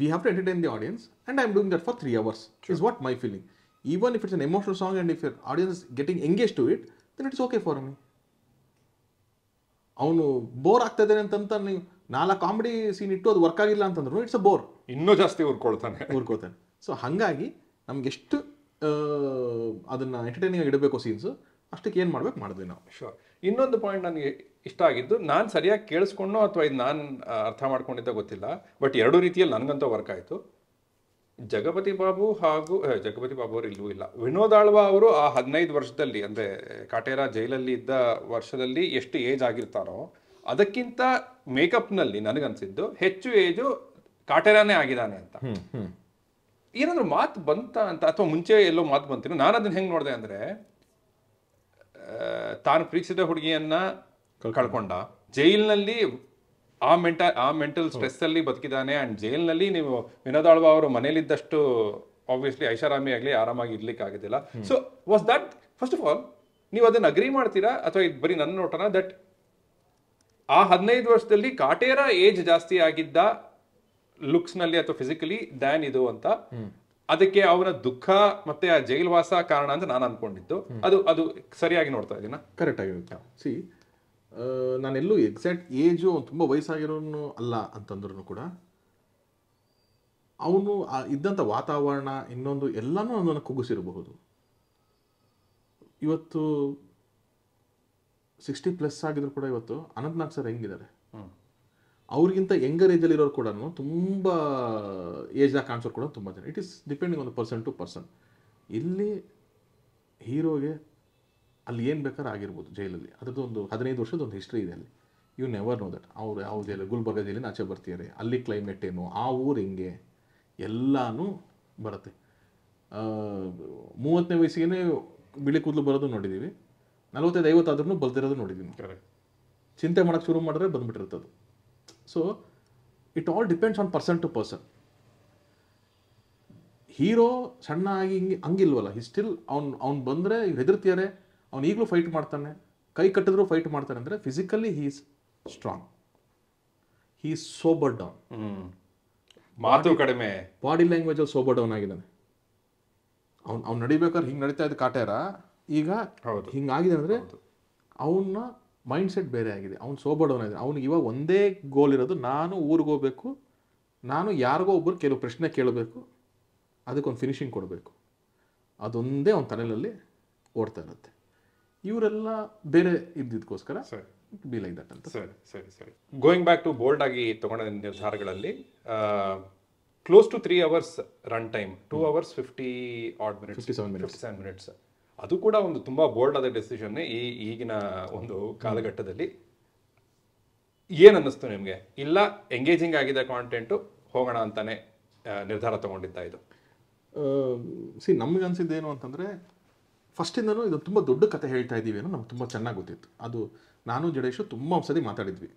we have to entertain the audience and I am doing that for three hours is what my feeling even if it's an emotional song and if your audience getting engage to it then it's okay for me ಅವನು bore ಆಗ್ತಾ ಇದ್ದಾನೆ ಅಂತಂತ ನೀವು ನಾಲ್ಕು comedy scene ಇಟ್ಟು ಅದು work ಆಗಿಲ್ಲ ಅಂತಂದ್ರು ಇಟ್ಸ್ ಅ ಬೋರ್ ಇನ್ನೂ ಜಾಸ್ತಿ ಊರ್ಕೊಳ್ತಾನೆ ಊರ್ಕೊಳ್ತಾನೆ ಸೊ ಹಾಗಾಗಿ ನಮ್ಗೆ ಅದನ್ನು ಎಂಟರ್ಟೈನಿಂಗ್ ಇಡಬೇಕು ಸೀನ್ಸು ಅಷ್ಟಕ್ಕೆ ಏನು ಮಾಡ್ಬೇಕು ಮಾಡಿದ್ವಿ ನಾವು ಶೋರ್ ಇನ್ನೊಂದು ಪಾಯಿಂಟ್ ನನಗೆ ಇಷ್ಟ ಆಗಿದ್ದು ನಾನು ಸರಿಯಾಗಿ ಕೇಳಿಸ್ಕೊಂಡು ಅಥವಾ ಇದು ನಾನು ಅರ್ಥ ಮಾಡ್ಕೊಂಡಿದ್ದ ಗೊತ್ತಿಲ್ಲ ಬಟ್ ಎರಡು ರೀತಿಯಲ್ಲಿ ನನಗಂತೂ ವರ್ಕ್ ಆಯಿತು ಜಗಪತಿ ಬಾಬು ಹಾಗೂ ಜಗಪತಿ ಬಾಬು ಅವರು ಇಲ್ಲೂ ಇಲ್ಲ ವಿನೋದ್ ಆಳ್ವ ಅವರು ಆ ಹದಿನೈದು ವರ್ಷದಲ್ಲಿ ಅಂದರೆ ಕಾಟೇರ ಜೈಲಲ್ಲಿ ಇದ್ದ ವರ್ಷದಲ್ಲಿ ಎಷ್ಟು ಏಜ್ ಆಗಿರ್ತಾರೋ ಅದಕ್ಕಿಂತ ಮೇಕಪ್ನಲ್ಲಿ ನನಗನ್ಸಿದ್ದು ಹೆಚ್ಚು ಏಜು ಕಾಟೇರಾನೇ ಆಗಿದ್ದಾನೆ ಅಂತ ಏನಾದರೂ ಮಾತು ಬಂತ ಅಂತ ಅಥವಾ ಮುಂಚೆ ಎಲ್ಲೋ ಮಾತು ಬಂತೀನೋ ನಾನು ಅದನ್ನ ಹೆಂಗೆ ನೋಡಿದೆ ಅಂದರೆ ತಾನು ಪ್ರೀಕ್ಷಿತ ಹುಡುಗಿಯನ್ನ ಕಳ್ಕೊಂಡ ಜೈಲ್ನಲ್ಲಿ ಆ ಮೆಂಟ ಆ ಮೆಂಟಲ್ ಸ್ಟ್ರೆಸ್ ಅಲ್ಲಿ ಬದುಕಿದ್ದಾನೆ ಅಂಡ್ ಜೈಲ್ನಲ್ಲಿ ನೀವು ವಿನೋದ್ ಆಳ್ವ ಅವರು ಮನೇಲಿದ್ದಷ್ಟು ಆಬ್ವಿಯಸ್ಲಿ ಐಷಾರಾಮಿ ಆಗಲಿ ಆರಾಮಾಗಿ ಇರ್ಲಿಕ್ಕೆ ಆಗೋದಿಲ್ಲ so was that first of all ನೀವು ಅದನ್ನ ಅಗ್ರಿ ಮಾಡ್ತೀರಾ ಅಥವಾ ಇದು ಬರೀ ನನ್ನ ನೋಟನ ದಟ್ ಆ ಹದಿನೈದು ವರ್ಷದಲ್ಲಿ ಕಾಟೇರ ಏಜ್ ಜಾಸ್ತಿ ಆಗಿದ್ದ ಲುಕ್ಸ್ ನಲ್ಲಿ ಅಥವಾ ಫಿಸಿಕಲಿ ಡ್ಯಾನ್ ಇದು ಅಂತ ಅದಕ್ಕೆ ಅವನ ದುಃಖ ಮತ್ತೆ ಆ ಜೈಲ್ವಾಸ ಕಾರಣ ಅಂತ ನಾನು ಅನ್ಕೊಂಡಿದ್ದು ಅದು ಅದು ಸರಿಯಾಗಿ ನೋಡ್ತಾ ಇದೀನ ಕರೆಕ್ಟ್ ಆಗಿ ಸಿ ನಾನೆಲ್ಲೂ ಎಕ್ಸಾಕ್ಟ್ ಏಜು ತುಂಬ ವಯಸ್ಸಾಗಿರೋನು ಅಲ್ಲ ಅಂತಂದ್ರು ಕೂಡ ಅವನು ಇದ್ದಂತ ವಾತಾವರಣ ಇನ್ನೊಂದು ಎಲ್ಲಾನು ಅವನನ್ನು ಕುಗ್ಗಿಸಿರಬಹುದು ಇವತ್ತು ಸಿಕ್ಸ್ಟಿ ಪ್ಲಸ್ ಆಗಿದ್ರು ಕೂಡ ಇವತ್ತು ಅನಂತ್ನಾಗ್ ಸರ್ ಹೆಂಗಿದ್ದಾರೆ ಅವ್ರಿಗಿಂತ ಯಂಗರ್ ಏಜಲ್ಲಿರೋರು ಕೂಡ ತುಂಬ ಏಜಾಗಿ ಕಾಣಿಸೋರು ಕೂಡ ತುಂಬ ಜನ it is depending on person to person ಇಲ್ಲಿ ಹೀರೋಗೆ ಅಲ್ಲಿ ಏನು ಬೇಕಾದ್ರೆ ಆಗಿರ್ಬೋದು ಜೈಲಲ್ಲಿ ಅದರದ್ದು ಒಂದು ಹದಿನೈದು ವರ್ಷದ ಒಂದು ಹಿಸ್ಟ್ರಿ ಇದೆ ಅಲ್ಲಿ ಯು ನೆವರ್ ನೋ ದಟ್ ಅವ್ರು ಯಾವ ಜೈಲು ಗುಲ್ಬರ್ಗ ಜೈಲಿನ ಆಚೆ ಬರ್ತಿದ್ದಾರೆ ಅಲ್ಲಿ ಕ್ಲೈಮೇಟ್ ಏನು ಆ ಊರು ಹೆಂಗೆ ಎಲ್ಲನೂ ಬರುತ್ತೆ ಮೂವತ್ತನೇ ವಯಸ್ಸಿಗೆ ಬಿಳಿ ಕೂದಲು ಬರೋದು ನೋಡಿದ್ದೀವಿ ನಲವತ್ತೈದು ಐವತ್ತಾದ್ರೂ ಬಲ್ದಿರೋದು ನೋಡಿದ್ದೀವಿ ಚಿಂತೆ ಮಾಡೋಕ್ಕೆ ಶುರು ಮಾಡಿದ್ರೆ ಬಂದ್ಬಿಟ್ಟಿರ್ತದೆ so it all depends on person to person hero ಸಣ್ಣ ಆಗಿ ಹಿಂಗೆ ಹಂಗಿಲ್ವಲ್ಲ ಹಿ ಸ್ಟಿಲ್ ಅವ್ನು ಅವ್ನು ಬಂದರೆ ಹೆದರ್ತಿಯಾರೆ ಅವ್ನು ಈಗಲೂ ಫೈಟ್ ಮಾಡ್ತಾನೆ ಕೈ ಕಟ್ಟಿದ್ರು ಫೈಟ್ ಮಾಡ್ತಾನೆ ಅಂದರೆ physically he is strong he is sober down ಮಾತು ಕಡಿಮೆ ಬಾಡಿ ಲ್ಯಾಂಗ್ವೇಜಲ್ಲಿ ಸೋಬರ್ ಡೌನ್ ಆಗಿದ್ದಾನೆ ಅವ್ನು ಅವ್ನು ನಡಿಬೇಕಾದ್ರೆ ಹಿಂಗೆ ನಡೀತಾ ಇದ್ದ ಕಾಟ್ಯಾರ ಈಗ ಹಿಂಗಾಗಿದೆ ಅಂದರೆ ಅವನ್ನ ಮೈಂಡ್ಸೆಟ್ ಬೇರೆ ಆಗಿದೆ ಅವ್ನು ಸೋಬಾಡೋನಾಗಿದೆ ಅವ್ನಿಗೆ ಇವಾಗ ಒಂದೇ ಗೋಲ್ ಇರೋದು ನಾನು ಊರಿಗೆ ಹೋಗಬೇಕು ನಾನು ಯಾರಿಗೋ ಒಬ್ಬರು ಕೆಲವು ಪ್ರಶ್ನೆ ಕೇಳಬೇಕು ಅದಕ್ಕೊಂದು ಫಿನಿಶಿಂಗ್ ಕೊಡಬೇಕು ಅದೊಂದೇ ಅವ್ನ ತಲೆಯಲ್ಲಿ ಓಡ್ತಾ ಇರುತ್ತೆ ಇವರೆಲ್ಲ ಬೇರೆ ಇದ್ದಿದ್ದಕ್ಕೋಸ್ಕರ ಬಿ ಲೈಕ್ ದಟ್ ಅಂತ ಸರಿ ಸರಿ ಸರಿ ಗೋಯಿಂಗ್ ಬ್ಯಾಕ್ ಟು ಬೋಲ್ಡ್ ಆಗಿ ತೊಗೊಂಡ ನಿರ್ಧಾರಗಳಲ್ಲಿ close to three hours run time two hours fifty odd minutes fifty seven minutes seven minutes ಅದು ಕೂಡ ಒಂದು ತುಂಬ ಬೋಲ್ಡ್ ಆದ ಡೆಸಿಷನ್ನೇ ಈ ಈಗಿನ ಒಂದು ಕಾಲಘಟ್ಟದಲ್ಲಿ ಏನು ಅನ್ನಿಸ್ತು ನಿಮಗೆ ಇಲ್ಲ ಎಂಗೇಜಿಂಗ್ ಆಗಿದೆ ಕಾಂಟೆಂಟು ಹೋಗೋಣ ಅಂತಾನೆ ನಿರ್ಧಾರ ತಗೊಂಡಿದ್ದ ಇದು ಸಿ ನಮಗೆ ಏನು ಅಂತಂದರೆ ಫಸ್ಟಿಂದನೂ ಇದು ತುಂಬ ದೊಡ್ಡ ಕತೆ ಹೇಳ್ತಾ ಇದ್ದೀವಿ ಅನ್ನೋ ನಮ್ಗೆ ತುಂಬ ಚೆನ್ನಾಗಿ ಗೊತ್ತಿತ್ತು ಅದು ನಾನು ಜಡೇಶು ತುಂಬ ಸರಿ ಮಾತಾಡಿದ್ವಿ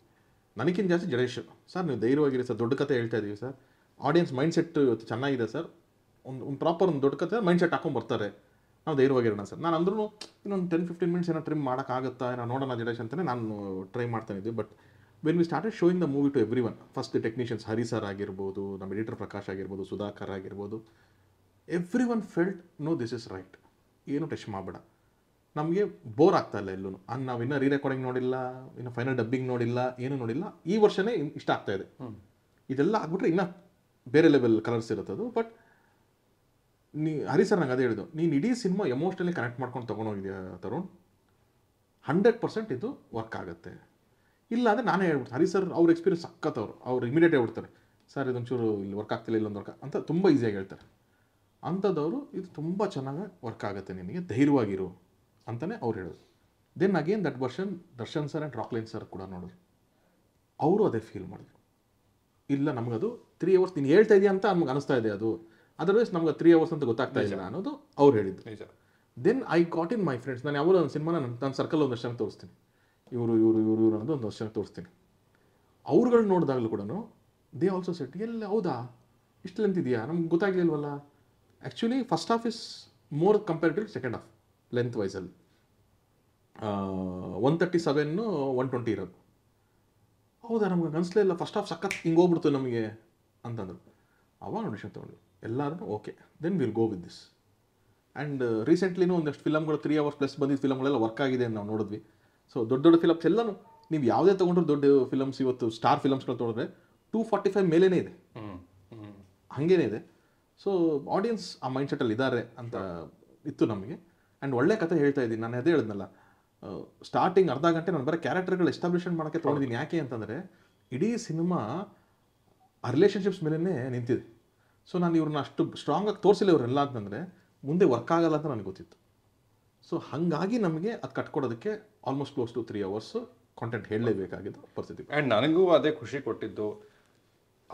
ನನಗಿಂತ ಜಾಸ್ತಿ ಜಡೇಶ್ ಸರ್ ನೀವು ಧೈರ್ಯವಾಗಿರಿ ಸರ್ ದೊಡ್ಡ ಕತೆ ಹೇಳ್ತಾ ಇದ್ದೀವಿ ಸರ್ ಆಡಿಯನ್ಸ್ ಮೈಂಡ್ ಸೆಟ್ ಇವತ್ತು ಚೆನ್ನಾಗಿದೆ ಸರ್ ಒಂದು ಒಂದು ಪ್ರಾಪರ್ ಒಂದು ದೊಡ್ಡ ಕತೆ ಮೈಂಡ್ ಸೆಟ್ ಹಾಕೊಂಡು ಬರ್ತಾರೆ ನಾವು ಧೈರ್ಯವಾಗಿರೋಣ ಸರ್ ನಾನು ಅಂದ್ರೂ ಇನ್ನೊಂದು ಟೆನ್ ಫಿಫ್ಟೀನ್ ಮಿನಿಟ್ಸ್ ಏನೋ ಟ್ರಿಮ್ ಮಾಡೋಕ್ಕಾಗುತ್ತಾ ಏನೋ ನೋಡೋಣ ಜಡೇಶ್ ಅಂತಲೇ ನಾನು ಟ್ರೈ ಮಾಡ್ತಾ ಇದ್ದೆ but when we start started showing the movie to everyone first technicians Hari sir ಆಗಿರ್ಬೋದು ನಮ್ಮ ಎಡಿಟರ್ ಪ್ರಕಾಶ್ ಆಗಿರ್ಬೋದು ಸುಧಾಕರ್ ಆಗಿರ್ಬೋದು everyone felt no this is right ಏನು ಟೆಸ್ಟ್ ಮಾಡಬೇಡ ನಮಗೆ ಬೋರ್ ಆಗ್ತಾ ಇಲ್ಲ ಎಲ್ಲೂ ನಾವು ಇನ್ನೂ ರೀ ರೆಕಾರ್ಡಿಂಗ್ ನೋಡಿಲ್ಲ ಇನ್ನು ಫೈನಲ್ ಡಬ್ಬಿಂಗ್ ನೋಡಿಲ್ಲ ಏನೂ ನೋಡಿಲ್ಲ ಈ ವರ್ಷನೇ ಇಷ್ಟ ಆಗ್ತಾ ಇದೆ ಇದೆಲ್ಲ ಆಗ್ಬಿಟ್ರೆ ಇನ್ನೂ ಬೇರೆ ಲೆವೆಲ್ ಕಲರ್ಸ್ ಇರುತ್ತದು ಬಟ್ ನೀ ಹರಿ ಸರ್ ನಂಗೆ ಅದೇ ಹೇಳಿದ್ದು ನೀನು ಇಡೀ ಸಿನಿಮಾ ಎಮೋಷ್ನಲಿ ಕನೆಕ್ಟ್ ಮಾಡ್ಕೊಂಡು ತೊಗೊಂಡೋಗಿದ್ಯಾ ತರುಣ್ ಹಂಡ್ರೆಡ್ ಪರ್ಸೆಂಟ್ ಇದು ವರ್ಕ್ ಆಗುತ್ತೆ ಇಲ್ಲ ಅಂದರೆ ನಾನೇ ಹೇಳ್ಬಿಟ್ಟು ಹರಿ ಸರ್ ಅವ್ರ ಎಕ್ಸ್ಪೀರಿಯನ್ಸ್ ಅವರು ಅವ್ರು ಇಮಿಡಿಯೇಟ್ ಹೇಳ್ಬಿಡ್ತಾರೆ ಸರ್ ಇದೊಂಚೂರು ಇಲ್ಲಿ ವರ್ಕ್ ಆಗ್ತಿಲ್ಲ ಇಲ್ಲೊಂದು ವರ್ಕ್ ಅಂತ ತುಂಬ ಈಸಿಯಾಗಿ ಹೇಳ್ತಾರೆ ಅಂಥದ್ದವರು ಇದು ತುಂಬ ಚೆನ್ನಾಗಿ ವರ್ಕ್ ಆಗುತ್ತೆ ನಿನಗೆ ಧೈರ್ಯವಾಗಿರು ಅಂತಲೇ ಅವ್ರು ಹೇಳೋದು then again that version Darshan sir and Rockline sir ಕೂಡ ನೋಡಿದ್ರು ಅವರು ಅದೇ ಫೀಲ್ ಮಾಡಿದ್ರು ಇಲ್ಲ ನಮಗದು ತ್ರೀ ಅವರ್ಸ್ ನೀನು ಹೇಳ್ತಾ ಇದೆಯಾ ಅಂತ ನಮ್ಗೆ ಅನಿಸ್ತಾ ಇದೆ ಅದು ಅದರ್ವೈಸ್ ನಮ್ಗೆ ತ್ರೀ ಅವರ್ಸ್ ಅಂತ ಗೊತ್ತಾಗ್ತಾ ಇಲ್ಲ ಅನ್ನೋದು ಅವ್ರು ಹೇಳಿದ್ದು then I caught in my friends ನಾನು ಯಾವಾಗ ಒಂದು ಸಿನಿಮಾನ ನನ್ನ ಸರ್ಕಲ್ ಒಂದು ವರ್ಷ ತೋರಿಸ್ತೀನಿ ಇವರು ಇವರು ಇವರು ಇವರು ಅನ್ನೋದು ಒಂದು ವರ್ಷ ತೋರಿಸ್ತೀನಿ ಅವ್ರುಗಳು ನೋಡಿದಾಗಲೂ ಕೂಡ ದೇ ಆಲ್ಸೋ ಸೆಟ್ ಎಲ್ಲ ಹೌದಾ ಇಷ್ಟು ಲೆಂತ್ ಇದೆಯಾ ನಮ್ಗೆ ಗೊತ್ತಾಗಿಲ್ವಲ್ಲ actually first half is more compare to second half length ವೈಸಲ್ಲಿ one thirty seven one twenty ಇರೋದು ಹೌದಾ ನಮ್ಗೆ ಅನಿಸ್ಲೇ ಇಲ್ಲ ಫಸ್ಟ್ ಹಾಫ್ ಸಖತ್ ಹಿಂಗೆ ಹೋಗ್ಬಿಡ್ತು ನಮಗೆ ಅಂತಂದರು ಅವಾಗ ಆಡಿಷನ್ ತೊಗೊಂಡು ಎಲ್ಲರೂ okay then will go with this and ರೀಸೆಂಟ್ಲಿನೂ ಒಂದಷ್ಟು ಫಿಲಮ್ಗಳು ತ್ರೀ ಅವರ್ಸ್ ಪ್ಲಸ್ ಬಂದಿದ್ದ ಫಿಲಮ್ಗಳೆಲ್ಲ ವರ್ಕ್ ಆಗಿದೆ ಅಂತ ನಾವು ನೋಡಿದ್ವಿ ಸೊ ದೊಡ್ಡ ದೊಡ್ಡ ಫಿಲಮ್ಸ್ ಎಲ್ಲನೂ ನೀವು ಯಾವುದೇ ತೊಗೊಂಡ್ರು ದೊಡ್ಡ ಫಿಲಮ್ಸ್ ಇವತ್ತು ಸ್ಟಾರ್ ಫಿಲಮ್ಸ್ಗಳು ತೊಗೊಂಡ್ರೆ ಟೂ ಫಾರ್ಟಿ ಫೈವ್ ಮೇಲೇ ಇದೆ ಹಾಗೇನೇ ಇದೆ ಸೊ ಆಡಿಯನ್ಸ್ ಆ ಮೈಂಡ್ಸೆಟ್ಟಲ್ಲಿ ಇದ್ದಾರೆ ಅಂತ ಇತ್ತು ನಮಗೆ ಆ್ಯಂಡ್ ಒಳ್ಳೆ ಕಥೆ ಹೇಳ್ತಾ ಇದ್ದೀನಿ ನಾನು ಅದೇ ಹೇಳಿದ್ನಲ್ಲ ಸ್ಟಾರ್ಟಿಂಗ್ ಅರ್ಧ ಗಂಟೆ ನಾನು ಬರೋ ಕ್ಯಾರೆಕ್ಟರ್ಗಳು ಎಸ್ಟಾಬ್ಲಿಷ್ಮೆಂಟ್ ಮಾಡೋಕ್ಕೆ ತೊಗೊಂಡಿದ್ದೀನಿ ಯಾಕೆ ಅಂತಂದರೆ ಇಡೀ ಸಿನಿಮಾ ಆ ರಿಲೇಷನ್ಶಿಪ್ಸ್ ಮೇಲೇ ನಿಂತಿದೆ ಸೊ ನಾನು ಇವ್ರನ್ನ ಅಷ್ಟು ಸ್ಟ್ರಾಂಗಾಗಿ ತೋರಿಸಿಲ್ಲ ಇವರೆಲ್ಲ ಅಂತಂದರೆ ಮುಂದೆ ವರ್ಕ್ ಆಗಲ್ಲ ಅಂತ ನನಗೆ ಗೊತ್ತಿತ್ತು ಸೊ ಹಾಗಾಗಿ ನಮಗೆ ಅದು ಕಟ್ಕೊಡೋದಕ್ಕೆ almost close to three hours content ಹೇಳಲೇಬೇಕಾಗಿದ್ದು ಪರಿಸ್ಥಿತಿ ಆ್ಯಂಡ್ ನನಗೂ ಅದೇ ಖುಷಿ ಕೊಟ್ಟಿದ್ದು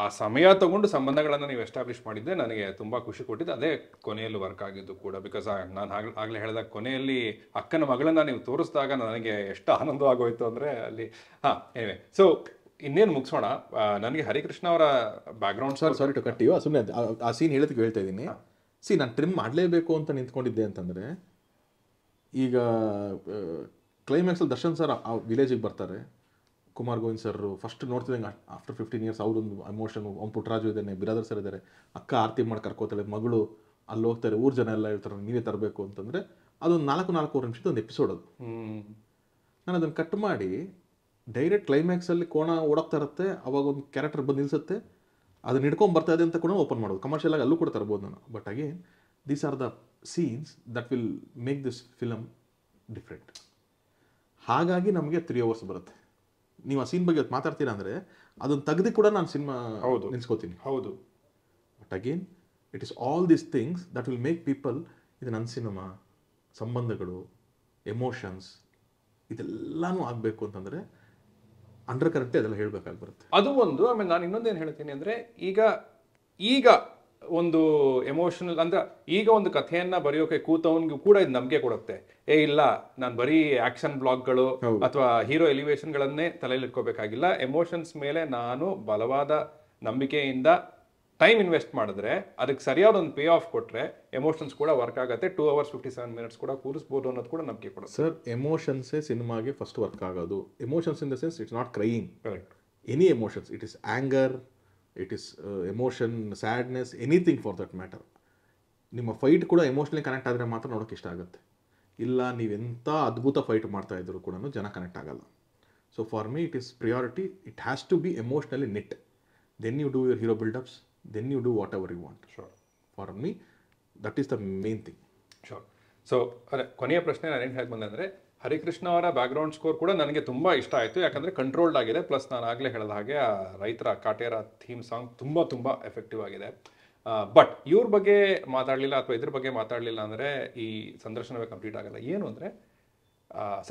ಆ ಸಮಯ ತಗೊಂಡು ಸಂಬಂಧಗಳನ್ನು ನೀವು ಎಸ್ಟಾಬ್ಲಿಷ್ ಮಾಡಿದ್ದೆ ನನಗೆ ತುಂಬ ಖುಷಿ ಕೊಟ್ಟಿದ್ದು ಅದೇ ಕೊನೆಯಲ್ಲಿ ವರ್ಕ್ ಆಗಿದ್ದು ಕೂಡ ಬಿಕಾಸ್ ನಾನು ಆಗಲೇ ಹೇಳಿದಾಗ ಕೊನೆಯಲ್ಲಿ ಅಕ್ಕನ ಮಗಳನ್ನ ನೀವು ತೋರಿಸಿದಾಗ ನನಗೆ ಎಷ್ಟು ಆನಂದವಾಗೋಯ್ತು ಅಂದರೆ ಅಲ್ಲಿ ಹಾಂ ಎನಿವೆ ಸೊ ಇನ್ನೇನು ಮುಗಿಸೋಣ ನನಗೆ ಹರಿಕೃಷ್ಣ ಅವರ ಬ್ಯಾಕ್ಗ್ರೌಂಡ್ ಸರ್ ಸಾರಿ ಟು ಕಟ್ಟಿಯೋ ಸುಮ್ಮನೆ ಆ ಸೀನ್ ಹೇಳೋದಕ್ಕೆ ಹೇಳ್ತಾ ಇದ್ದೀನಿ ಸಿ ನಾನು ಟ್ರಿಮ್ ಮಾಡಲೇಬೇಕು ಅಂತ ನಿಂತ್ಕೊಂಡಿದ್ದೆ ಅಂತಂದರೆ ಈಗ ಕ್ಲೈಮ್ಯಾಕ್ಸಲ್ಲಿ ದರ್ಶನ್ ಸರ್ ಆ ವಿಲೇಜಿಗೆ ಬರ್ತಾರೆ ಕುಮಾರ್ ಗೋವಿಂದ್ ಸರ್ ಫಸ್ಟ್ ನೋಡ್ತಿದ್ದಂಗೆ ಆಫ್ಟರ್ ಫಿಫ್ಟೀನ್ ಇಯರ್ಸ್ ಅವ್ರೊಂದು ಎಮೋಷನ್ ಅವ್ನು ಪುಟ್ಟರಾಜು ಇದ್ದಾನೆ ಬಿರಾದರ್ ಸರ್ ಇದ್ದಾರೆ ಅಕ್ಕ ಆರ್ತಿ ಮಾಡಿ ಕರ್ಕೋತಾಳೆ ಮಗಳು ಅಲ್ಲಿ ಹೋಗ್ತಾರೆ ಊರು ಜನ ಎಲ್ಲ ಹೇಳ್ತಾರೆ ನೀವೇ ತರಬೇಕು ಅಂತಂದರೆ ಅದೊಂದು ನಾಲ್ಕು ನಾಲ್ಕೂವರೆ ನಿಮಿಷದ ಒಂದು ಎಪಿಸೋಡ್ ಅದು ನಾನು ಅದನ್ನು ಕಟ್ ಮಾಡಿ ಡೈರೆಕ್ಟ್ ಕ್ಲೈಮ್ಯಾಕ್ಸಲ್ಲಿ ಕೋಣ ಓಡಾಕ್ತಾ ಇರುತ್ತೆ ಅವಾಗ ಒಂದು ಕ್ಯಾರೆಕ್ಟರ್ ಬಂದು ನಿಲ್ಸುತ್ತೆ ಅದನ್ನ ಹಿಡ್ಕೊಂಡು ಬರ್ತಾ ಇದೆ ಅಂತ ಕೂಡ ಓಪನ್ ಮಾಡೋದು ಕಮರ್ಷಿಯಲ್ ಆಗಿ ಅಲ್ಲೂ ಕೂಡ ತರ್ಬೋದು ನಾನು but again these are the scenes that will make this film different ಹಾಗಾಗಿ ನಮಗೆ ತ್ರೀ ಅವರ್ಸ್ ಬರುತ್ತೆ ನೀವು ಆ ಸೀನ್ ಬಗ್ಗೆ ಮಾತಾಡ್ತೀರಾ ಅಂದರೆ ಅದನ್ನು ತೆಗೆದು ಕೂಡ ನಾನು ಸಿನಿಮಾ ಹೌದು ನಿಲ್ಸ್ಕೋತೀನಿ ಹೌದು but again it is all these things that will make people ಇದು ನನ್ನ ಸಿನಿಮಾ ಸಂಬಂಧಗಳು ಎಮೋಷನ್ಸ್ ಇದೆಲ್ಲನೂ ಆಗಬೇಕು ಅಂತಂದರೆ ಅಂಡರ್ ಕರೆಕ್ಟ್ ಅದೆಲ್ಲ ಹೇಳಬೇಕಾಗಿ ಬರುತ್ತೆ ಅದು ಒಂದು ಆಮೇಲೆ ನಾನು ಇನ್ನೊಂದೇನು ಹೇಳ್ತೀನಿ ಅಂದರೆ ಈಗ ಈಗ ಒಂದು ಎಮೋಷನಲ್ ಅಂದ್ರೆ ಈಗ ಒಂದು ಕಥೆಯನ್ನ ಬರೆಯೋಕೆ ಕೂತವನ್ಗೂ ಕೂಡ ಇದು ನಂಬಿಕೆ ಕೊಡುತ್ತೆ ಏ ಇಲ್ಲ ನಾನು ಬರೀ ಆಕ್ಷನ್ ಬ್ಲಾಗ್ಗಳು ಅಥವಾ ಹೀರೋ ಎಲಿವೇಶನ್ಗಳನ್ನೇ ತಲೆಯಲ್ಲಿ ಇಟ್ಕೋಬೇಕಾಗಿಲ್ಲ ಎಮೋಷನ್ಸ್ ಮೇಲೆ ನಾನು ಬಲವಾದ ನಂಬಿಕೆಯಿಂದ ಟೈಮ್ ಇನ್ವೆಸ್ಟ್ ಮಾಡಿದ್ರೆ ಅದಕ್ಕೆ ಸರಿಯಾದ ಒಂದು ಪೇ ಆಫ್ ಕೊಟ್ಟರೆ ಎಮೋಷನ್ಸ್ ಕೂಡ ವರ್ಕ್ ಆಗುತ್ತೆ two hours fifty seven minutes ಕೂಡ ಕೂರಿಸ್ಬೋದು ಅನ್ನೋದು ಕೂಡ ನಂಬಿಕೆ ಕೊಡೋದು ಸರ್ ಎಮೋಷನ್ಸೇ ಸಿನಿಮಾಗೆ ಫಸ್ಟ್ ವರ್ಕ್ ಆಗೋದು emotions in the sense it's not crying correct any emotions it is anger it is emotion sadness anything for that matter ನಿಮ್ಮ ಫೈಟ್ ಕೂಡ ಎಮೋಷನಲಿ ಕನೆಕ್ಟ್ ಆದರೆ ಮಾತ್ರ ನೋಡೋಕೆ ಇಷ್ಟ ಆಗುತ್ತೆ ಇಲ್ಲ ನೀವೆಂಥ ಅದ್ಭುತ ಫೈಟ್ ಮಾಡ್ತಾ ಇದ್ರು ಕೂಡ ಜನ ಕನೆಕ್ಟ್ ಆಗಲ್ಲ so for me it is priority it has to be emotionally knit then you do your hero buildups then you do whatever you want sure for me that is the main thing sure so ಅದೇ ಕೊನೆಯ ಪ್ರಶ್ನೆ ನಾನು ಏನು ಹೇಗೆ ಬಂದಂದರೆ ಹರಿಕೃಷ್ಣ ಅವರ background score ಕೂಡ ನನಗೆ ತುಂಬ ಇಷ್ಟ ಆಯಿತು ಯಾಕಂದರೆ ಕಂಟ್ರೋಲ್ಡ್ ಆಗಿದೆ ಪ್ಲಸ್ ನಾನು ಆಗಲೇ ಹೇಳಿದ ಹಾಗೆ ಆ ರೈತರ ಕಾಟೇರ ಥೀಮ್ ಸಾಂಗ್ ತುಂಬ ತುಂಬ ಎಫೆಕ್ಟಿವ್ ಆಗಿದೆ ಬಟ್ ಇವ್ರ ಬಗ್ಗೆ ಮಾತಾಡಲಿಲ್ಲ ಅಥವಾ ಇದ್ರ ಬಗ್ಗೆ ಮಾತಾಡಲಿಲ್ಲ ಅಂದರೆ ಈ ಸಂದರ್ಶನವೇ ಕಂಪ್ಲೀಟ್ ಆಗಲ್ಲ ಏನು ಅಂದರೆ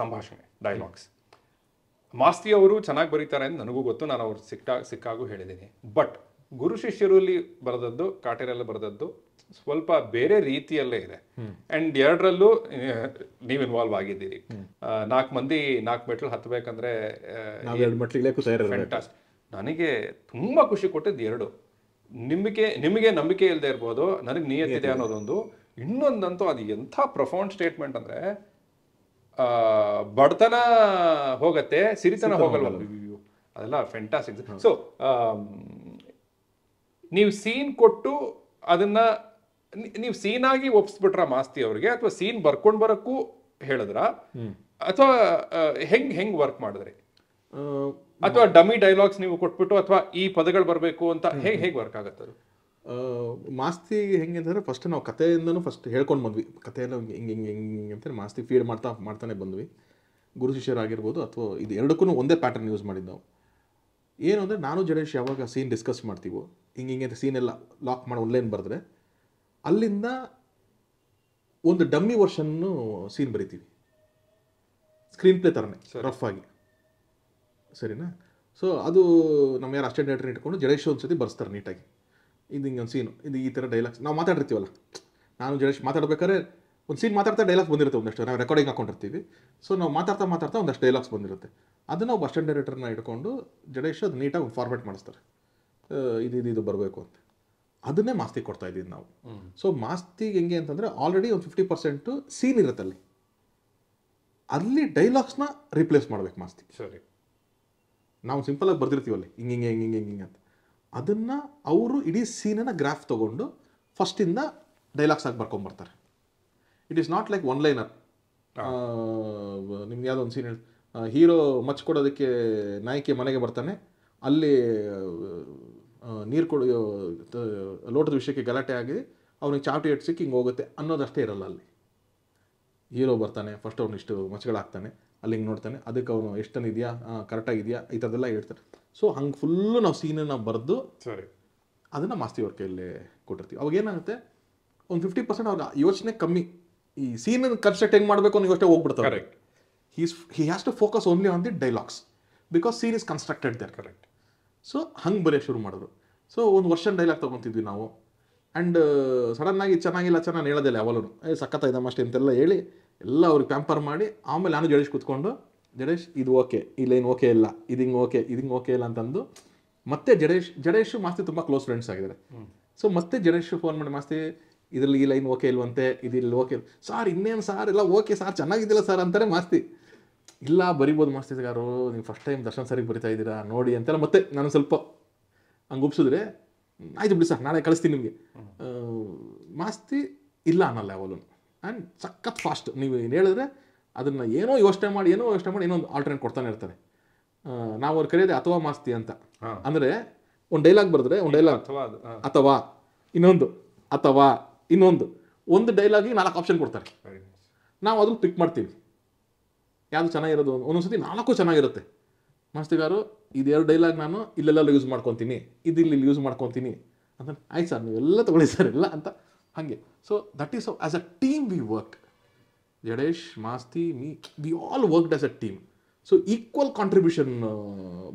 ಸಂಭಾಷಣೆ ಡೈಲಾಗ್ಸ್ ಮಾಸ್ತಿ ಅವರು ಚೆನ್ನಾಗಿ ಬರೀತಾರೆ ಅಂತ ನನಗೂ ಗೊತ್ತು ನಾನು ಅವ್ರು ಸಿಕ್ಕ ಸಿಕ್ಕಾಗೂ ಹೇಳಿದ್ದೀನಿ ಬಟ್ ಗುರು ಶಿಷ್ಯರಲ್ಲಿ ಬರೆದದ್ದು ಕಾಟೇರಲ್ಲಿ ಬರೆದದ್ದು ಸ್ವಲ್ಪ ಬೇರೆ ರೀತಿಯಲ್ಲೇ ಇದೆ ಅಂಡ್ ಎರಡರಲ್ಲೂ ನೀವು ಇನ್ವಾಲ್ವ್ ಆಗಿದ್ದೀರಿ ನಾಲ್ಕು ಮಂದಿ ನಾಲ್ಕು ಮೆಟ್ಲು ಹತ್ತಬೇಕಂದ್ರೆ ನನಗೆ ತುಂಬಾ ಖುಷಿ ಕೊಟ್ಟಿದ್ದು ಎರಡು ನಿಮಗೆ ನಿಮಗೆ ನಂಬಿಕೆ ಇಲ್ಲದೆ ಇರ್ಬೋದು ನನಗೆ ನಿಯತ್ತಿದೆ ಅನ್ನೋದೊಂದು ಇನ್ನೊಂದಂತೂ ಅದು ಎಂಥ ಪ್ರೊಫೌಂಡ್ ಸ್ಟೇಟ್ಮೆಂಟ್ ಅಂದ್ರೆ ಬಡತನ ಹೋಗತ್ತೆ ಸಿರಿತನ ಹೋಗಲ್ವಲ್ಲ ಅದೆಲ್ಲ ಫೆಂಟಾಸ್ಟಿಕ್ ಸೊ ನೀವು ಸೀನ್ ಕೊಟ್ಟು ಅದನ್ನು ನೀವು ಸೀನಾಗಿ ಒಪ್ಸ್ಬಿಟ್ರ ಮಾಸ್ತಿ ಅವ್ರಿಗೆ ಅಥವಾ ಸೀನ್ ಬರ್ಕೊಂಡು ಬರೋಕ್ಕೂ ಹೇಳಿದ್ರ ಅಥವಾ ಹೆಂಗ್ ಹೆಂಗ್ ವರ್ಕ್ ಮಾಡಿದ್ರಿ ಅಥವಾ ಡಮಿ ಡೈಲಾಗ್ಸ್ ನೀವು ಕೊಟ್ಬಿಟ್ಟು ಅಥವಾ ಈ ಪದಗಳು ಬರಬೇಕು ಅಂತ ಹೇಗೆ ಹೇಗೆ ವರ್ಕ್ ಆಗುತ್ತೆ ಅದು ಮಾಸ್ತಿ ಹೆಂಗೆ ಅಂತಂದ್ರೆ ಫಸ್ಟ್ ನಾವು ಕಥೆಯಿಂದನೂ ಫಸ್ಟ್ ಹೇಳ್ಕೊಂಡು ಬಂದ್ವಿ ಕಥೆಯೆಲ್ಲ ಹಿಂಗೆ ಹಿಂಗೆ ಹಿಂಗೆ ಅಂತ ಮಾಸ್ತಿ ಫೀಡ್ ಮಾಡ್ತಾ ಮಾಡ್ತಾನೆ ಬಂದ್ವಿ ಗುರು ಶಿಷ್ಯರಾಗಿರ್ಬೋದು ಅಥವಾ ಇದು ಎರಡಕ್ಕೂ ಒಂದೇ ಪ್ಯಾಟರ್ನ್ ಯೂಸ್ ಮಾಡಿದ್ದು ನಾವು ಏನು ಅಂದರೆ ನಾನು ಜಡೇಶ್ ಯಾವಾಗ ಸೀನ್ ಡಿಸ್ಕಸ್ ಮಾಡ್ತೀವೋ ಹಿಂಗೆ ಹಿಂಗೆ ಸೀನೆಲ್ಲ ಲಾಕ್ ಮಾಡಿ ಒನ್ಲೈನ್ ಬರೆದ್ರೆ ಅಲ್ಲಿಂದ ಒಂದು ಡಮ್ಮಿ ವರ್ಷನ್ನು ಸೀನ್ ಬರಿತೀವಿ ಸ್ಕ್ರೀನ್ ಪ್ಲೇ ಥರನೇ ರಫ್ ಆಗಿ ಸರಿನಾ ಸೊ ಅದು ನಮ್ಮ ಯಾರು ಅಷ್ಟೇ ಡೈರೆಕ್ಟರ್ ಇಟ್ಕೊಂಡು ಜಡೇಶ್ ಒಂದು ಸತಿ ಬರ್ಸ್ತಾರೆ ನೀಟಾಗಿ ಇದು ಹಿಂಗೆ ಒಂದು ಸೀನು ಇದು ಈ ಥರ ಡೈಲಾಗ್ಸ್ ನಾವು ಮಾತಾಡಿರ್ತೀವಲ್ಲ ನಾನು ಜಡೇಶ್ ಮಾತಾಡ್ಬೇಕಾದ್ರೆ ಒಂದು ಸೀನ್ ಮಾತಾಡ್ತಾ ಡೈಲಾಗ್ಸ್ ಬಂದಿರುತ್ತೆ ಒಂದಷ್ಟು ನಾವು ರೆಕಾರ್ಡಿಂಗ್ ಹಾಕೊಂಡಿರ್ತೀವಿ ಸೊ ನಾವು ಮಾತಾಡ್ತಾ ಮಾತಾಡ್ತಾ ಒಂದಷ್ಟು ಡೈಲಾಗ್ಸ್ ಬಂದಿರುತ್ತೆ ಅದನ್ನು ನಾವು ಬಸ್ ಡೈರೆಕ್ಟರ್ನ ಇಟ್ಕೊಂಡು ಜಡೇಶ್ ಅದು ನೀಟಾಗಿ ಒಂದು ಫಾರ್ಮೆಟ್ ಮಾಡಿಸ್ತಾರೆ ಇದು ಇದು ಬರಬೇಕು ಅಂತ ಅದನ್ನೇ ಮಾಸ್ತಿ ಕೊಡ್ತಾ ಇದ್ದೀವಿ ನಾವು ಸೊ ಮಾಸ್ತಿಗೆ ಹೆಂಗೆ ಅಂತಂದರೆ ಆಲ್ರೆಡಿ ಒಂದು ಫಿಫ್ಟಿ ಪರ್ಸೆಂಟು ಸೀನ್ ಇರುತ್ತೆ ಅಲ್ಲಿ ಅಲ್ಲಿ ಡೈಲಾಗ್ಸ್ನ ರಿಪ್ಲೇಸ್ ಮಾಡ್ಬೇಕು ಮಾಸ್ತಿ ಸರಿ ನಾವು ಆಗಿ ಬರ್ದಿರ್ತೀವಲ್ಲಿ ಹಿಂಗೆ ಹಿಂಗೆ ಹಿಂಗೆ ಹಿಂಗೆ ಹಿಂಗೆ ಅಂತ ಅದನ್ನು ಅವರು ಇಡೀ ಸೀನನ್ನು ಗ್ರಾಫ್ ತೊಗೊಂಡು ಫಸ್ಟಿಂದ ಡೈಲಾಗ್ಸ್ ಆಗಿ ಬರ್ಕೊಂಬರ್ತಾರೆ it is not like one liner ನಿಮ್ಗೆ ಯಾವುದೋ ಒಂದು ಸೀನ್ ಹೇಳಿ ಹೀರೋ ಮಚ್ಕೊಡೋದಕ್ಕೆ ನಾಯಕಿ ಮನೆಗೆ ಬರ್ತಾನೆ ಅಲ್ಲಿ ನೀರು ಕೊಡೋ ಲೋಟದ ವಿಷಯಕ್ಕೆ ಗಲಾಟೆ ಆಗಿ ಅವನಿಗೆ ಚಾಟಿ ಎಟ್ಸಿಕ್ಕೆ ಹಿಂಗೆ ಹೋಗುತ್ತೆ ಅನ್ನೋದಷ್ಟೇ ಇರಲ್ಲ ಅಲ್ಲಿ ಹೀರೋ ಬರ್ತಾನೆ ಫಸ್ಟ್ ಅವ್ನು ಇಷ್ಟು ಮಚ್ಚಗಳಾಗ್ತಾನೆ ಅಲ್ಲಿ ಹಿಂಗೆ ನೋಡ್ತಾನೆ ಅದಕ್ಕೆ ಅವನು ಎಷ್ಟನ್ನು ಇದೆಯಾ ಕರೆಕ್ಟಾಗಿದೆಯಾ ಈ ಥರದೆಲ್ಲ ಹೇಳ್ತಾರೆ ಸೊ ಹಂಗೆ ಫುಲ್ಲು ನಾವು ಸೀನನ್ನು ಬರೆದು ಸರಿ ಅದನ್ನು ಮಾಸ್ತಿ ಅವ್ರ ಕೈಯಲ್ಲಿ ಕೊಟ್ಟಿರ್ತೀವಿ ಅವಾಗ ಏನಾಗುತ್ತೆ ಒಂದು ಫಿಫ್ಟಿ ಪರ್ಸೆಂಟ್ ಅವ್ರಿಗೆ ಯೋಚನೆ ಕಮ್ಮಿ ಈ ಸೀನನ್ನು ಕನ್ಸ್ಟ್ರಕ್ಟ್ ಹೆಂಗೆ ಮಾಡಬೇಕು ಅನ್ನೋ ಯೋಚನೆ ಹೋಗ್ಬಿಡ್ತಾರೆ he's he has to focus only on the dialogues because scene is constructed there correct so ಹಂಗೆ ಬರೆಯೋ ಶುರು ಮಾಡಿದ್ರು ಸೊ ಒಂದು ವರ್ಷನ್ ಡೈಲಾಗ್ ತೊಗೊತಿದ್ವಿ ನಾವು uh, ಆ್ಯಂಡ್ ಸಡನ್ನಾಗಿ ಚೆನ್ನಾಗಿಲ್ಲ ಚೆನ್ನಾಗಿ ಹೇಳೋದಿಲ್ಲ ಯಾವಾಗಲೂ ಏ ಸಖತ್ತ ಇದ್ದಾವೆ ಅಷ್ಟೇ ಅಂತೆಲ್ಲ ಹೇಳಿ ಎಲ್ಲ ಅವ್ರಿಗೆ ಪ್ಯಾಂಪರ್ ಮಾಡಿ ಆಮೇಲೆ ನಾನು ಜಡೇಶ್ ಕೂತ್ಕೊಂಡು ಜಡೇಶ್ ಇದು ಓಕೆ ಇಲ್ಲೇನು ಓಕೆ ಇಲ್ಲ ಇದು ಓಕೆ ಇದು ಓಕೆ ಇಲ್ಲ ಅಂತಂದು ಮತ್ತೆ ಜಡೇಶ್ ಜಡೇಶು ಮಾಸ್ತಿ ತುಂಬ ಕ್ಲೋಸ್ ಫ್ರೆಂಡ್ಸ್ ಆಗಿದ್ದಾರೆ ಸೊ ಮತ್ತೆ ಜಡೇಶ್ ಫೋನ್ ಮಾಡಿ ಮಾಸ್ತಿ ಇದರಲ್ಲಿ ಈ ಲೈನ್ ಓಕೆ ಇಲ್ವಂತೆ ಇದಿಲ್ಲಿ ಓಕೆ ಸಾರ್ ಇನ್ನೇನು ಸಾರ್ ಎಲ್ಲ ಓಕೆ ಸಾರ್ ಚೆನ್ನಾಗಿದ್ದಿಲ್ಲ ಸರ್ ಅಂತಾರೆ ಮಾಸ್ತಿ ಇಲ್ಲ ಬರಿಬೋದು ಮಾಸ್ತಿಗಾರು ನೀವು ಫಸ್ಟ್ ಟೈಮ್ ದರ್ಶನ್ ಸರಿಗೆ ಬರಿತಾ ಇದ್ದೀರಾ ನೋಡಿ ಅಂತೆಲ್ಲ ಮತ್ತೆ ನಾನು ಸ್ವಲ್ಪ ಹಂಗೆ ಒಪ್ಸಿದ್ರೆ ಆಯಿತು ಬಿಡಿ ಸರ್ ನಾಳೆ ಕಳಿಸ್ತೀನಿ ನಿಮಗೆ ಮಾಸ್ತಿ ಇಲ್ಲ ಅನ್ನಲ್ಲ ಯಾವಾಗಲೂ ಆ್ಯಂಡ್ ಸಖತ್ ಫಾಸ್ಟ್ ನೀವು ಏನು ಹೇಳಿದ್ರೆ ಅದನ್ನು ಏನೋ ಯೋಚನೆ ಮಾಡಿ ಏನೋ ಯೋಚನೆ ಮಾಡಿ ಇನ್ನೊಂದು ಒಂದು ಆಲ್ಟರ್ನೇಟ್ ಕೊಡ್ತಾನೆ ಇರ್ತಾರೆ ನಾವು ಅವ್ರು ಕರೆಯೋದೇ ಅಥವಾ ಮಾಸ್ತಿ ಅಂತ ಅಂದರೆ ಒಂದು ಡೈಲಾಗ್ ಬರೆದ್ರೆ ಒಂದು ಡೈಲಾಗ್ ಅಥವಾ ಇನ್ನೊಂದು ಅಥವಾ ಇನ್ನೊಂದು ಒಂದು ಡೈಲಾಗಿಗೆ ನಾಲ್ಕು ಆಪ್ಷನ್ ಕೊಡ್ತಾರೆ ನಾವು ಅದನ್ನು ಪಿಕ್ ಮಾಡ್ತೀವಿ ಯಾವುದು ಚೆನ್ನಾಗಿರೋದು ಸತಿ ನಾಲ್ಕು ಚೆನ್ನಾಗಿರುತ್ತೆ ಮಾಸ್ತಿಗಾರು ಇದೆರಡು ಡೈಲಾಗ್ ನಾನು ಇಲ್ಲೆಲ್ಲ ಯೂಸ್ ಮಾಡ್ಕೊತೀನಿ ಇದು ಇಲ್ಲಿ ಯೂಸ್ ಮಾಡ್ಕೊತೀನಿ ಅಂತ ಆಯ್ತು ಸರ್ ನೀವೆಲ್ಲ ತೊಗೊಳ್ಳಿ ಸರ್ ಎಲ್ಲ ಅಂತ ಹಾಗೆ so that is as a team we work Jadesh Masti me we all worked as a team so equal contribution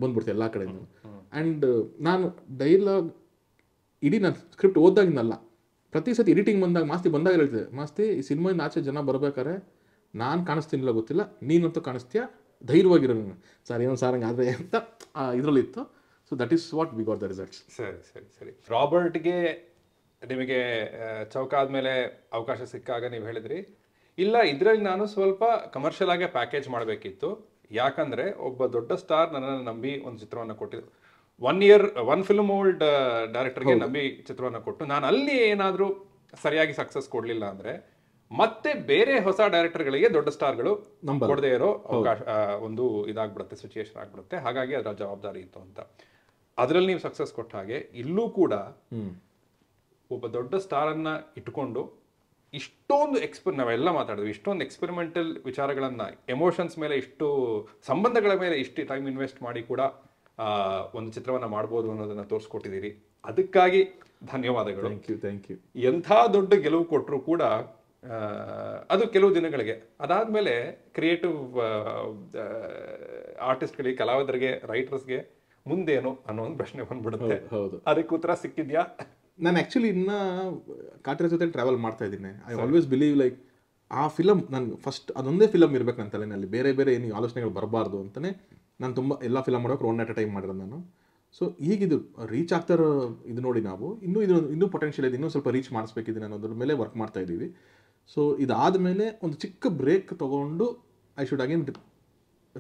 ಬಂದ್ಬಿಡ್ತೆ ಎಲ್ಲ ಕಡೆ ಆ್ಯಂಡ್ ನಾನು ಡೈಲಾಗ್ ಇಡೀ ನಾನು ಸ್ಕ್ರಿಪ್ಟ್ ಓದ್ದಾಗಿನಲ್ಲ ಪ್ರತಿ ಸತಿ ಎಡಿಟಿಂಗ್ ಬಂದಾಗ ಮಾಸ್ತಿ ಬಂದಾಗ ಹೇಳ್ತಿದ್ದೆ ಮಾಸ್ತಿ ಈ ಸಿನಿಮಾದಿಂದ ಆಚೆ ಜನ ಬರಬೇಕಾರೆ ನಾನು ಕಾಣಿಸ್ತೀನಿಲ್ಲ ಗೊತ್ತಿಲ್ಲ ನೀನಂತೂ ಕಾಣಿಸ್ತೀಯ ಧೈರ್ಯವಾಗಿರೋ ಸರ್ ಏನೋ ಸರ್ ಹಂಗೆ ಅಂತ ಇದರಲ್ಲಿತ್ತು so that is what we got the results ಸರಿ ಸರಿ ಸರಿ ರಾಬರ್ಟ್ಗೆ ನಿಮಗೆ ಚೌಕ ಆದಮೇಲೆ ಅವಕಾಶ ಸಿಕ್ಕಾಗ ನೀವು ಹೇಳಿದ್ರಿ ಇಲ್ಲ ಇದರಲ್ಲಿ ನಾನು ಸ್ವಲ್ಪ ಕಮರ್ಷಿಯಲ್ ಆಗಿ ಪ್ಯಾಕೇಜ್ ಮಾಡಬೇಕಿತ್ತು ಯಾಕಂದರೆ ಒಬ್ಬ ದೊಡ್ಡ ಸ್ಟಾರ್ ನನ್ನನ್ನು ನಂಬಿ ಒಂದು ಚಿತ್ರವನ್ನು ಕೊಟ್ಟಿದ್ರು one year one film old ಡೈರೆಕ್ಟರ್ಗೆ ನಂಬಿ ಚಿತ್ರವನ್ನು ಕೊಟ್ಟು ನಾನು ಅಲ್ಲಿ ಏನಾದರೂ ಸರಿಯಾಗಿ ಸಕ್ಸಸ್ ಕೊಡಲಿಲ್ಲ ಅಂದರೆ ಮತ್ತೆ ಬೇರೆ ಹೊಸ ಡೈರೆಕ್ಟರ್ಗಳಿಗೆ ದೊಡ್ಡ ಸ್ಟಾರ್ಗಳು ಕೊಡದೇ ಇರೋ ಅವಕಾಶ ಒಂದು ಇದಾಗ್ಬಿಡುತ್ತೆ ಸಿಚುಯೇಷನ್ ಆಗ್ಬಿಡುತ್ತೆ ಹಾಗಾಗಿ ಅದರ ಜವಾಬ್ದಾರಿ ಇತ್ತು ಅಂತ ಅದರಲ್ಲಿ ನೀವು ಸಕ್ಸಸ್ ಕೊಟ್ಟ ಹಾಗೆ ಇಲ್ಲೂ ಕೂಡ ಒಬ್ಬ ದೊಡ್ಡ ಸ್ಟಾರ್ ಅನ್ನ ಇಟ್ಕೊಂಡು ಇಷ್ಟೊಂದು ಎಕ್ಸ್ಪರ್ ನಾವೆಲ್ಲ ಮಾತಾಡಿದ್ವಿ ಇಷ್ಟೊಂದು ಎಕ್ಸ್ಪೆರಿಮೆಂಟಲ್ ವಿಚಾರಗಳನ್ನ ಎಮೋಷನ್ಸ್ ಮೇಲೆ ಇಷ್ಟು ಸಂಬಂಧಗಳ ಮೇಲೆ ಇಷ್ಟು ಟೈಮ್ ಇನ್ವೆಸ್ಟ್ ಮಾಡಿ ಕೂಡ ಒಂದು ಚಿತ್ರವನ್ನ ಮಾಡಬಹುದು ಅನ್ನೋದನ್ನ ತೋರಿಸ್ಕೊಟ್ಟಿದ್ದೀರಿ ಅದಕ್ಕಾಗಿ ಧನ್ಯವಾದಗಳು ಥ್ಯಾಂಕ್ ಯು ಎಂಥ ದೊಡ್ಡ ಗೆಲುವು ಕೊಟ್ಟರು ಕೂಡ ಅದು ಕೆಲವು ದಿನಗಳಿಗೆ ಅದಾದಮೇಲೆ ಕ್ರಿಯೇಟಿವ್ ಆರ್ಟಿಸ್ಟ್ಗಳಿಗೆ ಕಲಾವಿದರಿಗೆ ರೈಟರ್ಸ್ಗೆ ಮುಂದೇನು ಅನ್ನೋ ಒಂದು ಪ್ರಶ್ನೆ ಬಂದ್ಬಿಡುತ್ತೆ ಹೌದು ಅದಕ್ಕೆ ಉತ್ತರ ಸಿಕ್ಕಿದ್ಯಾ ನಾನು ಆ್ಯಕ್ಚುಲಿ ಇನ್ನ ಕಾಟ್ರ ಜೊತೆ ಟ್ರಾವೆಲ್ ಮಾಡ್ತಾ ಇದ್ದೀನಿ ಐ ಆಲ್ವೇಸ್ ಬಿಲೀವ್ ಲೈಕ್ ಆ ಫಿಲಮ್ ನಾನು ಫಸ್ಟ್ ಅದೊಂದೇ ಫಿಲಮ್ ಇರಬೇಕು ಅಂತ ಅಲ್ಲಿ ಬೇರೆ ಬೇರೆ ಏನು ಆಲೋಚನೆಗಳು ಬರಬಾರ್ದು ಅಂತಲೇ ನಾನು ತುಂಬ ಎಲ್ಲ ಫಿಲಮ್ ಮಾಡೋಕೆ ಒನ್ ಅಟ್ ಟೈಮ್ ಮಾಡಿರೋದು ನಾನು ಸೊ ಈಗಿದು ರೀಚ್ ಆಗ್ತಾರೋ ಇದು ನೋಡಿ ನಾವು ಇನ್ನೂ ಇದು ಇನ್ನೂ ಪೊಟೆನ್ಷಿಯಲ್ ಇದೆ ಇನ್ನೂ ಸ್ವಲ್ಪ ರೀಚ್ ಮಾಡಿಸ್ಬೇಕಿದ್ದೀನಿ ಅನ್ನೋದ್ರ ಮೇಲೆ ವರ್ಕ್ ಮಾಡ್ತಾ ಇದ್ದೀವಿ ಸೊ ಇದಾದ ಮೇಲೆ ಒಂದು ಚಿಕ್ಕ ಬ್ರೇಕ್ ತಗೊಂಡು I should again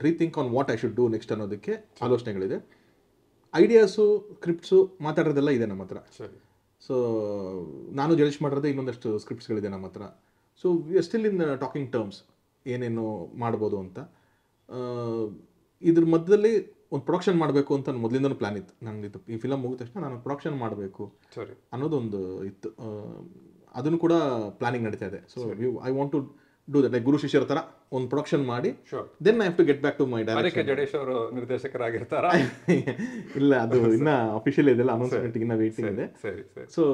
rethink on what I should do next ಅನ್ನೋದಕ್ಕೆ ಆಲೋಚನೆಗಳಿದೆ ಐಡಿಯಾಸು ಸ್ಕ್ರಿಪ್ಟ್ಸು ಮಾತಾಡೋದೆಲ್ಲ ಇದೆ ನಮ್ಮ ಹತ್ರ ಸೊ ನಾನು ಜಡ್ಜ್ ಮಾಡಿರೋದೇ ಇನ್ನೊಂದಷ್ಟು ಸ್ಕ್ರಿಪ್ಟ್ಸ್ಗಳಿದೆ ನಮ್ಮ ಹತ್ರ so still in talking terms ಏನೇನು ಮಾಡ್ಬೋದು ಅಂತ ಇದ್ರ ಮಧ್ಯದಲ್ಲಿ ಒಂದು ಪ್ರೊಡಕ್ಷನ್ ಮಾಡಬೇಕು ಅಂತ ಮೊದಲಿಂದನೂ ಪ್ಲಾನ್ ಇತ್ತು ನಂಗೆ ಈ ಫಿಲಮ್ ಮುಗಿದ ತಕ್ಷಣ ನಾನು ಪ್ರೊಡಕ್ಷನ್ ಮಾಡಬೇಕು ಸರಿ ಅನ್ನೋದೊಂದು ಇತ್ತು ಅದನ್ನು ಕೂಡ ಪ್ಲಾನಿಂಗ್ ನಡೀತಾ ಇದೆ so you I want to do that like ಗುರು ಶಿಷ್ಯರ ತರ ಒಂದು ಪ್ರೊಡಕ್ಷನ್ ಮಾಡಿ then I have to get back to my director Jadesh ಅವರು ನಿರ್ದೇಶಕರಾಗಿರ್ತಾರ ಇಲ್ಲ ಅದು ಇನ್ನ ಅಫಿಷಿಯಲ್ ಇದೆಲ್ಲ ಅನೌನ್ಸ್ಮೆಂಟ್ ಇನ್ನ ವೇಟಿಂಗ್ ಇದೆ ಸೊ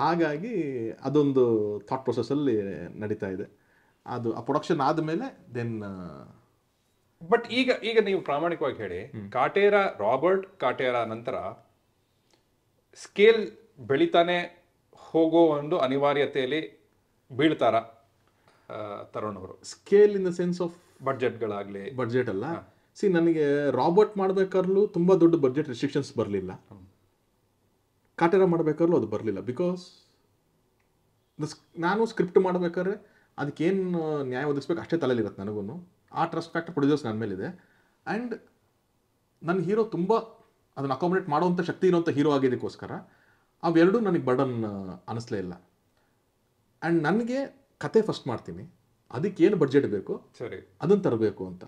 ಹಾಗಾಗಿ ಅದೊಂದು ಥಾಟ್ ಪ್ರೊಸೆಸ್ ಅಲ್ಲಿ ನಡೀತಾ ಇದೆ ಅದು ಆ ಪ್ರೊಡಕ್ಷನ್ ಮೇಲೆ ದೆನ್ ಬಟ್ ಈಗ ಈಗ ನೀವು ಪ್ರಾಮಾಣಿಕವಾಗಿ ಹೇಳಿ ಕಾಟೇರ ರಾಬರ್ಟ್ ಕಾಟೇರ ನಂತರ ಸ್ಕೇಲ್ ಬೆಳೀತಾನೆ ಹೋಗೋ ಒಂದು ಅನಿವಾರ್ಯತೆಯಲ್ಲಿ ಬೀಳ್ತಾರ ತರುಣ್ ಅವರು scale in the sense of ಬಡ್ಜೆಟ್ಗಳಾಗಲಿ ಬಡ್ಜೆಟ್ ಅಲ್ಲ ಸಿ ನನಗೆ ರಾಬರ್ಟ್ ಮಾಡ್ಬೇಕಾದ್ರೂ ತುಂಬ ದೊಡ್ಡ ಬಡ್ಜೆಟ್ ರಿಸ್ಟ್ರಿಕ್ಷನ್ಸ್ ಬರಲಿಲ್ಲ ಕಾಟೆರ ಮಾಡ್ಬೇಕಾದ್ರೂ ಅದು ಬರಲಿಲ್ಲ ಬಿಕಾಸ್ ದ ನಾನು ಸ್ಕ್ರಿಪ್ಟ್ ಮಾಡ್ಬೇಕಾದ್ರೆ ಅದಕ್ಕೇನು ನ್ಯಾಯ ಒದಗಿಸ್ಬೇಕು ಅಷ್ಟೇ ತಲೆಯಲ್ಲಿರುತ್ತೆ ನನಗೂ ಆ ಟ್ರಸ್ಟ್ ಫ್ಯಾಕ್ಟರ್ ಪ್ರೊಡ್ಯೂಸರ್ಸ್ ನನ್ನ ಮೇಲಿದೆ ಆ್ಯಂಡ್ ನನ್ನ ಹೀರೋ ತುಂಬ ಅದನ್ನು ಅಕಾಮಡೇಟ್ ಮಾಡುವಂಥ ಶಕ್ತಿ ಇರುವಂಥ ಹೀರೋ ಆಗಿದ್ದಕ್ಕೋಸ್ಕರ ಅವೆರಡೂ ನನಗೆ ಬಡನ್ ಅನಿಸ್ಲೇ ಇಲ್ಲ ಆ್ಯಂಡ್ ನನಗೆ ಕತೆ ಫಸ್ಟ್ ಮಾಡ್ತೀನಿ ಅದಕ್ಕೆ ಏನು ಬಡ್ಜೆಟ್ ಬೇಕು ಸರಿ ಅದನ್ನು ತರಬೇಕು ಅಂತ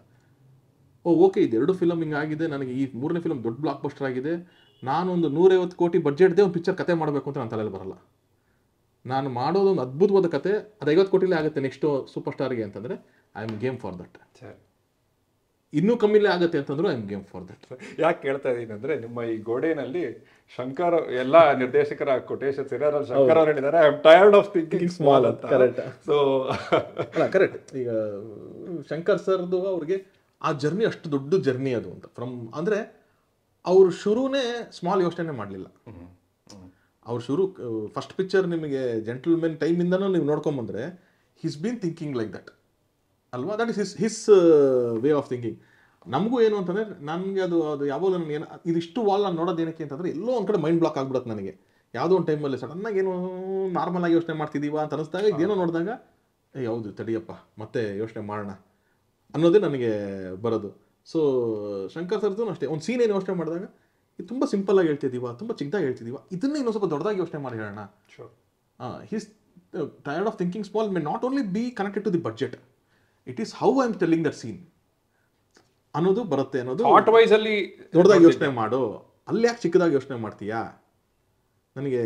ಓ ಓಕೆ ಇದು ಎರಡು ಫಿಲಮ್ ಹಿಂಗಾಗಿದೆ ನನಗೆ ಈ ಮೂರನೇ ಫಿಲಮ್ ದೊಡ್ಡ ಬ್ಲಾಕ್ ಬಸ್ಟರ್ ಆಗಿದೆ ನಾನೊಂದು ನೂರೈವತ್ತು ಕೋಟಿ ಬಡ್ಜೆಟ್ದೇ ಒಂದು ಪಿಕ್ಚರ್ ಕತೆ ಮಾಡಬೇಕು ಅಂತ ನನ್ನ ತಲೆಯಲ್ಲಿ ಬರಲ್ಲ ನಾನು ಮಾಡೋದೊಂದು ಅದ್ಭುತವಾದ ಕತೆ ಅದು ಐವತ್ತು ಕೋಟಿಲೇ ಆಗುತ್ತೆ ನೆಕ್ಸ್ಟು ಸೂಪರ್ ಸ್ಟಾರ್ಗೆ ಅಂತಂದರೆ I am game for that ಸರಿ ಇನ್ನೂ ಕಮ್ಮಿಲೇ ಆಗುತ್ತೆ ಅಂತಂದ್ರು ಐ ಗೇಮ್ ಫಾರ್ ದಟ್ ಯಾಕೆ ಕೇಳ್ತಾ ಇದ್ದೀನಿ ಅಂದ್ರೆ ನಿಮ್ಮ ಈ ಗೋಡೆನಲ್ಲಿ ಶಂಕರ್ ಎಲ್ಲ ನಿರ್ದೇಶಕರ quotation I am tired of thinking small ಅಂತ ಕರೆಕ್ಟ್ ಸೊ ಕರೆಕ್ಟ್ ಈಗ ಶಂಕರ್ ಸರ್ದು ಅವ್ರಿಗೆ ಆ ಜರ್ನಿ ಅಷ್ಟು ದೊಡ್ಡ ಜರ್ನಿ ಅದು ಅಂತ ಫ್ರಮ್ ಅಂದ್ರೆ ಅವರು ಶುರುನೇ ಸ್ಮಾಲ್ ಯೋಚನೆ ಮಾಡಲಿಲ್ಲ ಅವ್ರು ಶುರು ಫಸ್ಟ್ ಪಿಕ್ಚರ್ ನಿಮಗೆ ಜೆಂಟಲ್ಮೆನ್ ಟೈಮಿಂದನೂ ನೀವು ನೋಡ್ಕೊಂಬಂದ್ರೆ he's been thinking like that ಅಲ್ವಾ that is his his way of thinking ನಮಗೂ ಏನು ಅಂತಂದರೆ ನನಗೆ ಅದು ಅದು ಯಾವಾಗಲೂ ನನಗೆ ಏನು ಇಷ್ಟು ವಾಲ್ ನಾನು ನೋಡೋದು ಏನಕ್ಕೆ ಅಂತಂದರೆ ಎಲ್ಲೋ ಒಂದು ಕಡೆ ಮೈಂಡ್ ಬ್ಲಾಕ್ ಆಗ್ಬಿಡುತ್ತೆ ನನಗೆ ಯಾವುದೋ ಒಂದು ಟೈಮಲ್ಲಿ ಸಡನ್ನಾಗಿ ಏನೋ ನಾರ್ಮಲ್ ಆಗಿ ಯೋಚನೆ ಮಾಡ್ತಿದ್ದೀವ ಅಂತ ಅನಿಸ್ದಾಗ ಇದೇನೋ ನೋಡಿದಾಗ ಏ ಹೌದು ತಡಿಯಪ್ಪ ಮತ್ತೆ ಯೋಚನೆ ಮಾಡೋಣ ಅನ್ನೋದೇ ನನಗೆ ಬರೋದು ಸೊ ಶಂಕರ್ ಸರ್ದು ಅಷ್ಟೇ ಒಂದು ಸೀನ್ ಏನು ಯೋಚನೆ ಮಾಡಿದಾಗ ಇದು ತುಂಬ ಸಿಂಪಲ್ಲಾಗಿ ಹೇಳ್ತಿದ್ದೀವ ತುಂಬ ಚಿಕ್ಕದಾಗಿ ಹೇಳ್ತಿದ್ದೀವ ಇದನ್ನ ಇನ್ನೊಂದು ಸ್ವಲ್ಪ ದೊಡ್ಡದಾಗಿ ಯೋಚನೆ ಮಾಡಿ ಹೇಳೋಣ ಹಾಂ he's tired of thinking small may not only be connected to the budget it is how I am telling that scene ಅನ್ನೋದು ಬರುತ್ತೆ ಅನ್ನೋದು ಆಟ್ ವೈಸ್ ಅಲ್ಲಿ ದೊಡ್ಡದಾಗಿ ಯೋಚನೆ ಮಾಡು ಅಲ್ಲಿ ಯಾಕೆ ಚಿಕ್ಕದಾಗಿ ಯೋಚನೆ ಮಾಡ್ತೀಯಾ ನನಗೆ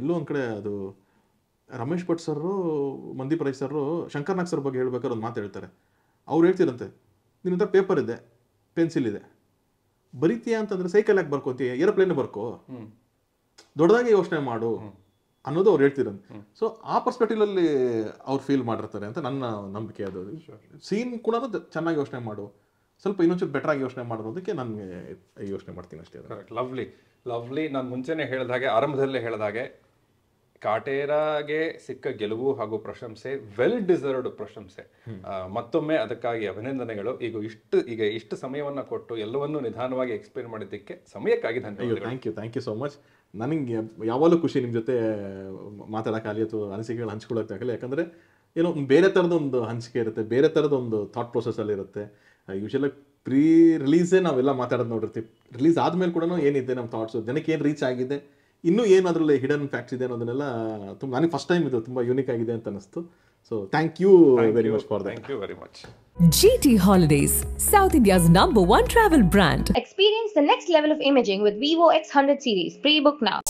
ಎಲ್ಲೋ ಒಂದು ಕಡೆ ಅದು ರಮೇಶ್ ಭಟ್ ಸರ್ರು ಮಂದಿ ಪ್ರೈಸ್ ಸರ್ರು ಶಂಕರ್ನಾಗ್ ಸರ್ ಬಗ್ಗೆ ಹೇಳ್ಬೇಕಾದ್ರೆ ಒಂದು ಮಾತು ಹೇಳ್ತಾರೆ ಅವ್ರು ಹೇಳ್ತಿರಂತೆ ನಿನ್ನ ಹತ್ರ ಪೇಪರ್ ಇದೆ ಪೆನ್ಸಿಲ್ ಇದೆ ಬರಿತೀಯಾ ಅಂತಂದ್ರೆ ಸೈಕಲ್ ಯಾಕೆ ಬರ್ಕೋತೀಯ ಏರೋಪ್ಲೇನ್ ಬರ್ಕೋ ದೊಡ್ಡದಾಗಿ ಯೋಚನೆ ಮಾಡು ಅನ್ನೋದು ಅವ್ರು ಹೇಳ್ತಿರೋದು ಸೊ ಆ ಪರ್ಸ್ಪೆಕ್ಟಿವಲ್ಲಿ ಅವ್ರು ಫೀಲ್ ಮಾಡಿರ್ತಾರೆ ಅಂತ ನನ್ನ ನಂಬಿಕೆ ಅದು ಸೀನ್ ಕೂಡ ಚೆನ್ನಾಗಿ ಯೋಚನೆ ಮಾಡು ಸ್ವಲ್ಪ ಇನ್ನೊಂಚೂರು ಬೆಟರ್ ಆಗಿ ಯೋಚನೆ ಮಾಡೋದಕ್ಕೆ ನನಗೆ ಯೋಚನೆ ಮಾಡ್ತೀನಿ ಅಷ್ಟೇ ಕರೆಕ್ಟ್ ಲವ್ಲಿ ಲವ್ಲಿ ನಾನು ಮುಂಚೆನೆ ಹೇಳಿದ ಹಾಗೆ ಆರಂಭದಲ್ಲೇ ಹೇಳಿದ ಹಾಗೆ ಕಾಟೇರಾಗೆ ಸಿಕ್ಕ ಗೆಲುವು ಹಾಗೂ ಪ್ರಶಂಸೆ ವೆಲ್ ಡಿಸರ್ವ್ಡ್ ಪ್ರಶಂಸೆ ಮತ್ತೊಮ್ಮೆ ಅದಕ್ಕಾಗಿ ಅಭಿನಂದನೆಗಳು ಈಗ ಇಷ್ಟು ಈಗ ಇಷ್ಟು ಸಮಯವನ್ನು ಕೊಟ್ಟು ಎಲ್ಲವನ್ನೂ ನಿಧಾನವಾಗಿ ಎಕ್ಸ್ಪ್ಲೇನ್ ಮಾಡಿದ್ದಕ್ಕೆ ಸಮಯಕ್ಕಾಗಿ ಧನ್ಯವಾದ thank you thank you so much ನನಗೆ ಯಾವಾಗಲೂ ಖುಷಿ ನಿಮ್ಮ ಜೊತೆ ಮಾತಾಡೋಕ್ಕಾಗಲಿ ಅಥವಾ ಅನಿಸಿಕೆಗಳು ಆಗಲಿ ಯಾಕಂದರೆ ಏನೋ ಬೇರೆ ಒಂದು ಹಂಚಿಕೆ ಇರುತ್ತೆ ಬೇರೆ ಥರದೊಂದು ಥಾಟ್ ಇರುತ್ತೆ ಯೂಶಲಾಗಿ ಪ್ರೀ ರಿಲೀಸೇ ನಾವೆಲ್ಲ ಮಾತಾಡೋದು ನೋಡಿರ್ತೀವಿ ರಿಲೀಸ್ ಆದಮೇಲೆ ಕೂಡ ಏನಿದೆ ನಮ್ಮ ಥಾಟ್ಸು ಜನಕ್ಕೆ ಏನು ರೀಚ್ ಆಗಿದೆ ಇನ್ನೂ ಏನು ಹಿಡನ್ ಫ್ಯಾಕ್ಟ್ಸ್ ಇದೆ ಅನ್ನೋದನ್ನೆಲ್ಲ ತುಂಬ ನನಗೆ ಫಸ್ಟ್ ಟೈಮ್ ಇದು ತುಂಬ ಯೂನಿಕ್ ಆಗಿದೆ ಅಂತ ಅನಿಸ್ತು So thank you thank very you. much for that. Thank you very much. GT Holidays, South India's number one travel brand. Experience the next level of imaging with Vivo X100 series. Pre-book now.